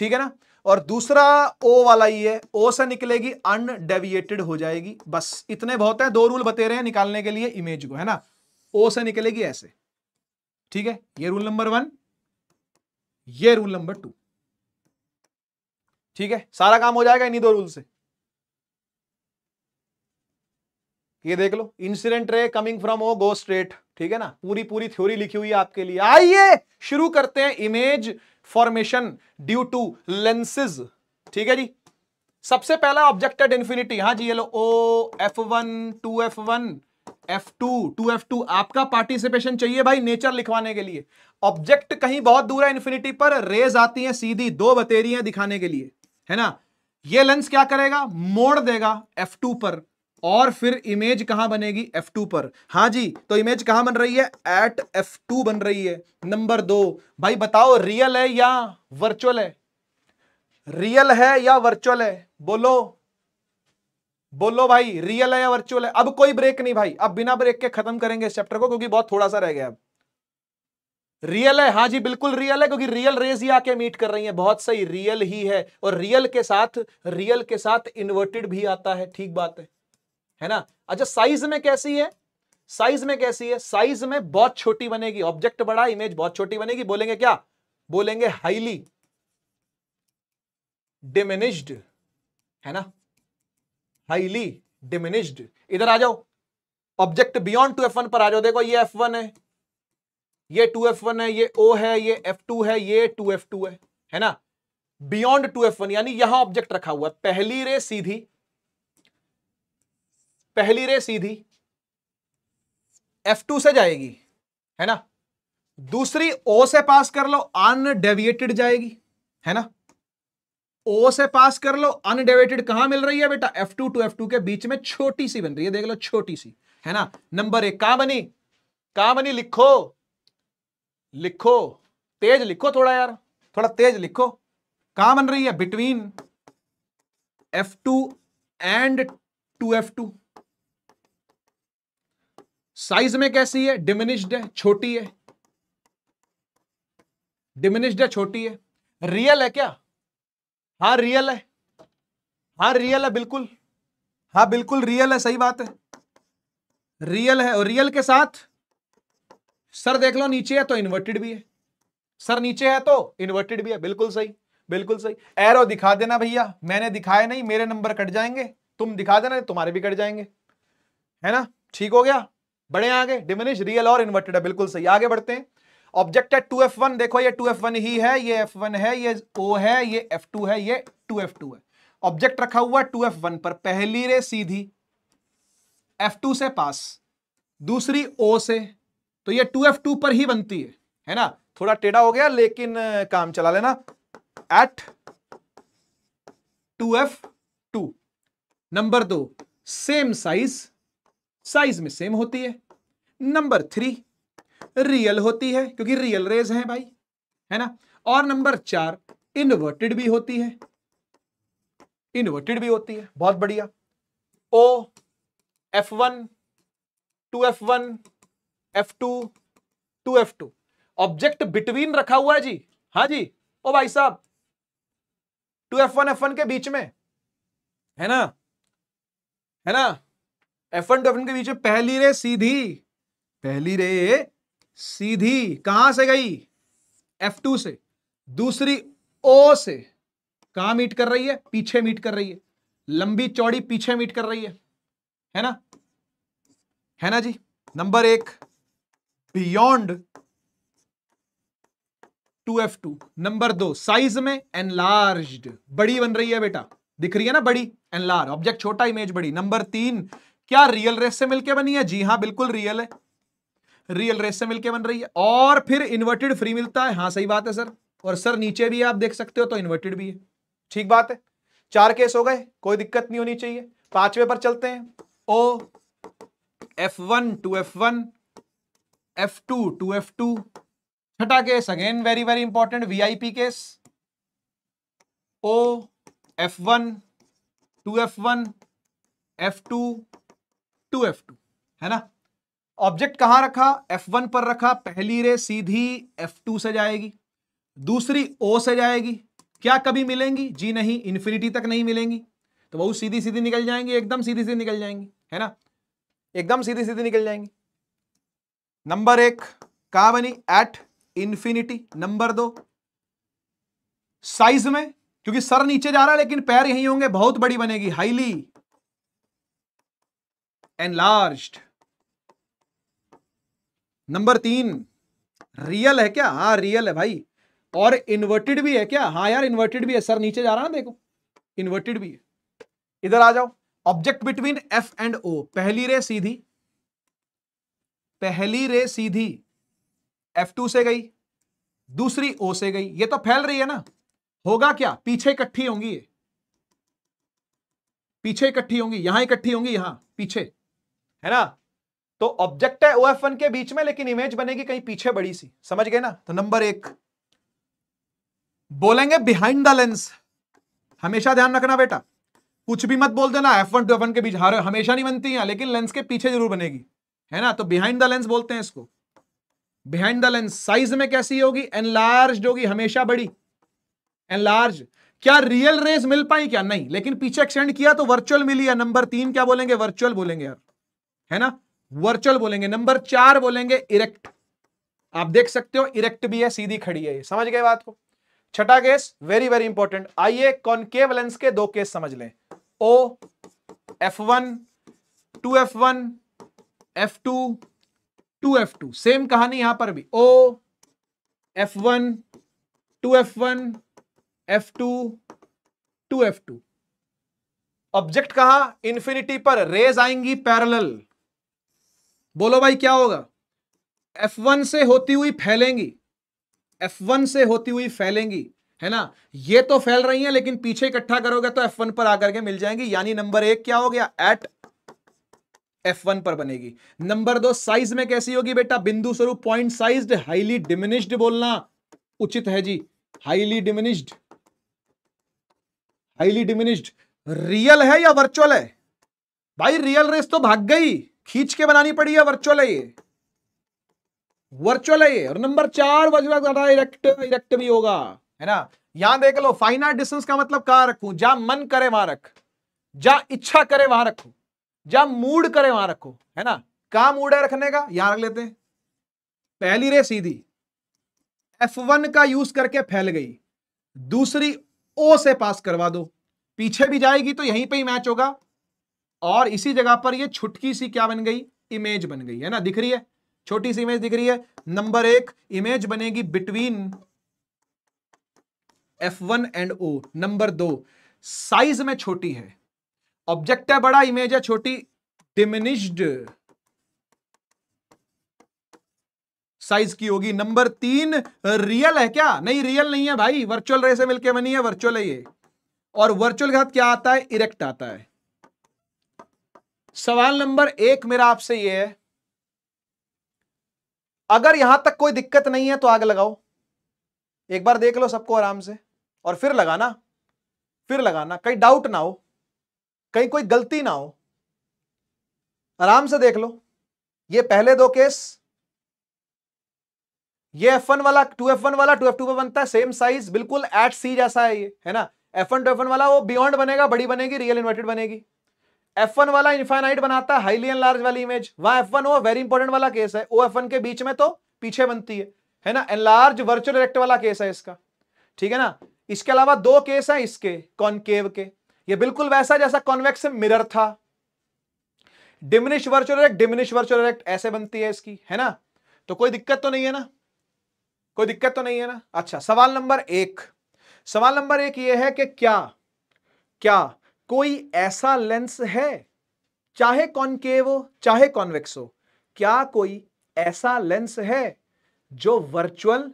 ठीक है ना और दूसरा ओ वाला ही है ओ से निकलेगी अनडेविएटेड हो जाएगी बस इतने बहुत है दो रूल बते रहे हैं निकालने के लिए इमेज को है ना ओ से निकलेगी ऐसे ठीक है ये रूल नंबर वन ये रूल नंबर टू ठीक है सारा काम हो जाएगा इन्हीं दो रूल से ये देख लो incident ray coming from O go straight ठीक है ना पूरी पूरी थ्योरी लिखी हुई है आपके लिए आइए शुरू करते हैं image formation due to lenses ठीक है जी सबसे पहला ऑब्जेक्टेड इंफिनिटी इन्फिनिटी हाँ जी ये लो O F one two F one F two two F two आपका पार्टिसिपेशन चाहिए भाई नेचर लिखवाने के लिए ऑब्जेक्ट कहीं बहुत दूर है इन्फिनिटी पर रेज आती है सीधी दो बतेरी है दिखाने के लिए है ना ये लेंस क्या करेगा मोड़ देगा एफ टू पर और फिर इमेज कहां बनेगी F2 पर हाँ जी तो इमेज कहां बन रही है एट F2 बन रही है नंबर दो भाई बताओ रियल है या वर्चुअल है रियल है या वर्चुअल है बोलो बोलो भाई रियल है या वर्चुअल है अब कोई ब्रेक नहीं भाई अब बिना ब्रेक के खत्म करेंगे इस चैप्टर को क्योंकि बहुत थोड़ा सा रह गया अब रियल है हाँ जी बिल्कुल रियल है क्योंकि रियल रेज ही आके मीट कर रही है बहुत सही रियल ही है और रियल के साथ रियल के साथ इन्वर्टेड भी आता है ठीक बात है है ना अच्छा साइज में कैसी है साइज में कैसी है साइज में बहुत छोटी बनेगी ऑब्जेक्ट बड़ा इमेज बहुत छोटी बनेगी बोलेंगे क्या बोलेंगे हाईली डिमिनिश्ड है ना हाईली डिमिनिश्ड इधर आ जाओ object beyond two F one पर आ जाओ देखो ये एफ वन है ये टू एफ वन है ये ओ है ये एफ टू है ये टू एफ टू है है ना बियॉन्ड टू एफ वन यानी यहां ऑब्जेक्ट रखा हुआ पहली रे सीधी पहली रे सीधी एफ टू से जाएगी है ना दूसरी ओ से पास कर लो अनडेविएटेड जाएगी है ना ओ से पास कर लो अनडेविएटेड कहां मिल रही है बेटा F two two F two के बीच में छोटी सी बन रही है देख लो छोटी सी है ना नंबर एक कहां बनी कहां बनी लिखो लिखो तेज लिखो थोड़ा यार थोड़ा तेज लिखो कहां बन रही है between F two and two F two size में कैसी है डिमिनिश्ड है छोटी है डिमिनिश्ड है छोटी है रियल है क्या हाँ रियल है हाँ रियल है बिल्कुल हाँ बिल्कुल रियल है सही बात है रियल है और रियल के साथ सर देख लो नीचे है तो इन्वर्टेड भी है सर नीचे है तो इन्वर्टेड भी है बिल्कुल सही बिल्कुल सही एरो दिखा देना भैया मैंने दिखाए नहीं मेरे नंबर कट जाएंगे तुम दिखा देना तुम्हारे भी कट जाएंगे है ना ठीक हो गया बढ़े आगे डिमिनिश रियल और इन्वर्टेड है बिल्कुल सही आगे बढ़ते हैं ऑब्जेक्टेड टू एफ वन देखो ये टू एफ वन ही है ये एफ वन है ये ओ है ये एफ टू है ये टू एफ टू है ऑब्जेक्ट रखा हुआ टू एफ वन पर पहली रे सीधी एफ टू से पास दूसरी ओ से तो ये टू एफ टू पर ही बनती है है ना थोड़ा टेढ़ा हो गया लेकिन काम चला लेना at two F two number दो सेम साइज साइज में सेम होती है नंबर थ्री रियल होती है क्योंकि रियल रेज है भाई है ना और नंबर चार इन्वर्टेड भी होती है इन्वर्टेड भी होती है बहुत बढ़िया O F one two F one F two two F two object between रखा हुआ है जी हाँ जी ओ भाई साहब two F one F one के बीच में है ना है ना एफ वन टू एफ के बीच में पहली रे सीधी पहली रे सीधी कहां से गई एफ टू से दूसरी ओ से कहा मीट कर रही है पीछे मीट कर रही है लंबी चौड़ी पीछे मीट कर रही है है ना है ना जी नंबर एक beyond two F two number दो साइज में एनलार्ज बड़ी बन रही है बेटा दिख रही है ना बड़ी एनलार्ज ऑब्जेक्ट छोटा इमेज बड़ी नंबर तीन क्या रियल रेस से मिलके बनी है जी हाँ बिल्कुल रियल है रियल रेस से मिलके बन रही है और फिर इन्वर्टेड फ्री मिलता है हाँ सही बात है सर और सर नीचे भी आप देख सकते हो तो इन्वर्टेड भी है ठीक बात है चार केस हो गए कोई दिक्कत नहीं होनी चाहिए पांचवे पर चलते हैं O F one two F one F two two F two छठा case again very very important VIP case O F one two F one F two two F two है ना ऑब्जेक्ट कहां रखा एफ वन पर रखा पहली ray सीधी F two से जाएगी दूसरी ओ से जाएगी क्या कभी मिलेंगी जी नहीं इंफिनिटी तक नहीं मिलेंगी तो बहुत सीधी सीधी निकल जाएंगी एकदम सीधी सीधी निकल जाएंगी है ना एकदम सीधी सीधी निकल जाएंगी नंबर एक कहा बनी एट इंफिनिटी नंबर दो साइज में क्योंकि सर नीचे जा रहा है लेकिन पैर यही होंगे बहुत बड़ी बनेगी हाईली एनलार्ज्ड नंबर तीन रियल है क्या हाँ रियल है भाई और इन्वर्टेड भी है क्या हाँ यार इन्वर्टेड भी है सर नीचे जा रहा है देखो इन्वर्टेड भी है इधर आ जाओ object between F and O पहली रे सीधी पहली रे सीधी एफ टू से गई दूसरी ओ से गई ये तो फैल रही है ना होगा क्या पीछे इकट्ठी होंगी ये पीछे इकट्ठी होंगी यहां इकट्ठी होंगी यहां पीछे है ना तो ऑब्जेक्ट है ओ एफ वन के बीच में लेकिन इमेज बनेगी कहीं पीछे बड़ी सी समझ गए ना तो नंबर एक बोलेंगे बिहाइंड द लेंस हमेशा ध्यान रखना बेटा कुछ भी मत बोल देना F one two F one के बीच हर हमेशा नहीं बनती है लेकिन लेंस के पीछे जरूर बनेगी है ना तो बिहाइंड द लेंस बोलते हैं इसको बिहाइंड द लेंस साइज में कैसी होगी एनलार्ज होगी हमेशा बड़ी एनलार्ज क्या रियल रेस मिल पाई क्या नहीं लेकिन पीछे एक्सटेंड किया तो वर्चुअल मिली है नंबर तीन क्या बोलेंगे वर्चुअल बोलेंगे यार है ना वर्चुअल बोलेंगे नंबर चार बोलेंगे इरेक्ट आप देख सकते हो इरेक्ट भी है सीधी खड़ी है ये समझ गए बात को छठा केस वेरी वेरी इंपॉर्टेंट आइए कॉन्केव लेंस के दो केस समझ लें O F one two F one F two two F two same कहानी यहां पर भी O F one two F one F two two F two object कहा इंफिनिटी पर रेज आएंगी पैरेलल बोलो भाई क्या होगा एफ वन से होती हुई फैलेंगी एफ वन से होती हुई फैलेंगी है ना ये तो फैल रही है लेकिन पीछे इकट्ठा करोगे तो एफ वन पर आकर के मिल जाएंगी यानी नंबर एक क्या हो गया एट एफ वन पर बनेगी नंबर दो साइज में कैसी होगी बेटा बिंदु स्वरूप पॉइंट साइज हाईली डिमिनिश्ड बोलना उचित है जी highly diminished highly diminished real है या वर्चुअल है भाई रियल रेस तो भाग गई खींच के बनानी पड़ी है वर्चुअल है ये वर्चुअल है ये और नंबर चार वज्रगदा इरेक्ट इरेक्ट भी होगा है ना यहां देख लो फाइनाइट डिस्टेंस का मतलब कहां रखू जहां मन करे वहां रख जहां इच्छा करे वहां रखो जहां मूड करे वहां रखो है ना कहा मूड है रखने का यहां रख लेते हैं पहली रे सीधी F1 का यूज करके फैल गई दूसरी ओ से पास करवा दो पीछे भी जाएगी तो यहीं पे ही मैच होगा और इसी जगह पर ये छुटकी सी क्या बन गई इमेज बन गई है ना दिख रही है छोटी सी इमेज दिख रही है नंबर एक इमेज बनेगी between F1 and O number दो साइज में छोटी है ऑब्जेक्ट है बड़ा इमेज है छोटी डिमिनिश्ड साइज की होगी नंबर तीन रियल है क्या नहीं रियल नहीं है भाई वर्चुअल रे से मिलके बनी है वर्चुअल है ये और वर्चुअल के साथ क्या आता है इरेक्ट आता है सवाल नंबर एक मेरा आपसे यह है अगर यहां तक कोई दिक्कत नहीं है तो आग लगाओ एक बार देख लो सबको आराम से और फिर लगाना फिर लगाना कहीं डाउट ना हो कहीं कोई गलती ना हो आराम से देख लो ये पहले दो केस ये F1 वाला 2F1 वाला 2F2 पे बनता है सेम साइज बिल्कुल एट सी जैसा है ये है ना F1 2F1 वाला वो बियॉन्ड बनेगा बड़ी बनेगी रियल इन्वर्टेड बनेगी एफ वन वाला इन्फाइनाइट बनाता है हाईली एंड लार्ज वाली इमेज वहां एफ वन वेरी इंपॉर्टेंट वाला केस है ओ एफ वन के बीच में तो पीछे बनती है है ना एन लार्ज वर्चुअल इलेक्ट वाला केस है इसका ठीक है ना इसके अलावा दो केस है इसके कॉनकेव के ये बिल्कुल वैसा जैसा कॉन्वेक्स मिरर था diminish virtual erect diminish virtual erect ऐसे बनती है इसकी है ना तो कोई दिक्कत तो नहीं है ना कोई दिक्कत तो नहीं है ना अच्छा सवाल नंबर एक सवाल नंबर एक ये है कि क्या क्या कोई ऐसा लेंस है चाहे कॉनकेव हो चाहे कॉन्वेक्स हो क्या कोई ऐसा लेंस है जो वर्चुअल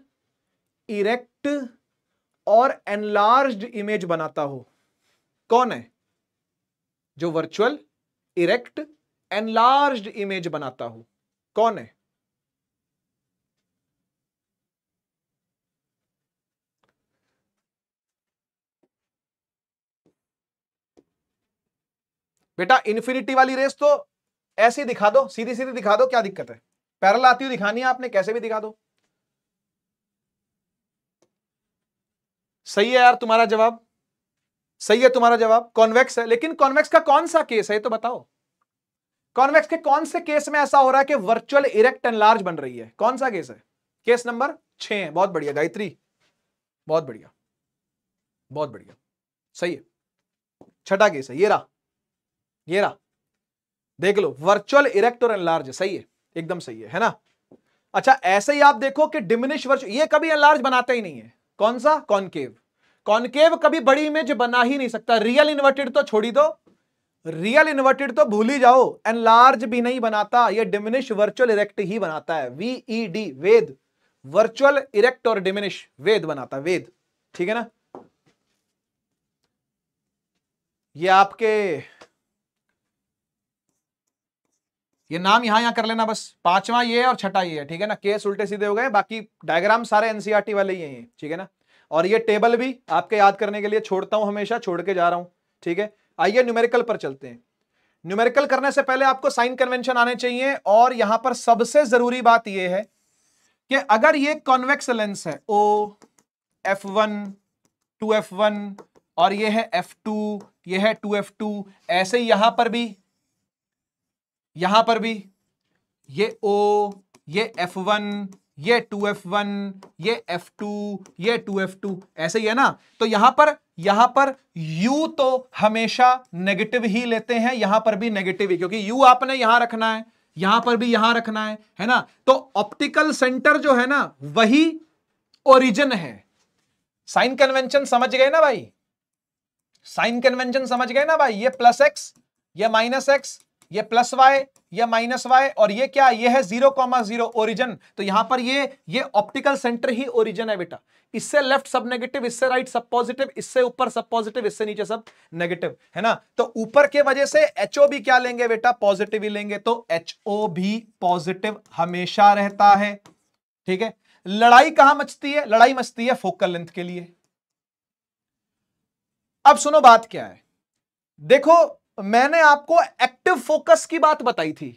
इरेक्ट और एनलार्ज इमेज बनाता हो कौन है जो वर्चुअल इरेक्ट एनलार्ज इमेज बनाता हो कौन है बेटा इन्फिनिटी वाली रेस तो ऐसे ही दिखा दो सीधी सीधी दिखा दो क्या दिक्कत है पैरल आती हुई दिखानी है आपने कैसे भी दिखा दो सही है यार तुम्हारा जवाब सही है तुम्हारा जवाब कॉन्वेक्स है लेकिन कॉन्वेक्स का कौन सा केस है तो बताओ कॉन्वेक्स के कौन से केस में ऐसा हो रहा है कि वर्चुअल इरेक्ट एंड लार्ज बन रही है कौन सा केस है केस नंबर छ है बहुत बढ़िया गायत्री बहुत बढ़िया बहुत बढ़िया सही है छठा केस है ये रहा ये रहा देख लो वर्चुअल इरेक्ट और एनलार्ज सही है एकदम सही है है ना अच्छा ऐसे ही आप देखो कि डिमिनिश वर्चुअल ये कभी एनलार्ज बनाता ही नहीं है कौन सा कॉनकेव कॉनकेव कभी बड़ी इमेज बना ही नहीं सकता रियल इन्वर्टेड तो छोड़ी दो रियल इन्वर्टेड तो भूल ही जाओ एनलार्ज भी नहीं बनाता ये डिमिनिश वर्चुअल इरेक्ट ही बनाता है वीई डी e वेद वर्चुअल इरेक्ट और डिमिनिश वेद बनाता वेद ठीक है ना ये आपके ये नाम यहां यहां कर लेना बस पांचवा ये और छठा ये है ठीक है ना केस उल्टे सीधे हो गए बाकी डायग्राम सारे एनसीआरटी e वाले ही हैं ठीक है ना और ये टेबल भी आपके याद करने के लिए छोड़ता हूं हमेशा छोड़ के जा रहा हूं ठीक है आइए न्यूमेरिकल पर चलते हैं न्यूमेरिकल करने से पहले आपको साइन कन्वेंशन आने चाहिए और यहां पर सबसे जरूरी बात यह है कि अगर ये कॉन्वेक्स लेंस है O F one two F one और ये है एफ टू ये है टू एफ टू ऐसे यहां पर भी यहां पर भी ये ओ ये एफ वन ये टू एफ वन ये एफ टू ये टू एफ टू ऐसे ही है ना तो यहां पर यहां पर U तो हमेशा नेगेटिव ही लेते हैं यहां पर भी नेगेटिव ही क्योंकि U आपने यहां रखना है यहां पर भी यहां रखना है है ना तो ऑप्टिकल सेंटर जो है ना वही ओरिजिन है साइन कन्वेंशन समझ गए ना भाई साइन कन्वेंशन समझ गए ना भाई ये प्लस एक्स ये माइनस एक्स ये प्लस वाई ये माइनस वाई और ये क्या ये है जीरो कॉमा जीरो ओरिजन तो यहां पर ये ये ऑप्टिकल सेंटर ही ओरिजन है बेटा इससे लेफ्ट सब नेगेटिव इससे राइट सब पॉजिटिव इससे ऊपर सब पॉजिटिव इससे नीचे सब नेगेटिव है ना तो ऊपर के वजह से एचओ भी क्या लेंगे बेटा पॉजिटिव ही लेंगे तो एचओ भी पॉजिटिव हमेशा रहता है ठीक है लड़ाई कहां मचती है लड़ाई मचती है फोकल लेंथ के लिए अब सुनो बात क्या है देखो मैंने आपको एक्टिव फोकस की बात बताई थी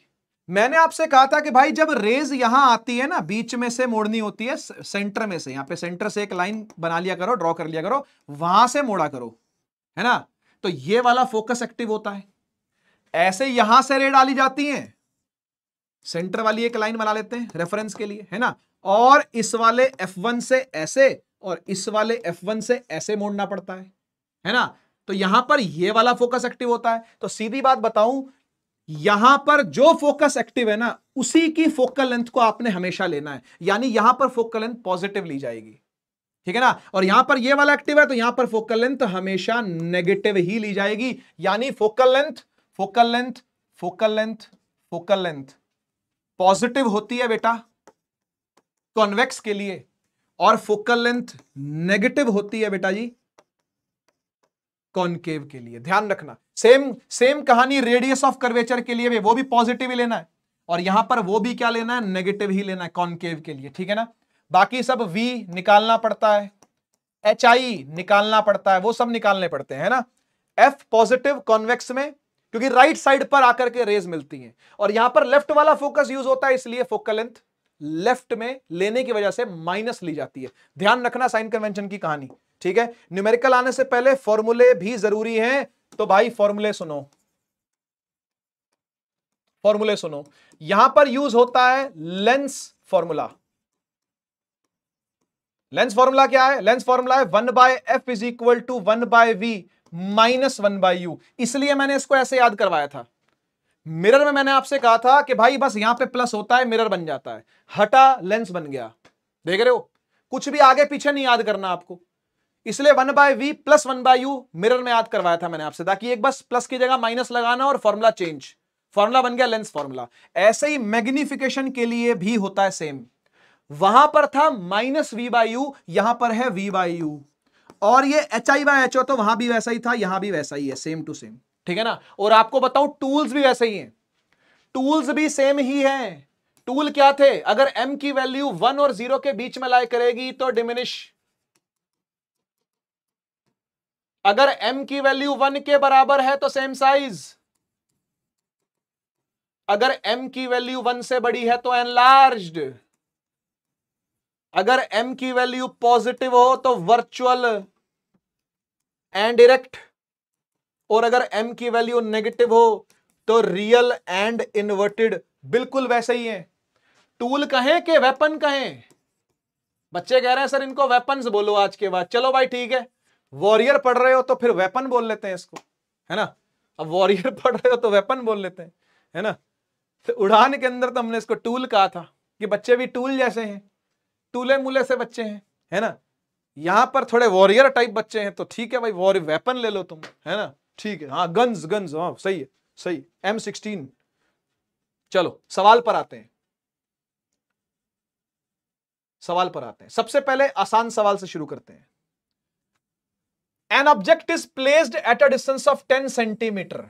मैंने आपसे कहा था कि भाई जब रेज यहां आती है ना बीच में से मोड़नी होती है सेंटर में से यहां पे सेंटर से एक लाइन बना लिया करो ड्रॉ कर लिया करो वहां से मोड़ा करो है ना तो ये वाला फोकस एक्टिव होता है ऐसे यहां से रे डाली जाती है सेंटर वाली एक लाइन बना लेते हैं रेफरेंस के लिए है ना और इस वाले एफ से ऐसे और इस वाले एफ से ऐसे मोड़ना पड़ता है है ना तो यहां पर ये वाला फोकस एक्टिव होता है तो सीधी बात बताऊं यहां पर जो फोकस एक्टिव है ना उसी की फोकल लेंथ को आपने हमेशा लेना है यानी यहां पर फोकल लेंथ पॉजिटिव ली जाएगी ठीक है ना और यहां पर ये वाला एक्टिव है तो यहां पर फोकल लेंथ हमेशा नेगेटिव ही ली जाएगी यानी focal length focal length focal length focal length positive होती है बेटा कॉन्वेक्स के लिए और फोकल लेंथ नेगेटिव होती है बेटा जी कॉनकेव के लिए ध्यान रखना सेम सेम कहानी रेडियस ऑफ कर्वेचर के लिए भी वो भी पॉजिटिव ही लेना है और यहां पर वो भी क्या लेना है नेगेटिव ही लेना है कॉनकेव के लिए ठीक है ना बाकी सब v निकालना पड़ता है एच आई निकालना पड़ता है वो सब निकालने पड़ते हैं ना एफ पॉजिटिव कॉन्वेक्स में क्योंकि राइट right साइड पर आकर के रेज मिलती हैं और यहां पर लेफ्ट वाला फोकस यूज होता है इसलिए फोकल लेंथ लेफ्ट में लेने की वजह से माइनस ली जाती है ध्यान रखना साइन कन्वेंशन की कहानी ठीक है न्यूमेरिकल आने से पहले फॉर्मूले भी जरूरी हैं तो भाई फॉर्मूले सुनो फॉर्मूले सुनो यहां पर यूज होता है लेंस फॉर्मूला लेंस फॉर्मूला क्या है लेंस फॉर्मूला है one by F is equal to one by we minus one by U इसलिए मैंने इसको ऐसे याद करवाया था मिरर में मैंने आपसे कहा था कि भाई बस यहां पे प्लस होता है मिरर बन जाता है हटा लेंस बन गया देख रहे हो कुछ भी आगे पीछे नहीं याद करना आपको इसलिए one by V plus one by U mirror में याद करवाया था मैंने आपसे ताकि एक बस प्लस की जगह माइनस लगाना और फॉर्मूला चेंज फॉर्मूला बन गया लेंस फॉर्मूला ऐसे ही मैग्निफिकेशन के लिए भी होता है सेम वहां पर था माइनस वी बाय यू यहां पर है वी बाय यू और ये H I by H O तो वहां भी वैसा ही था यहां भी वैसा ही है सेम टू सेम ठीक है ना और आपको बताऊं टूल्स भी वैसे ही हैं टूल्स भी सेम ही हैं टूल क्या थे अगर एम की वैल्यू वन और जीरो के बीच में लाई करेगी तो डिमिनिश अगर m की वैल्यू वन के बराबर है तो सेम साइज अगर m की वैल्यू वन से बड़ी है तो एनलार्ज अगर m की वैल्यू पॉजिटिव हो तो वर्चुअल एंड डायरेक्ट और अगर m की वैल्यू नेगेटिव हो तो रियल एंड इन्वर्टेड बिल्कुल वैसे ही है टूल कहें कि वेपन कहें बच्चे कह रहे हैं सर इनको वेपन्स बोलो आज के बाद चलो भाई ठीक है वॉरियर पढ़ रहे हो तो फिर वेपन बोल लेते हैं इसको है ना अब वॉरियर पढ़ रहे हो तो वेपन बोल लेते हैं है ना तो उड़ान के अंदर तो हमने इसको टूल कहा था कि बच्चे भी टूल जैसे हैं टूले मूले से बच्चे हैं है ना यहाँ पर थोड़े वॉरियर टाइप बच्चे हैं तो ठीक है भाई वॉरियर वेपन ले लो तुम है ना ठीक है हाँ गन्स गन्स हाँ सही है सही एम सिक्सटीन चलो सवाल पर आते हैं सवाल पर आते हैं सबसे पहले आसान सवाल से शुरू करते हैं an object is placed at a distance of 10 centimetre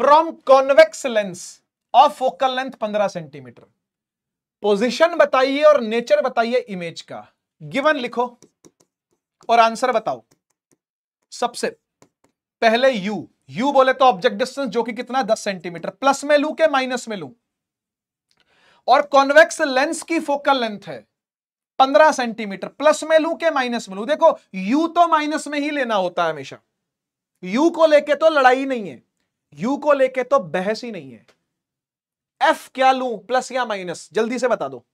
from convex lens of focal length 15 centimetre position बताइए और नेचर बताइए इमेज का गिवन लिखो और आंसर बताओ सबसे पहले u u बोले तो ऑब्जेक्ट डिस्टेंस जो कि कितना 10 सेंटीमीटर प्लस में लू के माइनस में लू और कॉन्वेक्स लेंस की फोकल लेंथ है पंद्रह सेंटीमीटर प्लस में लू के माइनस में लू देखो यू तो माइनस में ही लेना होता है हमेशा यू को लेके तो लड़ाई नहीं है यू को लेके तो बहस ही नहीं है एफ क्या लू प्लस या माइनस जल्दी से बता दो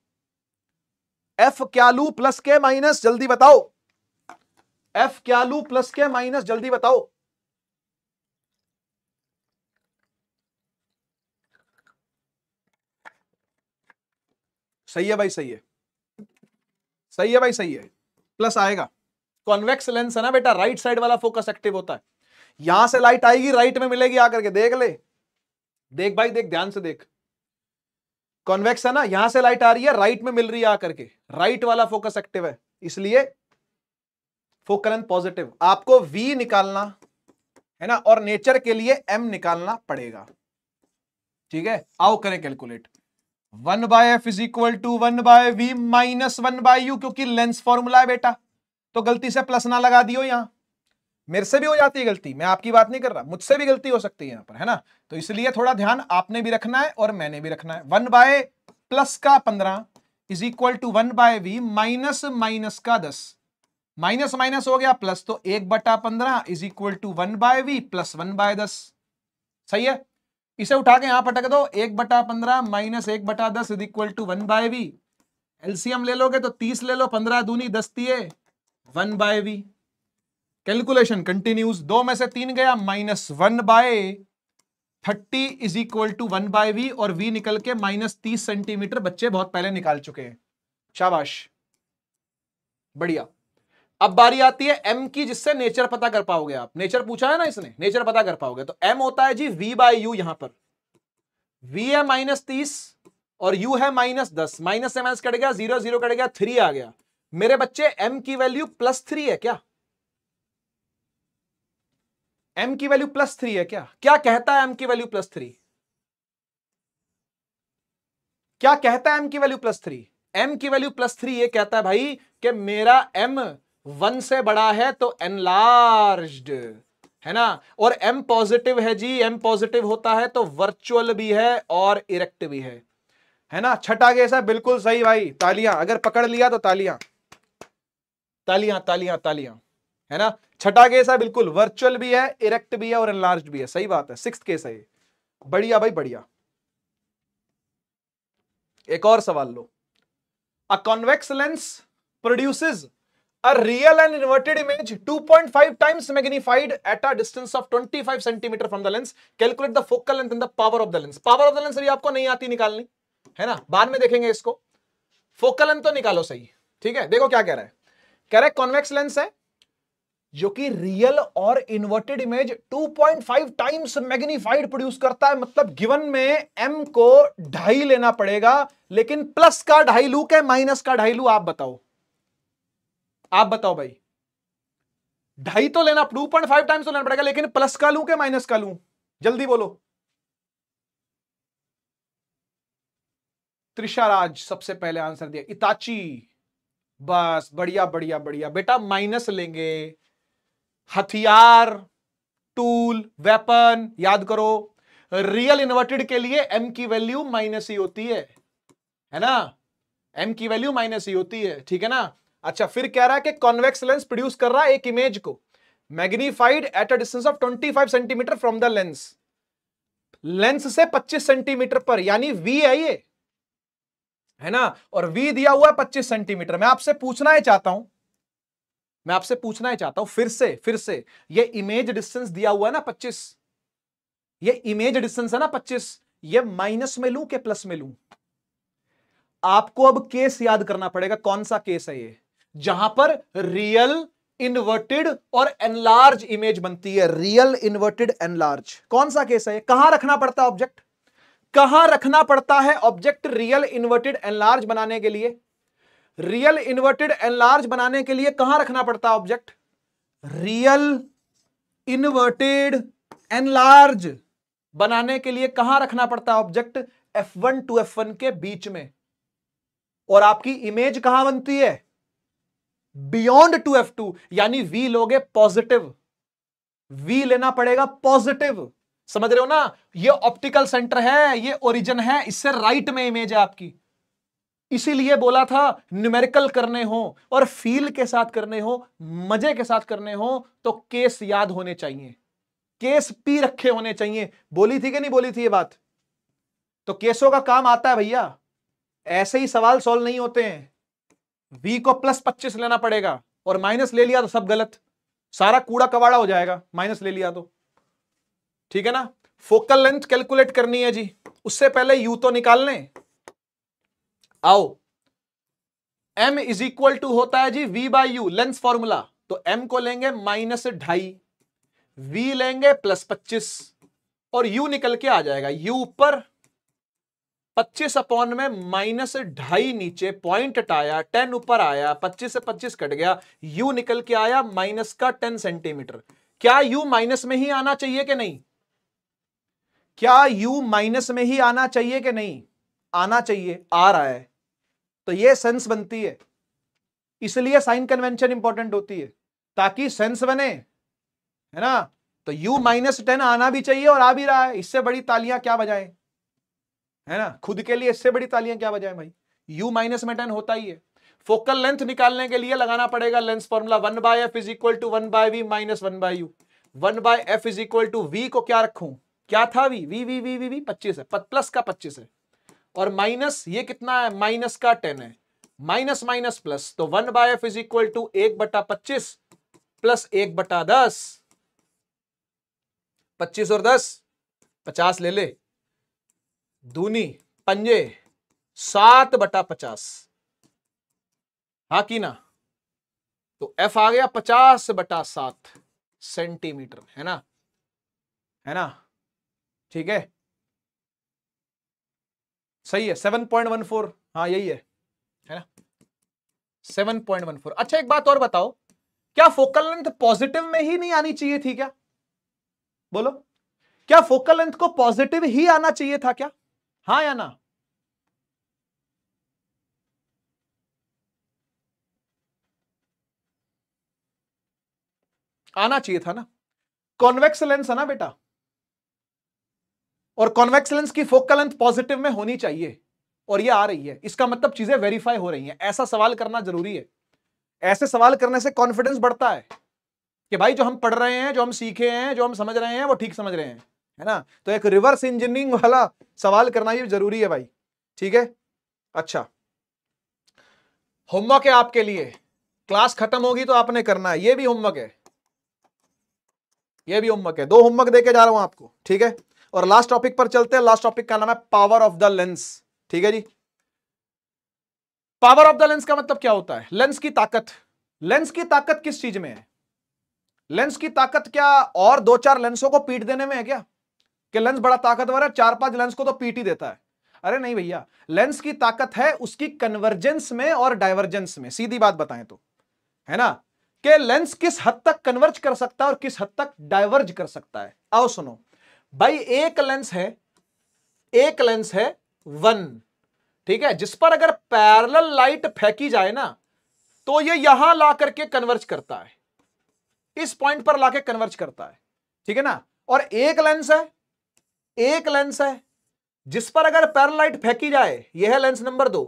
एफ क्या लू प्लस के माइनस जल्दी बताओ एफ क्या लू प्लस के माइनस जल्दी बताओ सही है भाई सही है सही है भाई सही है प्लस आएगा कॉन्वेक्स लेंस है ना बेटा राइट साइड वाला फोकस एक्टिव होता है यहां से लाइट आएगी राइट में मिलेगी आकर के देख ले देख भाई देख ध्यान से देख कॉन्वेक्स है ना यहां से लाइट आ रही है राइट में मिल रही है आकर के राइट वाला फोकस एक्टिव है इसलिए फोकल एंड पॉजिटिव आपको वी निकालना है ना और नेचर के लिए एम निकालना पड़ेगा ठीक है आओ करें calculate one by F is equal to one by we minus one by U क्योंकि लेंस फॉर्मूला है बेटा तो गलती से प्लस ना लगा दियो यहां मेरे से भी हो जाती है गलती मैं आपकी बात नहीं कर रहा मुझसे भी गलती हो सकती है यहां पर है ना तो इसलिए थोड़ा ध्यान आपने भी रखना है और मैंने भी रखना है वन बाय प्लस का पंद्रह is equal to one by we minus minus का दस माइनस माइनस हो गया प्लस तो एक बटा पंद्रह is equal to one by V plus one by दस सही है इसे उठा के यहां पटक दो एक बटा पंद्रह माइनस एक बटा दस is equal to one by v LCM ले लोगे तो तीस ले लो पंद्रह दूनी दस दिए one by we calculation continues दो में से तीन गया minus one by thirty is equal to one by we और वी निकल के माइनस तीस सेंटीमीटर बच्चे बहुत पहले निकाल चुके हैं शाबाश बढ़िया अब बारी आती है एम की जिससे नेचर पता कर पाओगे आप नेचर पूछा है ना इसने नेचर पता कर पाओगे तो एम होता है जी वी बाई यू यहां पर वी है माइनस तीस और यू है माइनस दस माइनस से माइनस कट गया जीरो जीरो कट गया थ्री आ गया मेरे बच्चे एम की वैल्यू प्लस थ्री है क्या एम की वैल्यू प्लस थ्री है क्या क्या कहता है एम की वैल्यू प्लस थ्री क्या कहता है एम की वैल्यू प्लस थ्री एम की वैल्यू प्लस थ्री ये कहता है भाई कि मेरा एम वन से बड़ा है तो एनलार्ज है ना और एम पॉजिटिव है जी एम पॉजिटिव होता है तो वर्चुअल भी है और इरेक्ट भी है है ना छठा केस है बिल्कुल सही भाई तालियां अगर पकड़ लिया तो तालियां तालियां तालियां तालियां है ना छठा केस है बिल्कुल वर्चुअल भी है इरेक्ट भी है और एनलार्ज भी है सही बात है सिक्स केस है बढ़िया भाई बढ़िया एक और सवाल लो a convex lens produces a real and inverted image 2.5 times magnified at a distance of 25 centimeter from the lens calculate the focal length and the power of the lens power of the lens अभी आपको नहीं आती निकालनी है ना बाद में देखेंगे इसको फोकल लेंथ तो निकालो सही ठीक है देखो क्या कह रहा है कह रहा है कॉन्वेक्स लेंस है जो कि रियल और inverted image 2.5 times magnified produce करता है मतलब गिवन में एम को ढाई लेना पड़ेगा लेकिन प्लस का ढाई लू के माइनस का ढाई लू आप बताओ आप बताओ भाई ढाई तो लेना टू पॉइंट फाइव टाइम्स तो लेना पड़ेगा लेकिन प्लस का लू के माइनस का लू जल्दी बोलो त्रिशाराज सबसे पहले आंसर दिया इताची बस बढ़िया बढ़िया बढ़िया बेटा माइनस लेंगे हथियार टूल वेपन याद करो रियल इन्वर्टेड के लिए एम की वैल्यू माइनस ही होती है है ना एम की वैल्यू माइनस ही होती है ठीक है ना अच्छा फिर कह रहा है कि कॉन्वेक्स लेंस प्रोड्यूस कर रहा है एक इमेज को magnified at a distance of 25 centimetre from the lens lens से 25 सेंटीमीटर पर यानी वी है ये है ना और वी दिया हुआ है 25 सेंटीमीटर मैं आपसे पूछना है चाहता हूं मैं आपसे पूछना है चाहता हूं फिर से फिर से ये इमेज डिस्टेंस दिया हुआ है ना 25 ये इमेज डिस्टेंस है ना 25 ये माइनस में लू के प्लस में लू आपको अब केस याद करना पड़ेगा कौन सा केस है ये जहां पर रियल इन्वर्टेड और एनलार्ज इमेज बनती है रियल इन्वर्टेड एनलार्ज कौन सा केस है कहां रखना पड़ता है ऑब्जेक्ट कहां रखना पड़ता है ऑब्जेक्ट रियल इन्वर्टेड एनलार्ज बनाने के लिए रियल इन्वर्टेड एनलार्ज बनाने के लिए कहां रखना पड़ता है ऑब्जेक्ट रियल इन्वर्टेड एनलार्ज बनाने के लिए कहां रखना पड़ता है ऑब्जेक्ट F1 टू F1 के बीच में और आपकी इमेज कहां बनती है बियॉन्ड टू एफ टू यानी वी लोगे पॉजिटिव वी लेना पड़ेगा पॉजिटिव समझ रहे हो ना ये ऑप्टिकल सेंटर है ये ओरिजिन है इससे राइट में इमेज है आपकी इसीलिए बोला था न्यूमेरिकल करने हो और फील के साथ करने हो मजे के साथ करने हो तो केस याद होने चाहिए केस पी रखे होने चाहिए बोली थी कि नहीं बोली थी ये बात तो केसों का काम आता है भैया ऐसे ही सवाल सॉल्व नहीं होते हैं v को प्लस पच्चीस लेना पड़ेगा और माइनस ले लिया तो सब गलत सारा कूड़ा कवाड़ा हो जाएगा माइनस ले लिया तो ठीक है ना फोकल लेंथ कैलकुलेट करनी है जी उससे पहले u तो निकाल लें आओ m इज इक्वल टू होता है जी v by u lens formula तो m को लेंगे माइनस ढाई v लेंगे प्लस पच्चीस और u निकल के आ जाएगा u ऊपर पच्चीस अपॉन में माइनस ढाई नीचे पॉइंट हटाया टेन ऊपर आया पच्चीस से पच्चीस कट गया यू निकल के आया माइनस का टेन सेंटीमीटर क्या यू माइनस में ही आना चाहिए कि नहीं क्या यू माइनस में ही आना चाहिए कि नहीं आना चाहिए आ रहा है तो ये सेंस बनती है इसलिए साइन कन्वेंशन इंपॉर्टेंट होती है ताकि सेंस बने है ना तो यू माइनस टेन आना भी चाहिए और आ भी रहा है इससे बड़ी तालियां क्या बजाएं है ना खुद के लिए इससे बड़ी तालियां क्या बजाएं भाई यू माइनस में टेन होता ही है फोकल लेंथ निकालने के लिए लगाना पड़ेगा lens formula one by F is equal to one by we minus one by u one by F is equal to v को क्या रखू क्या था v v v v v v पच्चीस है प्लस का पच्चीस है और माइनस ये कितना है माइनस का टेन है माइनस माइनस प्लस तो one by F is equal to एक बटा पच्चीस प्लस एक बटा दस पच्चीस और दस पचास ले ले दूनी पंजे सात बटा पचास हा की ना तो एफ आ गया पचास बटा सात सेंटीमीटर है ना है ना ठीक है सही है सेवन पॉइंट वन फोर हाँ यही है है ना सेवन पॉइंट वन फोर अच्छा एक बात और बताओ क्या फोकल लेंथ पॉजिटिव में ही नहीं आनी चाहिए थी क्या बोलो क्या फोकल लेंथ को पॉजिटिव ही आना चाहिए था क्या हाँ या ना आना चाहिए था ना कॉन्वेक्स लेंस है ना बेटा और कॉन्वेक्स लेंस की फोकल लेंथ पॉजिटिव में होनी चाहिए और ये आ रही है इसका मतलब चीजें वेरीफाई हो रही हैं ऐसा सवाल करना जरूरी है ऐसे सवाल करने से कॉन्फिडेंस बढ़ता है कि भाई जो हम पढ़ रहे हैं जो हम सीखे हैं जो हम समझ रहे हैं वो ठीक समझ रहे हैं है ना तो एक रिवर्स इंजीनियरिंग वाला सवाल करना ये जरूरी है भाई ठीक है अच्छा होमवर्क है आपके लिए क्लास खत्म होगी तो आपने करना है ये भी होमवर्क है ये भी होमवर्क है दो होमवर्क देके जा रहा हूं आपको ठीक है और लास्ट टॉपिक पर चलते हैं लास्ट टॉपिक का नाम है पावर ऑफ द लेंस ठीक है जी पावर ऑफ द लेंस का मतलब क्या होता है लेंस की ताकत लेंस की ताकत किस चीज में है लेंस की ताकत क्या और दो चार लेंसों को पीट देने में है क्या कि लेंस बड़ा ताकतवर है चार पांच लेंस को तो पीटी देता है अरे नहीं भैया लेंस की ताकत है उसकी कन्वर्जेंस में और डाइवर्जेंस में सीधी बात बताएं तो है ना कि लेंस किस हद तक कन्वर्ज कर सकता है और किस हद तक डाइवर्ज कर सकता है आओ सुनो भाई एक लेंस है एक लेंस है वन ठीक है जिस पर अगर पैरल लाइट फेंकी जाए ना तो ये यहां ला करके कन्वर्ज करता है इस पॉइंट पर लाके कन्वर्ज करता है ठीक है ना और एक लेंस है एक लेंस है जिस पर अगर पैरालाइट फेंकी जाए यह है लेंस नंबर दो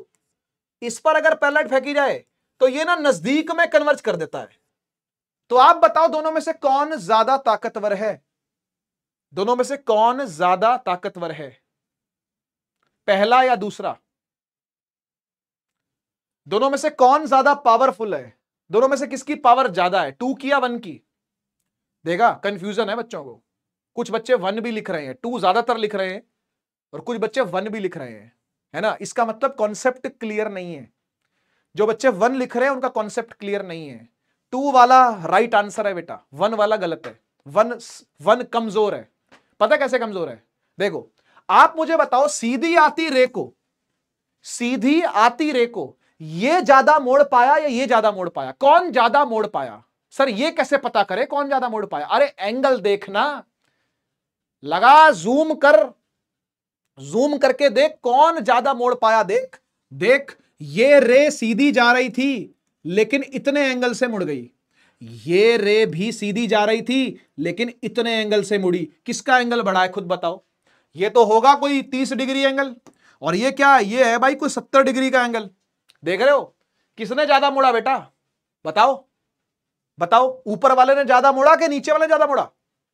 इस पर अगर पैरालाइट फेंकी जाए तो यह ना नजदीक में कन्वर्ज कर देता है तो आप बताओ दोनों में से कौन ज्यादा ताकतवर है दोनों में से कौन ज्यादा ताकतवर है पहला या दूसरा दोनों में से कौन ज्यादा पावरफुल है दोनों में से किसकी पावर ज्यादा है टू की या वन की देगा कंफ्यूजन है बच्चों को कुछ बच्चे वन भी लिख रहे हैं टू ज्यादातर लिख रहे हैं और कुछ बच्चे वन भी लिख रहे हैं है ना इसका मतलब कॉन्सेप्ट क्लियर नहीं है जो बच्चे वन लिख रहे हैं उनका कॉन्सेप्ट क्लियर नहीं है टू वाला राइट आंसर है बेटा वन वाला गलत है वन वन कमजोर है पता कैसे कमजोर है देखो आप मुझे बताओ सीधी आती रे को सीधी आती रे को ये ज्यादा मोड़ पाया या ये ज्यादा मोड़ पाया कौन ज्यादा मोड़ पाया सर ये कैसे पता करे कौन ज्यादा मोड़ पाया अरे एंगल देखना लगा जूम कर जूम करके देख कौन ज्यादा मोड़ पाया देख देख ये रे सीधी जा रही थी लेकिन इतने एंगल से मुड़ गई ये रे भी सीधी जा रही थी लेकिन इतने एंगल से मुड़ी किसका एंगल बढ़ा है खुद बताओ ये तो होगा कोई तीस डिग्री एंगल और ये क्या ये है भाई कोई सत्तर डिग्री का एंगल देख रहे हो किसने ज्यादा मुड़ा बेटा बताओ बताओ ऊपर वाले ने ज्यादा मुड़ा के नीचे वाले ने ज्यादा मुड़ा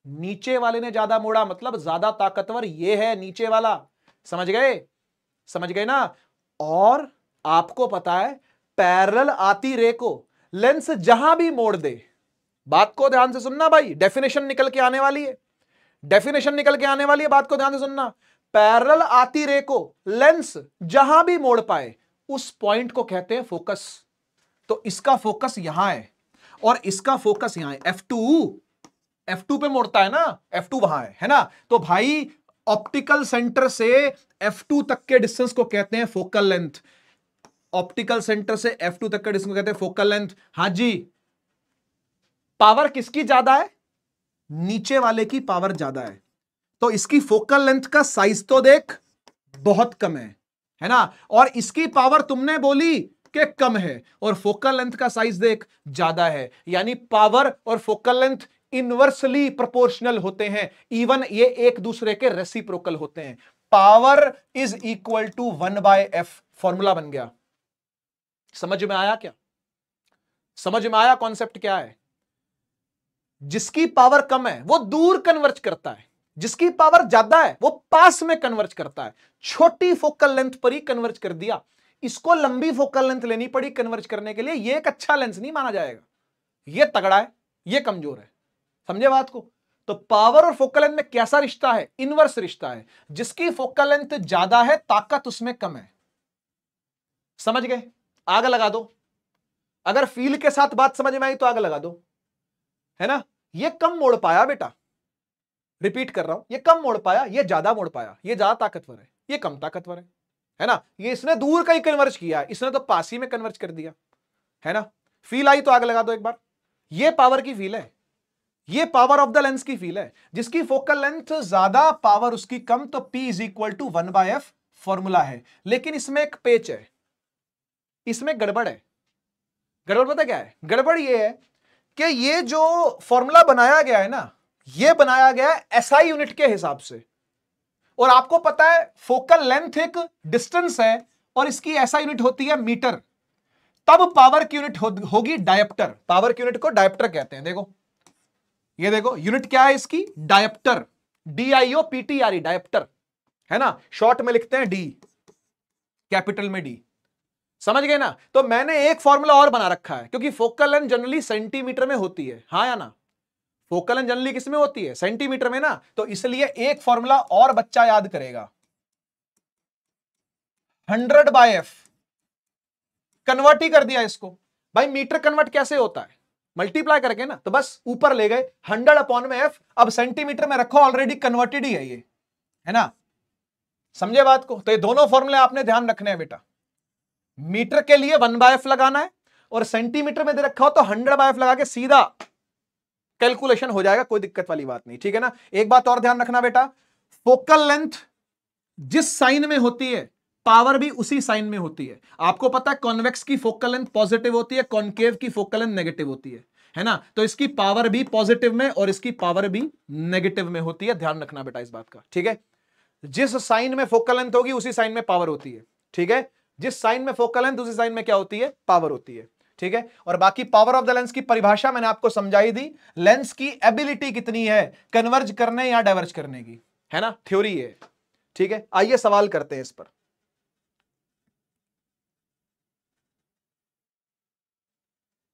नीचे वाले ने ज्यादा मोड़ा मतलब ज्यादा ताकतवर ये है नीचे वाला समझ गए समझ गए ना और आपको पता है पैरल आती रे को लेंस जहां भी मोड़ दे बात को ध्यान से सुनना भाई डेफिनेशन निकल के आने वाली है डेफिनेशन निकल के आने वाली है बात को ध्यान से सुनना पैरल आती रे को लेंस जहां भी मोड़ पाए उस पॉइंट को कहते हैं फोकस तो इसका फोकस यहां है और इसका फोकस यहां है टू F2 पे मोड़ता है ना F2 टू वहां है है ना तो भाई ऑप्टिकल सेंटर से F2 तक के डिस्टेंस को कहते हैं फोकल लेंथ ऑप्टिकल सेंटर से F2 तक के डिस्टेंस को कहते हैं फोकल लेंथ हाँ जी पावर किसकी ज्यादा है नीचे वाले की पावर ज्यादा है तो इसकी फोकल लेंथ का साइज तो देख बहुत कम है है ना और इसकी पावर तुमने बोली के कम है और फोकल लेंथ का साइज देख ज्यादा है यानी पावर और फोकल लेंथ इनवर्सली प्रोपोर्शनल होते हैं इवन ये एक दूसरे के रेसिप्रोकल होते हैं power is equal to one by F formula बन गया समझ में आया क्या समझ में आया कॉन्सेप्ट क्या है जिसकी पावर कम है वो दूर कन्वर्ज करता है जिसकी पावर ज्यादा है वो पास में कन्वर्ज करता है छोटी फोकल लेंथ पर ही कन्वर्ज कर दिया इसको लंबी फोकल लेंथ लेनी पड़ी कन्वर्ज करने के लिए ये एक अच्छा लेंस नहीं माना जाएगा ये तगड़ा है ये कमजोर है समझे बात को तो पावर और फोकल लेंथ में कैसा रिश्ता है इनवर्स रिश्ता है जिसकी फोकल लेंथ ज्यादा है ताकत उसमें कम है समझ गए आग लगा दो अगर फील के साथ बात समझ में आई तो आग लगा दो है ना ये कम मोड़ पाया बेटा रिपीट कर रहा हूं ये कम मोड़ पाया ये ज्यादा मोड़ पाया ये ज्यादा ताकतवर है ये कम ताकतवर है है ना ये इसने दूर का ही कन्वर्ज किया इसने तो पास ही में कन्वर्ज कर दिया है ना फील आई तो आग लगा दो एक बार ये पावर की फील है ये पावर ऑफ द लेंस की फील है जिसकी फोकल लेंथ ज्यादा पावर उसकी कम तो P is equal to one by F formula है लेकिन इसमें एक पेच है इसमें गड़बड़ है गड़बड़ पता क्या है गड़बड़ ये है कि ये जो फॉर्मूला बनाया गया है ना ये बनाया गया है एसआई यूनिट के हिसाब से और आपको पता है फोकल लेंथ एक डिस्टेंस है और इसकी ऐसा यूनिट होती है मीटर तब पावर की यूनिट हो, होगी डायप्टर पावर की यूनिट को डायप्टर कहते हैं देखो ये देखो यूनिट क्या है इसकी dioptre D I O P T R dioptre है ना शॉर्ट में लिखते हैं डी कैपिटल में डी समझ गए ना तो मैंने एक फॉर्मूला और बना रखा है क्योंकि फोकल लेंथ जनरली सेंटीमीटर में होती है हाँ या ना फोकल लेंथ जनरली किसमें होती है सेंटीमीटर में ना तो इसलिए एक फॉर्मूला और बच्चा याद करेगा हंड्रेड बाय एफ कन्वर्ट ही कर दिया इसको भाई मीटर कन्वर्ट कैसे होता है मल्टीप्लाई करके ना तो बस ऊपर ले गए हंड्रेड अपॉन में एफ अब सेंटीमीटर में रखो ऑलरेडी कन्वर्टेड ही है ये है ना समझे बात को तो ये दोनों फॉर्मूले आपने ध्यान रखने हैं बेटा मीटर के लिए वन बाय एफ लगाना है और सेंटीमीटर में दे रखा हो तो हंड्रेड बाय एफ लगा के सीधा कैलकुलेशन हो जाएगा कोई दिक्कत वाली बात नहीं ठीक है ना एक बात और ध्यान रखना बेटा फोकल लेंथ जिस साइन में होती है पावर भी उसी साइन में होती है आपको पता है कॉन्वेक्स की फोकल लेंथ पॉजिटिव होती है कॉन्केव की फोकल लेंथ नेगेटिव होती है है ना तो इसकी पावर भी पॉजिटिव में और इसकी पावर भी नेगेटिव में होती है ध्यान रखना बेटा इस बात का ठीक है जिस साइन में फोकल लेंथ होगी उसी साइन में पावर होती है ठीक है जिस साइन में फोकल लेंथ उसी साइन में क्या होती है पावर होती है ठीक है और बाकी पावर ऑफ द लेंस की परिभाषा मैंने आपको समझाई दी लेंस की एबिलिटी कितनी है कन्वर्ज करने या डाइवर्ज करने की है ना थ्योरी है ठीक है आइए सवाल करते हैं इस पर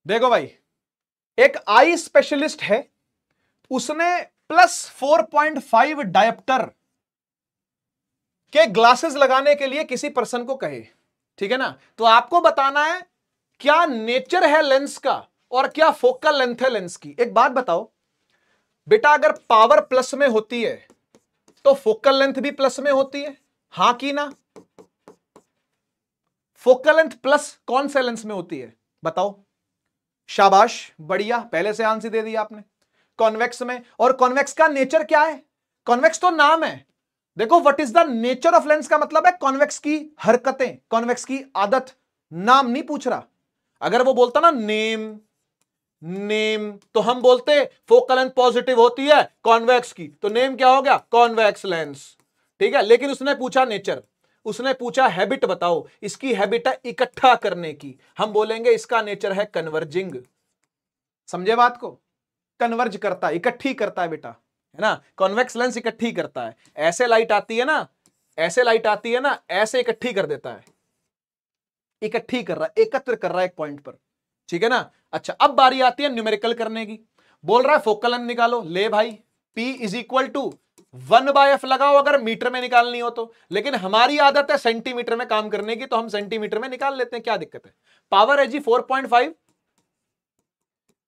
देखो भाई एक आई स्पेशलिस्ट है उसने प्लस 4.5 डायप्टर के ग्लासेस लगाने के लिए किसी पर्सन को कहे ठीक है ना तो आपको बताना है क्या नेचर है लेंस का और क्या फोकल लेंथ है लेंस की एक बात बताओ बेटा अगर पावर प्लस में होती है तो फोकल लेंथ भी प्लस में होती है हां की ना फोकल लेंथ प्लस कौन से लेंस में होती है बताओ शाबाश बढ़िया पहले से आंसर दे दिया आपने कॉन्वेक्स में और कॉन्वेक्स का नेचर क्या है कॉन्वेक्स तो नाम है देखो what is the nature of lens का मतलब है कॉन्वेक्स की हरकतें कॉन्वेक्स की आदत नाम नहीं पूछ रहा अगर वो बोलता ना नेम नेम तो हम बोलते फोकल एंड पॉजिटिव होती है कॉन्वेक्स की तो नेम क्या हो गया कॉन्वेक्स लेंस ठीक है लेकिन उसने पूछा नेचर उसने पूछा हैबिट बताओ इसकी हैबिट है इकट्ठा करने की हम बोलेंगे इसका नेचर है कन्वर्जिंग समझे बात को कन्वर्ज करता है इकट्ठी करता है बेटा है ना कॉन्वेक्स लेंस इकट्ठी करता है ऐसे लाइट आती है ना ऐसे लाइट आती है ना ऐसे इकट्ठी कर देता है इकट्ठी कर रहा है एकत्र कर रहा है एक पॉइंट पर ठीक है ना अच्छा अब बारी आती है न्यूमेरिकल करने की बोल रहा है फोकल लेंथ निकालो ले भाई P is equal to one by F लगाओ अगर मीटर में निकालनी हो तो लेकिन हमारी आदत है सेंटीमीटर में काम करने की तो हम सेंटीमीटर में निकाल लेते हैं क्या दिक्कत है पावर है जी four point five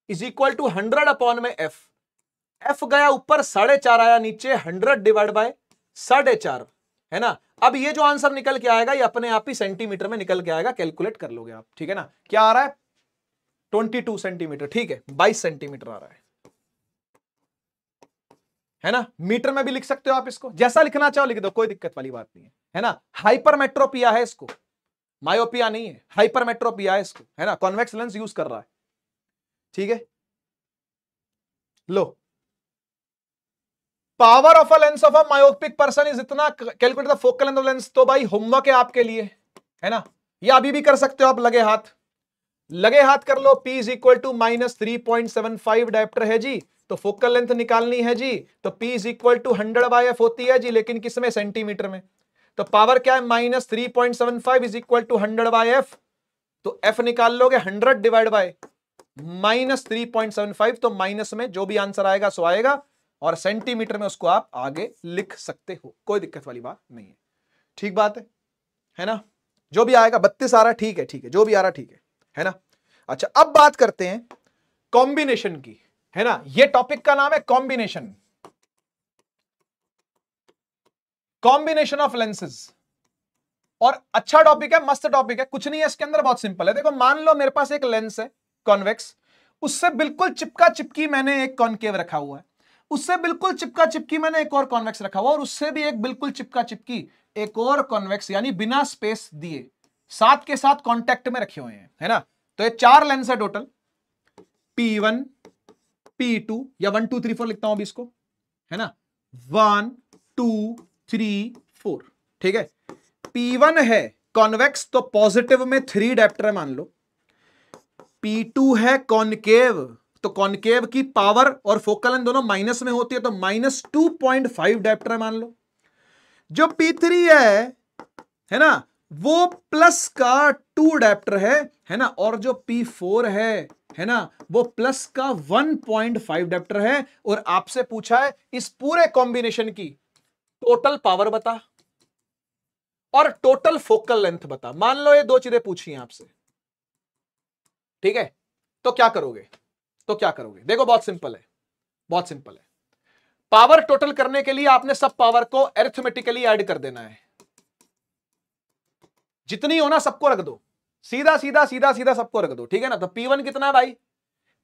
is equal to hundred upon में एफ एफ गया ऊपर साढ़े चार आया नीचे हंड्रेड डिवाइड बाय साढ़े चार है ना अब ये जो आंसर निकल के आएगा ये अपने आप ही सेंटीमीटर में निकल के आएगा कैलकुलेट कर लोगे आप ठीक है ना क्या आ रहा है ट्वेंटी टू सेंटीमीटर ठीक है बाईस सेंटीमीटर आ रहा है है ना मीटर में भी लिख सकते हो आप इसको जैसा लिखना चाहो लिख दो कोई दिक्कत वाली बात नहीं है है ना हाइपरमेट्रोपिया है इसको मायोपिया नहीं है हाइपरमेट्रोपिया है इसको है ना कॉन्वेक्स लेंस यूज कर रहा है ठीक है लो power of a lens of a myopic person is इतना calculate the focal length of lens तो भाई होमवर्क है आपके लिए है ना ये अभी भी कर सकते हो आप लगे हाथ लगे हाथ कर लो P is equal to minus three point seven five dioptre है जी तो फोकल लेंथ निकालनी है जी तो P is equal to hundred by F होती है जी लेकिन किसमें सेंटीमीटर में तो पावर क्या है minus three point seven five is equal to hundred by F तो एफ निकाल लोगे hundred divide by minus three point seven five तो माइनस में जो भी आंसर आएगा सो आएगा और सेंटीमीटर में उसको आप आगे लिख सकते हो कोई दिक्कत वाली बात नहीं है ठीक बात है है ना जो भी आएगा बत्तीस आ रहा ठीक है ठीक है जो भी आ रहा ठीक है है ना अच्छा अब बात करते हैं कॉम्बिनेशन की है ना ये टॉपिक का नाम है कॉम्बिनेशन कॉम्बिनेशन ऑफ लेंसेज और अच्छा टॉपिक है मस्त टॉपिक है कुछ नहीं है इसके अंदर बहुत सिंपल है देखो मान लो मेरे पास एक लेंस है कॉन्वेक्स उससे बिल्कुल चिपका चिपकी मैंने एक कॉन्केव रखा हुआ है उससे बिल्कुल चिपका चिपकी मैंने एक और कॉन्वेक्स रखा हुआ और उससे भी एक बिल्कुल चिपका चिपकी एक और कॉन्वेक्स यानी बिना स्पेस दिए साथ के साथ कॉन्टेक्ट में रखे हुए हैं है ना तो ये चार लेंस है total P one P two या वन टू थ्री फोर लिखता हूं अभी इसको है ना वन टू थ्री फोर ठीक है पी वन है कॉन्वेक्स तो पॉजिटिव में थ्री डेप्टर है मान लो पी टू है कॉनकेव तो कॉनकेव की पावर और फोकल इन दोनों माइनस में होती है तो minus two point five dioptre है मान लो जो पी थ्री है है ना वो प्लस का टू अडेप्टर है है ना और जो पी फोर है है ना वो प्लस का 1.5 पॉइंट अडेप्टर है और आपसे पूछा है इस पूरे कॉम्बिनेशन की टोटल पावर बता और टोटल फोकल लेंथ बता मान लो ये दो चीजें पूछी हैं आपसे ठीक है तो क्या करोगे तो क्या करोगे देखो बहुत सिंपल है बहुत सिंपल है पावर टोटल करने के लिए आपने सब पावर को एरिथमेटिकली ऐड कर देना है जितनी हो ना सबको रख दो सीधा सीधा सीधा सीधा सबको रख दो ठीक है ना तो P1 कितना है भाई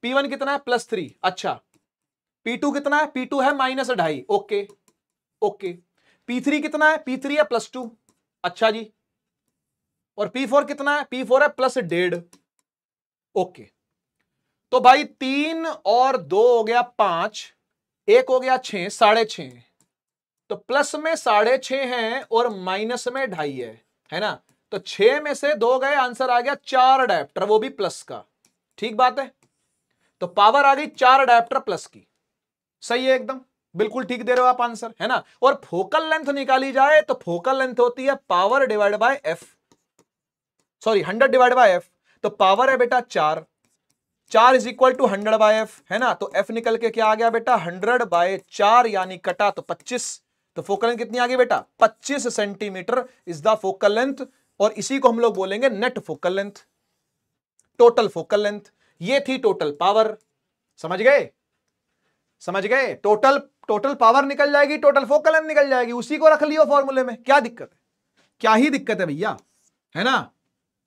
P1 कितना है प्लस थ्री अच्छा P2 कितना है P2 है माइनस ढाई ओके ओके P3 कितना है P3 है प्लस टू अच्छा जी और P4 कितना है P4 है प्लस डेढ़ ओके तो भाई तीन और दो हो गया पांच एक हो गया छ साढ़े छ तो प्लस में साढ़े छ है और माइनस में ढाई है है ना तो छह में से दो गए आंसर आ गया चार अडेप्टर वो भी प्लस का ठीक बात है तो पावर आ गई चार अडेप्टर प्लस की सही है एकदम बिल्कुल ठीक दे रहे हो आप आंसर है ना और फोकल लेंथ निकाली जाए तो फोकल लेंथ होती है power divide by F sorry hundred divide by F तो पावर है बेटा चार चार is equal to hundred by F है ना तो एफ निकल के क्या आ गया बेटा हंड्रेड बाय चार यानी कटा तो पच्चीस तो फोकल लेंथ कितनी आ गई बेटा पच्चीस centimetre is the focal length और इसी को हम लोग बोलेंगे net focal length total focal length ये थी टोटल पावर समझ गए समझ गए टोटल टोटल पावर निकल जाएगी टोटल फोकल लेंथ निकल जाएगी उसी को रख लियो फॉर्मूले में क्या दिक्कत है क्या ही दिक्कत है भैया है ना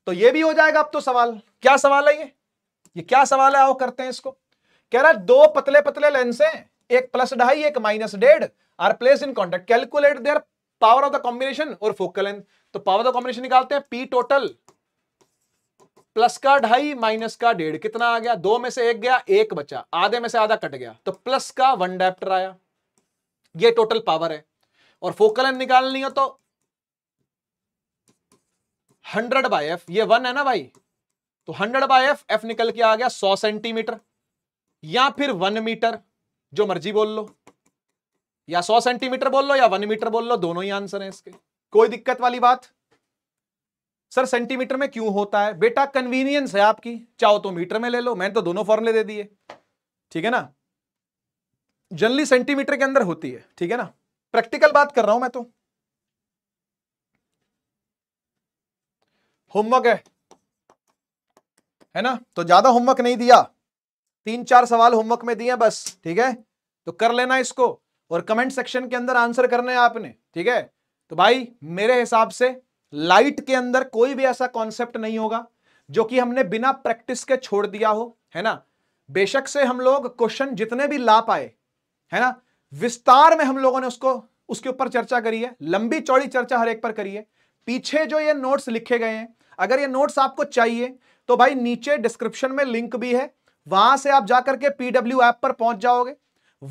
तो ये भी हो जाएगा अब तो सवाल क्या सवाल है ये ये क्या सवाल है आओ करते हैं इसको कह रहा है दो पतले पतले लेंस हैं एक प्लस ढाई एक माइनस डेढ़ are place in contact calculate their power of the combination और फोकल लेंथ तो पावर का कॉम्बिनेशन निकालते हैं पी टोटल प्लस का ढाई माइनस का डेढ़ कितना आ गया दो में से एक गया एक बचा आधे में से आधा कट गया तो प्लस का वन डेप्टर आया ये टोटल पावर है और फोकल लेंथ निकालनी हो तो हंड्रेड बाय एफ ये वन है ना भाई तो हंड्रेड बाय एफ एफ निकल के आ गया सौ सेंटीमीटर या फिर वन मीटर जो मर्जी बोल लो या सौ सेंटीमीटर बोल लो या वन मीटर बोल लो दोनों ही आंसर है इसके कोई दिक्कत वाली बात सर सेंटीमीटर में क्यों होता है बेटा कन्वीनियंस है आपकी चाहो तो मीटर में ले लो मैंने तो दोनों फॉर्मूले दे दिए ठीक है ना जनरली सेंटीमीटर के अंदर होती है ठीक है ना प्रैक्टिकल बात कर रहा हूं मैं तो होमवर्क है है ना तो ज्यादा होमवर्क नहीं दिया तीन चार सवाल होमवर्क में दिए बस ठीक है तो कर लेना इसको और कमेंट सेक्शन के अंदर आंसर करने है आपने ठीक है तो भाई मेरे हिसाब से लाइट के अंदर कोई भी ऐसा कॉन्सेप्ट नहीं होगा जो कि हमने बिना प्रैक्टिस के छोड़ दिया हो है ना बेशक से हम लोग क्वेश्चन जितने भी ला पाए है ना विस्तार में हम लोगों ने उसको उसके ऊपर चर्चा करी है लंबी चौड़ी चर्चा हर एक पर करी है पीछे जो ये नोट्स लिखे गए हैं अगर ये नोट्स आपको चाहिए तो भाई नीचे डिस्क्रिप्शन में लिंक भी है वहां से आप जाकर के पीडब्ल्यू ऐप पर पहुंच जाओगे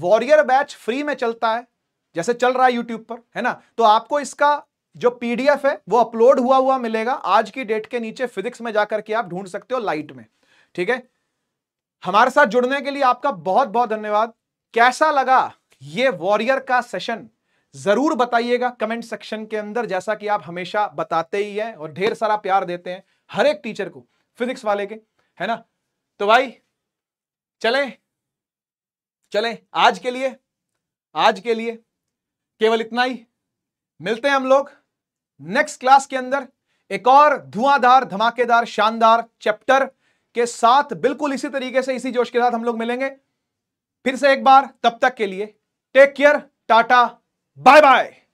वॉरियर बैच फ्री में चलता है जैसे चल रहा है यूट्यूब पर है ना तो आपको इसका जो पीडीएफ है वो अपलोड हुआ हुआ मिलेगा आज की डेट के नीचे फिजिक्स में जाकर के आप ढूंढ सकते हो लाइट में ठीक है हमारे साथ जुड़ने के लिए आपका बहुत बहुत धन्यवाद कैसा लगा ये वॉरियर का सेशन जरूर बताइएगा कमेंट सेक्शन के अंदर जैसा कि आप हमेशा बताते ही हैं और ढेर सारा प्यार देते हैं हर एक टीचर को फिजिक्स वाले के है ना तो भाई चलें चलें आज के लिए आज के लिए केवल इतना ही मिलते हैं हम लोग नेक्स्ट क्लास के अंदर एक और धुआंधार धमाकेदार शानदार चैप्टर के साथ बिल्कुल इसी तरीके से इसी जोश के साथ हम लोग मिलेंगे फिर से एक बार तब तक के लिए take care tata bye bye